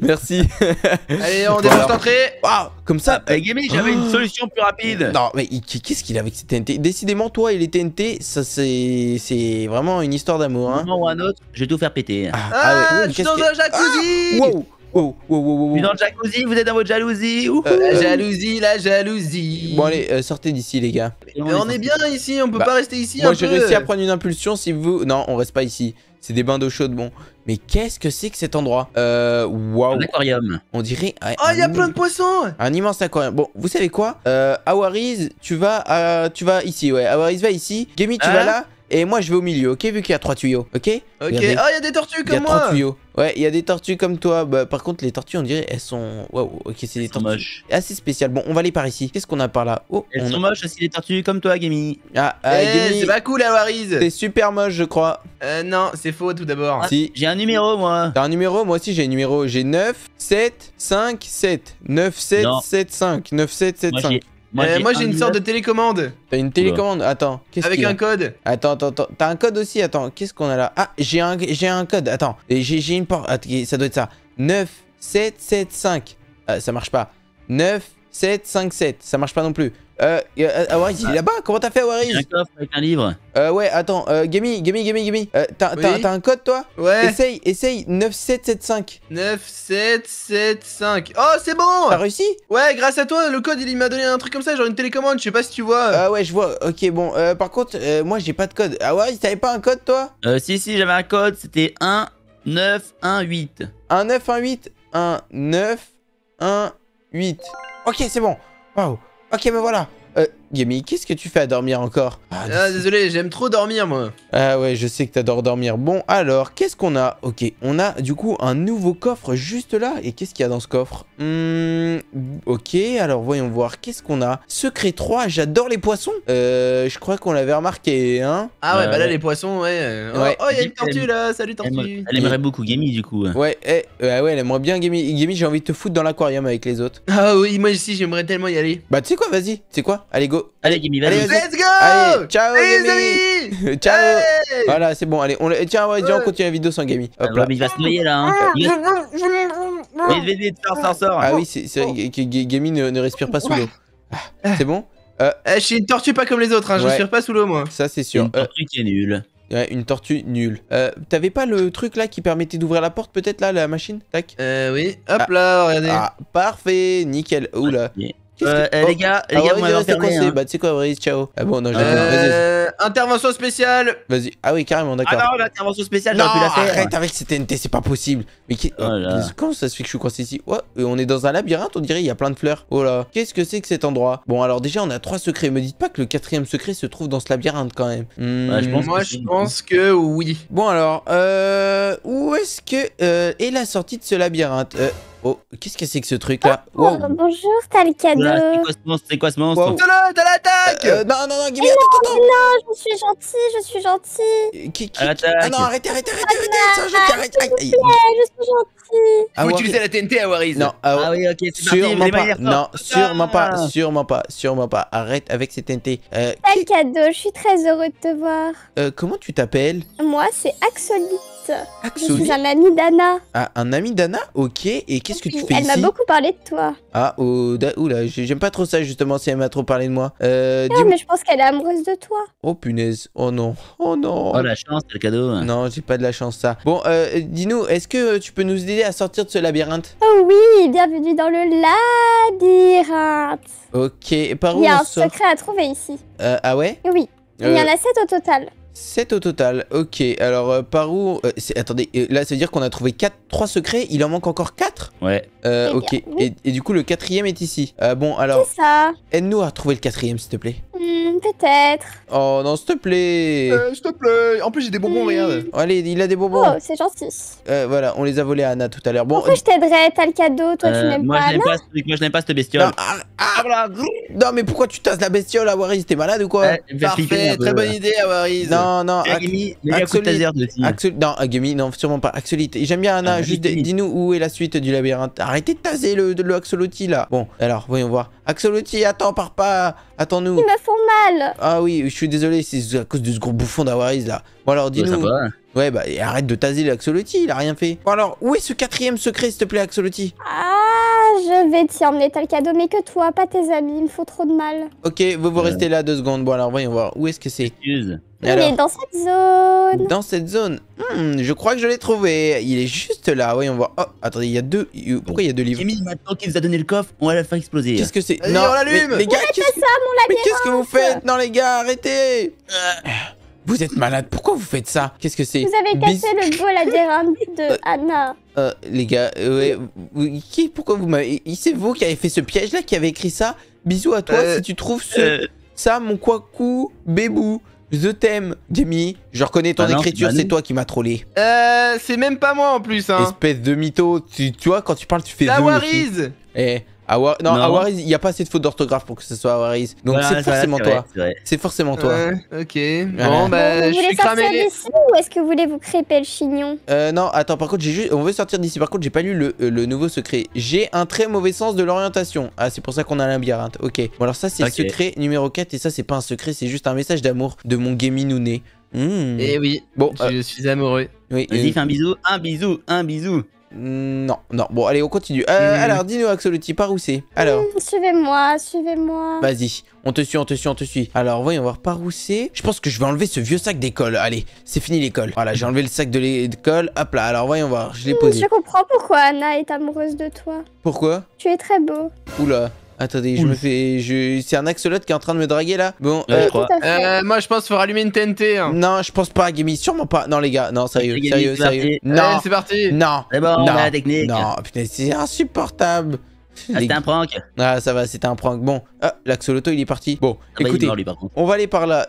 merci. (laughs) Allez, on dépose l'entrée. Waouh, comme ça. Eh, Gaming, j'avais une (gasps) solution plus rapide. Non, mais qu'est-ce qu'il a avec ses TNT Décidément, toi et les TNT, ça c'est c'est vraiment une histoire d'amour. Hein. Un moment ou un autre, je vais tout faire péter. Ah, ouais. je suis dans un jacuzzi. wow oh, wow, dans le jacuzzi, vous êtes dans votre jalousie. la euh, euh, jalousie, la jalousie. Bon, allez, euh, sortez d'ici, les gars. Mais on, est bien ici, on peut bah, pas rester ici. Moi, j'ai réussi à prendre une impulsion si vous. Non, on reste pas ici. C'est des bains d'eau chaude, bon. Mais qu'est-ce que c'est que cet endroit Euh, waouh. aquarium. On dirait... oh, il y a plein de poissons Un immense aquarium. Bon, vous savez quoi Euh, Awariz, tu vas, tu vas ici, ouais. Awariz va ici. Gemi, tu vas hein? là. Et moi, je vais au milieu, ok Vu qu'il y a trois tuyaux, ok Ok. oh, il y a des tortues comme moi Il y a trois tuyaux. Ouais, il y a des tortues comme toi. Bah, par contre, les tortues, on dirait, elles sont. Waouh, ok, c'est des tortues. Moches. Assez spéciales. Bon, on va aller par ici. Qu'est-ce qu'on a par là Oh, elles sont moches aussi, les tortues, comme toi, Gamy. Ah, euh, C'est pas cool, la hein, Warise. T'es super moche, je crois. Euh, non, c'est faux tout d'abord. Ah, si. J'ai un numéro, moi. T'as un numéro Moi aussi, j'ai un numéro. J'ai 9, 7, 5, 7. 9, 7, 7, 5. 9, 7, 7, 5. Euh, moi, j'ai une sorte de télécommande. T'as une télécommande Attends. Avec un code. Attends, attends, attends. T'as un code aussi Attends, qu'est-ce qu'on a là Ah, j'ai un, un code. Attends, j'ai une porte. Ah, ça doit être ça. 9, 7, 7, 5. ça marche pas. 9, 7, 5, 7. Ça marche pas non plus. Euh, euh Awariz, il est ah. là-bas Comment t'as fait, J'ai Un coffre avec un livre. Euh, ouais, attends, euh, Gami, Gami, Gami, Gami. Euh, t'as un code, toi Ouais. Essaye, essaye, 9775. 9775. Oh, c'est bon T'as réussi Ouais, grâce à toi, le code, il m'a donné un truc comme ça, genre une télécommande, je sais pas si tu vois. Ah ouais, je vois. Ok, bon, euh, par contre, euh, moi, j'ai pas de code. Awariz, t'avais pas un code, toi Euh, si, si, j'avais un code, c'était 1918. 1918 1918 Ok, c'est bon. Waouh Ok, mais voilà. Euh, Gémi, qu'est-ce que tu fais à dormir encore ah, ah désolé, j'aime trop dormir, moi. Ah ouais, je sais que t'adores dormir. Bon, alors, qu'est-ce qu'on a Ok, on a du coup un nouveau coffre juste là. Et qu'est-ce qu'il y a dans ce coffre Hum... Ok, alors voyons voir. Qu'est-ce qu'on a Secret 3, j'adore les poissons. Euh, je crois qu'on l'avait remarqué, hein Ah ouais, bah là, les poissons, oh, ouais. Oh, il y a une tortue, là. Salut, tortue. Elle aimerait beaucoup Gémi, du coup. Ouais, eh, ouais, elle aimerait bien Gémi. Gémi, j'ai envie de te foutre dans l'aquarium avec les autres. Ah oui, moi aussi, j'aimerais tellement y aller. Bah, tu sais quoi, vas-y. Tu sais quoi Allez, go. Allez, Gammy, allez, let's go. Allez, ciao, allez, (laughs) ciao. Voilà, c'est bon. Allez, on... tiens, on continue la vidéo sans Gami. Hop là. Ah, il va se noyer là. Hein. Vite, vite, vite, sors, sors, Ah oui, c'est vrai que Gami ne, respire pas sous l'eau. Ah, c'est bon euh, eh, je suis une tortue pas comme les autres, hein, je respire pas sous l'eau moi. Ça c'est sûr. Une euh, tortue qui est nulle. Ouais, une tortue nulle. Euh, t'avais pas le truc là qui permettait d'ouvrir la porte peut-être là, la machine Tac. Euh oui. Hop ah. là, regardez. parfait, nickel. Oula. Euh, eh, les gars, oh. les gars, ah on va coincé. Hein. Bah, tu sais quoi, Brice, ciao. Ah euh... Intervention spéciale. Vas-y. Ah oui, carrément, d'accord. Ah non, l'intervention spéciale, non, pu la faire. Arrête avec cette NT c'est pas possible. Mais qui... Oh comment ça se fait que je suis coincé ici Ouais, euh, on est dans un labyrinthe, on dirait, il y a plein de fleurs. Oh là, qu'est-ce que c'est que cet endroit Bon, alors déjà, on a trois secrets. Me dites pas que le quatrième secret se trouve dans ce labyrinthe quand même. Moi, hmm. je pense que oui. Bon, alors, euh... où est-ce que euh, est la sortie de ce labyrinthe euh, Oh, qu'est-ce que c'est que ce truc là oh, Bonjour, t'as le cadeau. C'est quoi ce monstre wow. T'as l'attaque euh, euh, Non, non, non, non, attends, attends Non, je suis gentil, je suis gentil. Euh, qui, Ah non, arrêtez, arrêtez, arrêtez, arrêtez, arrête, arrête, arrête, arrête, ah, arrête, arrête, je suis gentil. Vous ah, utilisez la TNT à Waris. Non, ah, ah, oui, ok, c'est sûrement pas. Non, sûrement pas, sûrement pas, sûrement pas. Arrête avec cette TNT. t'as le cadeau, je suis très heureux de te voir. Euh, comment tu t'appelles Moi, c'est Axolite. Je suis un ami d'Anna. Ah, un ami d'Anna Ok, et qu'est-ce que tu fais Elle m'a beaucoup parlé de toi. Ah, oh, oula, j'aime pas trop ça justement si elle m'a trop parlé de moi. Euh, non, mais je pense qu'elle est amoureuse de toi. Oh punaise, oh non, oh non. Oh la chance, le cadeau. Non, j'ai pas de la chance ça. Bon, euh, dis-nous, est-ce que tu peux nous aider à sortir de ce labyrinthe Oh oui, bienvenue dans le labyrinthe. Ok, par où Il y a un secret à trouver ici. Euh, ah ouais Oui. Il y en a 7 au total. 7 au total, ok. Alors, euh, par où... Euh, attendez, euh, là, ça veut dire qu'on a trouvé 4, 3 secrets, il en manque encore 4 Ouais. Euh, ok. et, et, du coup, le quatrième est ici. Euh, bon, alors. C'est ça. Aide-nous à trouver le quatrième, s'il te plaît. Hmm, peut-être. Oh non, s'il te plaît. Euh, s'il te plaît. En plus, j'ai des bonbons, hmm. regarde. allez, il a des bonbons. Oh, c'est gentil. Euh, voilà, on les a volés à Anna tout à l'heure. Bon. Pourquoi je t'aiderais T'as le cadeau, toi, tu n'aimes euh, pas. Moi, je n'aime pas Moi, je n'aime pas cette bestiole. Non, ah, ah, non, mais pourquoi tu tasses la bestiole, Waris T'es malade ou quoi Parfait, très bonne idée, Waris Non, non. Axolite. Axolite. Non, Agumi, non, sûrement pas. Axolite. J'aime bien Anna. Ah, juste, dis-nous où est la suite du labyrinthe arrêtez de taser le, le là. Bon, alors, voyons voir. Axoloti, attends, pars pas Attends-nous Ils me font mal Ah oui, je suis désolé, c'est à cause de ce gros bouffon d'Awaris, là. Bon alors, dis-nous... Ouais, hein. bah, arrête de taser l'Axoloti, il a rien fait. Bon alors, où est ce quatrième secret, s'il te plaît, Axoloti Ah, je vais t'y emmener, t'as le cadeau, mais que toi, pas tes amis, il me faut trop de mal. Ok, vous vous euh. restez là deux secondes. Bon alors, voyons voir, où est-ce que c'est il est dans cette zone. Dans cette zone hmm, Je crois que je l'ai trouvé. Il est juste là. Voyons voir. Oh, attendez, il y a deux. Pourquoi il y a deux livres Jimmy, maintenant qu'il nous a donné le coffre, on va la faire exploser. Qu'est-ce que c'est non, on l'allume Les gars, Mais qu'est-ce que vous faites Non, les gars, arrêtez euh, Vous êtes malade, pourquoi vous faites ça Qu'est-ce que c'est Vous avez cassé le bol à de (laughs) Anna. Euh, les gars, euh, qui, pourquoi vous m'avez... C'est vous qui avez fait ce piège-là, qui avez écrit ça Bisous à toi si tu trouves ce... Ça, mon Kwaku, Bébou, The Thème, Jimmy, je reconnais ton ah écriture, c'est toi qui m'as trollé. Euh, c'est même pas moi en plus, hein. Espèce de mytho, tu, tu vois, quand tu parles, tu fais... La non, Awariz, il n'y a pas assez de fautes d'orthographe pour que ce soit Awariz. Donc c'est forcément toi. C'est forcément toi. ok. bah, vous voulez sortir d'ici ou est-ce que vous voulez vous créer le chignon Euh, non, attends, par contre, j'ai juste... on veut sortir d'ici. Par contre, j'ai pas lu le, euh, nouveau secret. J'ai un très mauvais sens de l'orientation. Ah, c'est pour ça qu'on a un Ok. Bon, alors ça, c'est le secret numéro 4. Et ça, c'est pas un secret, c'est juste un message d'amour de mon gaminouné. Mmh. Et eh oui. Bon, je euh, suis amoureux. Oui, Vas-y, euh, fais un bisou, un bisou, un bisou. Mm, non, non. Bon, allez, on continue. Euh, mm. Alors, dis-nous, Axoloti, par où c'est Alors. Mm, suivez-moi, suivez-moi. Vas-y, on te suit, on te suit, on te suit. Alors, voyons voir par où c'est. Je pense que je vais enlever ce vieux sac d'école. Allez, c'est fini l'école. Voilà, j'ai enlevé le sac de l'école. Hop là, alors voyons voir, je l'ai posé. Je comprends pourquoi Anna est amoureuse de toi. Pourquoi Tu es très beau. Oula. Attendez, je me fais. Je... C'est un axolote qui est en train de me draguer là Bon, je euh, crois. Euh, moi je pense faut rallumer une TNT. Hein. Non, je pense pas, Gammy, sûrement pas. Non, les gars, non, sérieux, sérieux, sérieux. Non, c'est parti. Non, c'est bon, on a la technique. Non, putain, c'est insupportable. Ah, c'était un prank. Ah, ça va, c'était un prank. Bon, ah, l'axoloto il est parti. Bon, ah, bah, écoutez, on va aller par là.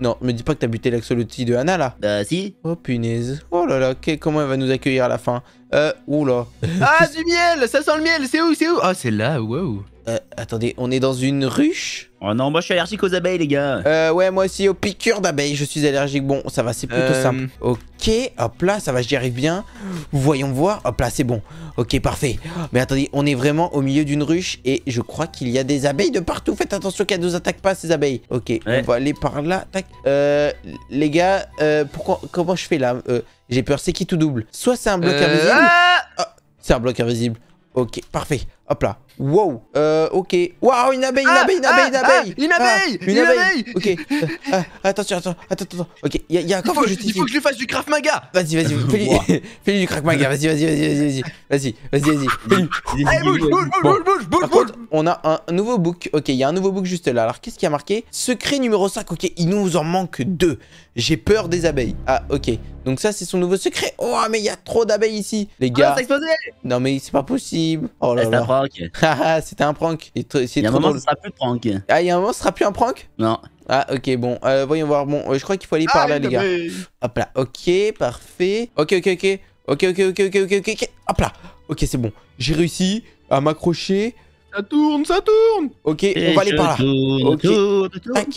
Non, me dis pas que t'as buté l'axoloti de Anna là. Bah, si. Oh punaise. Oh là là, comment elle va nous accueillir à la fin Euh, oula. ah, du miel Ça sent le miel C'est où C'est où Ah, c'est là, waouh euh, attendez, on est dans une ruche Oh non, moi je suis allergique aux abeilles, les gars. Euh, ouais, moi aussi aux piqûres d'abeilles, je suis allergique. Bon, ça va, c'est plutôt euh. simple. Ok, hop là, ça va, j'y arrive bien. Voyons voir. Hop là, c'est bon. Ok, parfait. Mais attendez, on est vraiment au milieu d'une ruche et je crois qu'il y a des abeilles de partout. Faites attention qu'elles nous attaquent pas, ces abeilles. Ok, on va aller par là. Euh, les gars, euh, pourquoi, comment je fais là euh, J'ai peur, c'est qui tout double Soit c'est un bloc invisible. Ah ah, c'est un bloc invisible. Ok, parfait. Hop là. Wow. Euh, ok. Waouh, une abeille, une ah, abeille, une abeille, une ah, abeille. Ah, une abeille, une abeille. Ok. Euh, euh, attention, attends, attends, attends. Ok, il y, a Il faut que je lui fasse du craft Maga. Vas-y, vas-y, (laughs) (laughs) fais-lui du crack Maga. Vas-y, vas-y, vas-y, vas-y, vas-y, vas-y, Allez, (laughs) eh, bouge, bouge, bouge, bouge, bouge, on a un nouveau book. Ok, il y a un nouveau book juste là. Alors, qu'est-ce qu'il y a marqué Secret numéro 5. Ok, il nous en manque deux. J'ai peur des abeilles. Ah, ok. Donc ça, c'est son nouveau secret. Oh, mais il y a trop d'abeilles ici, les gars. Non, mais c'est pas possible. Oh là eh, là. (laughs) Ah, ah, c'était un prank. Il y a un moment, drôle. ce sera plus de prank. Ah, il y a un moment, ce sera plus un prank Non. Ah, ok, bon, euh, voyons voir. Bon, euh, je crois qu'il faut aller ah, par là, les gars. Hop là, ok, parfait. Ok, ok, ok. Ok, ok, ok, ok, ok, ok. Hop là. Ok, c'est bon. J'ai réussi à m'accrocher. Ça tourne, ça tourne. Ok, on va aller par là. ok. Tac,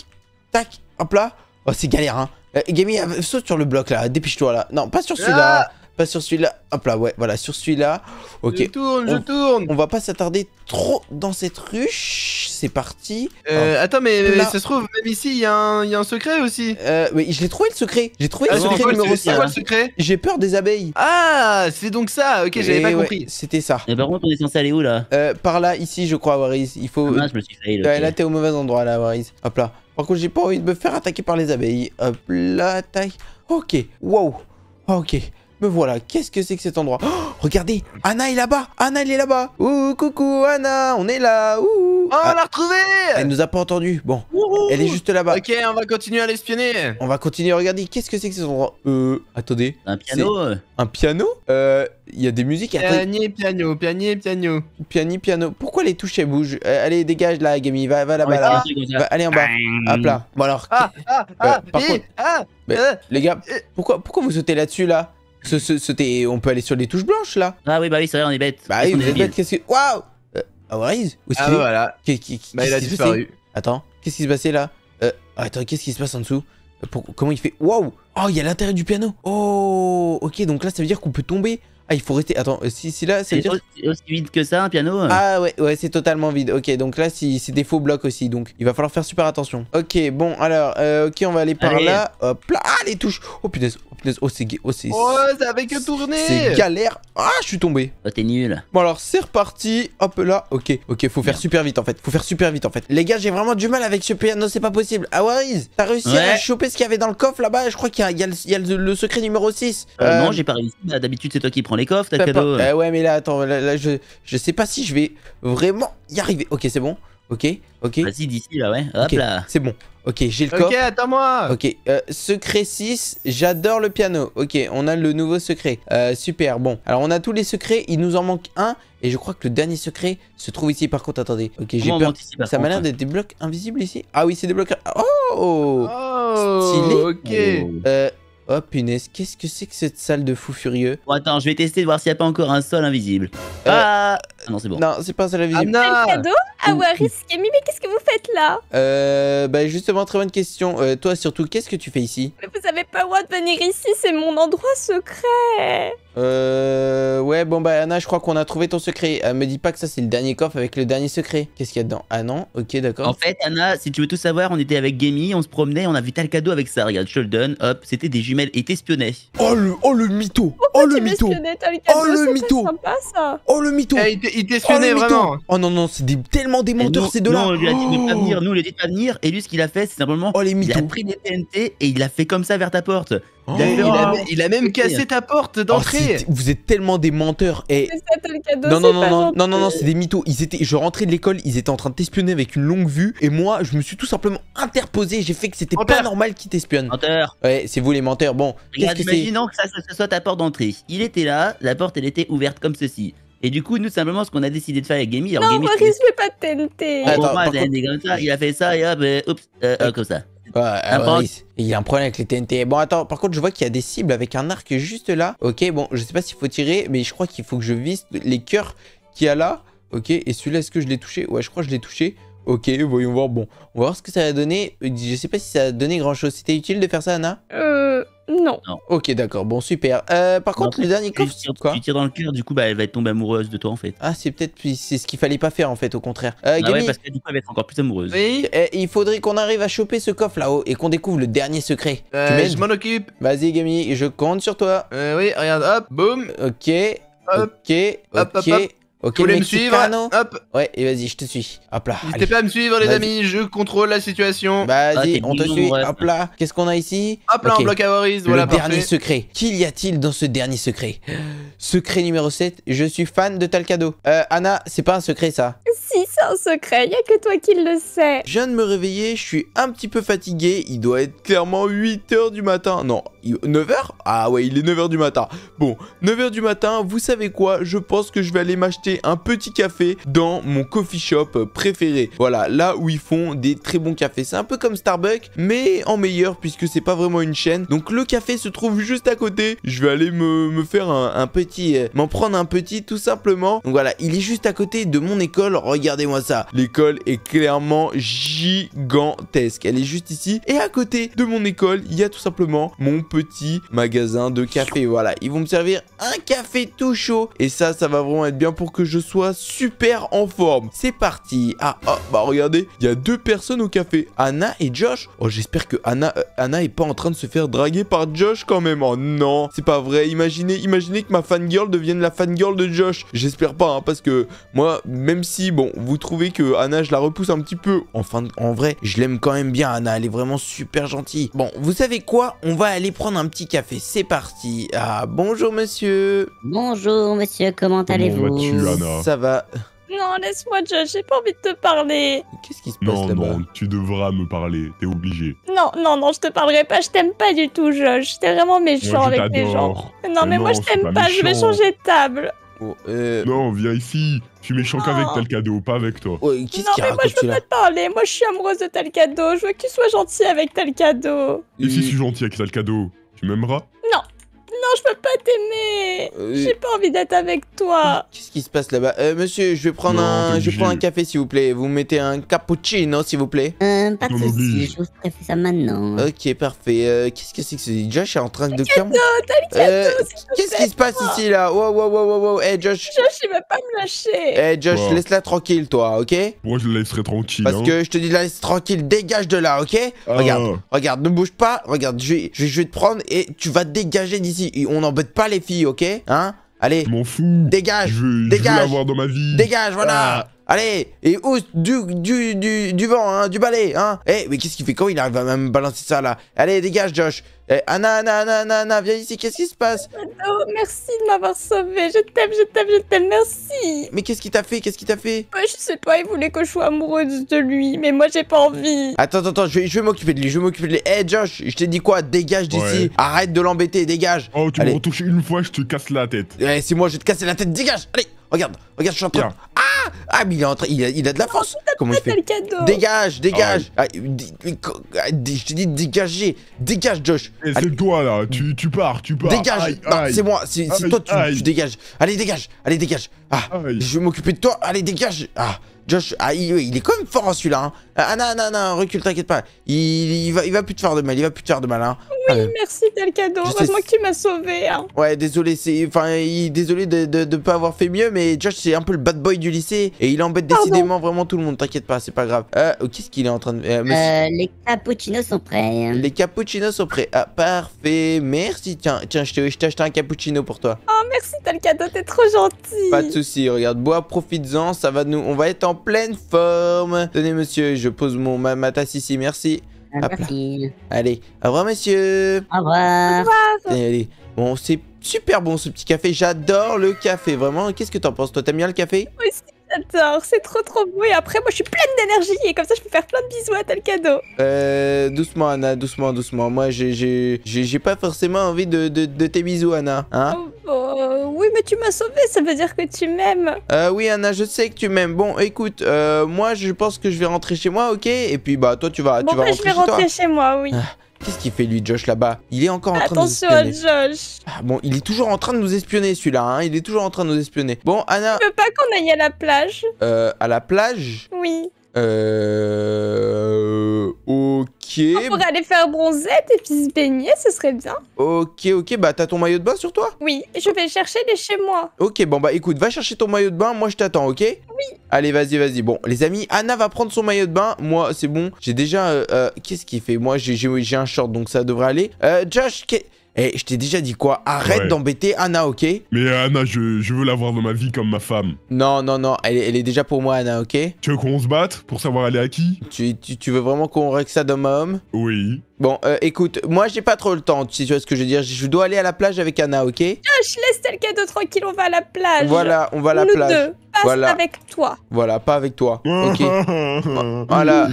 tac. Hop là. Oh, c'est galère, hein. Euh, Gamy, euh, saute sur le bloc là. Dépêche-toi là. Non, pas sur celui-là. Pas sur celui-là. Hop là, ouais, voilà, sur celui-là. Ok. Je tourne, je tourne. On va pas s'attarder trop dans cette ruche. C'est parti. Euh, attends, mais, ça se trouve, même ici, il y, y, a un secret aussi. Euh, mais, je l'ai trouvé le secret. J'ai trouvé le ah, secret numéro 5. secret J'ai peur des abeilles. Ah, c'est donc ça. Ok, j'avais eh pas compris. C'était ça. Et eh ben, par contre, on est censé aller où là euh, Par là, ici, je crois, Waris. Il faut. Ah, je là, t'es au mauvais endroit, là, Waris. Hop là. Par contre, j'ai pas envie de me faire attaquer par les abeilles. Hop là, taille. Ok, wow. Ok. Me voilà, qu'est-ce que c'est que cet endroit oh, Regardez, Anna est là-bas Anna, elle est là-bas Ouh, coucou Anna, on est là Ouh Oh, on ah, l'a retrouvée Elle nous a pas entendu, bon. elle est juste là-bas. Ok, on va continuer à l'espionner On va continuer, à regarder. qu'est-ce que c'est que cet endroit Euh, attendez. Un piano euh. Un piano Euh, il y a des musiques... Piani, piano, piani, piano. Piani, piano. Pourquoi les touches, elles bougent euh, Allez, dégage là, Gami, va, là-bas, allez en bas. Hop là. Bon alors... Ah, ah, ah, bah, Ah, euh, les gars, pourquoi, pourquoi vous sautez là-dessus là on peut aller sur les touches blanches là Ah oui, bah oui, c'est vrai, on est bête. Bah oui, vous êtes bête, qu'est-ce que. Waouh euh, oh, Ah, Ah voilà. Bah, il a disparu. Attends, qu'est-ce qui se passait là euh, Attends, qu'est-ce qui se passe en dessous euh, Comment il fait Waouh Oh, il y a l'intérieur du piano Oh, ok, donc là ça veut dire qu'on peut tomber. Ah, il faut rester. Attends, euh, si, si là, c'est. aussi vide que ça, un piano hein. Ah, ouais, ouais, c'est totalement vide. Ok, donc là, si, c'est des faux blocs aussi. Donc, il va falloir faire super attention. Ok, bon, alors, euh, ok, on va aller par là. Hop là, ah, les touches. Oh punaise, oh punaise, oh, c'est. Oh, c'est. Oh, ça avait que tourner. C'est galère. Ah, je suis tombé. Oh, t'es nul. Bon, alors, c'est reparti. Hop là, ok, ok, faut faire super vite en fait. Faut faire super vite en fait. Les gars, j'ai vraiment du mal avec ce piano, c'est pas possible. Ah, Waris, t'as réussi à choper ce qu'il y avait dans le coffre là-bas Je crois qu'il y a, y a, le, secret numéro 6. Euh, non, euh, j'ai pas réussi. Bah, d'habitude, c'est toi qui prends les coffres, t'as bah, bah, cadeau. Bah euh. ouais, mais là, attends, là, je, je sais pas si je vais vraiment y arriver. Ok, c'est bon. Ok, ok. Vas-y, d'ici là, ouais. Hop là. C'est bon. Ok, j'ai le coffre. Ok, attends-moi. Ok, euh, secret 6, j'adore le piano. Ok, on a le nouveau secret. Euh, super, bon. Alors, on a tous les secrets, il nous en manque un. Et je crois que le dernier secret se trouve ici. Par contre, attendez. Ok, j'ai peur. ça m'a l'air d'être des blocs invisibles ici. Ah oui, c'est des blocs. Oh, oh Stylé. Ok. Oh. Euh, Oh punaise, qu'est-ce que c'est que cette salle de fou furieux Bon attends, je vais tester de voir s'il n'y a pas encore un sol invisible. Euh, ah, ah Non, c'est bon. Non, c'est pas un sol invisible. Ah, non cadeau Waris Kemi, mais qu'est-ce que vous faites là Euh... Bah justement, très bonne question. Euh, toi surtout, qu'est-ce que tu fais ici mais Vous avez pas le droit de venir ici, c'est mon endroit secret euh... Ouais, bon bah Anna, je crois qu'on a trouvé ton secret. Euh, me dis pas que ça c'est le dernier coffre avec le dernier secret. Qu'est-ce qu'il y a dedans Ah non Ok, d'accord. En fait, Anna, si tu veux tout savoir, on était avec Gammy, on se promenait, on a vu tel cadeau avec ça. Regarde, je hop, c'était des jumeaux est espionné. Oh le, oh le mytho Oh le mytho eh, Oh le mytho Oh le mytho Il t'espionnait oh, vraiment Oh non non, c'est tellement des menteurs ces deux-là Non, on lui a dit de pas oh. venir, nous il a dit de pas venir, et lui ce qu'il a fait c'est simplement... Oh les Il a pris des TNT et il l'a fait comme ça vers ta porte Oh. Oh. Il a, même cassé ta porte oh, d'entrée. vous êtes tellement des menteurs. Et... non, non, non, non, non, non, non, c'est des mythos. Ils étaient, je rentrais de l'école, ils étaient en train de t'espionner avec une longue vue. Et moi, je me suis tout simplement interposé. J'ai fait que c'était pas normal qu'ils t'espionnent. Menteur. Ouais, c'est vous les menteurs. Bon, Regarde, que imaginons que ça, soit ta porte d'entrée. Il était là, la porte, elle était ouverte comme ceci. Et du coup, nous, simplement, ce qu'on a décidé de faire avec Gammy. Non, moi, je je vais pas te tenter. Attends, moi, contre... il a fait ça et hop, euh, oups, euh, euh, comme ça. Euh, Il y a un problème avec les TNT. Bon, attends, par contre, je vois qu'il y a des cibles avec un arc juste là. Ok, bon, je sais pas s'il faut tirer, mais je crois qu'il faut que je vise les cœurs qu'il y a là. Ok, et celui-là, est-ce que je l'ai touché Ouais, je crois que je l'ai touché. Ok, voyons voir. Bon, on va voir ce que ça va donner. Je sais pas si ça a donné grand chose. C'était utile de faire ça, Anna Euh. Non. Ok, d'accord. Bon, super. Euh, par contre, le dernier coffre, quoi Tu tires dans le cœur, du coup, bah, elle va être tombée amoureuse de toi, en fait. Ah, c'est peut-être c'est ce qu'il fallait pas faire, en fait, au contraire. Euh, ah ouais, parce que va être encore plus amoureuse. Oui. Eh, il faudrait qu'on arrive à choper ce coffre là-haut et qu'on découvre le dernier secret. Euh, tu je m'en occupe. Vas-y, Gami, je compte sur toi. Euh, oui, regarde, hop, boum. Ok. Ok. Hop, ok. Vous voulez me suivre Hop Ouais, et vas-y, je te suis. Hop là. N'hésitez pas à me suivre, les amis, je contrôle la situation. Bah, vas-y, ah, on te suit. Hop là. Qu'est-ce qu'on a ici Hop là, on bloque Avoris. Voilà, Le dernier secret. Qu'il a-t-il dans ce dernier secret Secret numéro 7, je suis fan de Talcado. Euh, Anna, c'est pas un secret ça Si, c'est un secret, y a que toi qui le sais. Je viens de me réveiller, je suis un petit peu fatigué. Il doit être clairement 8h du matin. Non, 9h Ah ouais, il est 9h du matin. Bon, 9h du matin, vous savez quoi Je pense que je vais aller m'acheter un petit café dans mon coffee shop préféré. Voilà, là où ils font des très bons cafés. C'est un peu comme Starbucks, mais en meilleur puisque c'est pas vraiment une chaîne. Donc le café se trouve juste à côté. Je vais aller me, faire un, petit, euh, m'en prendre un petit tout simplement. Donc voilà, il est juste à côté de mon école. Regardez-moi ça. L'école est clairement gigantesque. Elle est juste ici. Et à côté de mon école, il y a tout simplement mon petit magasin de café. Voilà, ils vont me servir un café tout chaud. Et ça, ça va vraiment être bien pour que je sois super en forme. C'est parti. Ah, oh, bah regardez, il y a deux personnes au café, Anna et Josh. Oh, j'espère que Anna, euh, Anna est pas en train de se faire draguer par Josh quand même. Oh non, c'est pas vrai. Imaginez, imaginez que ma fangirl devienne la fangirl de Josh. J'espère pas, hein, parce que moi, même si, bon, vous trouvez que Anna, je la repousse un petit peu. Enfin, en vrai, je l'aime quand même bien, Anna. Elle est vraiment super gentille. Bon, vous savez quoi On va aller prendre un petit café. C'est parti. Ah, bonjour, monsieur. Bonjour, monsieur. Comment allez-vous ça va. Non, laisse-moi, Josh, j'ai pas envie de te parler. Qu'est-ce qui se passe Non, non, tu devras me parler, t'es obligé. Non, non, non, je te parlerai pas, je t'aime pas du tout, Josh. T'es vraiment méchant avec les gens. Non, mais, moi, je t'aime pas, je vais changer de table. Oh, euh, non, viens ici. Je suis méchant qu'avec tel cadeau, pas avec toi. Oh, non, mais moi, je veux pas te parler. Moi, je suis amoureuse de cadeau. Je veux que tu sois gentil avec cadeau. Et si je suis gentil avec cadeau. tu m'aimeras non, je peux pas t'aimer. Euh, J'ai pas envie d'être avec toi. Qu'est-ce qui se passe là-bas euh, Monsieur, je vais prendre un, je vais un café s'il vous plaît. Vous mettez un cappuccino s'il vous plaît. Euh, pas de soucis, je vous ça maintenant. Ok, parfait. Euh, qu'est-ce que c'est que c'est Josh est en train de faire euh, Qu'est-ce qui se passe ici là Wow, wow, wow, wow, wow. Hey eh, Josh. Josh, il va pas me lâcher. Hey eh, Josh, laisse-la tranquille, toi, ok Moi, je la laisserai tranquille. Parce hein. que je te dis, la laisse tranquille, dégage de là, ok ah. Regarde, regarde, ne bouge pas. Regarde, je vais, je vais te prendre et tu vas dégager d'ici on n'embête pas les filles, ok Hein Allez, m'en fous. dégage, je veux, dégage, l'avoir dans ma vie. dégage, voilà. Ah. Allez, et où du, du, du, vent, hein, du balai, hein. Eh, mais qu'est-ce qu'il fait quand il arrive à même balancer ça, là Allez, dégage, Josh. Eh, Anna, Anna, Anna, Anna, viens ici, qu'est-ce qui se passe Oh, merci de m'avoir sauvé, je t'aime, je t'aime, je t'aime, merci Mais qu'est-ce qui t'a fait, qu'est-ce qui t'a fait bah, Je sais pas, il voulait que je sois amoureuse de lui, mais moi j'ai pas envie Attends, attends, je vais, je vais m'occuper de lui, je vais m'occuper de lui. Eh Josh, je t'ai dit quoi Dégage d'ici, arrête de l'embêter, dégage Oh, tu me une fois, je te casse la tête Eh, si moi je vais te casser la tête, dégage Allez Regarde, regarde, je suis en train. Ah Ah, mais il, est en train... il, a, de la force Comment il fait Dégage, dégage ah, ah Je t'ai dit dégager Dégage, Josh C'est toi là, tu, tu, pars, tu pars Dégage c'est moi, c'est toi, tu, dégages Allez, dégage Allez, dégage Ah, je vais m'occuper de toi Allez, dégage Ah Josh, ah, il, est quand même fort hein, celui-là. Hein. Ah non, non, non, recule, t'inquiète pas. Il, va, il va plus te faire de mal, il va plus te faire de mal. Hein. Oui, merci, tel cadeau. Heureusement que tu m'as sauvé. Hein. Ouais, désolé, c'est. Enfin, désolé de, de, pas avoir fait mieux, mais Josh, c'est un peu le bad boy du lycée et il embête décidément vraiment tout le monde. T'inquiète pas, c'est pas grave. Euh, oh, qu'est-ce qu'il est en train de. Euh, euh, les cappuccinos sont prêts. Les cappuccinos sont prêts. Ah, parfait. Merci. Tiens, tiens, je t'ai acheté un cappuccino pour toi. Oh, merci, t'as le cadeau, t'es trop gentil. Pas de souci, regarde, bois, profites-en, ça va nous. On va être en pleine forme. Tenez, monsieur, je pose mon ma, ma tasse ici, merci. Ah, allez, au revoir, messieurs. Au revoir. Bon, c'est super bon ce petit café. J'adore le café, vraiment. Qu'est-ce que t'en penses, toi T'aimes bien le café J'adore, c'est trop trop beau. Et après, moi, je suis pleine d'énergie et comme ça, je peux faire plein de bisous à tel cadeau. Euh, doucement, Anna, doucement, doucement. Moi, j'ai pas forcément envie de, de, tes bisous, Anna. Hein oh, oh, oui, mais tu m'as sauvé, ça veut dire que tu m'aimes. Euh, oui, Anna, je sais que tu m'aimes. Bon, écoute, euh, moi, je pense que je vais rentrer chez moi, ok Et puis, bah, toi, tu vas, tu vas bah, rentrer chez je vais rentrer chez moi, oui. Ah. Qu'est-ce qu'il fait lui Josh là-bas Il est encore en train de nous espionner. Josh. Ah, bon, il est toujours en train de nous espionner celui-là. Hein. Il est toujours en train de nous espionner. Bon, Anna. Je veux pas qu'on aille à la plage. Euh, à la plage Oui. Euh... Ok. On ah, pourrait aller faire bronzette et puis se baigner, ce serait bien. Ok, ok, bah t'as ton maillot de bain sur toi Oui, je vais chercher de chez moi. Ok, bon bah écoute, va chercher ton maillot de bain, moi je t'attends, ok Oui. Allez, vas-y, vas-y. Bon, les amis, Anna va prendre son maillot de bain. Moi, c'est bon, j'ai déjà... Euh, euh, qu'est-ce qu'il fait Moi, j'ai un short, donc ça devrait aller. Euh, Josh, qu'est eh, je t'ai déjà dit quoi Arrête d'embêter Anna, ok Mais Anna, je, veux l'avoir dans ma vie comme ma femme. Non, non, non, elle, est déjà pour moi, Anna, ok Tu veux qu'on se batte pour savoir aller à qui tu, tu, veux vraiment qu'on règle ça d'homme à homme Oui. Bon, euh, écoute, moi j'ai pas trop le temps, tu sais ce que je veux dire. Je dois aller à la plage avec Anna, ok Josh, ah, laisse tel cadeau tranquille, on va à la plage. Voilà, on va à la Nous plage. Deux. Pas avec toi. Voilà, pas avec toi. Ok. (laughs) voilà.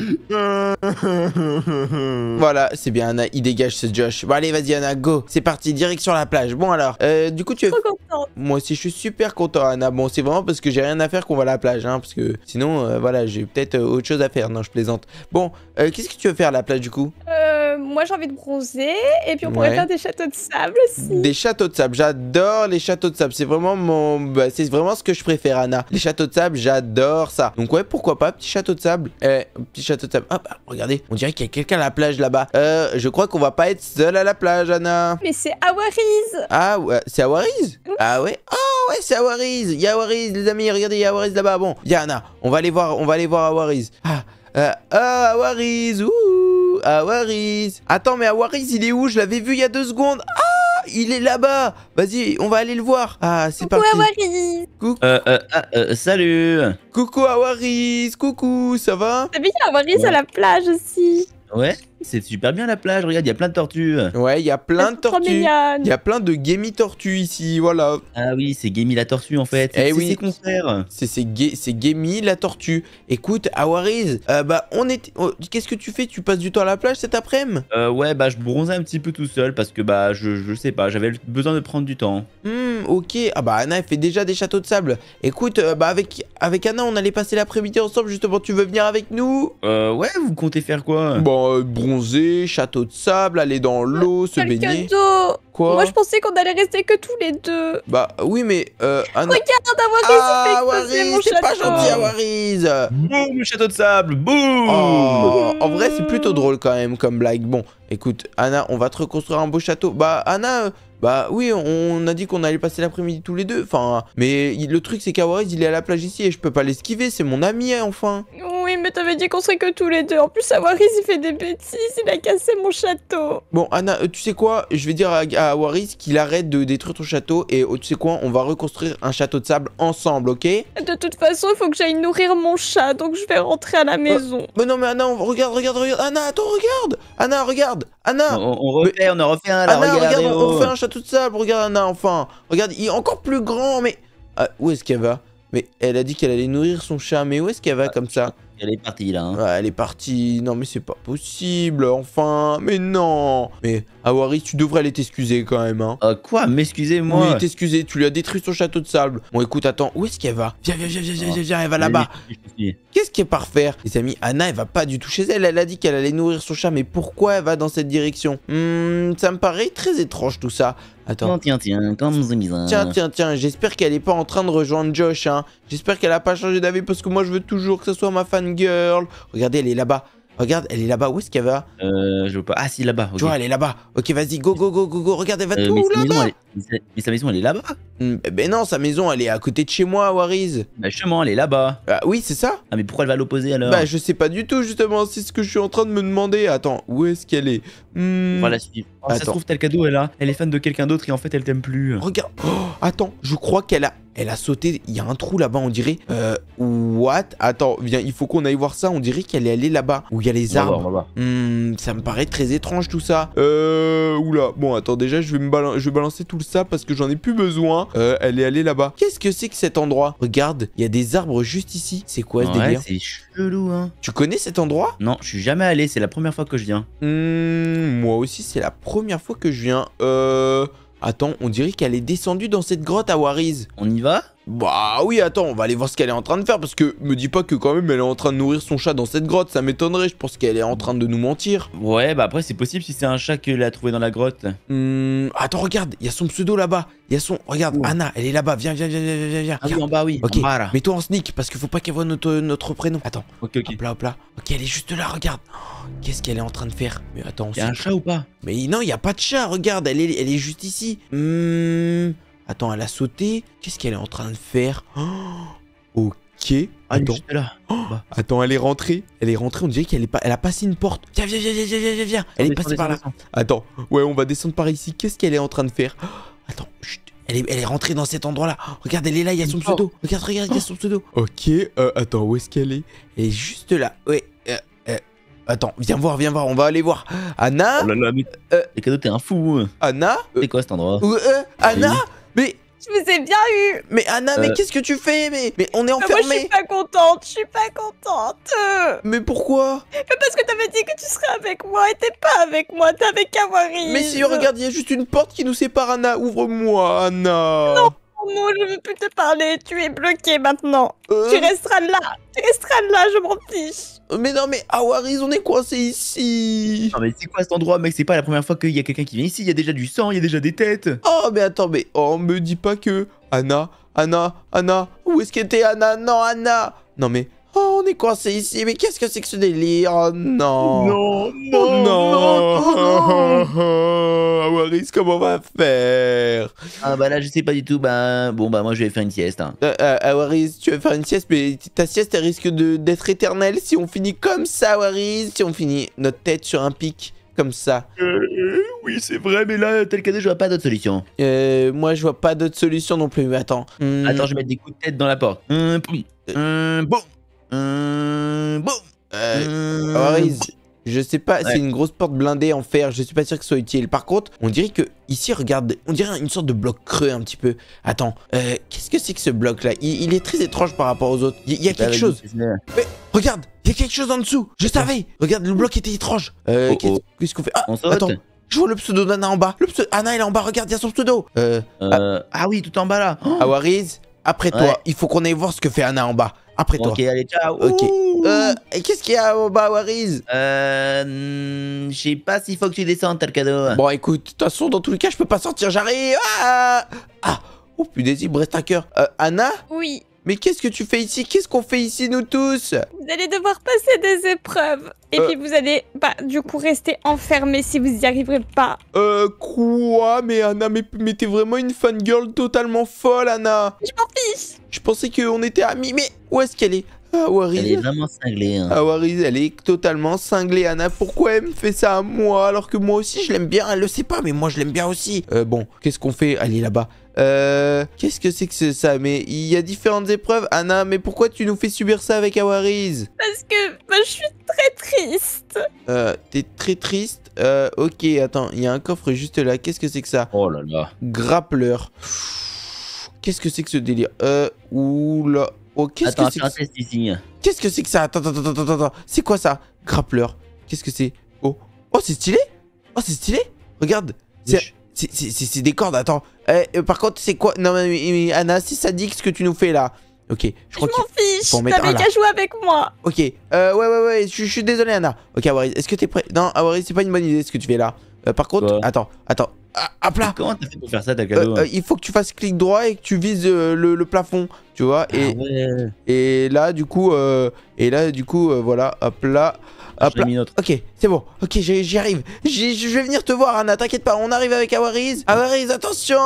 voilà, c'est bien, Anna. Il dégage ce Josh. Bon, allez, vas-y, Anna, go. C'est parti, Direct sur la plage. Bon, alors, euh, du coup, tu es. Moi aussi, je suis super content, Anna. Bon, c'est vraiment parce que j'ai rien à faire qu'on va à la plage, hein. Parce que sinon, euh, voilà, j'ai peut-être autre chose à faire. Non, je plaisante. Bon, qu'est-ce que tu veux faire à la plage, du coup Euh moi, j'ai envie de bronzer. Et puis, on pourrait faire des châteaux de sable aussi. Des châteaux de sable. J'adore les châteaux de sable. C'est vraiment mon. Bah, c'est vraiment ce que je préfère, Anna. Les châteaux de sable, j'adore ça. Donc, ouais, pourquoi pas. Petit château de sable. Un eh, petit château de sable. Ah, bah, regardez. On dirait qu'il y a quelqu'un à la plage là-bas. Euh, je crois qu'on va pas être seul à la plage, Anna. Mais c'est Awariz. Ah, ouais. C'est Awariz Ah, ouais. oh, ouais, c'est Awariz. Il y a Awariz, les amis. Regardez, il y a Awariz là-bas. Bon, il y a Anna. On va aller voir, on va aller voir Awariz. Ah. Euh, ah, Awariz, ouh, Awariz. Attends, mais Awariz, il est où Je l'avais vu il y a deux secondes. Ah, il est là-bas. Vas-y, on va aller le voir. Ah, c'est parti. Awariz. Coucou. Euh, euh, ah, euh, salut. Coucou Awariz, coucou, ça va T'as vu Awariz à la plage aussi. Ouais c'est super bien la plage, regarde, il y a plein de tortues. Ouais, il y a plein de tortues. Il y a plein de gaming tortues ici, voilà. Ah oui, c'est gaming la tortue en fait. C'est eh oui, c'est C'est gaming la tortue. Écoute, Awariz, euh, bah on est. Oh, qu'est-ce que tu fais Tu passes du temps à la plage cet après-midi euh, Ouais, bah je bronzais un petit peu tout seul parce que bah je, je sais pas, j'avais besoin de prendre du temps. Hum, ok. Ah bah Anna, elle fait déjà des châteaux de sable. Écoute, euh, bah avec, avec Anna, on allait passer l'après-midi ensemble justement. Tu veux venir avec nous ouais, vous comptez faire quoi Bon, bronzer château de sable, aller dans l'eau, se baigner. Quoi Moi je pensais qu'on allait rester que tous les deux. Bah oui mais euh, Regarde Awariz ah, pas gentil Awariz. Boum château de sable, boum. Oh, en vrai c'est plutôt drôle quand même comme blague. Bon, écoute Anna, on va te reconstruire un beau château. Bah Anna, euh, bah oui, on a dit qu'on allait passer l'après-midi tous les deux. Enfin, mais le truc c'est qu'Awariz, il est à la plage ici et je peux pas l'esquiver, c'est mon ami hein, enfin. Oui, mais t'avais dit qu'on serait que tous les deux. En plus, Awariz, il fait des bêtises, il a cassé mon château. Bon, Anna, euh, tu sais quoi Je vais dire à, qu'il arrête de détruire ton château et oh, tu sais quoi On va reconstruire un château de sable ensemble, ok De toute façon, il faut que j'aille nourrir mon chat, donc je vais rentrer à la euh, maison. mais non, mais Anna, regarde, regarde, regarde. Anna, attends, regarde Anna, regarde Anna On, refait, on refait un regarde eh on oh. refait un château toute seule. Regarde enfin. Regarde, il est encore plus grand, mais... Euh, où est-ce qu'elle va Mais elle a dit qu'elle allait nourrir son chat. Mais où est-ce qu'elle va ah, comme ça elle est partie là. Hein. Ouais, elle est partie. Non, mais c'est pas possible. Enfin, mais non. Mais Awaris, tu devrais aller t'excuser quand même. Hein. Euh, quoi M'excuser, moi Oui, t'excuser. Tu lui as détruit son château de sable. Bon, écoute, attends. Où est-ce qu'elle va Viens, viens, viens, viens, viens, viens, Elle va ah, là-bas. Qu'est-ce qu'elle part faire Les amis, Anna, elle va pas du tout chez elle. Elle a dit qu'elle allait nourrir son chat. Mais pourquoi elle va dans cette direction Hum, ça me paraît très étrange tout ça. Attends. Tiens, tiens, tiens, comme Tiens, tiens, tiens, j'espère qu'elle est pas en train de rejoindre Josh, hein. J'espère qu'elle a pas changé d'avis parce que moi je veux toujours que ce soit ma fan girl. Regardez, elle est là-bas. Regarde, elle est là-bas. Où est-ce qu'elle va euh, Je veux pas. Ah, si, là-bas. Tu vois, elle est là-bas. Ok, vas-y, go, go, go, go, go. Regarde, elle va euh, tout là-bas. Mais sa maison, elle est là-bas. Hmm, eh ben mais non, sa maison, elle est à côté de chez moi, Wariz. Bah, justement, elle est là-bas. Ah, oui, c'est ça. Ah, mais pourquoi elle va l'opposer alors Bah, je sais pas du tout, justement. C'est ce que je suis en train de me demander. Attends, où est-ce qu'elle est, hmm. Voilà, si... oh, Ça se trouve, tel cadeau, elle a. Elle est fan de quelqu'un d'autre et en fait, elle t'aime plus. Regarde. Oh, attends, je crois qu'elle a elle a sauté. Il y a un trou là-bas, on dirait. Euh, what Attends, viens, il faut qu'on aille voir ça. On dirait qu'elle est allée là-bas, où il y a les arbres. Hmm, ça me paraît très étrange tout ça. Euh, oula. Bon, attends, déjà, je vais, me je vais balancer tout ça parce que j'en ai plus besoin. Euh, elle est allée là-bas. Qu'est-ce que c'est que cet endroit Regarde, il y a des arbres juste ici. C'est quoi ce délire c'est chelou, hein. Tu connais cet endroit Non, je suis jamais allé. C'est la première fois que je viens. Hmm, moi aussi, c'est la première fois que je viens. Euh... Attends, on dirait qu'elle est descendue dans cette grotte à Wariz. On y va bah oui, attends, on va aller voir ce qu'elle est en train de faire parce que me dis pas que quand même elle est en train de nourrir son chat dans cette grotte, ça m'étonnerait, je pense qu'elle est en train de nous mentir. Ouais, bah après c'est possible si c'est un chat qu'elle a trouvé dans la grotte. Hum, attends, regarde, il y a son pseudo là-bas, il y a son... Regarde, Anna, elle est là-bas, viens, viens, viens, viens, viens, viens. Ah oui, en bas, oui. Ok, mets-toi en sneak parce qu'il faut pas qu'elle voit notre, prénom. Attends, ok, ok. Hop là, hop là. Ok, elle est juste là, regarde. Oh, qu'est-ce qu'elle est en train de faire Mais attends, il y a un chat ou pas Mais non, il y a pas de chat, regarde, elle est, elle est juste ici. Hum... Attends, elle a sauté. Qu'est-ce qu'elle est en train de faire oh, Ok. Ah, attends. Oh, bah. attends, elle est rentrée. Elle est rentrée. On dirait qu'elle est Elle a passé une porte. Viens, viens, viens, viens, viens, viens, Elle est passée par là. Attends. Ouais, on va descendre par ici. Qu'est-ce qu'elle est en train de faire Attends. Elle est, rentrée dans cet endroit-là. Regarde, elle est là, il y a son pseudo. Regarde, regarde, il y a son pseudo. Oh. Ok, euh, attends, où est-ce qu'elle est Elle est juste là. Ouais. Euh, euh, attends, viens voir, viens voir, on va aller voir. Anna Oh là là, mais... t'es un fou. Hein. Anna C'est quoi cet endroit Anna mais je vous ai bien eu Mais Anna, mais euh. qu'est-ce que tu fais mais, mais on est enfermé ah, Moi je suis pas contente, je suis pas contente Mais pourquoi mais Parce que t'avais dit que tu serais avec moi et t'es pas avec moi, t'es avec Kawari Mais si, regarde, il y a juste une porte qui nous sépare, Anna Ouvre-moi, Anna Non non, je veux plus te parler, tu es bloqué maintenant. Euh. Tu resteras là, tu resteras là, je m'en fiche. Mais non, mais Awaris, on est coincé ici Non, mais c'est quoi cet endroit, mec C'est pas la première fois qu'il y a quelqu'un qui vient ici. Il y a déjà du sang, il y a déjà des têtes. Oh, mais attends, mais oh, me dit pas que. Anna, Anna, Anna, où est-ce qu'était Anna Non, Anna Non, mais Oh, on est coincé ici, mais qu'est-ce que c'est que ce délire Oh non Non, oh, non, non, non, (laughs) Waris, comment on va faire Ah bah là, je sais pas du tout, bah... Bon bah moi, je vais faire une sieste. Hein. Euh, euh, Waris, tu vas faire une sieste, mais ta sieste, elle risque d'être éternelle si on finit comme ça, Waris Si on finit notre tête sur un pic comme ça. Euh, oui, c'est vrai, mais là, tel que je vois pas d'autre solution. Euh, moi, je vois pas d'autre solution non plus, mais attends. Hmm. Attends, je vais mettre des coups de tête dans la porte. Hum, boum. Hum, boum. Mmh, boum hum. je sais pas, c'est une grosse porte blindée en fer, je suis pas sûr que ce soit utile. Par contre, on dirait que ici, regarde, on dirait une sorte de bloc creux un petit peu. Attends, euh, qu'est-ce que c'est que ce bloc là il, est très étrange par rapport aux autres. Il y, a quelque chose. Mais regarde, il y a quelque chose en dessous. Je savais. Regarde, le bloc était étrange. Euh, oh, oh. qu'est-ce qu'on fait ah, Attends. Je vois le pseudo d'Anna en bas. Le pseudo... Anna, elle est en bas. Regarde, il y a son pseudo. Euh, ah, ah, oui, tout en bas là. Awariz, ah, ah, après toi, il faut qu'on aille voir ce que fait Anna en bas. Après toi. Ok, allez, ciao. Ok. Euh, qu'est-ce qu'il y a au bas, Euh. Je sais pas s'il faut que tu descendes, cadeau. Bon, écoute, de toute façon, dans tous les cas, je peux pas sortir, j'arrive. Ah, ah. Oh, putain, il me reste un cœur. Euh, Anna Oui. Mais qu'est-ce que tu fais ici Qu'est-ce qu'on fait ici, nous tous Vous allez devoir passer des épreuves. Et euh. puis vous allez, bah, du coup, rester enfermés si vous n'y arriverez pas. Euh, quoi Mais Anna, mais, t'es vraiment une fangirl totalement folle, Anna Je m'en fiche Je pensais qu'on était amis, mais où est-ce qu'elle est, elle, est ah, Waris. Elle est vraiment cinglée. Hein. Ah, Waris, elle est totalement cinglée, Anna. Pourquoi elle me fait ça à moi alors que moi aussi je l'aime bien Elle le sait pas, mais moi je l'aime bien aussi. Euh, bon, qu'est-ce qu'on fait Allez là-bas. Euh, Qu'est-ce que c'est que ça Mais il y a différentes épreuves. Anna, mais pourquoi tu nous fais subir ça avec Awariz Parce que bah, je suis très triste. Euh, t'es très triste euh, Ok, attends, il y a un coffre juste là. Qu'est-ce que c'est que ça Oh là là. Grappleur. Qu'est-ce que c'est que ce délire Euh, oula. Oh, qu'est-ce que c'est que... Qu'est-ce que c'est que ça Attends, attends, attends, attends. C'est quoi ça Grappleur. Qu'est-ce que c'est Oh, oh c'est stylé Oh, c'est stylé Regarde. C'est... C'est des cordes, attends. Eh, euh, par contre, c'est quoi Non, mais Anna, si ça dit ce que tu nous fais là. Ok, je crois que. Je m'en fiche, t'avais qu'à jouer avec moi. Ok, euh, ouais, ouais, ouais, je, suis désolé, Anna. Ok, Awari, est-ce que t'es prêt Non, Awari, c'est pas une bonne idée ce que tu fais là. Euh, par contre, attends, attends. Ah, hop là Comment t'as fait pour faire ça, ta euh, hein. Il faut que tu fasses clic droit et que tu vises le, plafond, tu vois. Et, ah et là, du coup, et là, du coup voilà, hop là. Hop Ok, c'est bon. Ok, j'y arrive. Je vais venir te voir, Anna. T'inquiète pas. On arrive avec Awariz. Awariz, attention.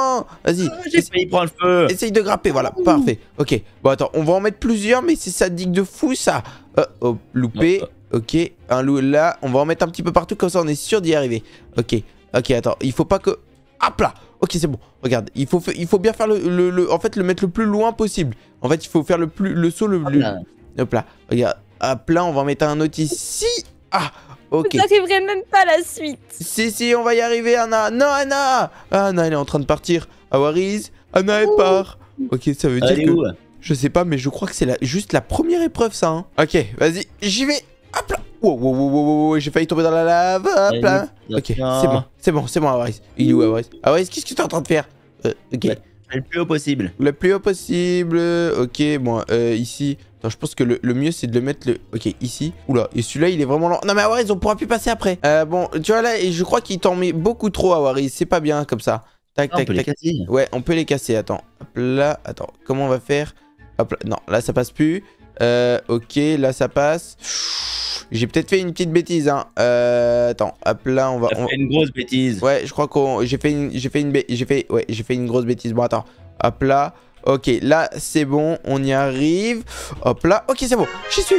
Vas-y. Ah, J'essaye de feu. Essaye de grapper. Voilà, parfait. Ok. Bon, attends. On va en mettre plusieurs, mais c'est ça digue de fou, ça. Euh, hop, loupé. ok, un loup là. On va en mettre un petit peu partout, comme ça on est sûr d'y arriver. Ok, ok, attends. Il faut pas que. Hop là Ok, c'est bon. Regarde, il faut, il faut bien faire le, En fait, le mettre le plus loin possible. En fait, il faut faire le, plus, le saut le plus. Ah hop là. Regarde. Hop ah, là, on va en mettre un autre ici. Ah, ok. Vous n'arriverez même pas à la suite. Si, si, on va y arriver, Anna. Non, Anna Anna, elle est en train de partir. Awariz. Ah, Anna, elle part. Ok, ça veut dire Allez, que... Où, je sais pas, mais je crois que c'est la... juste la première épreuve, ça. Hein. Ok, vas-y, j'y vais. Hop là Wow, wow, wow, wow, wow j'ai failli tomber dans la lave. Hop là Ok, c'est bon, c'est bon, c'est bon, Awariz. Il est où, Awaris Awariz, ah, qu'est-ce que tu es en train de faire euh, Ok. Le plus haut possible. Le plus haut possible. Ok, bon, euh, ici je pense que le, mieux, c'est de le mettre le... Ok, ici. Oula, et celui-là, il est vraiment lent. Non, mais Awaris, on pourra plus passer après. Euh, bon, tu vois, là, je crois qu'il t'en met beaucoup trop, Awaris. C'est pas bien, comme ça. Tac, ah, tac, tac. Ouais, on peut les casser. Attends, hop là. Attends, comment on va faire Hop là. Non, là, ça passe plus. Euh, ok, là, ça passe. J'ai peut-être fait une petite bêtise, hein. euh, attends, hop là, on va. on... fait une grosse bêtise. Ouais, je crois qu'on. J'ai fait une. J'ai fait une. J'ai fait. Ouais, j'ai fait une grosse bêtise. Bon, attends. Hop là. Ok, là, c'est bon, on y arrive. Hop là, ok, c'est bon, j'y suis.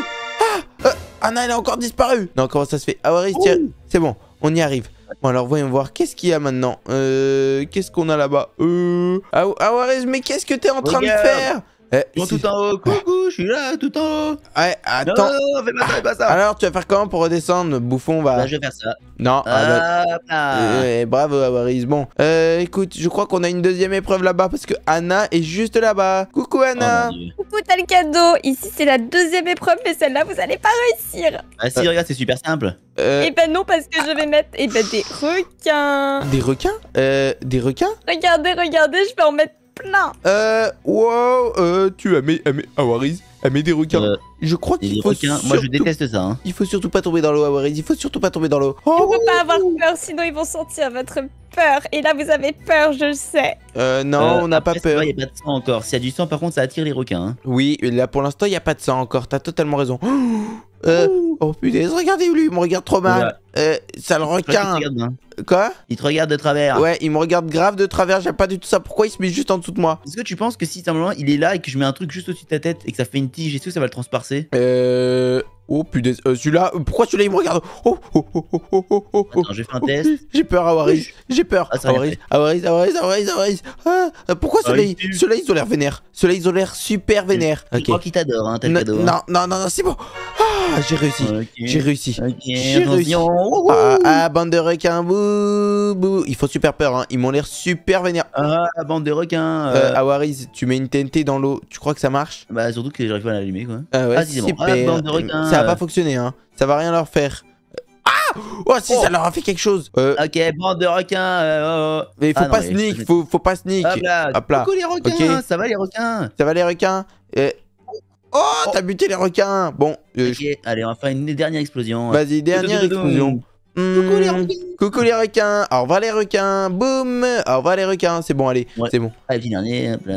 Ah, euh, Anna, elle a encore disparu. Non, comment ça se fait Ah, tiens, c'est bon, on y arrive. Bon alors voyons voir, qu'est-ce qu'il y a maintenant euh, Qu'est-ce qu'on a là-bas euh... Ah, ah mais qu'est-ce que t'es en train de faire je euh, suis tout en haut, coucou, je suis là, tout en haut. attends. fais pas Alors, tu vas faire comment pour redescendre Bouffon va. Bah, je vais faire ça. Non, ah, bah, eh, bravo, Avaris. Bon, euh, écoute, je crois qu'on a une deuxième épreuve là-bas parce que Anna est juste là-bas. Coucou, Anna. Oh, coucou, t'as le cadeau. Ici, c'est la deuxième épreuve, mais celle-là, vous allez pas réussir. Ah, si, regarde, c'est super simple. Et euh, Eh ben non, parce que je vais mettre eh ben, des requins. Des requins Des requins Regardez, regardez, je vais en mettre euh, wow, euh, tu as mis, Awaris, elle met des requins. Euh, je crois qu'il faut. Moi, je déteste ça. Hein. Il faut surtout pas tomber dans l'eau, Awaris. Il faut surtout pas tomber dans l'eau. Oh, on pas avoir peur, sinon ils vont sentir votre peur. Et là, vous avez peur, je le sais. Euh, non, euh, on n'a pas peur. Il n'y a pas de sang encore. S'il y a du sang, par contre, ça attire les requins. Hein. Oui, là, pour l'instant, il n'y a pas de sang encore. T'as totalement raison. Oh euh, oh putain, regardez-lui, il me regarde trop mal. Euh, ça le requin. Hein. Quoi Il te regarde de travers. Ouais, il me regarde grave de travers, j'aime pas du tout ça. Pourquoi il se met juste en dessous de moi Est-ce que tu penses que si simplement il est là et que je mets un truc juste au-dessus de ta tête et que ça fait une tige, est-ce que ça va le transpercer Euh. Oh putain, euh, celui-là, euh, pourquoi celui-là il me regarde Oh oh oh oh oh oh oh, oh. Attends, j'ai fait un test. J'ai peur, Awariz j'ai peur. Awariz Awariz Awariz Awariz pourquoi celui-là ils ont l'air vénère Celui-là ils ont l'air super vénère. Je crois qu'il t'adore, hein, t'as cadeau. Hein. Non, non, non, non, c'est bon. Ah, j'ai réussi, j'ai réussi. j'ai réussi. Ah, ah, bande de requins, bou, bou. Ils font super peur, hein. ils m'ont l'air super vénère. Ah, bande de requins. Euh... euh tu mets une TNT dans l'eau, tu crois que ça marche Bah, surtout que j'arrive pas à l'allumer quoi. Ah ouais, ah, ah, bande de requins ça va euh. pas fonctionner, hein. Ça va rien leur faire. Ah Oh, si, ça leur a fait quelque chose. Euh. Ok, bande de requins. Euh, oh, oh, oh. il ah, Mais faut pas faut, faut pas sneak. Hop là. Coucou les requins, ça va les requins. Ça va les requins. Et... Euh, oh, t'as buté les requins. Bon. ok, allez, on va faire une dernière explosion. Vas-y, dernière explosion. Hmm. Coucou les requins les Au revoir les requins Boum Au revoir les requins C'est bon, allez, c'est bon. Ah, dernier, ah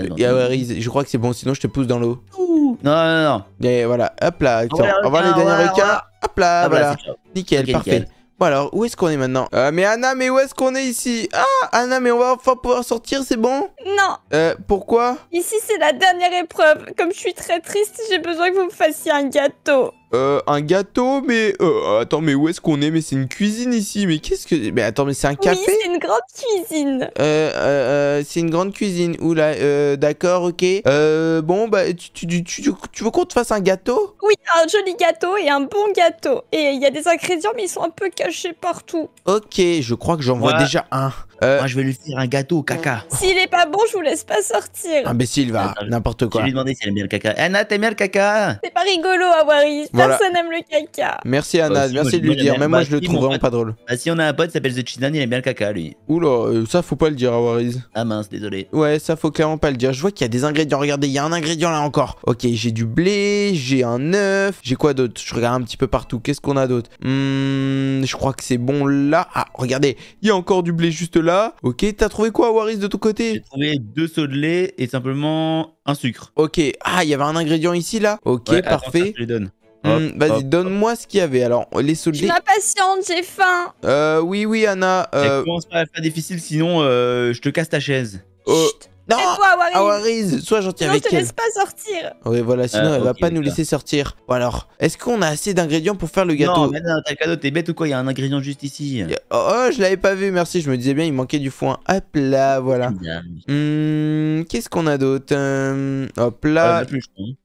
je crois que c'est bon, sinon je te pousse dans l'eau. Non, non, non. Et voilà, hop là. Au revoir, les derniers requins. Hop là, ah, voilà. Nickel, parfait. Bon alors, où est-ce qu'on est maintenant euh, Mais Anna, mais où est-ce qu'on est ici Ah, Anna, mais on va enfin pouvoir sortir, c'est bon Non euh, pourquoi Ici, c'est la dernière épreuve. Comme je suis très triste, j'ai besoin que vous me fassiez un gâteau. Euh, un gâteau, mais... Euh, attends, mais où est-ce qu'on est Mais c'est une cuisine ici, mais qu'est-ce que... Mais attends, mais c'est un café c'est une grande cuisine euh, euh, euh c'est une grande cuisine, oula, euh, d'accord, ok. Euh, bon, bah, tu, tu, tu veux qu'on te fasse un gâteau Oui, un joli gâteau et un bon gâteau. Et il y a des ingrédients, mais ils sont un peu cachés partout. Ok, je crois que j'en vois déjà un. Euh, moi, je vais lui faire un gâteau, caca. S'il est pas bon, je vous laisse pas sortir. Imbécile, va. N'importe quoi. Je lui demander si elle aime bien le caca. Anna, t'aimes bien le caca hein C'est pas rigolo, à Voilà. Personne n'aime le caca. Merci, Anna. Bah, Merci de lui dire. Même moi, je le trouve vraiment pas drôle. Bah, si on a un pote qui s'appelle The il aime bien le caca, lui. Oula, euh, ça, faut pas le dire, Awariz. Ah mince, désolé. Ouais, ça, faut clairement pas le dire. Je vois qu'il y a des ingrédients. Regardez, il y a un ingrédient là encore. Ok, j'ai du blé, j'ai un œuf. J'ai quoi d'autre Je regarde un petit peu partout. Qu'est-ce qu'on a d'autre hmm, Je crois que c'est bon là. Ah, regardez, il y a encore du blé juste là. Ok, t'as trouvé quoi, Waris, de ton côté J'ai trouvé deux seaux de lait et simplement un sucre. Ok, ah, il y avait un ingrédient ici, là Ok, parfait. je donne. Hmm, vas-y, donne-moi ce qu'il y avait. Alors, les solides. Je m'impatiente, j'ai faim. Euh, oui, oui, Anna. Euh... Commence pas à faire difficile, sinon euh, je te casse ta chaise. Oh. Non toi, ah, sois gentil avec elle. je te laisse pas sortir. Oui, voilà, sinon ah, elle va pas nous laisser sortir. Bon alors, est-ce qu'on a assez d'ingrédients pour faire le gâteau Non, mais non, t'as cadeau, t'es bête ou quoi Il y a un ingrédient juste ici. Oh, oh, je l'avais pas vu, merci. Je me disais bien, il manquait du foin. Hop là, voilà. Ah, hmm, qu'est-ce qu'on a d'autre euh, Hop là. Euh,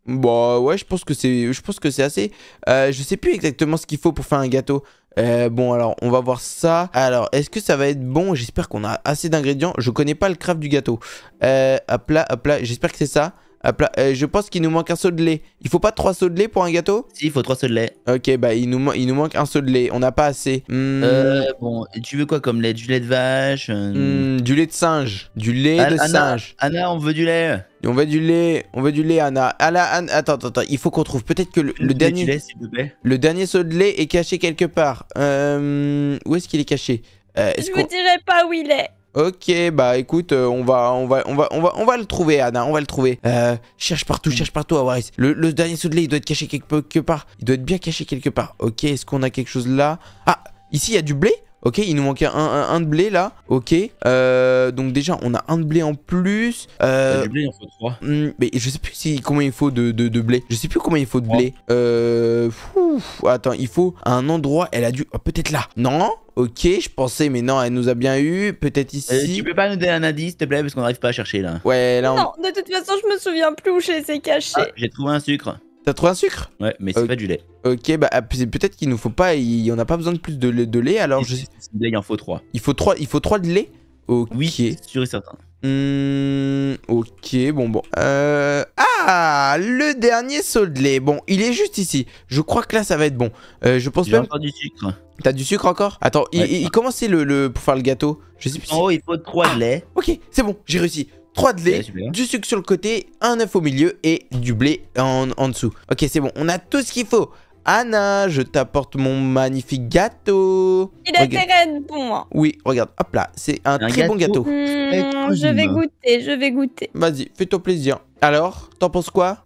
bon, bah, ouais, je pense que c'est, je pense que c'est assez. Euh, je sais plus exactement ce qu'il faut pour faire un gâteau. Euh, bon, alors, on va voir ça. Alors, est-ce que ça va être bon J'espère qu'on a assez d'ingrédients. Je connais pas le craft du gâteau. Euh, hop là, hop là. J'espère que c'est ça. Hop là. Euh, je pense qu'il nous manque un seau de lait. Il faut pas trois seaux de lait pour un gâteau Si, il faut trois seaux de lait. Ok, bah, il nous, il nous manque un seau de lait. On n'a pas assez. Hmm. Euh, bon, tu veux quoi comme lait Du lait de vache hmm, Du lait de singe. Du lait ah, de ah, singe. Anna, ah, on veut du lait on veut du lait, on veut du lait, ah, Anna. attends, attends, attends. Il faut qu'on trouve. Peut-être que le, dernier, le dernier seau de lait est caché quelque part. Euh, où est-ce qu'il est caché euh, Je vous dirai pas où il est. Ok, bah écoute, euh, on va, on va, on va, on va, le trouver, Anna. On va le trouver. cherche partout, cherche partout, Le, le, dernier seau de lait, il doit être caché quelque part. Il doit être bien caché quelque part. Ok, est-ce qu'on a quelque chose là Ah, ici, il y a du blé Ok, il nous manquait un, un, de blé là. Ok. Euh, donc déjà, on a un de blé en plus. Euh, il en faut hmm, Mais je sais plus si, combien il faut de, de, de blé. Je sais plus combien il faut de blé. Euh, attends, il faut un endroit. Elle a dû... Oh, Peut-être là. Non Ok, je pensais, mais non, elle nous a bien eu. Peut-être euh, ici. tu peux pas nous donner un indice, s'il te plaît, parce qu'on n'arrive pas à chercher là. Ouais, là Non, de toute façon, je me souviens plus où je les ah, J'ai trouvé un sucre. T'as trouvé un sucre Ouais, mais c'est pas du lait. Ok, bah ah, peut-être qu'il nous faut pas, il, en a pas besoin de plus de, lait alors. Je... il en faut 3. Il faut 3, il faut 3 de lait Ok. Oui, sûr et certain. Hmm, ok, bon, bon. Euh, ah, le dernier saut de lait. Bon, il est juste ici. Je crois que là, ça va être bon. Euh, je pense pas. du sucre. T'as du sucre encore Attends, il, il, le, pour faire le gâteau Je sais plus. En il faut 3 de ah, lait. ok, c'est bon, j'ai réussi. 3 de lait, du sucre sur le côté, un œuf au milieu et du blé en, dessous. Ok, c'est bon, on a tout ce qu'il faut. Anna, je t'apporte mon magnifique gâteau. Il a intérêt bon. Oui, regarde, hop là, c'est un, très bon gâteau. Hmm, je vais goûter, je vais goûter. Vas-y, fais-toi plaisir. Alors, t'en penses quoi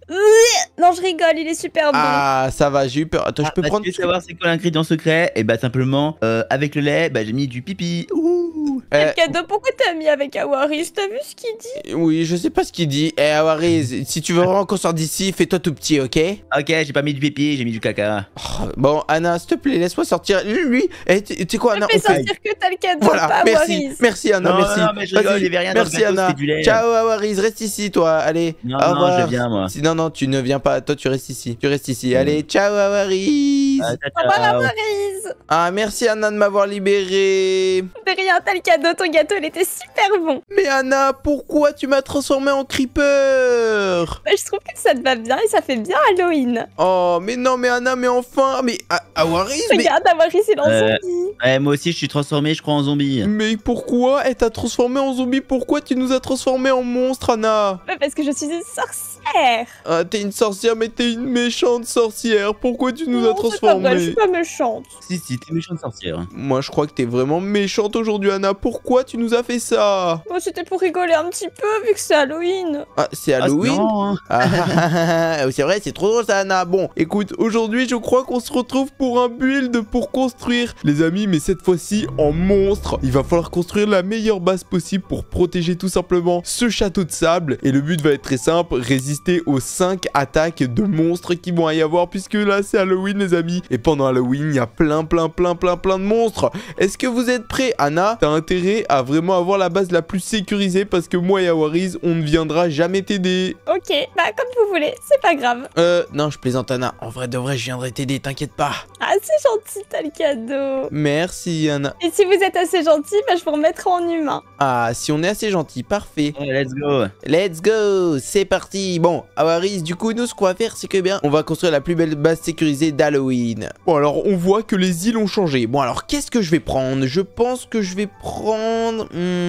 Non, je rigole, il est super bon. Ah, ça va, j'ai eu peur. Attends, je ah, peux bah, prendre. Tu veux savoir c'est quoi l'ingrédient secret Et eh bah simplement, euh, avec le lait, bah j'ai mis du pipi. Ouh le euh, Cadeau, pourquoi t'as mis avec Awariz T'as vu ce qu'il dit Oui, je sais pas ce qu'il dit. Eh, si tu veux vraiment qu'on sorte d'ici, fais-toi tout petit, ok Ok, j'ai pas mis du pipi, j'ai mis du caca. Oh, bon, Anna, s'il te plaît, laisse-moi sortir. Lui, eh, tu sais quoi, Anna Je sortir que t'as le cadeau, voilà, pas merci. Merci, Anna, merci. Non, mais je rigole, il rien merci, Anna. Ciao, Awariz, reste ici, toi, allez. Non, non, je viens, moi. Si, non, non, tu ne viens pas, toi, tu restes ici. Tu restes ici, mm. allez, ciao, Awariz. Ah, ciao, ciao. Awariz. Ah, merci, Anna, de m'avoir libéré. De rien, cadeau, ton gâteau, il était super bon. Mais Anna, pourquoi tu m'as transformé en creeper bah, Je trouve que ça te va bien et ça fait bien Halloween. Oh, mais non, mais Anna, mais enfin, mais Awaris, mais... Regarde, Awaris, il est en euh, zombie. Ouais, moi aussi, je suis transformé, je crois, en zombie. Mais pourquoi Elle t'a transformé en zombie, pourquoi tu nous as transformé en monstre, Anna bah, Parce que je suis une sorcière. Ah, t'es une sorcière, mais t'es une méchante sorcière. Pourquoi tu nous as transformé Je suis pas méchante. Si, si, t'es méchante sorcière. Moi, je crois que t'es vraiment méchante aujourd'hui, Anna. Pourquoi pourquoi tu nous as fait ça Moi, oh, c'était pour rigoler un petit peu, vu que c'est Halloween. Ah, c'est Halloween ah, C'est vrai, c'est trop drôle, ça, Anna. Bon, écoute, aujourd'hui, je crois qu'on se retrouve pour un build pour construire, les amis, mais cette fois-ci en monstre. Il va falloir construire la meilleure base possible pour protéger tout simplement ce château de sable. Et le but va être très simple, résister aux 5 attaques de monstres qui vont y avoir, puisque là, c'est Halloween, les amis. Et pendant Halloween, il y a plein, plein, plein, plein, plein de monstres. Est-ce que vous êtes prêts, Anna T'as intérêt à vraiment avoir la base la plus sécurisée parce que moi et Awariz, on ne viendra jamais t'aider. Ok, bah comme vous voulez, c'est pas grave. Euh, non, je plaisante Anna. En vrai de vrai, je viendrai t'aider, t'inquiète pas. Ah, c'est gentil, t'as le cadeau. Merci Anna. Et si vous êtes assez gentil, bah je vous remettrai en humain. Ah, si on est assez gentil, parfait. let's go. Let's go, c'est parti. Bon, Awaris, du coup, nous, ce qu'on va faire, c'est que bien, on va construire la plus belle base sécurisée d'Halloween. Bon, alors, on voit que les îles ont changé. Bon, alors, qu'est-ce que je vais prendre Je pense que je vais prendre prendre.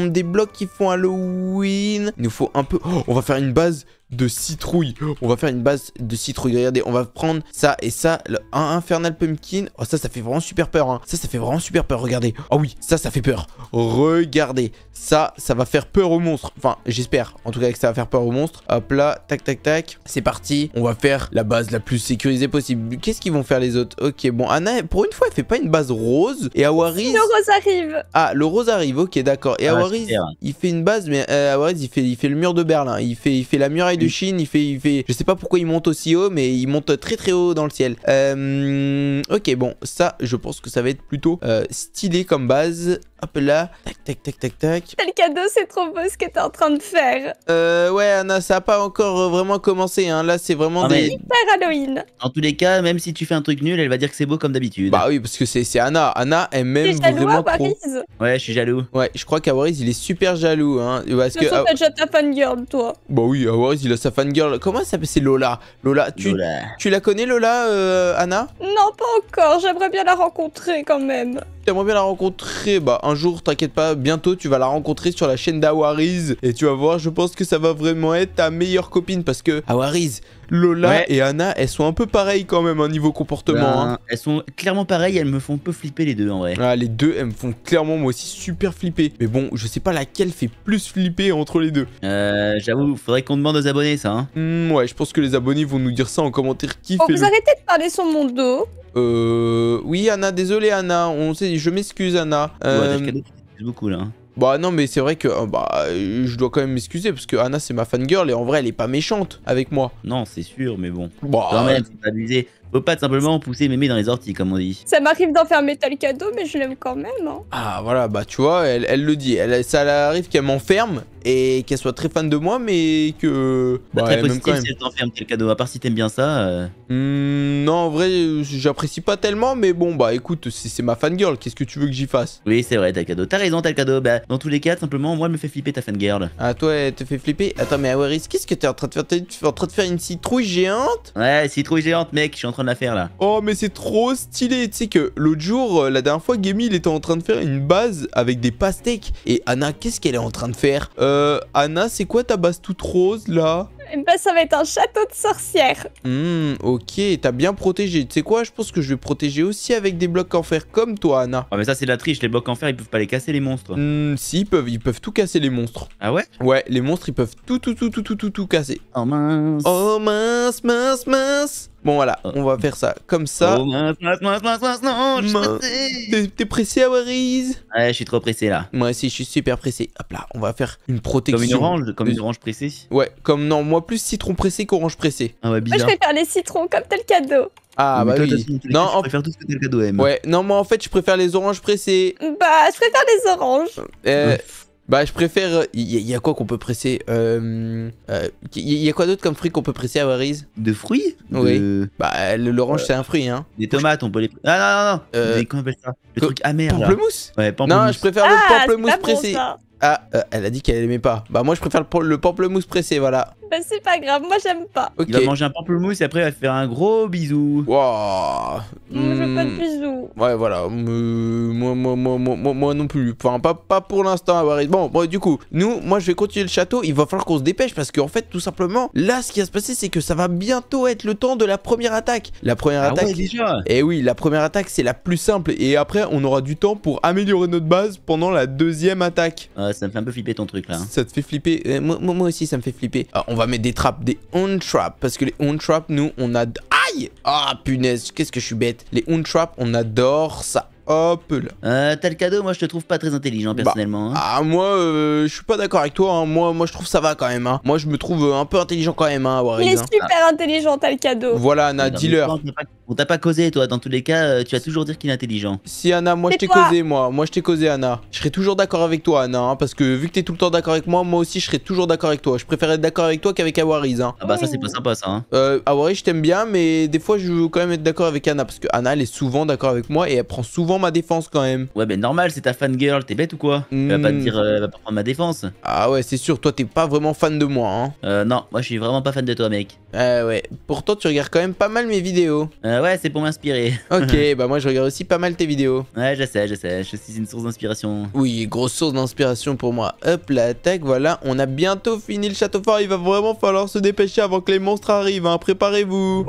des blocs qui font Halloween. Il nous faut un peu... Oh, on va faire une base de citrouille. On va faire une base de citrouille. Regardez, on va prendre ça et ça. Le, un infernal pumpkin. Oh, ça, ça fait vraiment super peur. Hein. Ça, ça fait vraiment super peur. Regardez. Oh oui, ça, ça fait peur. Regardez. Ça, ça va faire peur aux monstres. Enfin, j'espère. En tout cas, que ça va faire peur aux monstres. Hop là, tac, tac, tac. C'est parti. On va faire la base la plus sécurisée possible. Qu'est-ce qu'ils vont faire les autres Ok, bon, Anna, pour une fois, elle fait pas une base rose. Et à Le rose arrive. Ah, le rose arrive. Ok, d'accord. Et ah, il fait une base, mais euh, il fait, il fait le mur de Berlin. Il fait, il fait la muraille de Chine, il fait, il fait, je sais pas pourquoi il monte aussi haut, mais il monte très très haut dans le ciel. Euh, ok, bon, ça, je pense que ça va être plutôt euh, stylé comme base. Hop là. Tac, tac, tac, tac, tac. Quel cadeau, c'est trop beau ce que t'es en train de faire. Euh, ouais, Anna, ça a pas encore euh, vraiment commencé. Hein. Là, c'est vraiment On ah, des. Hyper Halloween. En tous les cas, même si tu fais un truc nul, elle va dire que c'est beau comme d'habitude. Bah oui, parce que c'est Anna. Anna aime même jaloux à Ouais, je suis jaloux. Ouais, je crois qu'Awariz, il est super jaloux. Hein, parce que. Ah, T'as déjà ta fangirl, toi. Bah oui, Awariz, il a sa fangirl. Comment ça s'appelle C'est Lola. Lola, tu, tu la connais, Lola, euh, Anna Non, pas encore. J'aimerais bien la rencontrer quand même. T'aimerais bien la rencontrer Bah un jour, t'inquiète pas, bientôt tu vas la rencontrer sur la chaîne d'Awariz. Et tu vas voir, je pense que ça va vraiment être ta meilleure copine parce que Awariz, Lola et Anna, elles sont un peu pareilles quand même, au hein, niveau comportement. Ben, hein. Elles sont clairement pareilles, elles me font un peu flipper les deux en vrai. Ah, les deux, elles me font clairement moi aussi super flipper. Mais bon, je sais pas laquelle fait plus flipper entre les deux. Euh, j'avoue, faudrait qu'on demande aux abonnés ça. Hein. Hmm, ouais, je pense que les abonnés vont nous dire ça en commentaire qui oh, Vous arrêtez de parler sur mon dos. Euh. Oui, Anna, désolé, Anna. On sait, je m'excuse, Anna. Euh, beaucoup là. Bah non mais c'est vrai que euh, bah je dois quand même m'excuser parce que Anna c'est ma fangirl et en vrai elle est pas méchante avec moi. Non c'est sûr mais bon. Bah, quand même c'est faut pas simplement pousser mémé dans les orties, comme on dit. Ça m'arrive d'enfermer faire métal cadeau, mais je l'aime quand même. Hein. Ah, voilà, bah tu vois, elle, le dit. Elle, ça arrive qu'elle m'enferme et qu'elle soit très fan de moi, mais que. Bah, très positif quand si elle t'enferme tel cadeau, à part si t'aimes bien ça. Euh. Hmm, non, en vrai, j'apprécie pas tellement, mais bon, bah écoute, c'est ma fan girl, qu'est-ce que tu veux que j'y fasse Oui, c'est vrai, tel cadeau. T'as raison, tel cadeau. Bah, dans tous les cas, simplement, moi, elle me fait flipper ta girl. Ah, toi, elle te fait flipper Attends, mais Awaris, qu'est-ce que t'es en train de faire T'es en train de faire une citrouille géante Ouais, citrouille géante, mec, je suis en train train là. Oh mais c'est trop stylé, tu sais que l'autre jour, euh, la dernière fois, Gamey il était en train de faire une base avec des pastèques. Et Anna, qu'est-ce qu'elle est en train de faire Euh, Anna, c'est quoi ta base toute rose là eh ben, ça va être un château de sorcière. Hum, ok, t'as bien protégé. Tu sais quoi, je pense que je vais protéger aussi avec des blocs en fer comme toi, Anna. oh, mais ça c'est de la triche, les blocs en fer, ils peuvent pas les casser les monstres. Hum, si, ils peuvent, ils peuvent tout casser les monstres. Ah ouais Ouais, les monstres, ils peuvent tout, tout, tout, tout, tout, tout, tout casser. Oh mince. Oh mince, mince, mince. Bon voilà, ah. on va faire ça comme ça. Oh je suis pressé. T'es pressé, Awariz Ouais, je suis trop pressé là. Moi aussi, je suis super pressé. Hop là, on va faire une protection. Comme une orange, comme une euh, orange pressée Ouais, comme non, moi plus citron pressé qu'orange pressé. Ah bizarre. Moi je préfère les citrons comme tel cadeau. Ah bah oui. Non, je préfère tout ce que tel cadeau aime. Ouais, non, moi en fait, je préfère les oranges pressées. Bah, je préfère les oranges. Euh... Bah, je préfère. Il euh, y, a quoi qu'on peut presser Il euh, euh y, a quoi d'autre comme fruit qu'on peut presser à Warise De fruits Oui. Bah, l'orange, euh, c'est un fruit, hein. Des tomates, on peut les. Ah non, non, non Comment on appelle ça Le truc amer. Pamplemousse Ouais, pamplemousse. Non, je préfère le ah, pamplemousse pressé. Ah, euh, elle a dit qu'elle aimait pas. Bah moi je préfère le, pamplemousse pressé, voilà. Bah c'est pas grave, moi j'aime pas. Il va manger un pamplemousse et après il va te faire un gros bisou. Wouah. Je veux pas de hmm. bisous. Ouais voilà, moi, non plus. Enfin pas, pour l'instant, Bon, bon du coup, nous, moi je vais continuer le château. Il va falloir qu'on se dépêche parce qu'en fait tout simplement, là ce qui va se passer c'est que ça va bientôt être le temps de la première attaque. La première ah attaque... Et eh oui, la première attaque c'est la plus simple et après on aura du temps pour améliorer notre base pendant la deuxième attaque. Ah, ça me fait un peu flipper ton truc là. Hein. Ça te fait flipper euh, moi, aussi, ça me fait flipper. Ah, on va mettre des traps des on traps. Parce que les on traps, nous, on a. Aïe Ah, punaise, qu'est-ce que je suis bête. Les on traps, on adore ça. Hop euh, t'as le cadeau, moi je te trouve pas très intelligent bah, personnellement. Hein. Ah moi euh, je suis pas d'accord avec toi, hein. moi moi je trouve ça va quand même. Hein. Moi je me trouve euh, un peu intelligent quand même. Hein, Il est super intelligent, t'as le cadeau. Voilà Anna, dis-leur on t'a pas, causé toi, dans tous les cas tu vas toujours dire qu'il est intelligent. Si Anna, moi je t'ai causé moi, moi je t'ai causé Anna. Je serai toujours d'accord avec toi Anna, parce que vu que t'es tout le temps d'accord avec moi, moi aussi je serai toujours d'accord avec toi. Je préfère être d'accord avec toi qu'avec Awaris. Ah bah ça c'est pas sympa ça. Euh, je t'aime bien mais des fois je veux quand même être d'accord avec Anna parce que Anna elle est souvent d'accord avec moi et elle prend souvent ma défense quand même. Ouais, ben normal, c'est ta fan girl, t'es bête ou quoi Elle va pas te hmm. dire, euh, va pas prendre ma défense. Ah ouais, c'est sûr, toi t'es pas vraiment fan de moi, hein. Euh, non, moi je suis vraiment pas fan de toi, mec. Euh, ouais. Pourtant, tu regardes quand même pas mal mes vidéos. Euh, ouais, c'est pour m'inspirer. ok, (laughs) bah moi je regarde aussi pas mal tes vidéos. Ouais, je sais, je sais, je suis une source d'inspiration. Oui, grosse source d'inspiration pour moi. Hop là, voilà, on a bientôt fini le château fort, il va vraiment falloir se dépêcher avant que les monstres arrivent, hein. Préparez-vous.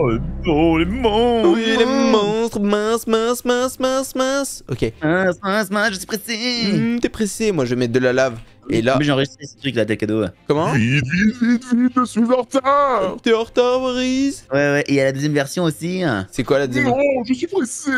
Oh, les monstres Oui, les monstres, mince, mince, mince, mince, mince. Ok. Mince, je suis pressé mmh, T'es pressé, moi je vais mettre de la lave. Et là. Mais j'enregistre ce truc là, t'as cadeau. Comment Vite, vite, vite, vite, je suis en retard T'es en retard, Maurice Ouais, ouais, et il y a la deuxième version aussi. Hein. C'est quoi la deuxième Non, je suis pressé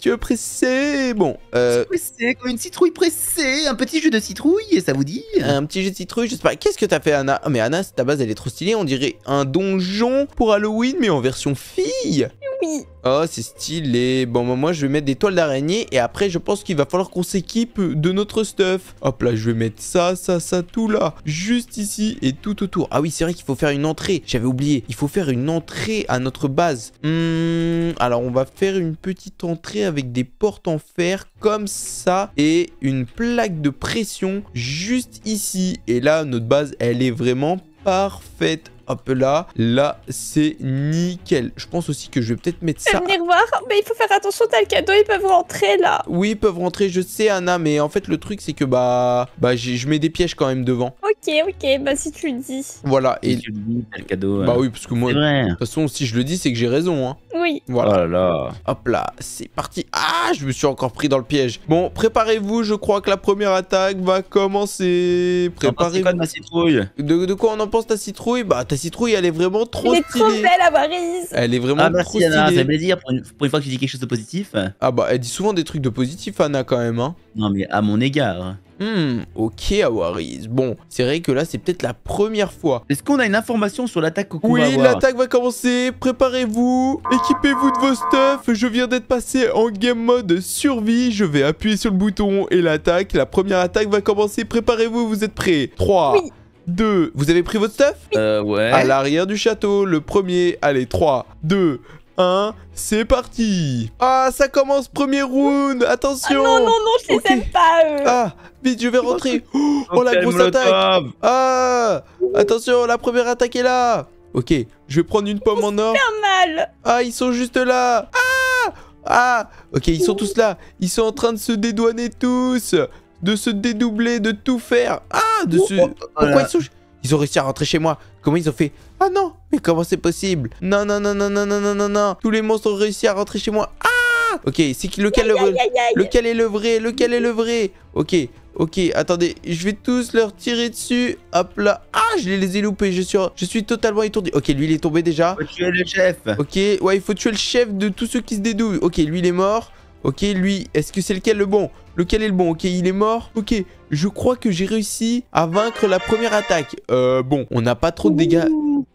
Tu es pressé Bon, euh. Je suis pressé, comme une citrouille pressée Un petit jus de citrouille, ça vous dit Un petit jus de citrouille, je sais pas. Qu'est-ce que t'as fait, Anna ah, Mais Anna, ta base, elle est trop stylée, on dirait un donjon pour Halloween, mais en version fille Oui Oh, c'est stylé. Bon, bah, moi, je vais mettre des toiles d'araignée. Et après, je pense qu'il va falloir qu'on s'équipe de notre stuff. Hop là, je vais mettre ça, ça, ça, tout là. Juste ici et tout autour. Ah oui, c'est vrai qu'il faut faire une entrée. J'avais oublié. Il faut faire une entrée à notre base. Hmm, alors, on va faire une petite entrée avec des portes en fer comme ça. Et une plaque de pression juste ici. Et là, notre base, elle est vraiment parfaite. Hop là. Là, c'est nickel. Je pense aussi que je vais peut-être mettre ça. venir voir. Mais il faut faire attention, t'as le cadeau. Ils peuvent rentrer là. Oui, ils peuvent rentrer. Je sais, Anna. Mais en fait, le truc, c'est que bah, bah je mets des pièges quand même devant. Ok, ok. Bah, si tu le dis. Voilà. Et si dis, t'as le Bah, oui, parce que moi, de toute façon, si je le dis, c'est que j'ai raison. Hein. Oui. Voilà. Oh Hop là. C'est parti. Ah, je me suis encore pris dans le piège. Bon, préparez-vous. Je crois que la première attaque va commencer. Préparez-vous. De, de quoi on en pense ta citrouille Bah, citrouille, elle est vraiment trop Elle est trop belle, Awaris. Elle est vraiment ah, merci, Anna, Ça fait plaisir pour une, fois que tu dis quelque chose de positif. Ah bah, elle dit souvent des trucs de positif, Anna, quand même. Hein. Non, mais à mon égard. Hum, ok Awaris. Bon, c'est vrai que là, c'est peut-être la première fois. Est-ce qu'on a une information sur l'attaque qu'on Oui, l'attaque va commencer. Préparez-vous. Équipez-vous de vos stuff. Je viens d'être passé en game mode survie. Je vais appuyer sur le bouton et l'attaque. La première attaque va commencer. Préparez-vous, vous êtes prêts 3, 2, vous avez pris votre stuff Euh, ouais. À l'arrière du château, le premier. Allez, 3, 2, 1, c'est parti Ah, ça commence, premier round Attention ah Non, non, non, je les aime pas, eux Ah, vite, je vais rentrer Oh, oh la grosse attaque Ah Attention, la première attaque est là Ok, je vais prendre une pomme en or. mal Ah, ils sont juste là Ah Ah Ok, ils sont tous là Ils sont en train de se dédouaner tous de se dédoubler, de tout faire. Ah, de se... Oh, oh, Pourquoi ils sont... Ils ont réussi à rentrer chez moi. Comment ils ont fait Ah non, mais comment c'est possible Non, non, non, non, non, non, non, non, non. Tous les monstres ont réussi à rentrer chez moi. Ah Ok, c'est qui lequel, le... lequel est le vrai Lequel est le vrai Ok, ok, attendez. Je vais tous leur tirer dessus. Hop là. Ah, je les ai loupés. Je suis, je suis totalement étourdi. Ok, lui, il est tombé déjà. Faut tuer le chef. Ok, ouais, il faut tuer le chef de tous ceux qui se dédoublent. Ok, lui, il est mort. Ok, lui, est-ce que c'est lequel le bon Lequel est le bon Ok, il est mort. Ok, je crois que j'ai réussi à vaincre la première attaque. Euh, bon, on n'a pas trop de dégâts.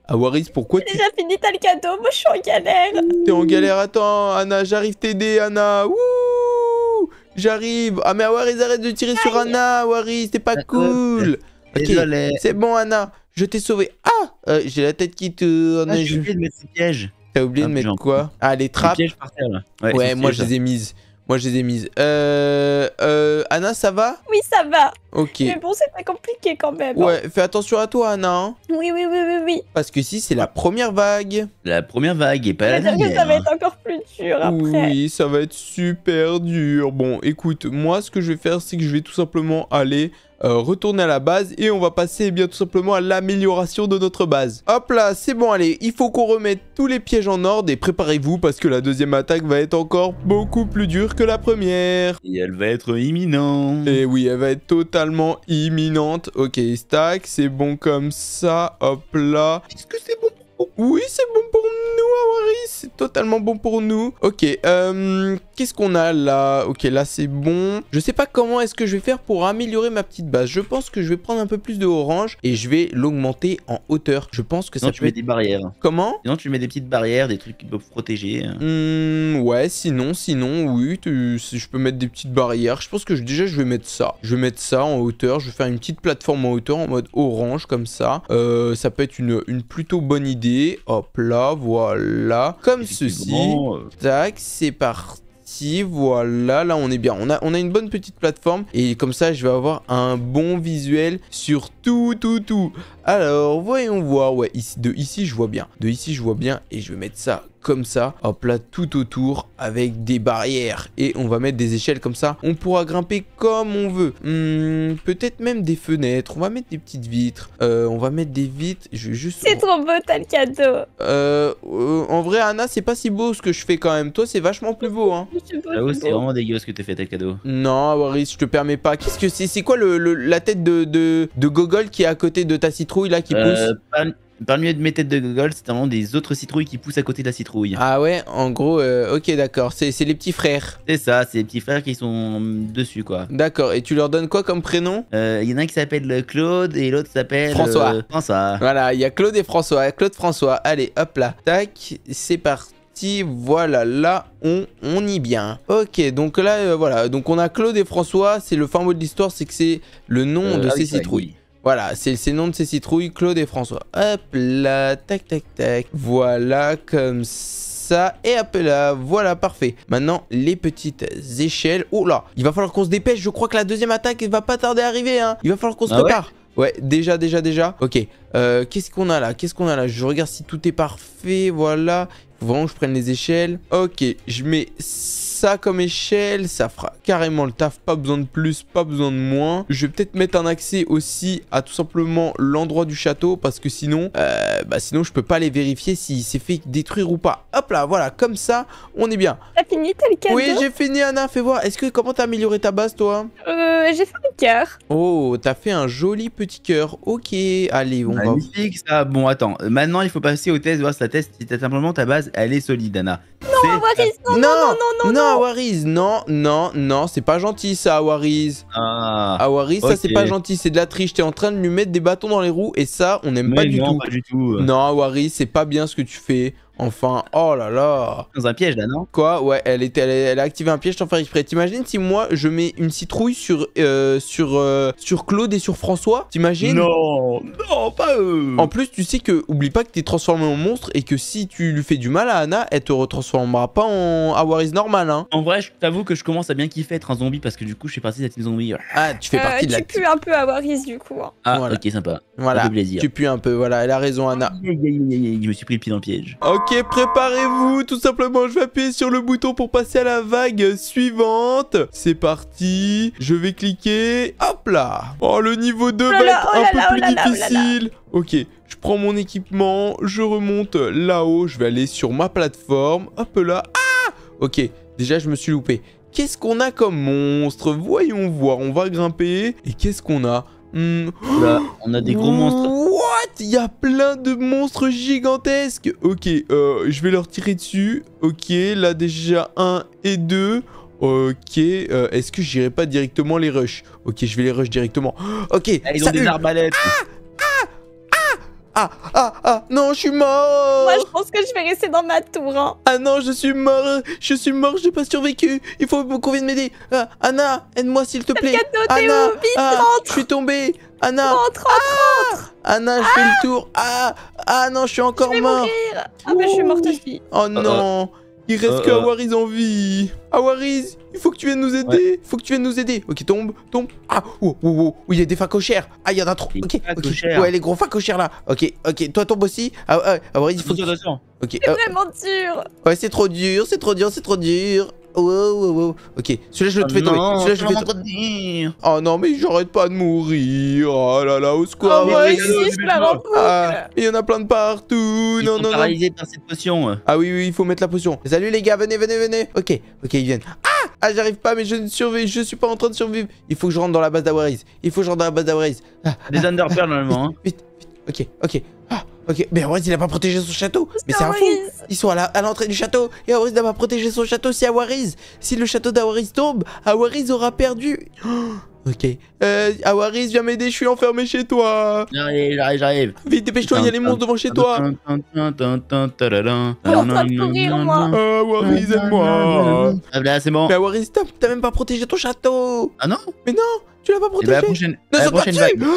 Ah, Waris, pourquoi tu... déjà fini, t'as le cadeau. Moi, je suis en galère. T'es en galère. Attends, Anna, j'arrive t'aider, Anna. Ouh J'arrive. Ah, mais Waris, arrête de tirer sur Anna, Waris. T'es pas euh, cool. Euh, ok, c'est bon, Anna. Je t'ai sauvé. Ah euh, J'ai la tête qui tourne. Ah, j'ai oublié de mettre ses pièges. T'as oublié de ah, mettre quoi Ah, les trappes. ouais moi, je les ai mises. Moi, j'ai des mises. Euh, euh, Anna, ça va Oui, ça va. Ok. Mais bon, c'est pas compliqué quand même. Ouais, fais attention à toi, Anna. Hein. Oui, oui, oui, oui, oui. Parce que si, c'est la première vague. La première vague et pas la ça va être encore plus dur après. Oui, ça va être super dur. Bon, écoute, moi, ce que je vais faire, c'est que je vais tout simplement aller euh, retourner à la base et on va passer eh bien tout simplement à l'amélioration de notre base. Hop là, c'est bon, allez, il faut qu'on remette tous les pièges en ordre et préparez-vous parce que la deuxième attaque va être encore beaucoup plus dure que la première. Et elle va être imminente. Et oui, elle va être totalement imminente. Ok, stack, c'est bon comme ça, hop là. Est-ce que c'est bon oui, c'est bon pour nous, Awari. C'est totalement bon pour nous. Ok, euh, qu'est-ce qu'on a là Ok, là, c'est bon. Je sais pas comment est-ce que je vais faire pour améliorer ma petite base. Je pense que je vais prendre un peu plus de orange et je vais l'augmenter en hauteur. Je pense que sinon, ça tu mets des barrières. Comment Sinon, tu mets des petites barrières, des trucs qui peuvent protéger. Hein. Hmm, ouais, sinon, sinon, oui. Je peux mettre des petites barrières. Je pense que déjà, je vais mettre ça. Je vais mettre ça en hauteur. Je vais faire une petite plateforme en hauteur en mode orange, comme ça. Euh, ça peut être une plutôt bonne idée. Hop là, voilà. Comme ceci. Euh, Tac, c'est parti voilà, là on est bien. On a, on a une bonne petite plateforme et comme ça je vais avoir un bon visuel sur tout, tout, tout. Alors, voyons voir. Ouais, ici, de ici, je vois bien. De ici, je vois bien. Et je vais mettre ça comme ça, hop là, tout autour, avec des barrières. Et on va mettre des échelles comme ça. On pourra grimper comme on veut. Hmm, peut-être même des fenêtres. On va mettre des petites vitres. Euh, on va mettre des vitres. juste... C'est trop beau, t'as cadeau. Euh, euh, en vrai, Anna, c'est pas si beau ce que je fais quand même. Toi, c'est vachement plus beau, hein. c'est vraiment dégueu ce que t'as fait, tel cadeau. Non, Waris, je te permets pas. Qu'est-ce que c'est C'est quoi la tête de, de, de qui est à côté de ta citrouille là qui euh, pousse Parmi mes têtes de Gogol, c'est vraiment des autres citrouilles qui poussent à côté de la citrouille. Ah ouais, en gros, euh, ok, d'accord. C'est les petits frères. C'est ça, c'est les petits frères qui sont dessus, quoi. D'accord. Et tu leur donnes quoi comme prénom euh, Il y en a un qui s'appelle Claude et l'autre s'appelle François. François. Voilà, il y a Claude et François. Claude François. Allez, hop là. Tac, c'est parti voilà, là, on, on y bien. Ok, donc là, voilà, donc on a Claude et François, c'est le fin mot de l'histoire, c'est que c'est le nom de ah ces citrouilles. Voilà, c'est le nom de ces citrouilles, Claude et François. Hop là, tac tac tac. Voilà, comme ça. Et hop là, voilà, parfait. Maintenant, les petites échelles. Oh là, il va falloir qu'on se dépêche. Je crois que la deuxième attaque va pas tarder à arriver. Hein. Il va falloir qu'on se ah Ouais déjà, déjà, déjà. Ok, euh, qu'est-ce qu'on a là Qu'est-ce qu'on a là Je regarde si tout est parfait, voilà. Il faut vraiment que je prenne les échelles. Ok, je mets comme échelle, ça fera carrément le taf, pas besoin de plus, pas besoin de moins. Je vais peut-être mettre un accès aussi à tout simplement l'endroit du château parce que sinon, euh, bah sinon je peux pas les vérifier s'il s'est fait détruire ou pas. Hop là, voilà, comme ça, on est bien. T'as fini, Oui, j'ai fini, Anna, fais voir. Est-ce que comment t'as amélioré ta base, toi euh, j'ai fait un cœur. Oh, t'as fait un joli petit cœur. Ok, allez, on Magnifique, ça. Bon, attends, maintenant il faut passer au test, voir si la test, si simplement ta base, elle est solide, Anna. non, non, non, non, non, non, non, non, c'est pas gentil ça, Awariz. Ah, Awariz, ça c'est pas gentil, c'est de la triche. T'es en train de lui mettre des bâtons dans les roues et ça, on n'aime pas, du, tout. pas du tout. Non, Awariz, c'est pas bien ce que tu fais. Enfin, oh là là Dans un piège là, non Quoi Ouais, elle, a activé un piège sans faire exprès. T'imagines si moi je mets une citrouille sur, euh, sur, euh, sur Claude et sur François T'imagines Non Non, pas eux En plus, tu sais que, oublie pas que t'es transformé en monstre et que si tu lui fais du mal à Anna, elle te retransformera pas en Awaris normal, hein. En vrai, je t'avoue que je commence à bien kiffer être un zombie parce que du coup, je fais partie de une zombie. Ah, tu fais euh, partie de la Tu un peu Awaris du coup. Hein. Ah, ok, sympa. Voilà, tu pues un peu, voilà, elle a raison Anna. Je me suis pris le pied dans le piège. Ok, préparez-vous, tout simplement, je vais appuyer sur le bouton pour passer à la vague suivante. C'est parti, je vais cliquer, hop là Oh, le niveau 2 va être un peu plus difficile. Ok, je prends mon équipement, je remonte là-haut, je vais aller sur ma plateforme, hop là, ah Ok, déjà je me suis loupé. Qu'est-ce qu'on a comme monstre Voyons voir, on va grimper, et qu'est-ce qu'on a Mmh. Là, on a des gros monstres. What Il y a plein de monstres gigantesques. Ok, euh, je vais leur tirer dessus. Ok, là déjà un et deux Ok, euh, est-ce que j'irai pas directement les rush Ok, je vais les rush directement. (gasps) Ok, ils ont des euh, arbalètes. Ah! Ah, ah, ah, non, je suis mort Moi, je pense que je vais rester dans ma tour, hein. Ah non, je suis mort, je suis mort, je n'ai pas survécu. Il faut qu'on vienne m'aider. Ah, Anna, aide-moi, s'il te plaît. Anna, ah, je suis tombée. Anna, rentre, ah, rentre, Anna, je fais le tour. Ah, ah non, je suis encore mort. Ah, mais ben, je suis morte aussi. Oh non. Euh, euh. Il reste euh, que euh. Awariz en vie. Awariz, il faut que tu viennes nous aider. Il Faut que tu viennes nous aider. Ok, tombe, tombe. Ah, oh, oh, oh. il y a des facochères. Ah, il y en a trop. Ok, ok. Ouais, les gros facochères là. Ok, ok. Toi, tombe aussi. Ah, ah Awariz, il faut. que C'est euh. vraiment dur. Ouais, c'est trop dur, c'est trop dur, c'est trop dur. Oh, oh, oh, Ok, celui-là je le fais tomber. Celui-là je le fais tomber. Oh non, mais j'arrête pas de mourir. Oh là là, au Il y en a plein de partout. non, par cette potion. Ah oui, oui, il faut mettre la potion. Salut les gars, venez, venez, venez. Ok, ok, ils viennent. Ah, ah j'arrive pas, mais je ne survie. Je suis pas en train de survivre. Il faut que je rentre dans la base d'Awaris. Il faut que je rentre dans la base d'Awaris. Ah, Des Underpearls normalement. Hein. vite, vite ok, ok. Ah, ok. Mais Awaris, il a pas protégé son château. Mais c'est un fou. Ils sont à l'entrée du château. Et Awaris n'a pas protégé son château. Si Awaris, si le château d'Awaris tombe, Awaris aura perdu. (gasps) ok. Euh, Awaris, viens m'aider. Je suis enfermé chez toi. J'arrive, j'arrive, j'arrive. Vite, dépêche-toi. Il y a les monstres devant chez toi. en moi. Awaris, aide-moi. Ah, là, bah, c'est bon. Mais Awaris, t'as même pas protégé ton château. Ah non Mais non tu l'as pas eh ben, protégé la prochaine, (gasps)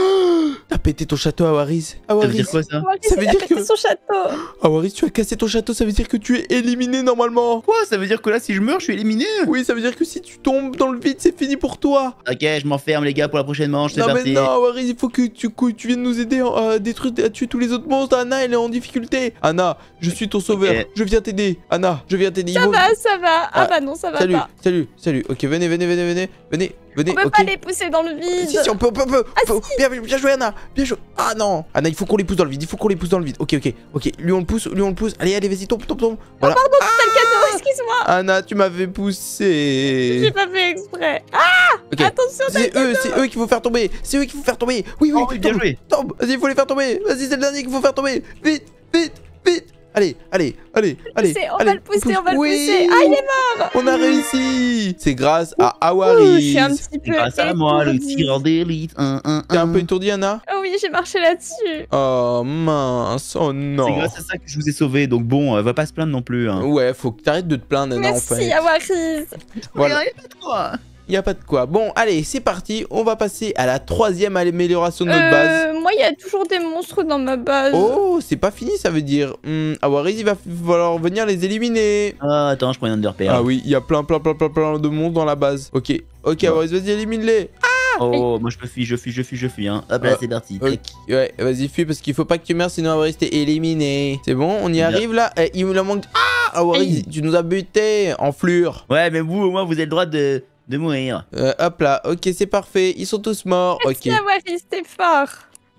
T'as pété ton château, Awaris. Ça veut dire quoi ça Ça veut dire son château. (gasps) tu as cassé ton château, ça veut dire que tu es éliminé normalement. Quoi Ça veut dire que là, si je meurs, je suis éliminé Oui, ça veut dire que si tu tombes dans le vide, c'est fini pour toi. Ok, je m'enferme, les gars, pour la prochaine manche. Non, mais non, Awaris, il faut que tu, viennes nous aider euh, à, détruire, tuer tous les autres monstres. Anna, elle est en difficulté. Anna, je suis ton sauveur. Je viens t'aider. Anna, je viens t'aider. Ça va, ça va. Ah, bah non, ça va Salut, salut, salut. Ok, venez, venez, venez, venez. Venez on peut pas les pousser dans le vide. Si, si, on peut, on peut, ah, Bien, joué, Anna. Bien joué. Ah non. Anna, il faut qu'on les pousse dans le vide. Il faut qu'on les pousse dans le vide. Ok, ok, ok. Lui, on le pousse. Lui, on le pousse. Allez, allez, vas-y, tombe, tombe, tombe. Voilà. Oh, pardon, ah le cadeau. Excuse-moi. Anna, tu m'avais poussé. J'ai pas fait exprès. Ah okay. Attention, C'est eux, c'est eux qu'il faut faire tomber. C'est eux qu'il faut faire tomber. Oui, oui, oui oh, bien joué. Tombe. Vas-y, il faut les faire tomber. Vas-y, c'est le dernier qu'il faut faire tomber. Vite, vite, vite. Allez, allez, allez, allez. on va le pousser, on, va le pousser. ah, il est mort On a réussi C'est grâce à Awari. C'est un petit peu grâce à moi, le tireur d'élite. T'es un peu étourdi, Anna Oh oui, j'ai marché là-dessus. Oh mince, oh non. C'est grâce à ça que je vous ai sauvé, donc bon, euh, va pas se plaindre non plus. Hein. Ouais, faut que t'arrêtes de te plaindre, Anna, Merci, en fait. Merci, Awari. Voilà il a pas de quoi. Bon, allez, c'est parti. On va passer à la troisième amélioration de notre euh, base. Moi, il y a toujours des monstres dans ma base. Oh, c'est pas fini, ça veut dire. Hmm, Awariz, ah il va falloir venir les éliminer. Ah, attends, je prends une underpair. Ah oui, il y a plein, plein, plein, plein, plein de monstres dans la base. Ok, ok, Awariz, vas-y, élimine-les. Ah Oh, moi je me fuis, je fuis, je fuis, je fuis. Hein. Hop là, ah, c'est parti. Ouais, vas-y, fuis parce qu'il faut pas que tu meurs, sinon Awariz, t'es éliminé. C'est bon, on y arrive là. Eh, il la manque. Ah, Awaris, tu nous as buté en flure. Ouais, mais vous, au moins, vous avez le droit de de mourir. Euh, hop là, ok, c'est parfait. Ils sont tous morts. Ok. fort.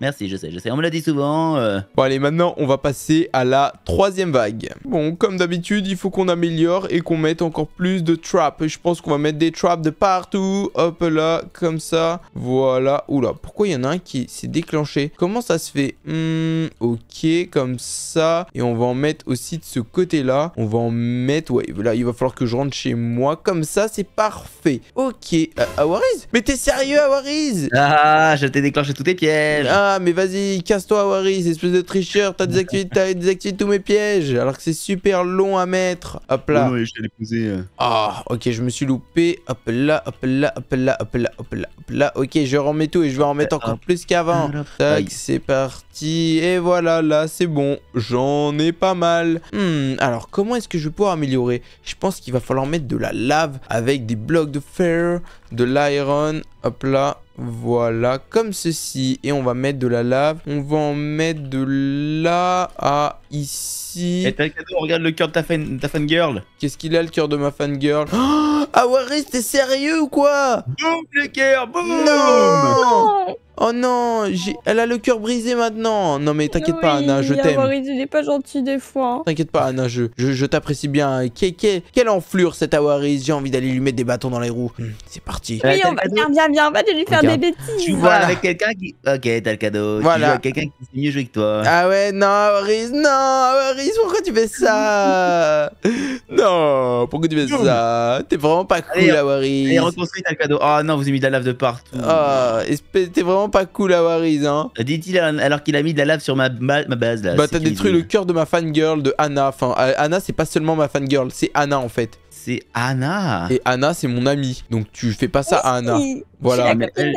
Merci, je sais, je sais. On me l'a dit souvent. Euh. Bon, allez, maintenant, on va passer à la troisième vague. Bon, comme d'habitude, il faut qu'on améliore et qu'on mette encore plus de traps. Je pense qu'on va mettre des traps de partout. Hop là, comme ça. Voilà. Oula, pourquoi il y en a un qui s'est déclenché Comment ça se fait Hum, ok, comme ça. Et on va en mettre aussi de ce côté-là. On va en mettre... Ouais, là, il va falloir que je rentre chez moi. Comme ça, c'est parfait. Ok. Euh, Awariz Mais t'es sérieux, Awariz Ah, je t'ai déclenché tous tes pièges. Ah, ah, mais vas-y, casse-toi, Waris, espèce de tricheur, t'as désactivé, désactivé tous mes pièges, alors que c'est super long à mettre. Hop là. Euh. Ah, ok, je me suis loupé. Hop là, hop là, hop là, hop là, hop là, hop là. Ok, je remets tout et je vais en mettre encore plus qu'avant. Tac, c'est parti. Et voilà, là, c'est bon. J'en ai pas mal. Hmm, alors, comment est-ce que je vais pouvoir améliorer Je pense qu'il va falloir mettre de la lave avec des blocs de fer de l'iron, hop là, voilà, comme ceci. Et on va mettre de la lave. On va en mettre de là à ici. t'as cadeau, regarde le cœur de ta, fan, ta fangirl. Qu'est-ce qu'il a, le cœur de ma fan girl (gasps) Ah, Waris, t'es sérieux ou quoi Boum, boum Oh non, elle a le cœur brisé maintenant. Non mais t'inquiète pas Anna, je t'aime. il est pas gentil des fois. Hein. T'inquiète pas Anna, je, je, t'apprécie bien. quelle enflure cette Awaris j'ai envie d'aller lui mettre des bâtons dans les roues. Hum, c'est parti. Oui, on va bien, bien, bien, on va lui faire des bêtises. Tu vois avec quelqu'un qui... Ok, t'as le cadeau. Voilà. quelqu'un qui sait mieux jouer que toi. Ah ouais, non Awaris non Awaris, pourquoi tu fais ça (laughs) Non, pourquoi tu fais ça T'es vraiment pas cool Awaris Et reconstruis, t'as le cadeau. Oh non, vous avez mis de la lave de partout. Oh, t'es vraiment pas cool à Waris. Hein. Euh, dit-il alors qu'il a mis de la lave sur ma, ma, base là. Bah t'as détruit le cœur de ma fangirl de Anna. Enfin, euh, Anna c'est pas seulement ma fangirl, c'est Anna en fait. C'est Anna. Et Anna c'est mon amie. Donc tu fais pas ça à Anna. Voilà. La copine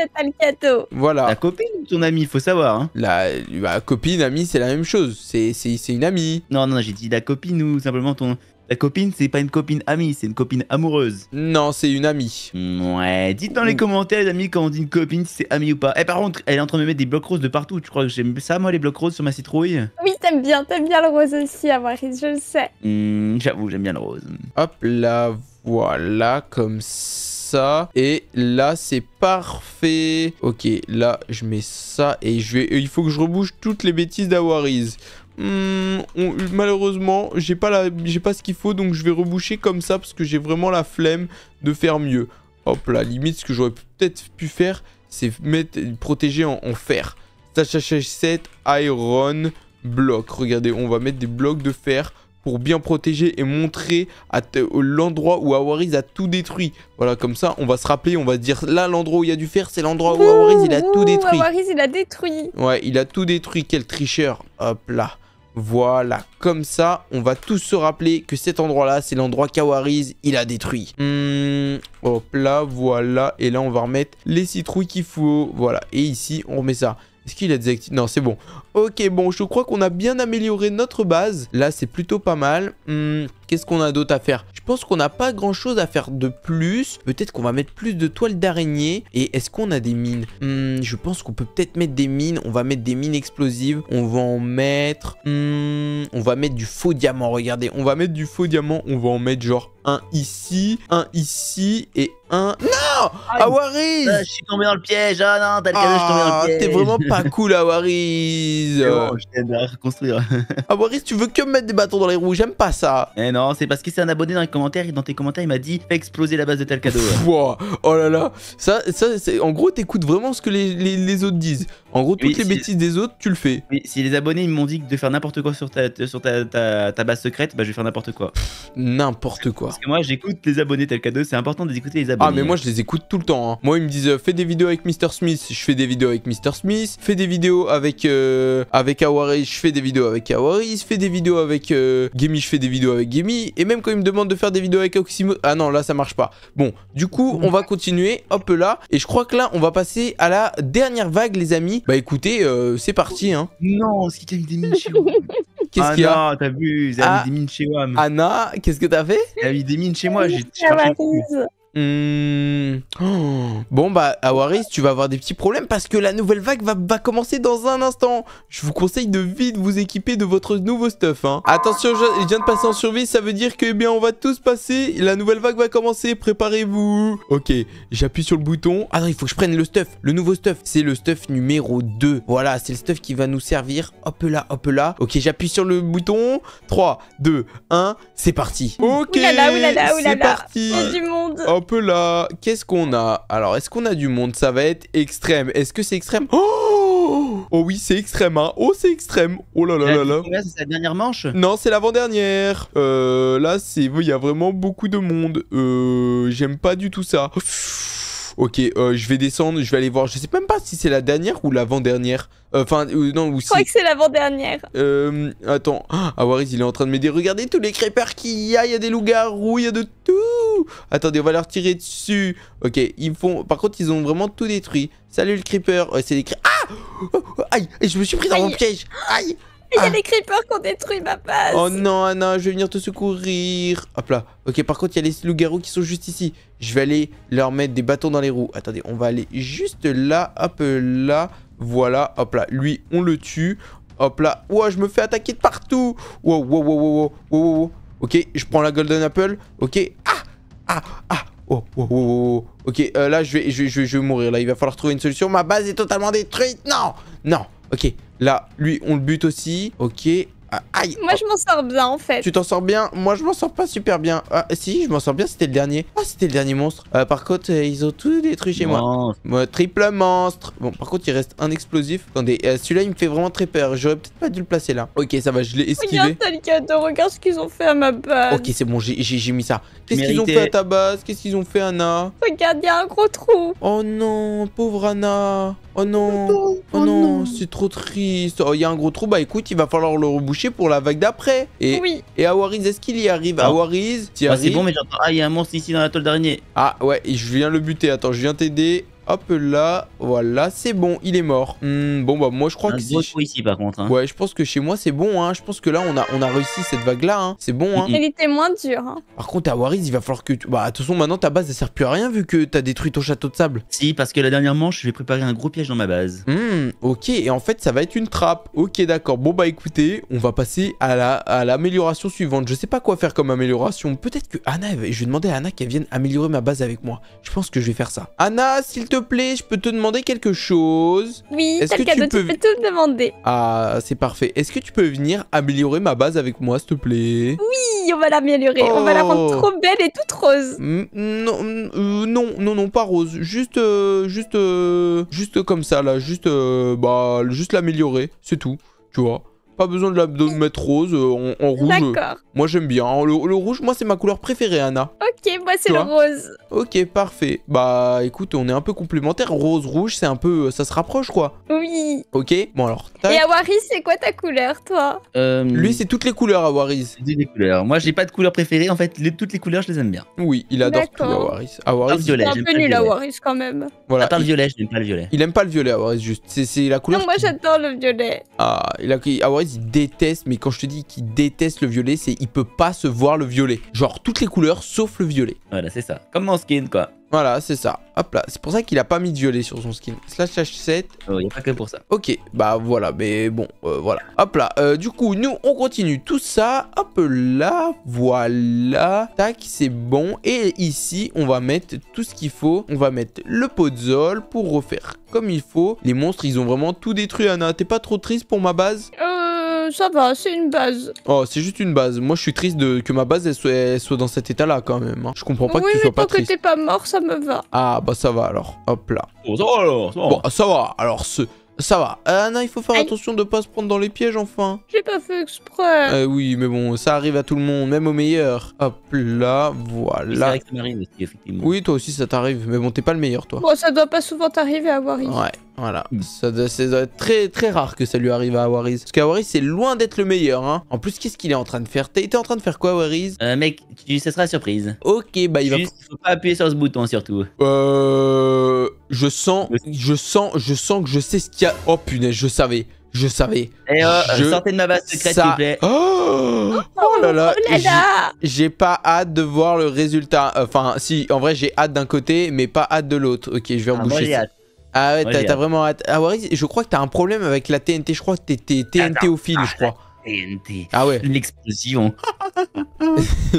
de Voilà. La copine ou ton amie, faut savoir. Hein. La bah, copine, amie, c'est la même chose. C'est une amie. Non, non, j'ai dit la copine ou simplement ton. La copine, c'est pas une copine amie, c'est une copine amoureuse. Non, c'est une amie. Ouais, dites dans les mm. commentaires, les amis, quand on dit une copine, si c'est amie ou pas. Et eh, par contre, elle est en train de me mettre des blocs roses de partout. Tu crois que j'aime ça, moi, les blocs roses sur ma citrouille Oui, t'aimes bien, t'aimes bien le rose aussi, Amaris, je le sais. Hmm, j'avoue, j'aime bien le rose. Hop là, voilà, comme ça. Et là, c'est parfait. Ok, là, je mets ça et je vais... Il faut que je rebouche toutes les bêtises d'Awaris. Hmm, malheureusement, j'ai pas, pas ce qu'il faut, donc je vais reboucher comme ça parce que j'ai vraiment la flemme de faire mieux. Hop là, limite, ce que j'aurais peut-être pu faire, c'est mettre protéger en, fer. Sachage 7, iron, Block. Regardez, on va mettre des blocs de fer pour bien protéger et montrer euh, l'endroit où Awariz a tout détruit. Voilà, comme ça, on va se rappeler, on va dire là, l'endroit où il y a du fer, c'est l'endroit où Awariz, il a tout détruit. il a détruit. Ouais, il a tout détruit. Quel tricheur. Hop là. Voilà, comme ça, on va tous se rappeler que cet endroit-là, c'est l'endroit qu'Awariz, il a détruit. Hmm, hop là, voilà. Et là, on va remettre les citrouilles qu'il faut. Voilà, et ici, on remet ça. Est-ce qu'il a des actifs Non, c'est bon. Ok, bon, je crois qu'on a bien amélioré notre base. Là, c'est plutôt pas mal. Hmm, qu'est-ce qu'on a d'autre à faire Je pense qu'on n'a pas grand-chose à faire de plus. Peut-être qu'on va mettre plus de toiles d'araignée. Et est-ce qu'on a des mines hmm, Je pense qu'on peut peut-être mettre des mines. On va mettre des mines explosives. On va en mettre... Hmm, on va mettre du faux diamant, regardez. On va mettre du faux diamant. On va en mettre genre un ici, un ici et un... Non Awariz ah, Je suis tombé dans le piège. Ah non, t'as le ah, T'es vraiment pas (laughs) cool, Awariz bêtises. Euh. je reconstruire. (laughs) ah Boris, tu veux que me mettre des bâtons dans les roues, j'aime pas ça. Eh non, c'est parce qu'il c'est un abonné dans les commentaires et dans tes commentaires, il m'a dit fais exploser la base de tel cadeau. Oh là là, ça, ça en gros, t'écoutes vraiment ce que les autres disent. En gros, toutes les bêtises des autres, tu le fais. si les abonnés ils m'ont dit de faire n'importe quoi sur ta, euh, sur ta, ta, base secrète, bah je vais faire n'importe quoi. N'importe quoi. Parce que moi j'écoute les abonnés tel cadeau, c'est important d'écouter les ah, abonnés. Ah mais moi hein. je les écoute tout le temps. Hein. Moi ils me disent euh, fais des vidéos avec Mr Smith, je fais des vidéos avec Mr Smith, fais des vidéos avec Awaris euh, avec je fais des vidéos avec Awaris fais des vidéos avec euh, je fais des vidéos avec Gamey. Et même quand ils me demandent de faire des vidéos avec Oximo, ah non là ça marche pas. Bon, du coup on va continuer, hop là, et je crois que là on va passer à la dernière vague les amis. Bah écoutez, euh, c'est parti. Hein. Non, c'est mis des mines chez moi. (laughs) Qu'est-ce ah qu'il y a Ah t'as vu, ah. ils avaient des mines chez moi. Anna, qu'est-ce que t'as fait T'as mis des mines chez moi, j'ai cherché. Hum... Oh, Bon bah Awaris, tu vas avoir des petits problèmes parce que la nouvelle vague va, commencer dans un instant. Je vous conseille de vite vous équiper de votre nouveau stuff. Hein. Attention, je viens de passer en survie, ça veut dire que eh bien on va tous passer. La nouvelle vague va commencer, préparez-vous. Ok, j'appuie sur le bouton. Ah non, il faut que je prenne le stuff, le nouveau stuff. C'est le stuff numéro 2. Voilà, c'est le stuff qui va nous servir. Hop là, hop là. Ok, j'appuie sur le bouton. 3, 2, 1, c'est parti. Ok, c'est parti. Il monde. Hop là, qu'est-ce qu'on a Alors, est-ce qu'on a du monde Ça va être extrême. Est-ce que c'est extrême oh, oh oui, c'est extrême, hein. Oh, c'est extrême. Oh là là là là. C'est la dernière manche Non, c'est l'avant-dernière. Euh, là, c'est... Il y a vraiment beaucoup de monde. Euh, J'aime pas du tout ça. Ok, euh, je vais descendre, je vais aller voir. Je sais même pas si c'est la dernière ou l'avant-dernière. Euh, enfin, non, ou Je crois que c'est l'avant-dernière. Euh, attends. Ah, il est en train de m'aider. Regardez tous les creepers qu'il y a. Il y a des loups-garous, il y a de tout. Attendez, on va leur tirer dessus. Ok, ils font. Par contre, ils ont vraiment tout détruit. Salut le creeper. c'est des Ah oh, oh, Aïe, je me suis pris dans mon piège. Aïe ah. Il y a les creepers qui ont détruit ma base. Oh non, Anna, je vais venir te secourir. Hop là. Ok, par contre, il y a les loups-garous qui sont juste ici. Je vais aller leur mettre des bâtons dans les roues. Attendez, on va aller juste là. Hop là. Voilà. Hop là. Lui, on le tue. Hop là. Ouah, je me fais attaquer de partout. Wow, wow, wow, wow, wow, wow, Ok, je prends la Golden Apple. Ok. Ah Ah Ah Oh, oh, oh, oh. oh, oh. Ok, euh, là, je vais, je, je vais mourir. Là, il va falloir trouver une solution. Ma base est totalement détruite. Non Non Ok, là, lui, on le bute aussi. Ok, ah, aïe. Moi, oh. je m'en sors bien, en fait. Tu t'en sors bien Moi, je m'en sors pas super bien. Ah, si, je m'en sors bien, c'était le dernier. Ah, c'était le dernier monstre. Euh, par contre, euh, ils ont tout détruit chez moi. moi. Triple monstre. Bon, par contre, il reste un explosif. Attendez, euh, celui-là, il me fait vraiment très peur. J'aurais peut-être pas dû le placer là. Ok, ça va, je l'ai esquivé. Regarde, Regarde ce qu'ils ont fait à ma base. Ok, c'est bon, j'ai mis ça. Qu'est-ce qu'ils ont fait à ta base Qu'est-ce qu'ils ont fait, Anna Regarde, il y a un gros trou. Oh non, pauvre Anna. Oh non. Oh non, oh c'est trop triste. Oh, il y a un gros trou. Bah écoute, il va falloir le reboucher pour la vague d'après. Et, oui. et Awariz, est-ce qu'il y arrive à ah. ah, C'est bon, mais j'entends. Ah, il y a un monstre ici dans la toile dernier Ah, ouais, je viens le buter. Attends, je viens t'aider. Hop là, voilà, c'est bon, il est mort. Hmm, bon bah moi je crois que gros ici par contre. Hein. Ouais, je pense que chez moi c'est bon. Hein. Je pense que là on a on a réussi cette vague là. Hein. C'est bon. Hein. Il était moins dur hein. Par contre à Waris il va falloir que tu... bah de toute façon maintenant ta base elle sert plus à rien vu que t'as détruit ton château de sable. Si parce que la dernière manche je vais préparer un gros piège dans ma base. Hmm, ok et en fait ça va être une trappe. Ok d'accord. Bon bah écoutez on va passer à la à l'amélioration suivante. Je sais pas quoi faire comme amélioration. Peut-être que Anna je vais demander à Anna qu'elle vienne améliorer ma base avec moi. Je pense que je vais faire ça. Anna s'il te plaît, je peux te demander quelque chose Oui, t'as le tu peux... tout me demander. Ah, c'est parfait. Est-ce que tu peux venir améliorer ma base avec moi, s'il te plaît Oui, on va l'améliorer. On va la rendre oh. trop belle et toute rose. Mm, mm, non, mm, euh, non, non, non, pas rose. Juste, euh, juste, euh, juste comme ça, là. Juste, bah, juste l'améliorer. C'est tout, tu vois. Pas besoin de la mettre rose en, en rouge. D'accord. Moi j'aime bien. Hein, le, rouge, moi c'est ma couleur préférée, Anna. Ok, moi c'est le rose. Ok, parfait. Bah écoute, on est un peu complémentaires. Rose, rouge, c'est un peu. Euh, ça se rapproche quoi. Oui. Ok, bon alors. Et Awaris, c'est quoi ta couleur, toi euh, Lui, c'est toutes les couleurs, Awaris. Toutes les couleurs. Moi j'ai pas de couleur préférée. En fait, toutes les couleurs, je les aime bien. Oui, il adore tout, Awaris. Awaris. violet, un peu nul, Awaris quand même. le violet, je n'aime pas le violet. Il aime pas le violet, Awaris, juste. C'est la couleur. Non, moi j'adore le violet. Ah, il a... Awaris, il déteste, mais quand je te dis qu'il déteste le violet, c'est il peut pas se voir le violet. Genre toutes les couleurs sauf le violet. Voilà, c'est ça. Comme mon skin, quoi. Voilà, c'est ça. Hop là, c'est pour ça qu'il a pas mis de violet sur son skin. Slash H7. Il n'y a pas que pour ça. Ok, bah voilà, mais bon, euh, voilà. Hop là, euh, du coup, nous, on continue tout ça. Hop là, voilà. Tac, c'est bon. Et ici, on va mettre tout ce qu'il faut. On va mettre le zol pour refaire comme il faut. Les monstres, ils ont vraiment tout détruit, Anna. T'es pas trop triste pour ma base euh, ça va, c'est une base. Oh, c'est juste une base. Moi, je suis triste de... que ma base elle soit, dans cet état-là quand même. Hein. Je comprends pas que tu sois pas triste. Oui, mais que t'es pas mort, ça me va. Ah, bah ça va alors. Hop là. Oh, ça va alors. Bon, ça va. Alors, ce... Ça va. Ah euh, non, il faut faire attention de pas se prendre dans les pièges, enfin. J'ai pas fait exprès. Euh, oui, mais bon, ça arrive à tout le monde, même au meilleur. Hop là, voilà. C'est vrai que ça m'arrive effectivement. Oui, toi aussi, ça t'arrive. Mais bon, t'es pas le meilleur, toi. Bon, ça doit pas souvent t'arriver à avoir Ouais. Voilà. Hmm. Ça être très très rare que ça lui arrive à Awariz. Parce qu'Awariz, c'est loin d'être le meilleur. Hein. En plus, qu'est-ce qu'il est en train de faire T'es en train de faire quoi, Awariz euh, Mec, tu sera surprise. Ok, bah il va... faut pas appuyer sur ce bouton, surtout. Euh... Je sens... Je sens... Je sens que je sais ce qu'il y a... Oh punaise, je savais. Je savais. Et eh, oh, euh, je... sortais de ma base secrète, s'il plaît. Oh, oh là oh là. j'ai pas hâte de voir le résultat. Enfin, si, en vrai, j'ai hâte d'un côté, mais pas hâte de l'autre. Ok, je vais ah, reboucher. Ah ouais, t'as vraiment Ah ouais, je crois que t'as un problème avec la TNT, je crois que t'es TNT au fil, je crois. TNT. Ah, ah ouais. L'explosion. (laughs)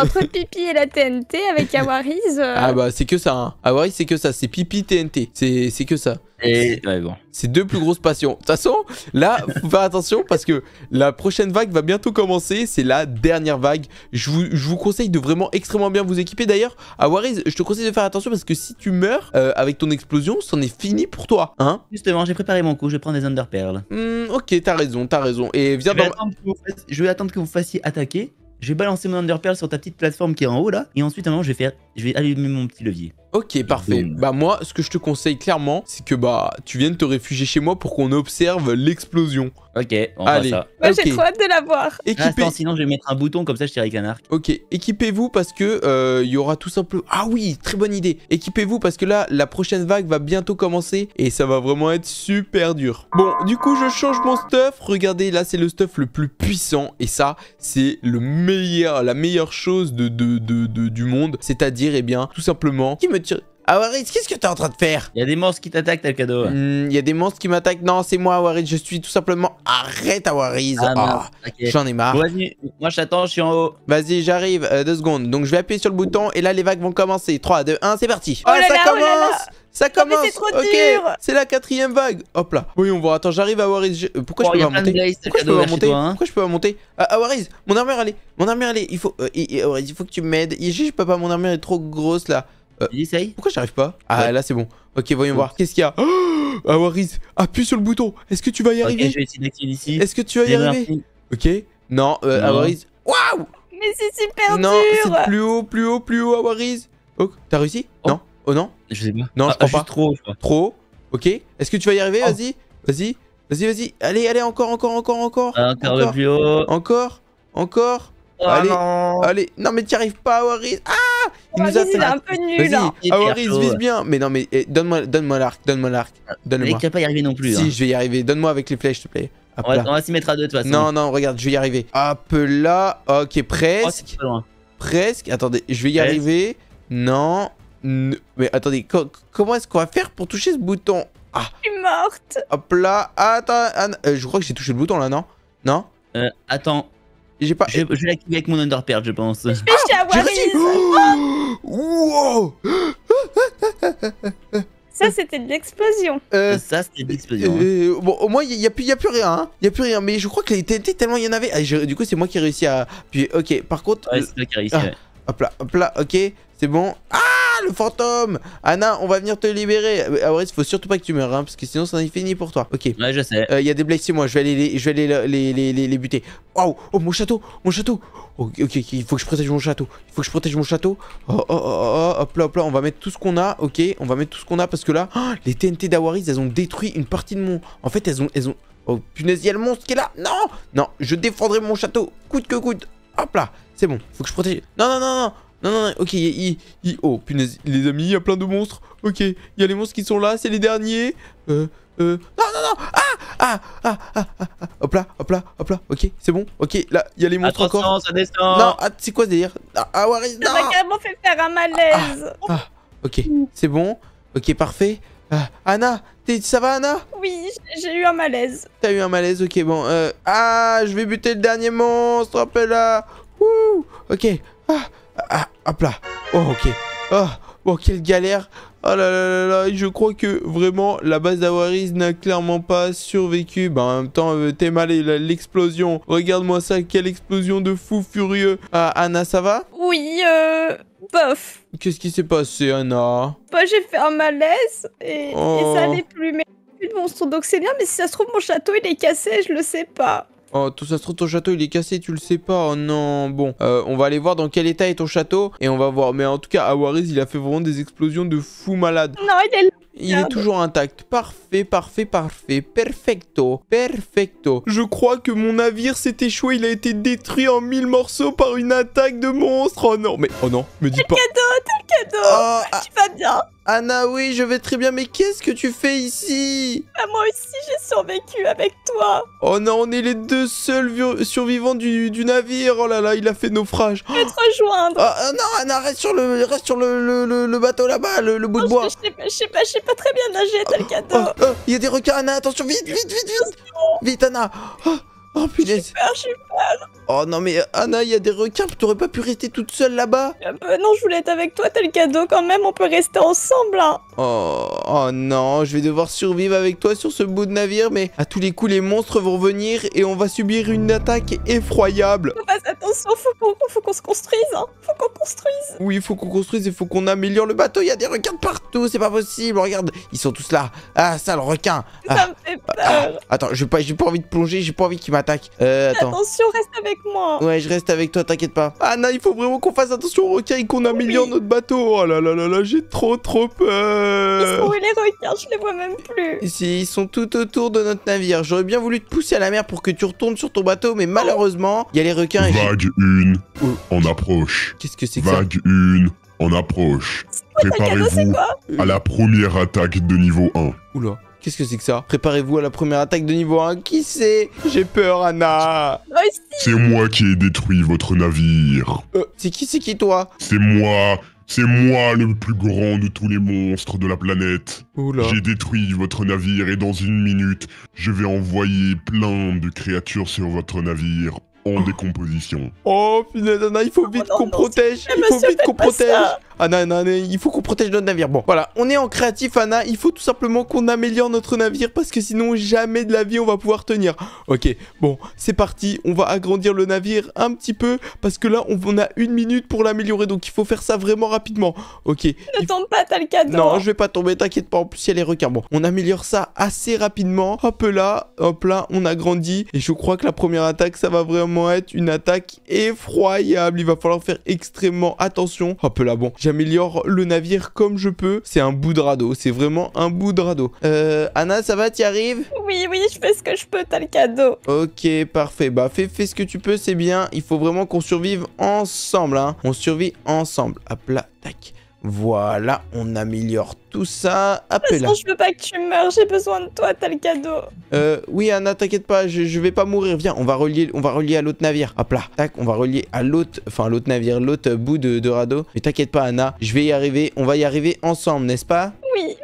Entre pipi et la TNT avec Awariz euh. Ah bah c'est que ça. Hein. Awariz c'est que ça. C'est pipi TNT. C'est que ça. Et ouais, bon. C'est deux plus grosses passions. De toute façon, là, faut faire attention parce que la prochaine vague va bientôt commencer. C'est la dernière vague. Je vous, je vous, conseille de vraiment extrêmement bien vous équiper. D'ailleurs, Awariz je te conseille de faire attention parce que si tu meurs euh, avec ton explosion, c'en est fini pour toi. Hein Justement, j'ai préparé mon coup. Je vais prendre des Underperles. Mmh, ok, t'as raison, t'as raison. Et viens dans... je vais attendre que vous fassiez attaquer je vais balancer mon underpearl sur ta petite plateforme qui est en haut là, et ensuite à je vais faire, je vais allumer mon petit levier. Ok, parfait. Bah moi, ce que je te conseille clairement, c'est que bah tu viennes te réfugier chez moi pour qu'on observe l'explosion. Ok, on va ça. j'ai trop hâte de la voir. Équipez... vous hein, sinon je vais mettre un bouton comme ça je tire avec un arc. Ok, équipez-vous parce que euh, il y aura tout simplement. Ah oui, très bonne idée. Équipez-vous parce que là la prochaine vague va bientôt commencer et ça va vraiment être super dur. Bon, du coup je change mon stuff. Regardez, là c'est le stuff le plus puissant et ça c'est le meilleur, la meilleure chose de, de, de, du monde, c'est-à-dire eh bien tout simplement qui me Awariz, qu'est-ce que t'es en train de faire Il y a des monstres qui t'attaquent, t'as cadeau. Hmm, il y a des monstres qui m'attaquent. Non, c'est moi, Awariz, Je suis tout simplement. Arrête, Awariz ah, ah, J'en ai marre. Vas-y, Moi, j'attends, je suis en haut. Vas-y, j'arrive. Euh, deux secondes. Donc, je vais appuyer sur le bouton et là, les vagues vont commencer. 3, 2, 1, c'est parti. Oh, ça commence Ça commence Ok, c'est la quatrième vague Hop là Oui, on voit, attends, j'arrive à Pourquoi, je, peux pas monter Pourquoi je peux pas monter mon armure allez Mon armure allez. Il faut, euh, il, faut que tu m'aides Je peux pas, mon armure est trop grosse là euh, pourquoi j'arrive pas Ah là c'est bon. Ok, voyons voir. Qu'est-ce qu'il y a oh Ah, ah appuie sur le bouton. Est-ce que tu vas y arriver je vais d'activer ici. Est-ce que tu vas y arriver Ok. Non, euh, Waouh Mais c'est super non, dur. Non, c'est plus haut, plus haut, plus haut, Awaris. Oh, t'as réussi oh. Non. Oh non Je sais pas. Non, je ah, crois pas. Trop, je Trop. Ok. Est-ce que tu vas y arriver oh. Vas-y. Vas-y. Vas-y, vas-y. Allez, allez, encore, encore, encore, encore. encore, ah, encore. le plus haut. Encore. Encore. Ah allez, non. allez. Non, mais t'y arrives pas, Awariz Ah Il oh, nous hein. Il est un peu nul. Awariz, vise bien. Mais non, mais eh, donne-moi donne l'arc. Donne-moi l'arc. Donne-moi. Mais pas y arriver non plus. Si, hein. je vais y arriver. Donne-moi avec les flèches, s'il te plaît. Hop on va, s'y mettre à deux, de toute façon. Non, non, regarde, je vais y arriver. Hop là. Ok, oh, presque. Oh, loin. Presque. Attendez, je vais y arriver. Non. Mais attendez, comment est-ce qu'on va faire pour toucher ce bouton ah. Je suis morte. Hop là. Attends. Euh, je crois que j'ai touché le bouton là, non Non euh, Attends. J'ai pas. Je, je l'ai avec mon underpair, je pense. Je suis à oh oh Wow Ça, c'était de l'explosion. Euh, ça, c'était de l'explosion. Hein. Euh, bon, au moins, il n'y a, y a, plus rien. Hein. Il hein. n'y a plus rien. Mais je crois que les TNT, tellement il y en avait. Ah, du coup, c'est moi qui ai réussi à. Puis, ok, par contre. Ah, ouais, Hop là, hop là, ok. C'est bon. Ah le fantôme Anna, on va venir te libérer. Euh, Auris, faut surtout pas que tu meurs, hein, parce que sinon c'est fini pour toi. Ok. Ouais, je sais. Il euh, y a des blessés, moi, je vais aller les, je vais aller les, les, les, les buter. Waouh Oh, mon château Mon château ok, il faut que je protège mon château. Il faut que je protège mon château. Oh, oh, oh, oh, hop là, hop là, on va mettre tout ce qu'on a, ok On va mettre tout ce qu'on a, parce que là, (gasps) les TNT d'Awaris, elles ont détruit une partie de mon... En fait, elles ont... Elles ont... Oh, punaise, il y a le monstre qui est là Non Non, je défendrai mon château, coûte que coûte Hop là, c'est bon, faut que je protège... Non, non, non, non non, non, non, ok, il, oh, punaise, les amis, il y a plein de monstres. Ok, il y a les monstres qui sont là, c'est les derniers. Euh, euh, non, non, non, ah, ah, ah, ah, ah, ah. hop là, hop là, hop là, ok, c'est bon, ok, là, il y a les monstres encore. ça descend. Non, ah, c'est quoi ce délire Ah, ah, non Ça m'a carrément fait faire un malaise. Ah, ah, ok, c'est bon, ok, parfait. Anna, ça va Anna Oui, j'ai eu un malaise. T'as eu un malaise, ok, bon, euh, ah, je vais buter le dernier monstre, hop là. Ouh, ok, ah. Ah, hop là. Oh, ok. Ah, oh, quelle galère. Oh là là là là, je crois que vraiment la base d'Awaris n'a clairement pas survécu. Bah en même temps, euh, t'es mal l'explosion. Regarde-moi ça, quelle explosion de fou furieux. Ah, Anna, ça va Oui, euh... Bof. Qu'est-ce qui s'est passé, Anna Bah j'ai fait un malaise et, ça oh. n'est plus, mais monstre. Donc c'est bien, mais si ça se trouve, mon château, il est cassé, je le sais pas. Oh, tout ça se trouve, ton château, il est cassé, tu le sais pas. Oh non, bon. Euh, on va aller voir dans quel état est ton château. Et on va voir. Mais en tout cas, Awariz, il a fait vraiment des explosions de fou malade. Non, il est toujours intact. Parfait, parfait, parfait. Perfecto, perfecto. Je crois que mon navire s'est échoué. Il a été détruit en mille morceaux par une attaque de monstre. Oh non, mais oh non, me dis pas. T'as le cadeau, t'as le cadeau. Ah, ah. tu vas bien. Anna, oui, je vais très bien, mais qu'est-ce que tu fais ici ah, Moi aussi, j'ai survécu avec toi Oh non, on est les deux seuls survivants du, du, navire Oh là là, il a fait naufrage Je vais te rejoindre ah, ah Non, Anna, reste sur le, reste sur le, le, le, bateau là-bas, le, bout de bois Je, sais pas, je sais pas très bien nager, t'as le cadeau Il y a des requins, Anna, attention, vite, vite, vite, vite Vite, Anna ah, Oh putain. J'ai peur, peur. Oh non mais euh, Anna, il y a des requins, t'aurais pas pu rester toute seule là-bas. Euh, euh, non, je voulais être avec toi, t'as le cadeau quand même, on peut rester ensemble. Hein. Oh, oh non, je vais devoir survivre avec toi sur ce bout de navire, mais à tous les coups les monstres vont venir et on va subir une attaque effroyable. attention, faut qu'on faut qu'on se construise, hein. faut qu'on construise. Oui, faut qu'on construise et faut qu'on améliore le bateau, il y a des requins partout, c'est pas possible, regarde, ils sont tous là. Ah ça, le requin. Ça ah. me fait peur. Ah, attends, j'ai pas, pas envie de plonger, j'ai pas envie qu'il m'a attaque. Euh, attention, reste avec moi. Ouais, je reste avec toi, t'inquiète pas. Ah non, il faut vraiment qu'on fasse attention aux requins et qu'on améliore notre bateau. Oh là là là là, j'ai trop trop peur. Ils sont où les requins Je les vois même plus. ils sont tout autour de notre navire. J'aurais bien voulu te pousser à la mer pour que tu retournes sur ton bateau, mais malheureusement, il y a les requins. Vague 1, on approche. Qu'est-ce que c'est que ça Vague 1, on approche. Préparez-vous à la première attaque de niveau 1. Oula. Qu'est-ce que c'est que ça Préparez-vous à la première attaque de niveau 1. Qui c'est J'ai peur, Anna. C'est moi qui ai détruit votre navire. Euh, c'est qui, c'est qui, toi C'est moi. C'est moi le plus grand de tous les monstres de la planète. J'ai détruit votre navire et dans une minute, je vais envoyer plein de créatures sur votre navire en décomposition. Oh finalement, il faut oh, vite qu'on protège. Il faut vite qu'on protège. il faut qu'on protège notre navire. Bon, voilà, on est en créatif, Anna. Il faut tout simplement qu'on améliore notre navire parce que sinon, jamais de la vie, on va pouvoir tenir. Ok, bon, c'est parti. On va agrandir le navire un petit peu parce que là, on a une minute pour l'améliorer. Donc, il faut faire ça vraiment rapidement. Ok. Ne tombe pas, t'as le cadeau. Non, je vais pas tomber, t'inquiète pas. En plus, il y a les requins. Bon, on améliore ça assez rapidement. Hop là, hop là, on agrandit. Et je crois que la première attaque, ça va vraiment être une attaque effroyable. Il va falloir faire extrêmement attention. Hop oh, là, bon. J'améliore le navire comme je peux. C'est un bout de radeau. C'est vraiment un bout de radeau. Euh, Anna, ça va T'y arrives Oui, oui, je fais ce que je peux. T'as le cadeau. Ok, parfait. Bah, fais, fais ce que tu peux. C'est bien. Il faut vraiment qu'on survive ensemble. Hein. On survit ensemble. Hop là, tac. Voilà, on améliore tout ça. Appelle. je veux pas que tu meurs, j'ai besoin de toi, t'as le cadeau. Euh, oui, Anna, t'inquiète pas, je, vais pas mourir. Viens, on va relier, on va relier à l'autre navire. Hop là, tac, on va relier à l'autre, enfin l'autre navire, l'autre bout de, de radeau. Mais t'inquiète pas, Anna, je vais y arriver, on va y arriver ensemble, n'est-ce pas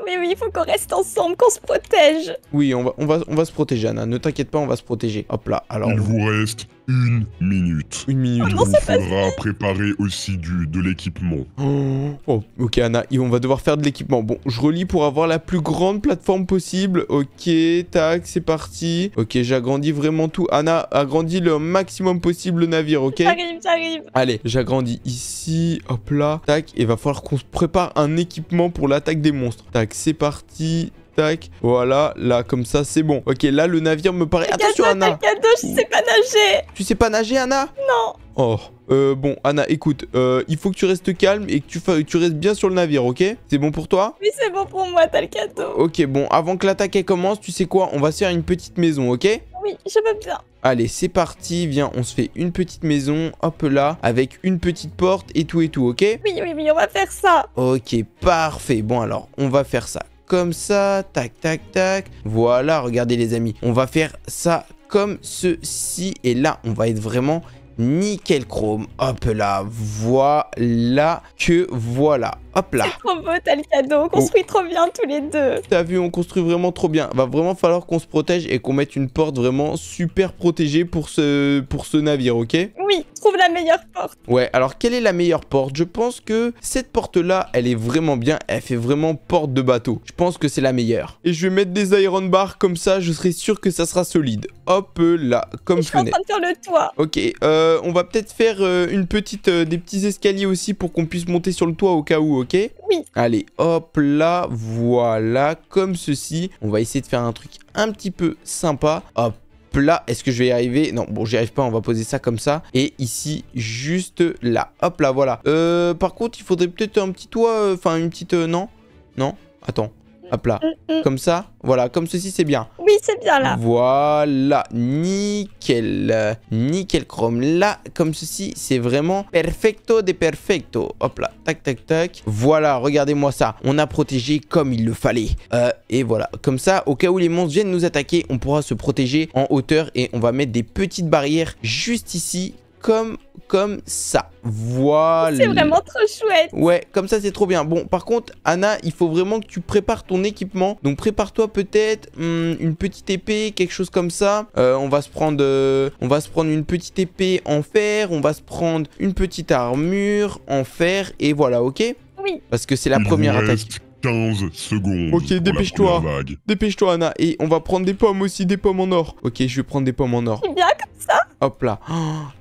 oui, oui, il faut qu'on reste ensemble, qu'on se protège. Oui, on va, on va, on va se protéger, Anna. Ne t'inquiète pas, on va se protéger. Hop là, alors. Il vous reste une minute. Une minute. Oh, il vous faudra préparer aussi du, de l'équipement. Oh. oh. ok Anna, on va devoir faire de l'équipement. Bon, je relis pour avoir la plus grande plateforme possible. Ok, tac, c'est parti. Ok, j'agrandis vraiment tout. Anna, agrandis le maximum possible le navire, ok ça arrive. Allez, j'agrandis ici, hop là, tac. Et va falloir qu'on se prépare un équipement pour l'attaque des monstres. Tac, c'est parti. Tac. Voilà, là, comme ça, c'est bon. Ok, là, le navire me paraît... Attention, Anna je sais pas nager Tu sais pas nager, Anna Non Oh, euh, bon, Anna, écoute, euh, il faut que tu restes calme et que tu, tu restes bien sur le navire, ok C'est bon pour toi Oui, c'est bon pour moi, t'as le cadeau. Ok, bon, avant que l'attaque commence, tu sais quoi On va se faire une petite maison, ok oui, je veux bien. Allez, c'est parti. Viens, on se fait une petite maison, hop là, avec une petite porte et tout et tout, ok Oui, oui, oui, on va faire ça. Ok, parfait. Bon, alors, on va faire ça comme ça, tac, tac, tac. Voilà, regardez les amis, on va faire ça comme ceci. Et là, on va être vraiment nickel chrome. Hop là, voilà que voilà. Hop là. C'est trop beau, t'as le cadeau. On oh. construit trop bien tous les deux. T'as vu, on construit vraiment trop bien. Va vraiment falloir qu'on se protège et qu'on mette une porte vraiment super protégée pour ce, pour ce navire, ok Oui, trouve la meilleure porte. Ouais, alors quelle est la meilleure porte Je pense que cette porte-là, elle est vraiment bien. Elle fait vraiment porte de bateau. Je pense que c'est la meilleure. Et je vais mettre des iron bars comme ça, je serai sûr que ça sera solide. Hop là, comme je fenêtre. Je suis en train de faire le toit. Ok, euh, on va peut-être faire euh, une petite, euh, des petits escaliers aussi pour qu'on puisse monter sur le toit au cas où, ok oui. Allez, hop là, voilà, comme ceci. On va essayer de faire un truc un petit peu sympa. Hop là, est-ce que je vais y arriver Non, bon, j'y arrive pas, on va poser ça comme ça. Et ici, juste là, hop là, voilà. Euh, par contre, il faudrait peut-être un petit toit, euh, enfin une petite... Euh, non Non Attends, Hop là. Mm, mm. Comme ça. Voilà, comme ceci, c'est bien. Oui, c'est bien là. Voilà, nickel. Nickel chrome. Là, comme ceci, c'est vraiment perfecto de perfecto. Hop là, tac, tac, tac. Voilà, regardez-moi ça. On a protégé comme il le fallait. Euh, et voilà, comme ça, au cas où les monstres viennent nous attaquer, on pourra se protéger en hauteur et on va mettre des petites barrières juste ici, comme, comme ça. Voilà. C'est vraiment trop chouette. Ouais, comme ça, c'est trop bien. Bon, par contre, Anna, il faut vraiment que tu prépares ton équipement. Donc, prépare-toi peut-être hmm, une petite épée, quelque chose comme ça. Euh, on, va se prendre, euh, on va se prendre une petite épée en fer. On va se prendre une petite armure en fer. Et voilà, ok Oui. Parce que c'est la première attaque. 15 secondes. Ok, dépêche-toi. Dépêche-toi, Anna. Et on va prendre des pommes aussi, des pommes en or. Ok, je vais prendre des pommes en or. bien que Hop là. (gasps)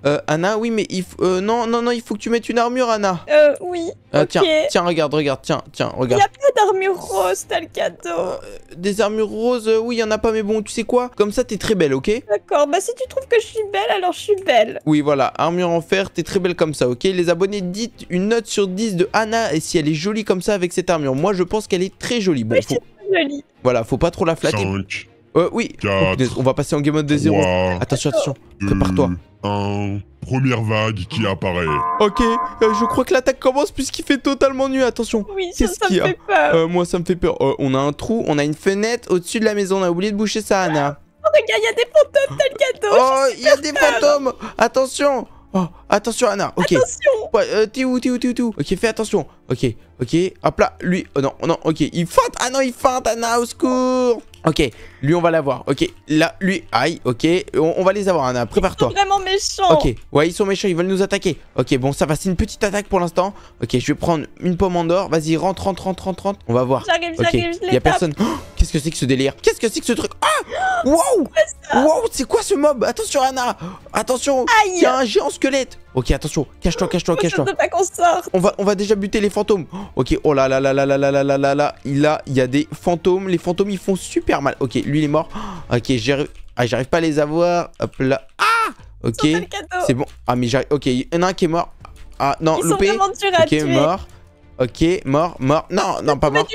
Euh, Anna, oui, mais il faut... Euh, non, non, non, il faut que tu mettes une armure, Anna. Euh, oui. Euh, tiens, tiens, regarde, regarde, tiens, tiens, regarde. Il n'y a pas d'armure rose, t'as le cadeau. des armures roses, oui, il y en a pas, mais bon, tu sais quoi Comme ça, t'es très belle, ok D'accord, bah si tu trouves que je suis belle, alors je suis belle. Oui, voilà, armure en fer, t'es très belle comme ça, ok Les abonnés, dites une note sur 10 de Anna et si elle est jolie comme ça avec cette armure. Moi, je pense qu'elle est très jolie. Bon, très Jolie. Voilà, faut pas trop la flatter. Euh, oui. Oh, on va passer en game mode de zéro. Attention, attention. Prépare-toi. Un... Première vague qui apparaît. Ok, euh, je crois que l'attaque commence puisqu'il fait totalement nu. Attention. Oui, ça, me fait peur. Euh, moi, ça me fait peur. Euh, on a un trou, on a une fenêtre au-dessus de la maison. On a oublié de boucher ça, Anna. Oh, regarde, il y a des fantômes, t'as le gâteau. Oh, il y a des fantômes. Attention. Oh, attention, Anna. Ok. Attention. t'es où, t'es où, t'es où, Ok, fais attention. Ok, ok. Hop là, lui. Oh non, oh, non, ok. Il feinte. Ah non, il feinte, Anna, au secours. Ok, lui on va l'avoir. Ok, là, lui, aïe, ok, on, va les avoir, Anna, prépare-toi. Ils sont vraiment méchants. Ok, ouais, ils sont méchants, ils veulent nous attaquer. Ok, bon, ça va, c'est une petite attaque pour l'instant. Ok, je vais prendre une pomme en or, Vas-y, rentre, rentre, rentre, rentre, rentre. On va voir. Ok, il j'arrive, Y'a personne. Oh, qu'est-ce que c'est que ce délire Qu'est-ce que c'est que ce truc Ah (gasps) Wow Wow, c'est quoi ce mob Attention, Anna Attention Il y a un géant squelette Ok, attention, cache-toi, cache-toi, cache-toi. On va, on va déjà buter les fantômes. Oh, ok, oh là là là là là là là là là là. il y a des fantômes. Les fantômes, ils font super mal. Ok, lui, il est mort. (gasps) Ok, ah, j'arrive pas à les avoir. Hop là. Ah Ok, c'est bon. Ah, mais j'arrive. Ok, il y en a un qui est mort. Ah non, loupé. ok, mort. Ok, mort, mort. Non, non, pas mort.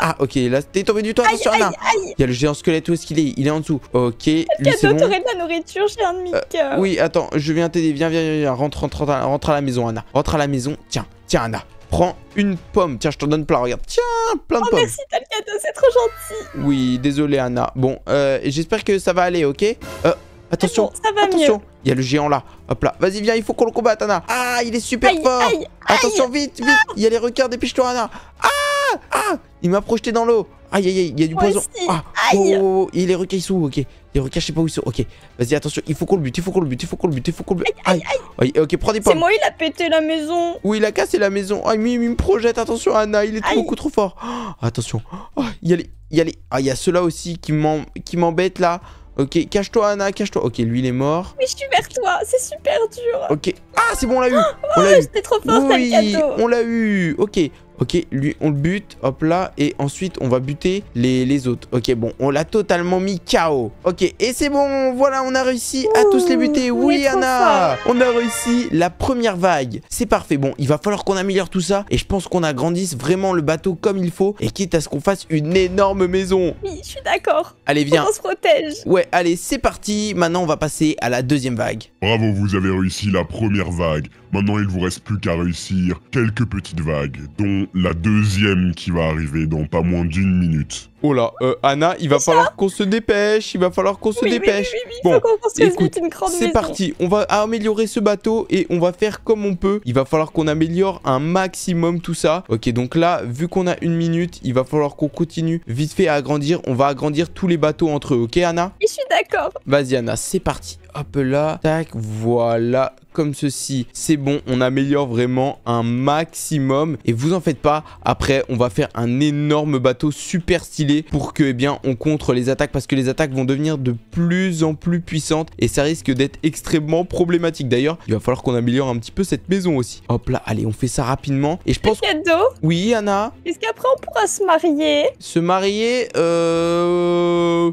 Ah, ok, là, t'es tombé du toit. Aïe, aïe, Il y a le géant squelette. Où est-ce qu'il est, il, est en dessous. Ok. Lui, c'est bon. de la nourriture j'ai un euh, oui, attends, je viens t'aider. Viens, viens, viens. Rentre, rentre, rentre, à la maison, Anna. Rentre à la maison. Tiens, tiens, Anna. Prends une pomme. Tiens, je t'en donne plein. Regarde. Tiens, plein de oh, pommes. Merci, cadeau, c'est trop gentil. Oui, désolé, Anna. Bon, euh, j'espère que ça va aller, ok euh, Attention, ah attention. Il y a le géant là. Hop là. Vas-y, viens, il faut qu'on le combatte, Anna. Ah, il est super fort. attention, vite, vite. Ah. Il y a les requins, dépêche-toi, Anna. Ah, ah, il m'a projeté dans l'eau. Aïe, aïe, aïe, il y a du poison. Ah. Oh, il est requin, il requins, ils sont où Ok. Les requins, je sais pas où ils sont. Ok. Vas-y, attention, il faut qu'on le bute, il faut qu'on le bute, il faut qu'on le bute, il faut qu'on le bute. Aïe, aïe, aïe. Ok, prends des pommes. C'est moi, il a pété la maison. Oui, il a cassé la maison. Ah, il me projette. Attention, Anna, il est beaucoup trop fort. (gasps) attention. Oh, il y a les. Il y a les. Ah, il y a ceux-là aussi qui m'embêtent là. Ok, cache-toi, Anna, cache-toi. Ok, lui, il est mort. Mais je suis vers toi, c'est super dur. Ok. Ah, c'est bon, on l'a eu. Oh, on l'a oh, eu. Trop fort, oui, on l'a eu. Ok, Ok, lui, on le bute, hop là. Et ensuite, on va buter les, les autres. Ok, bon, on l'a totalement mis KO. Ok, et c'est bon, voilà, on a réussi à tous les buter. Oui, Anna On a réussi la première vague. C'est parfait. Bon, il va falloir qu'on améliore tout ça. Et je pense qu'on agrandisse vraiment le bateau comme il faut. Et quitte à ce qu'on fasse une énorme maison. Oui, je suis d'accord. Allez, viens. On se protège. Ouais, allez, c'est parti. Maintenant, on va passer à la deuxième vague. Bravo, vous avez réussi la première vague. Maintenant, il vous reste plus qu'à réussir quelques petites vagues, dont la deuxième qui va arriver dans pas moins d'une minute. Oh là, euh, Anna, il va falloir qu'on se dépêche, il va falloir qu'on se dépêche. bon, écoute, c'est parti, on va améliorer ce bateau et on va faire comme on peut. Il va falloir qu'on améliore un maximum tout ça. Ok, donc là, vu qu'on a une minute, il va falloir qu'on continue vite fait à agrandir. On va agrandir tous les bateaux entre eux, ok Anna Je suis d'accord. Vas-y Anna, c'est parti. Hop là, tac, voilà, comme ceci. C'est bon, on améliore vraiment un maximum. Et vous en faites pas, après on va faire un énorme bateau super stylé pour que eh bien on contre les attaques parce que les attaques vont devenir de plus en plus puissantes et ça risque d'être extrêmement problématique. D'ailleurs, il va falloir qu'on améliore un petit peu cette maison aussi. Hop là, allez, on fait ça rapidement et je pense... Cadeau Oui, Anna Est-ce qu'après on pourra se marier Se marier Euh...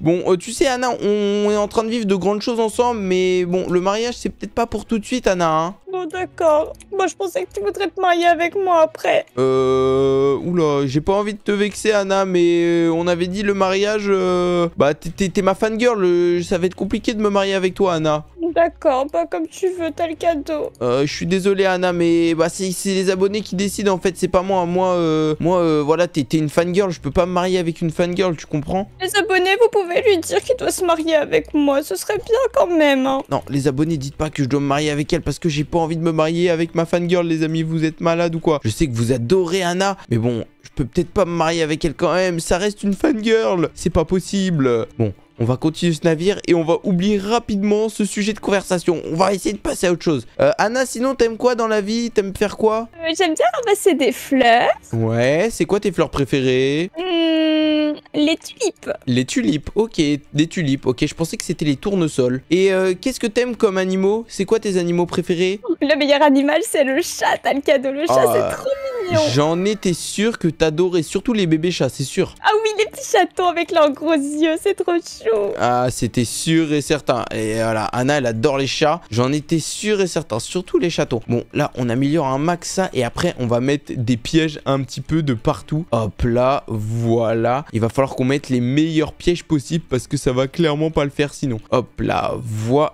Bon, euh, tu sais, Anna, on est en train de vivre de grandes choses ensemble, mais bon, le mariage, c'est peut-être pas pour tout de suite, Anna. Hein Bon, d'accord. Moi, je pensais que tu voudrais te marier avec moi après. Euh... Oula, j'ai pas envie de te vexer, Anna, mais euh, on avait dit le mariage... Euh, bah, t'es ma fangirl, euh, ça va être compliqué de me marier avec toi, Anna. D'accord, pas comme tu veux, t'as le cadeau. Euh, je suis désolé, Anna, mais bah, c'est les abonnés qui décident, en fait, c'est pas moi. Moi, moi voilà, t'es une fangirl, je peux pas me marier avec une fangirl, tu comprends Les abonnés, vous pouvez lui dire qu'il doit se marier avec moi, ce serait bien quand même. Hein. Non, les abonnés, dites pas que je dois me marier avec elle parce que j'ai pas envie de me marier avec ma fangirl, les amis, vous êtes malade ou quoi Je sais que vous adorez Anna, mais bon, je peux peut-être pas me marier avec elle quand même, ça reste une fangirl, c'est pas possible. Bon, on va continuer ce navire et on va oublier rapidement ce sujet de conversation. On va essayer de passer à autre chose. Euh, Anna, sinon, t'aimes quoi dans la vie T'aimes faire quoi euh, J'aime bien ramasser des fleurs. Ouais, c'est quoi tes fleurs préférées hmm, Les tulipes. Les tulipes, ok. Des tulipes, ok. Je pensais que c'était les tournesols. Et euh, qu'est-ce que t'aimes comme animaux C'est quoi tes animaux préférés Le meilleur animal, c'est le chat. T'as le cadeau, le chat, c'est ah, trop mignon. J'en étais sûr que t'adorais, surtout les bébés chats, c'est sûr. Ah oui, les petits chatons avec leurs gros yeux, c'est trop chou. Ah, c'était sûr et certain. Et voilà, Anna, elle adore les chats. J'en étais sûr et certain, surtout les châteaux Bon, là, on améliore un max ça. Et après, on va mettre des pièges un petit peu de partout. Hop là, voilà. Il va falloir qu'on mette les meilleurs pièges possibles parce que ça va clairement pas le faire sinon. Hop là, voilà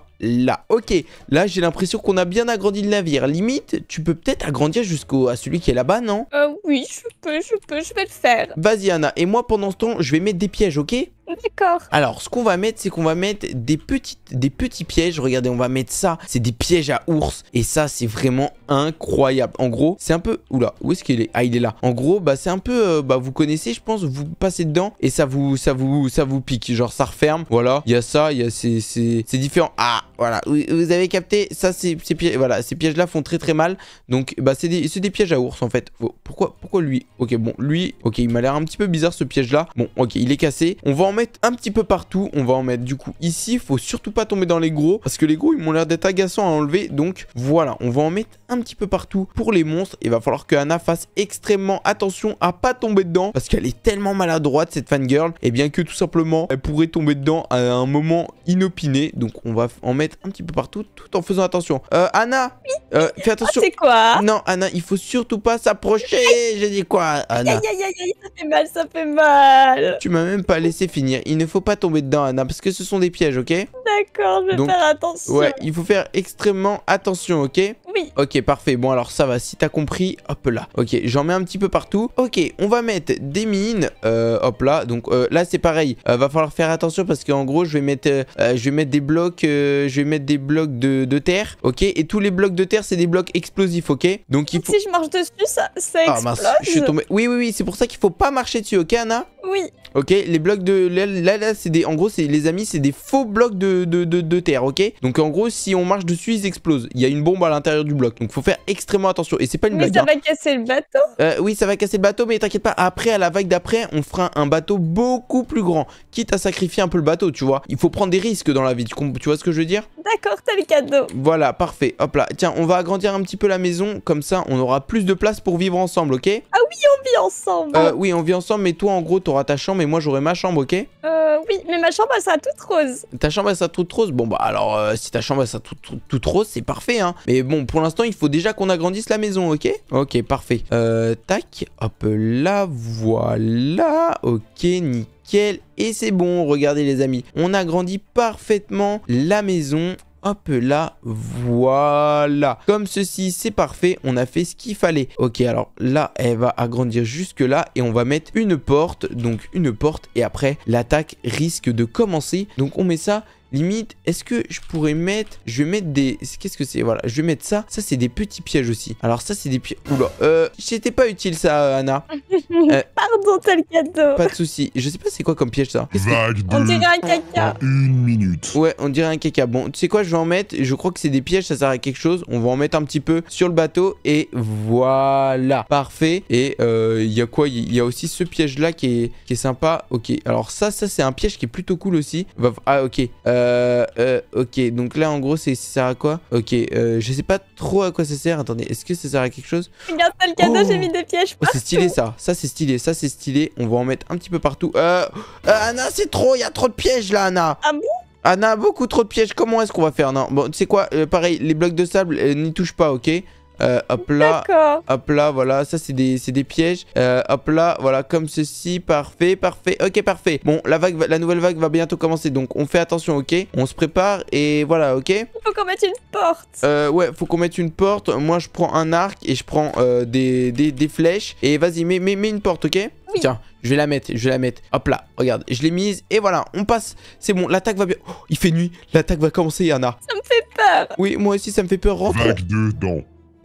Ok, là j'ai l'impression qu'on a bien agrandi le navire. Limite, tu peux peut-être agrandir jusqu'à celui qui est là-bas, non euh, oui, je peux, je peux, je vais le faire. Vas-y Anna, et moi pendant ce temps, je vais mettre des pièges, ok D'accord. Alors, ce qu'on va mettre, c'est qu'on va mettre des, petites, des petits pièges. Regardez, on va mettre ça. C'est des pièges à ours. Et ça, c'est vraiment incroyable. En gros, c'est un peu... Oula, où est-ce qu'il est, Ah, il est là. En gros, bah, c'est un peu... Euh, bah, vous connaissez, je pense. Vous passez dedans et ça vous, ça vous, ça vous pique. Genre, ça referme. Voilà. Il y a ça, il y a ces... C'est différent. Ah, voilà. Vous avez capté Ça, c'est ces pièges... Voilà, ces pièges-là font très très mal. Donc, bah, c'est des, des pièges à ours, en fait. Pourquoi, pourquoi lui Ok, bon, lui... Ok, il m'a l'air un petit peu bizarre, ce piège-là. Bon, ok, il est cassé. On va en mettre un petit peu partout. On va en mettre du coup ici. Faut surtout pas tomber dans les gros. Parce que les gros, ils m'ont l'air d'être agaçants à enlever. Donc voilà, on va en mettre un petit peu partout pour les monstres. Il va falloir que Anna fasse extrêmement attention à pas tomber dedans. Parce qu'elle est tellement maladroite, cette fangirl. Et bien que tout simplement, elle pourrait tomber dedans à un moment inopiné. Donc on va en mettre un petit peu partout tout en faisant attention. Euh, Anna, euh, (laughs) fais attention. Oh, quoi Non, Anna, il faut surtout pas s'approcher. J'ai dit quoi, Anna Aïe, aïe, aïe, ça fait mal, ça fait mal. Tu m'as même pas laissé finir. Il ne faut pas tomber dedans, Anna, parce que ce sont des pièges, ok D'accord, je vais faire attention. Ouais, il faut faire extrêmement attention, ok Oui. Ok, parfait. Bon, alors ça va, si t'as compris, hop là. Ok, j'en mets un petit peu partout. Ok, on va mettre des mines, euh, hop là. Donc euh, là, c'est pareil. Euh, va falloir faire attention parce qu'en gros, je vais mettre, je vais mettre des blocs, je vais mettre des blocs de, terre, ok Et tous les blocs de terre, c'est des blocs explosifs, ok Donc il faut... Si je marche dessus, ça, explose. Ah je suis tombé. Oui, oui, oui, c'est pour ça qu'il faut pas marcher dessus, ok, Anna Oui. Ok, les blocs de là, là c'est des... En gros, c'est les amis, c'est des faux blocs de, de, terre, ok Donc en gros, si on marche dessus, ils explosent. Il y a une bombe à l'intérieur du bloc. Donc faut faire extrêmement attention. Et c'est pas une mais Mais ça hein. va casser le bateau euh, Oui, ça va casser le bateau, mais t'inquiète pas. Après, à la vague d'après, on fera un bateau beaucoup plus grand. Quitte à sacrifier un peu le bateau, tu vois. Il faut prendre des risques dans la vie. Tu, tu vois ce que je veux dire D'accord, t'as le cadeau Voilà, parfait. Hop là. Tiens, on va agrandir un petit peu la maison. Comme ça, on aura plus de place pour vivre ensemble, ok Ah oui, on vit ensemble. Euh, oui, on vit ensemble, mais toi, en gros, t'auras ta chambre et moi, j'aurai ma chambre, ok euh, oui, mais ma chambre, elle sera toute rose. Ta chambre, elle sera toute rose Bon, bah alors, euh, si ta chambre, elle sera toute, rose, c'est parfait, hein. Mais bon, pour l'instant, il faut déjà qu'on agrandisse la maison, ok Ok, parfait. Euh, tac, hop là, voilà. Ok, nickel et c'est bon, regardez les amis, on agrandit parfaitement la maison Hop là, voilà. Comme ceci, c'est parfait. On a fait ce qu'il fallait. Ok, alors là, elle va agrandir jusque là et on va mettre une porte. Donc une porte et après, l'attaque risque de commencer. Donc on met ça Limite, est-ce que je pourrais mettre... Je vais mettre des... Qu'est-ce que c'est Voilà, je vais mettre ça. Ça, c'est des petits pièges aussi. Alors ça, c'est des pièges... Oula, euh... C'était pas utile ça, Anna. (laughs) Euh, Pardon, t'as le cadeau. Pas de souci. Je sais pas c'est quoi comme piège ça. On dirait un caca. une minute. Ouais, on dirait un caca. Bon, tu sais quoi, je vais en mettre. Je crois que c'est des pièges, ça sert à quelque chose. On va en mettre un petit peu sur le bateau. Et voilà. Parfait. Et il euh, y a quoi Il y a aussi ce piège là qui est, qui est sympa. Ok, alors ça, ça c'est un piège qui est plutôt cool aussi. Ah, ok. Euh, euh, euh, ok, donc là en gros, c'est ça sert à quoi Ok, euh, je sais pas trop à quoi ça sert. Attendez, est-ce que ça sert à quelque chose Regarde ça le cadeau, j'ai oh mis des pièges. Oh, c'est stylé ça. Ça, c'est stylé. Ça, c'est stylé. On va en mettre un petit peu partout. Euh, euh Anna, c'est trop. Il y a trop de pièges là, Anna. Ah Anna, beaucoup trop de pièges. Comment est-ce qu'on va faire Non, bon, tu sais quoi euh, Pareil, les blocs de sable, euh, n'y touche pas, ok euh, hop là, hop là, voilà, ça c'est des, des, pièges. Euh, hop là, voilà, comme ceci, parfait, parfait, ok, parfait. Bon, la vague, la nouvelle vague va bientôt commencer, donc on fait attention, ok On se prépare et voilà, ok Faut qu'on mette une porte. Euh, ouais, faut qu'on mette une porte. Moi, je prends un arc et je prends euh, des, flèches. Et vas-y, mets, mets, une porte, ok Tiens, je vais la mettre, je vais la mettre. Hop là, regarde, je l'ai mise et voilà, on passe. C'est bon, l'attaque va bien. Oh, il fait nuit, l'attaque va commencer, Yana. Ça me fait peur. Oui, moi aussi, ça me fait peur. Rentre. Vague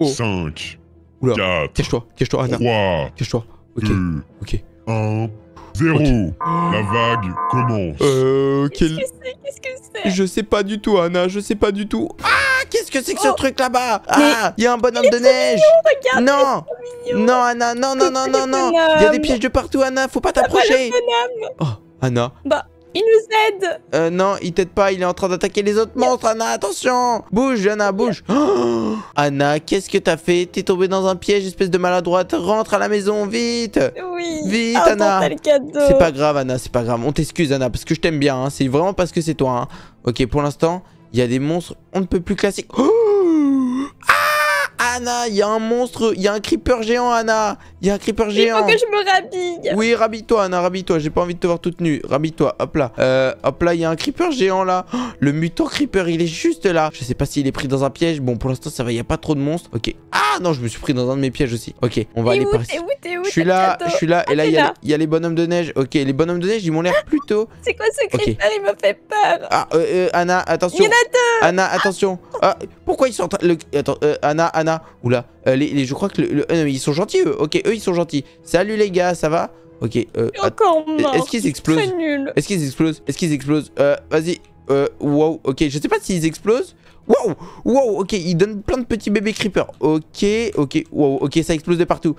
5, 4, toi 3, toi Ok, 1, 0. La vague commence. Euh, Qu'est-ce que c'est Qu'est-ce que c'est Je sais pas du tout, Anna, je sais pas du tout. Ah, qu'est-ce que c'est que ce oh. truc là-bas Ah, il y a un bonhomme de neige. non, non, Anna, non, non, non, non, non. Il y a des pièges de partout, Anna, faut pas t'approcher. Oh, Anna. Bah, il nous aide Euh, non, il t'aide pas, il est en train d'attaquer les autres monstres, Anna, attention Bouge, Anna, bouge (gasps) Anna, qu'est-ce que t'as fait T'es tombée dans un piège, espèce de maladroite, rentre à la maison, vite Oui Vite, Anna C'est pas grave, Anna, c'est pas grave, on t'excuse, Anna, parce que je t'aime bien, hein. c'est vraiment parce que c'est toi, hein. Ok, pour l'instant, il y a des monstres, on ne peut plus classique... (gasps) Oh Anna, il y a un monstre, il y a un creeper géant, Anna. Il y a un creeper géant. Il faut que je me rhabille. Oui, rhabille-toi, Anna, rhabille-toi. J'ai pas envie de te voir toute nue. Rhabille-toi, hop là. Euh, hop là, il y a un creeper géant là. Oh, le mutant creeper, il est juste là. Je sais pas s'il est pris dans un piège. Bon, pour l'instant, ça va, il y a pas trop de monstres. Ok. Ah non, je me suis pris dans un de mes pièges aussi. Ok, on va aller où, par ici. Je suis là, je suis là. et ah, là, il y, a les bonhommes de neige. Ok, les bonhommes de neige, ils m'ont l'air (laughs) plutôt. C'est quoi ce creeper Il me fait peur. Ah, euh, euh, Anna, attention. Il y en a deux. Anna, attention. Ah. Ah, pourquoi ils sont en train. Le... Attends, Anna, Anna. Oula, euh, les, je crois que... Le, euh, ils sont gentils, eux. Ok, eux, ils sont gentils. Salut, les gars, ça va Ok, euh... Est-ce qu'ils explosent Est-ce qu'ils explosent Est-ce qu'ils explosent Euh, vas-y. Euh, wow, ok. Je sais pas s'ils explosent. Wow, wow, ok, ils donnent plein de petits bébés creepers. Ok, ok, wow, ok, ça explose de partout.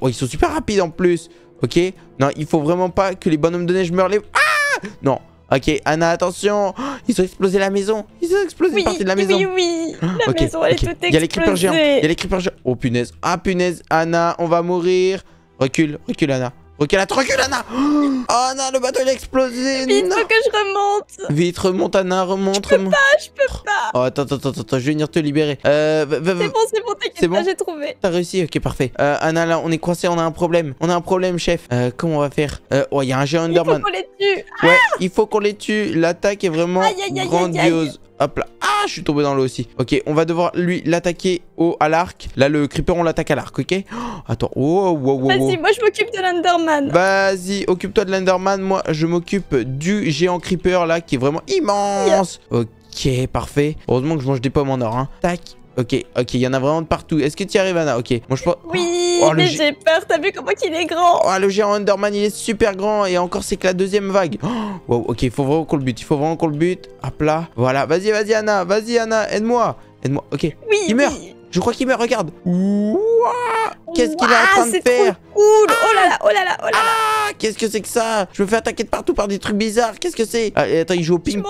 Oh, ils sont super rapides en plus. Ok, non, il faut vraiment pas que les bonhommes de neige meurent Ah Non, Ok, Anna, attention oh, Ils ont explosé la maison Ils ont explosé partie de la maison Oui, oui, La maison, elle est toute explosée Il y a les creepers géants Il y a les creepers géants Oh punaise Ah punaise Anna, on va mourir Recule, recule Anna Ok, la recule Anna (gasps) Oh non, le bateau il a explosé Vite, faut que je remonte Vite, remonte Anna, remonte, je peux pas, je peux pas Oh attends, attends, attends, attends, je vais venir te libérer. Euh, c'est bon, c'est bon, t'inquiète bon j'ai trouvé. T'as réussi, ok, parfait. Euh, Anna, là, on est coincé, on a un problème. On a un problème, chef. Euh, comment on va faire euh, Oh, il y a un géant Enderman. Il faut qu'on les tue Ouais, il faut qu'on les tue. L'attaque est vraiment grandiose. Hop là. Ah, je suis tombé dans l'eau aussi. Ok, on va devoir lui l'attaquer au à l'arc. Là, le creeper, on l'attaque à l'arc, ok (gasps) Attends. Vas-y, moi je m'occupe de l'Enderman. Vas-y, occupe-toi de l'Enderman. Moi, je m'occupe du géant creeper là qui est vraiment immense. Ok. Ok, parfait. Heureusement que je mange des pommes en or. Hein. Tac, ok, ok, il y en a vraiment de partout. Est-ce que tu y arrives, Anna Ok, Moi je pense... Oui, oh, mais j'ai peur, t'as vu comment il est grand Oh, le géant Underman, il est super grand, et encore, c'est que la deuxième vague. (gasps) ok, il faut vraiment qu'on le bute, il faut vraiment qu'on le but. Hop là, voilà, vas-y, vas-y, Anna, vas-y, Anna, aide-moi, aide-moi, ok. Oui, il meurt je crois qu'il me regarde. Qu'est-ce qu'il est en train de faire Oh là ah là, oh là là, oh là là ah, Qu'est-ce que c'est que ça Je me fais attaquer de partout par des trucs bizarres. Qu'est-ce que c'est ah, Attends, il joue au ping.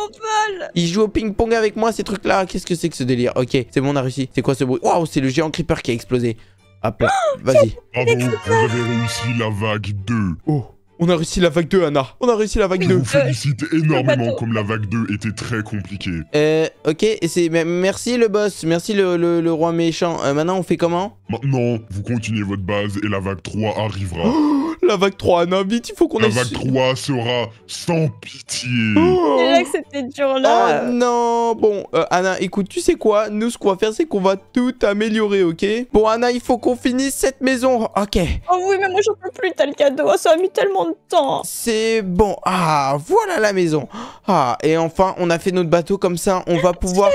Il joue au ping-pong avec moi ces trucs-là. Qu'est-ce que c'est que ce délire Ok, c'est bon, on a réussi. C'est quoi ce bruit Waouh, c'est le géant creeper qui a explosé. Hop là, (gasps) vas-y. vous avez réussi la vague 2. Oh on a réussi la vague 2, Anna. On a réussi la vague 2. Euh, je vous félicite énormément, comme la vague 2 était très compliquée. Euh, ok, et c'est... Merci le boss, merci le, roi méchant. Euh, maintenant, on fait comment Maintenant, vous continuez votre base et la vague 3 arrivera. (gasps) la vague 3, Anna, vite, il faut qu'on aille... La vague 3 sera sans pitié. Oh que c'était dur, là. Oh, non, bon, euh, Anna, écoute, tu sais quoi Nous, ce qu'on va faire, c'est qu'on va tout améliorer, ok Bon, Anna, il faut qu'on finisse cette maison. Ok. Oh oui, mais moi, j'en peux plus, t'as le cadeau. Oh, ça a mis tellement c'est bon. Ah, voilà la maison. Ah, et enfin, on a fait notre bateau comme ça. On va pouvoir...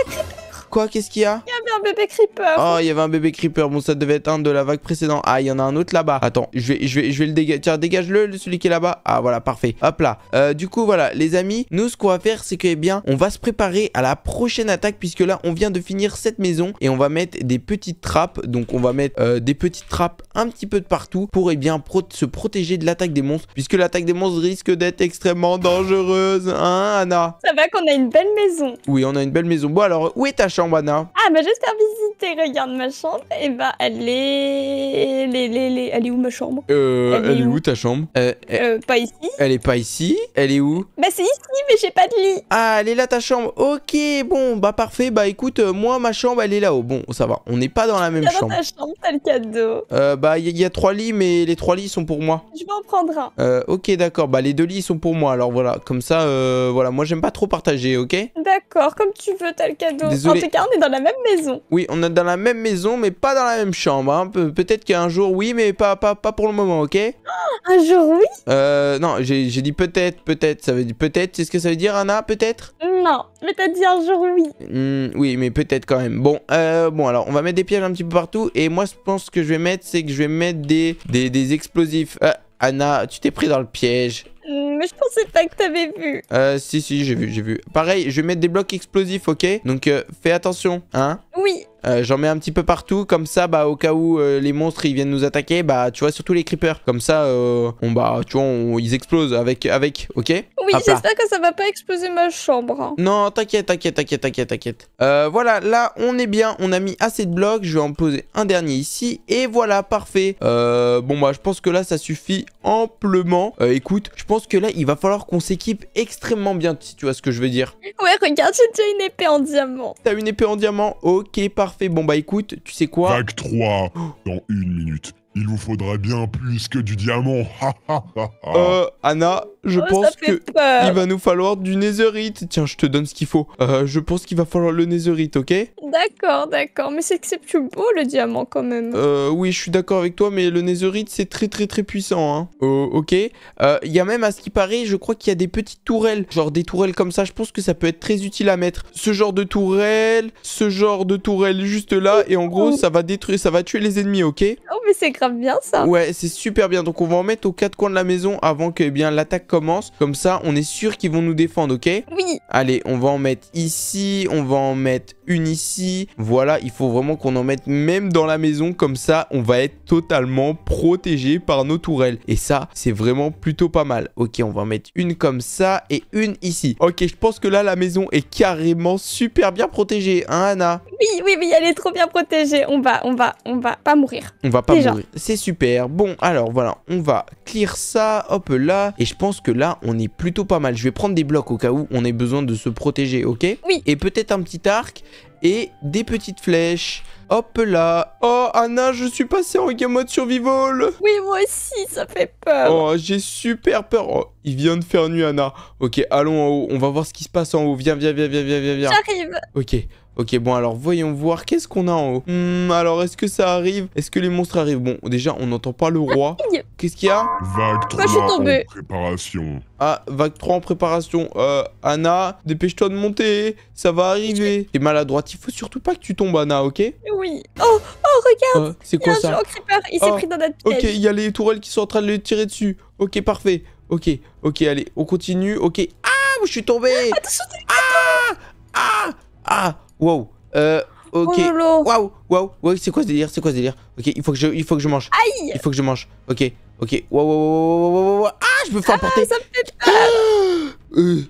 Quoi Qu'est-ce qu'il y a Il y avait un bébé creeper. Oh, il y avait un bébé creeper. Bon, ça devait être un de la vague précédente. Ah, il y en a un autre là-bas. Attends, je vais, je vais, je vais le dégager. Tiens, dégage-le, celui qui est là-bas. Ah, voilà, parfait. Hop là. Euh, du coup, voilà, les amis, nous, ce qu'on va faire, c'est que, eh bien, on va se préparer à la prochaine attaque puisque là, on vient de finir cette maison et on va mettre des petites trappes. Donc, on va mettre euh, des petites trappes un petit peu de partout pour, eh bien, se protéger de l'attaque des monstres puisque l'attaque des monstres risque d'être extrêmement dangereuse. Hein, Anna Ça va qu'on a une belle maison. Oui, on a une belle maison. Bon, alors, où est ta chambre ah, bah, j'espère visiter. Regarde ma chambre. Et eh bah, ben, elle est. Elle est, elle Elle est où ma chambre euh, elle, est où, ta chambre euh, euh, Pas ici. Elle est pas ici Elle est où Bah, c'est ici, mais j'ai pas de lit. Ah, elle est là, ta chambre. Ok, bon, bah, parfait. Bah, écoute, moi, ma chambre, elle est là-haut. Bon, ça va. On n'est pas dans la même chambre. Dans ta chambre, t'as le cadeau. bah, il y, a trois lits, mais les trois lits sont pour moi. Je vais en prendre un. ok, d'accord. Bah, les deux lits sont pour moi. Alors, voilà, comme ça, voilà. Moi, j'aime pas trop partager, ok D'accord, comme tu veux, t'as le cadeau. Oh, on est dans la même maison. Oui, on est dans la même maison, mais pas dans la même chambre. Hein. peut-être qu'un jour, oui, mais pas, pas, pas pour le moment, ok oh, Un jour, oui Euh, non, j'ai dit peut-être, peut-être. Ça veut dire peut-être, c'est ce que ça veut dire, Anna Peut-être Non, mais t'as dit un jour, oui. Hmm, oui, mais peut-être quand même. Bon, euh, bon, alors, on va mettre des pièges un petit peu partout. Et moi, je pense que je vais mettre, c'est que je vais mettre des, des, explosifs. Euh, Anna, tu t'es pris dans le piège. Mm, mais je pensais pas que t'avais vu. Euh, si, si, j'ai vu, j'ai vu. Pareil, je vais mettre des blocs explosifs, ok Donc, euh, fais attention, hein Oui, euh, j'en mets un petit peu partout, comme ça, bah, au cas où euh, les monstres ils viennent nous attaquer, bah, tu vois, surtout les creepers. Comme ça, euh, on, bah, tu vois, ils explosent avec, avec ok Oui, ah, j'espère que ça va pas exploser ma chambre. Hein. Non, t'inquiète, t'inquiète, t'inquiète, t'inquiète, t'inquiète. voilà, là, on est bien, on a mis assez de blocs. Je vais en poser un dernier ici, et voilà, parfait. bon, bah, je pense que là, ça suffit amplement. écoute, je pense que là, il va falloir qu'on s'équipe extrêmement bien, si tu vois ce que je veux dire. Ouais, regarde, j'ai déjà une épée en diamant. T'as une épée en diamant Ok, parfait parfait. Bon, bah écoute, tu sais quoi Vague 3 dans une minute. Il vous faudra bien plus que du diamant. (laughs) euh, Anna, je oh, pense que il va nous falloir du netherite. Tiens, je te donne ce qu'il faut. Euh, je pense qu'il va falloir le netherite, ok D'accord, d'accord. Mais c'est que c'est plus beau le diamant quand même. Euh, oui, je suis d'accord avec toi, mais le netherite c'est très très très puissant. Hein. Euh, ok. Il euh, y a même à ce qui paraît, je crois qu'il y a des petites tourelles, genre des tourelles comme ça. Je pense que ça peut être très utile à mettre. Ce genre de tourelle, ce genre de tourelle juste là, et en gros, oh. ça va détruire, ça va tuer les ennemis, ok Oh, mais c'est bien ça. Ouais, c'est super bien. Donc on va en mettre aux quatre coins de la maison avant que eh bien l'attaque commence. Comme ça, on est sûr qu'ils vont nous défendre, ok Oui. Allez, on va en mettre ici, on va en mettre une ici. Voilà, il faut vraiment qu'on en mette même dans la maison. Comme ça, on va être totalement protégé par nos tourelles. Et ça, c'est vraiment plutôt pas mal. Ok, on va en mettre une comme ça et une ici. Ok, je pense que là, la maison est carrément super bien protégée. Hein, Anna Oui, oui, mais elle est trop bien protégée. On va, on va, on va pas mourir. On va pas mourir. C'est super. Bon, alors voilà, on va clear ça. Hop là. Et je pense que là, on est plutôt pas mal. Je vais prendre des blocs au cas où on ait besoin de se protéger, ok Oui. Et peut-être un petit arc et des petites flèches. Hop là Oh, Anna, je suis passé en game mode survival Oui, moi aussi, ça fait peur Oh, j'ai super peur Oh, il vient de faire nuit, Anna Ok, allons en haut, on va voir ce qui se passe en haut. Viens, viens, viens, viens, viens, viens, viens. J'arrive Ok, Ok, bon, alors voyons voir. Qu'est-ce qu'on a en haut hmm, Alors, est-ce que ça arrive Est-ce que les monstres arrivent Bon, déjà, on n'entend pas le roi. Qu'est-ce qu'il y a Vague 3 en préparation. Ah, vague 3 en préparation. Euh, Anna, dépêche-toi de monter. Ça va arriver. T'es maladroite. Il faut surtout pas que tu tombes, Anna, ok Oui. Oh, oh, regarde euh, C'est quoi ça creeper. Il s'est ah. pris dans notre piège. Ok, il y a les tourelles qui sont en train de le tirer dessus. Ok, parfait. Ok, ok, allez, on continue. Ok. Ah, je suis tombé Attention, ah, ah Ah Wow. Euh, ok. Oh waouh, waouh. Wow. C'est quoi ce délire C'est quoi ce délire Ok, il faut que je, il faut que je mange. Aïe. Il faut que je mange. Ok, ok. Waouh, wow, Wow. Wow. Ah, je me fais ah, emporter. Ah, ça me fait peur. Ah. Euh.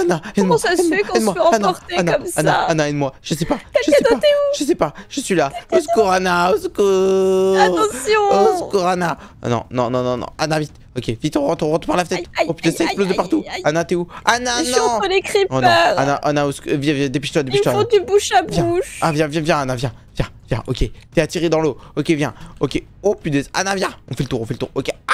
Anna, Comment ça se fait qu'on se fait emporter Anna, comme ça Anna, Anna, aide-moi. Je sais pas. Je sais pas. Je sais pas. Je suis là. Au secours, Anna. Au secours. Attention. Au secours, Anna. Ah non, non, non, non, non. Anna, vite. Ok, vite, on rentre, on rentre par la fenêtre. oh putain, ça explose de partout. Anna, t'es où Anna, je non Je les creepers. Oh, non. Anna, Anna, viens, viens, dépêche-toi, dépêche-toi. faut du bouche à bouche. Ah, viens, viens, viens, Anna, viens, viens, viens. Ok, t'es attiré dans l'eau. Ok, viens. Ok, oh putain, Anna, viens. On fait le tour, on fait le tour. Ok, ah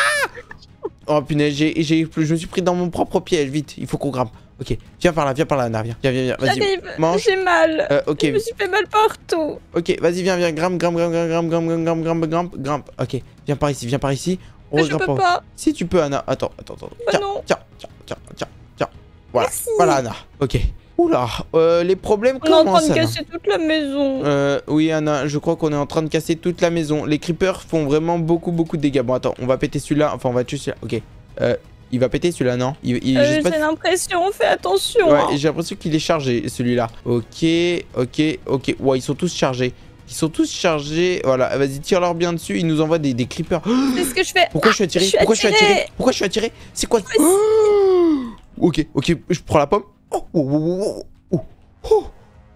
Oh punaise, j'ai, j'ai, je me suis pris dans mon propre piège. Vite, il faut qu'on grimpe. Ok, viens par là, viens par là, Anna, viens, viens, viens, vas-y. J'ai mal. ok. Je me suis fait mal partout. Ok, vas-y, viens, viens, grimpe, grimpe, grimpe, grimpe, grimpe, grimpe, grimpe, grimpe, grimpe, grimpe. Ok, viens par ici, viens par ici. Oh, je peux pas. Si tu peux, Anna. Attends, attends, attends. Bah tiens, non. tiens, tiens, tiens, tiens, Voilà, voilà, Anna. Ok. Oula, euh, les problèmes commencent. On est en train de casser toute la maison. Euh, oui, Anna, je crois qu'on est en train de casser toute la maison. Les creepers font vraiment beaucoup, beaucoup de dégâts. Bon, attends, on va péter celui-là. Enfin, on va tuer celui-là. Ok. Euh, il va péter celui-là, non euh, J'ai l'impression, fais attention. Ouais, hein. j'ai l'impression qu'il est chargé, celui-là. Ok, ok, ok. Ouais, ils sont tous chargés. Ils sont tous chargés. Voilà, vas-y, tire-leur bien dessus. Ils nous envoient des, des creepers. quest ce que je fais. Pourquoi je suis ah, attiré Pourquoi je suis attiré Pourquoi je suis attiré C'est quoi oh Ok, ok, je prends la pomme. Oh, oh, oh, oh, oh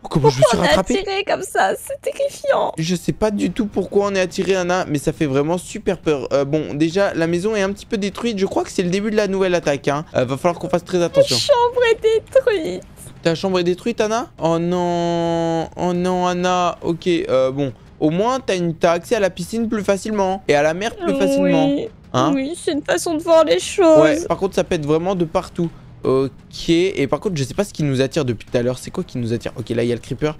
Comment je me suis rattrapé attiré comme ça C'est terrifiant. Je sais pas du tout pourquoi on est attiré, Anna, mais ça fait vraiment super peur. Euh, bon, déjà, la maison est un petit peu détruite. Je crois que c'est le début de la nouvelle attaque. Hein. Euh, va falloir qu'on fasse très attention. La chambre est détruite. Ta chambre est détruite, Anna Oh non Oh non, Anna Ok, euh, bon. Au moins, t'as une... accès à la piscine plus facilement. Et à la mer plus facilement. Hein oui c'est une façon de voir les choses. Ouais, par contre, ça pète vraiment de partout. Ok, et par contre, je sais pas ce qui nous attire depuis tout à l'heure. C'est quoi qui nous attire Ok, là, il y a le creeper.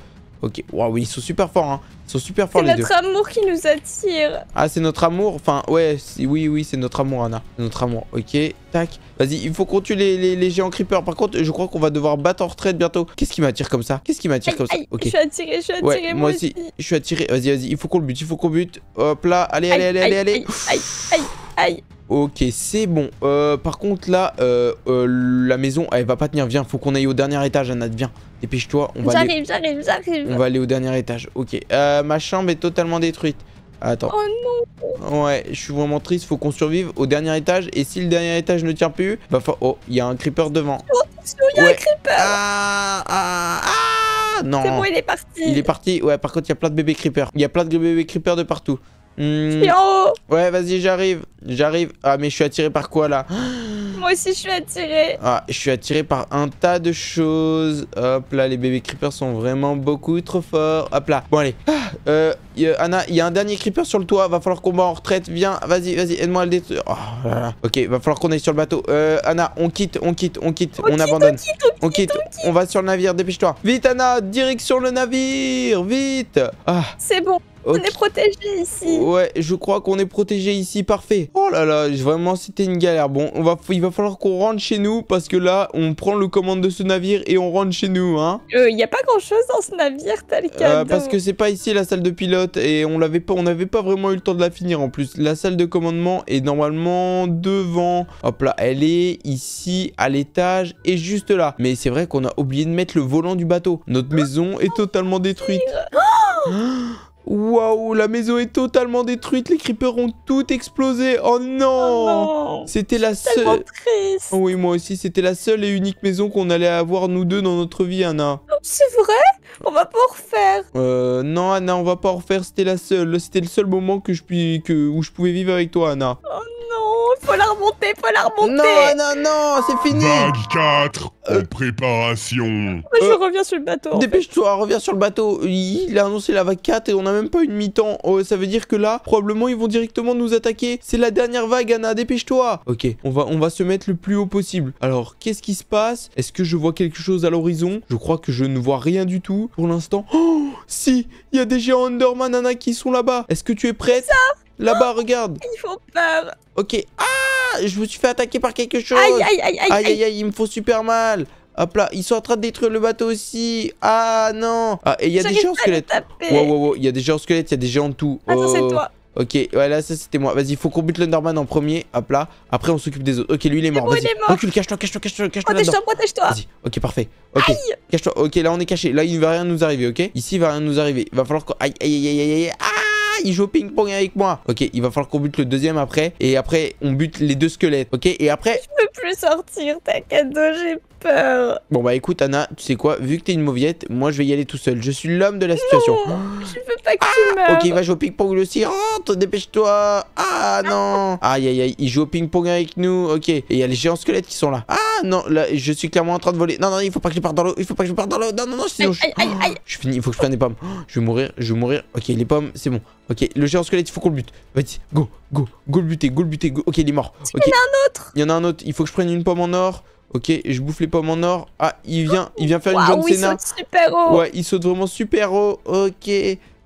Ok, waouh, ils sont super forts, hein. Ils sont super forts, les deux. C'est notre amour qui nous attire. Ah, c'est notre amour Enfin, ouais, oui, oui, c'est notre amour, Anna. Notre amour, ok. Tac. Vas-y, il faut qu'on tue les, géants creepers. Par contre, je crois qu'on va devoir battre en retraite bientôt. Qu'est-ce qui m'attire comme ça Qu'est-ce qui m'attire comme ça Ok. Je suis attiré, je suis attiré, ouais, moi aussi. Je suis attiré. Vas-y, vas-y, il faut qu'on le bute, il faut qu'on bute. Hop là, allez, allez, allez, allez, allez. Aïe, aïe, aïe. Ok, c'est bon. Euh, par contre, là, euh, euh, la maison, elle va pas tenir. Viens, faut qu'on aille au dernier étage, Anna. Viens, Dépêche-toi, on va aller... au dernier étage. Ok. ma chambre est totalement détruite. Attends. Oh non. Ouais, je suis vraiment triste. Faut qu'on survive au dernier étage. Et si le dernier étage ne tient plus, bah Oh, il y a un creeper devant. Oh, il y a creeper. Ah, ah, ah non. C'est bon, il est parti. Il est parti. Ouais, par contre, il y a plein de bébés creepers. Il y a plein de bébés creepers de partout. Mmh. en haut Ouais, vas-y, j'arrive. J'arrive. Ah, mais je suis attiré par quoi, là (gasps) Moi aussi, je suis attiré. Ah, je suis attiré par un tas de choses. Hop là, les bébés creepers sont vraiment beaucoup trop forts. Hop là. Bon, allez. Ah, euh, Anna, il y a un dernier creeper sur le toit. Va falloir qu'on va en retraite. Viens, vas-y, vas-y, aide-moi à le détruire. Oh ok, va falloir qu'on aille sur le bateau. Euh, Anna, on quitte, on quitte, on quitte. On, abandonne. On quitte on, on va sur le navire, dépêche-toi. Vite, Anna, direction le navire. Vite. Ah. C'est bon. On est protégé ici. Ouais, je crois qu'on est protégé ici. Parfait. Oh là là, vraiment, c'était une galère. Bon, va, il va falloir qu'on rentre chez nous parce que là, on prend le commande de ce navire et on rentre chez nous, hein. Il euh, n'y a pas grand chose dans ce navire, tel euh, parce que c'est pas ici la salle de pilote et on l'avait pas, on n'avait pas vraiment eu le temps de la finir en plus. La salle de commandement est normalement devant. Hop là, elle est ici à l'étage et juste là. Mais c'est vrai qu'on a oublié de mettre le volant du bateau. Notre maison est totalement détruite. (gasps) Ah Waouh, la maison est totalement détruite, les creepers ont tout explosé. Oh non, oh C'était la seule... Oh oui, moi aussi, c'était la seule et unique maison qu'on allait avoir nous deux dans notre vie, Anna. Oh, c'est vrai On va pas refaire Euh, non, Anna, on va pas en refaire. C'était la seule. C'était le seul moment que je puis, que, où je pouvais vivre avec toi, Anna. Oh non, faut la remonter, faut la remonter Non, Anna, non, c'est fini Vague 4 en euh. préparation Je euh. reviens sur le bateau. Dépêche-toi, reviens sur le bateau. Il a annoncé la vague 4 et on a même pas une mi-temps. Oh, ça veut dire que là, probablement, ils vont directement nous attaquer. C'est la dernière vague, Anna, dépêche-toi Ok, on va, on va se mettre le plus haut possible. Alors, qu'est-ce qui se passe Est-ce que je vois quelque chose à l'horizon Je crois que je ne vois rien du tout pour l'instant. Oh Si Il y a des géants Underman, Anna, qui sont là-bas Est-ce que tu es prête Là-bas, regarde Ils font peur Ok. Ah Je me suis fait attaquer par quelque chose Aïe, aïe, aïe, aïe Aïe, aïe, aïe, il me faut super mal Hop là, ils sont en train de détruire le bateau aussi. Ah non. Ah, et il y a des géants squelettes. Waouh waouh Il y a des géants squelettes, il y a des géants de tout. Attends, c'est oh. toi. Ok, ouais, là, ça, c'était moi. Vas-y, faut qu'on bute l'Underman en premier. Hop là. Après, on s'occupe des autres. Ok, lui, il est mort. Vas-y, recule, cache-toi, cache-toi, cache-toi. Cache protège-toi, protège-toi. Vas-y, ok, parfait. Ok, cache-toi. Ok, là, on est caché. Là, il va rien nous arriver, ok Ici, il va rien nous arriver. Il va falloir qu'on. Aïe, aïe, aïe, aïe, aïe. Ah il joue au ping-pong avec moi. Ok, il va falloir qu'on bute le deuxième après. Et après, on bute les deux squelettes. Ok, et après. Je peux plus sortir, t'as cadeau, j'ai Bon bah écoute Anna, tu sais quoi, vu que t'es une mauviette, moi je vais y aller tout seul. Je suis l'homme de la situation. je veux pas que tu ah, meurs. Ok, va jouer au ping-pong aussi. Rentre, dépêche-toi. Ah non. Aïe aïe aïe, il joue au ping-pong avec nous. Ok, et il y a les géants squelettes qui sont là. Ah non, là je suis clairement en train de voler. Non non, il faut pas que je parte dans l'eau. Il faut pas que je parte dans l'eau. Non non non, sinon ah, aïe, je... Aïe, aïe, je finis, il faut que je prenne des pommes. Je vais mourir, je vais mourir. Ok, les pommes, c'est bon. Ok, le géant squelette, il faut qu'on le bute. Vas-y, go, go, go le buter, go le buter. Ok, il est mort. Il y en a un autre. Il y en a un autre. Il faut que je prenne une pomme en or. Ok, je bouffe les pommes en or. Ah, il vient, il vient faire une une John Cena. Il saute super haut. Ouais, il saute vraiment super haut. Ok.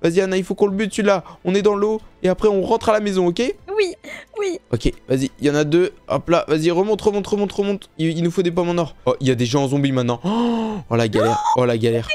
Vas-y, Anna, il faut qu'on le bute celui-là. On est dans l'eau et après on rentre à la maison, ok Oui, oui. Ok, vas-y, il y en a deux. Hop là, vas-y, remonte, remonte, remonte, remonte. Il, nous faut des pommes en or. Oh, il y a des gens en zombie maintenant. Oh, oh la galère. Oh, la galère.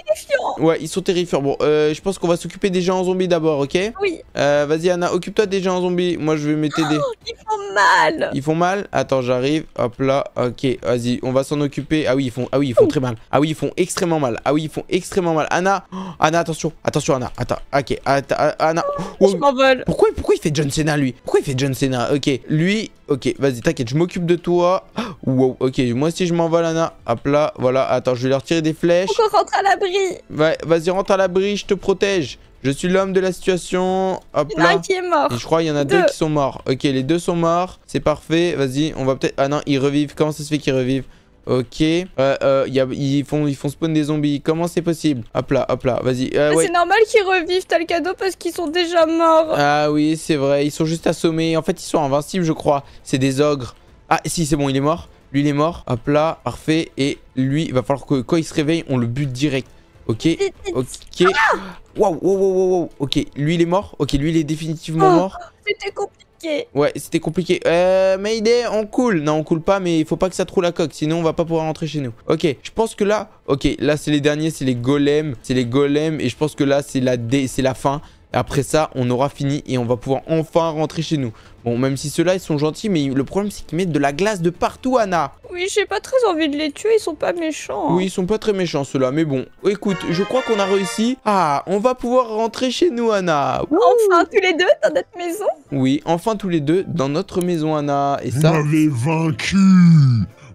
Ouais, ils sont terrifiants. Bon, euh, je pense qu'on va s'occuper des gens en zombies d'abord, ok Oui. Euh, vas-y, Anna, occupe-toi des gens en zombies. Moi, je vais m'aider oh, ils font mal. Ils font mal Attends, j'arrive. Hop là. Ok, vas-y, on va s'en occuper. Ah oui, ils font, ah oui, ils font très mal. Ah oui, ils font extrêmement mal. Ah oui, ils font extrêmement mal. Anna, oh, Anna, attention, attention, Anna. Attends, ok, Anna. je Pourquoi, pourquoi il fait John Cena lui Pourquoi il fait John Cena Ok, lui, Ok, vas-y, t'inquiète, je m'occupe de toi. (gasps) Wow, ok, moi si je m'en vais, Lana. Hop là, voilà, attends, je vais leur tirer des flèches. On rentre à l'abri. vas-y, rentre à l'abri, je te protège. Je suis l'homme de la situation. Hop il y en a un qui est mort. je crois qu'il y en a deux qui sont morts. Ok, les deux sont morts. C'est parfait. Vas-y, on va peut-être. Ah non, ils revivent. Comment ça se fait qu'ils revivent Ok. Euh, euh ils, font, ils font spawn des zombies. Comment c'est possible Hop là, hop là, vas-y. Euh, C'est normal qu'ils revivent, t'as le cadeau, parce qu'ils sont déjà morts. Ah oui, c'est vrai. Ils sont juste assommés. En fait, ils sont invincibles, je crois. C'est des ogres. Ah, si, c'est bon, il est mort. Lui, il est mort. Hop là, parfait. Et lui, il va falloir que quand il se réveille, on le bute direct. Ok, ok. Ah waouh, wow, wow, Ok, lui, il est mort. Ok, lui, il est définitivement oh, mort. C'était compliqué. Ouais, c'était compliqué. Euh, Mayday, on coule. Non, on coule pas, mais il faut pas que ça trouve la coque. Sinon, on va pas pouvoir rentrer chez nous. Ok, je pense que là... Ok, là, c'est les derniers. C'est les golems. C'est les golems. Et je pense que là, c'est la, c'est la fin. Après ça, on aura fini et on va pouvoir enfin rentrer chez nous. Bon, même si ceux-là, ils sont gentils, mais le problème, c'est qu'ils mettent de la glace de partout, Anna. Oui, j'ai pas très envie de les tuer, ils sont pas méchants. Hein. Oui, ils sont pas très méchants, ceux-là, mais bon. Écoute, je crois qu'on a réussi. Ah, on va pouvoir rentrer chez nous, Anna. Enfin, tous les deux, dans notre maison Oui, enfin, tous les deux, dans notre maison, Anna. Et ça... Vous m'avez vaincu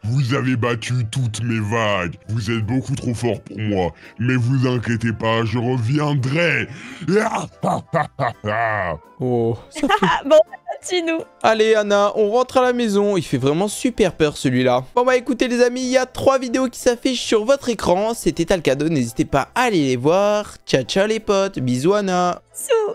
vous avez battu toutes mes vagues. Vous êtes beaucoup trop fort pour moi. Mais vous inquiétez pas, je reviendrai. (laughs) oh, (laughs) bon, fait... Bah, nous. Allez Anna, on rentre à la maison. Il fait vraiment super peur celui-là. Bon bah écoutez les amis, il y a trois vidéos qui s'affichent sur votre écran. C'était Talcado, n'hésitez pas à aller les voir. Ciao ciao les potes, bisous Anna. Sous.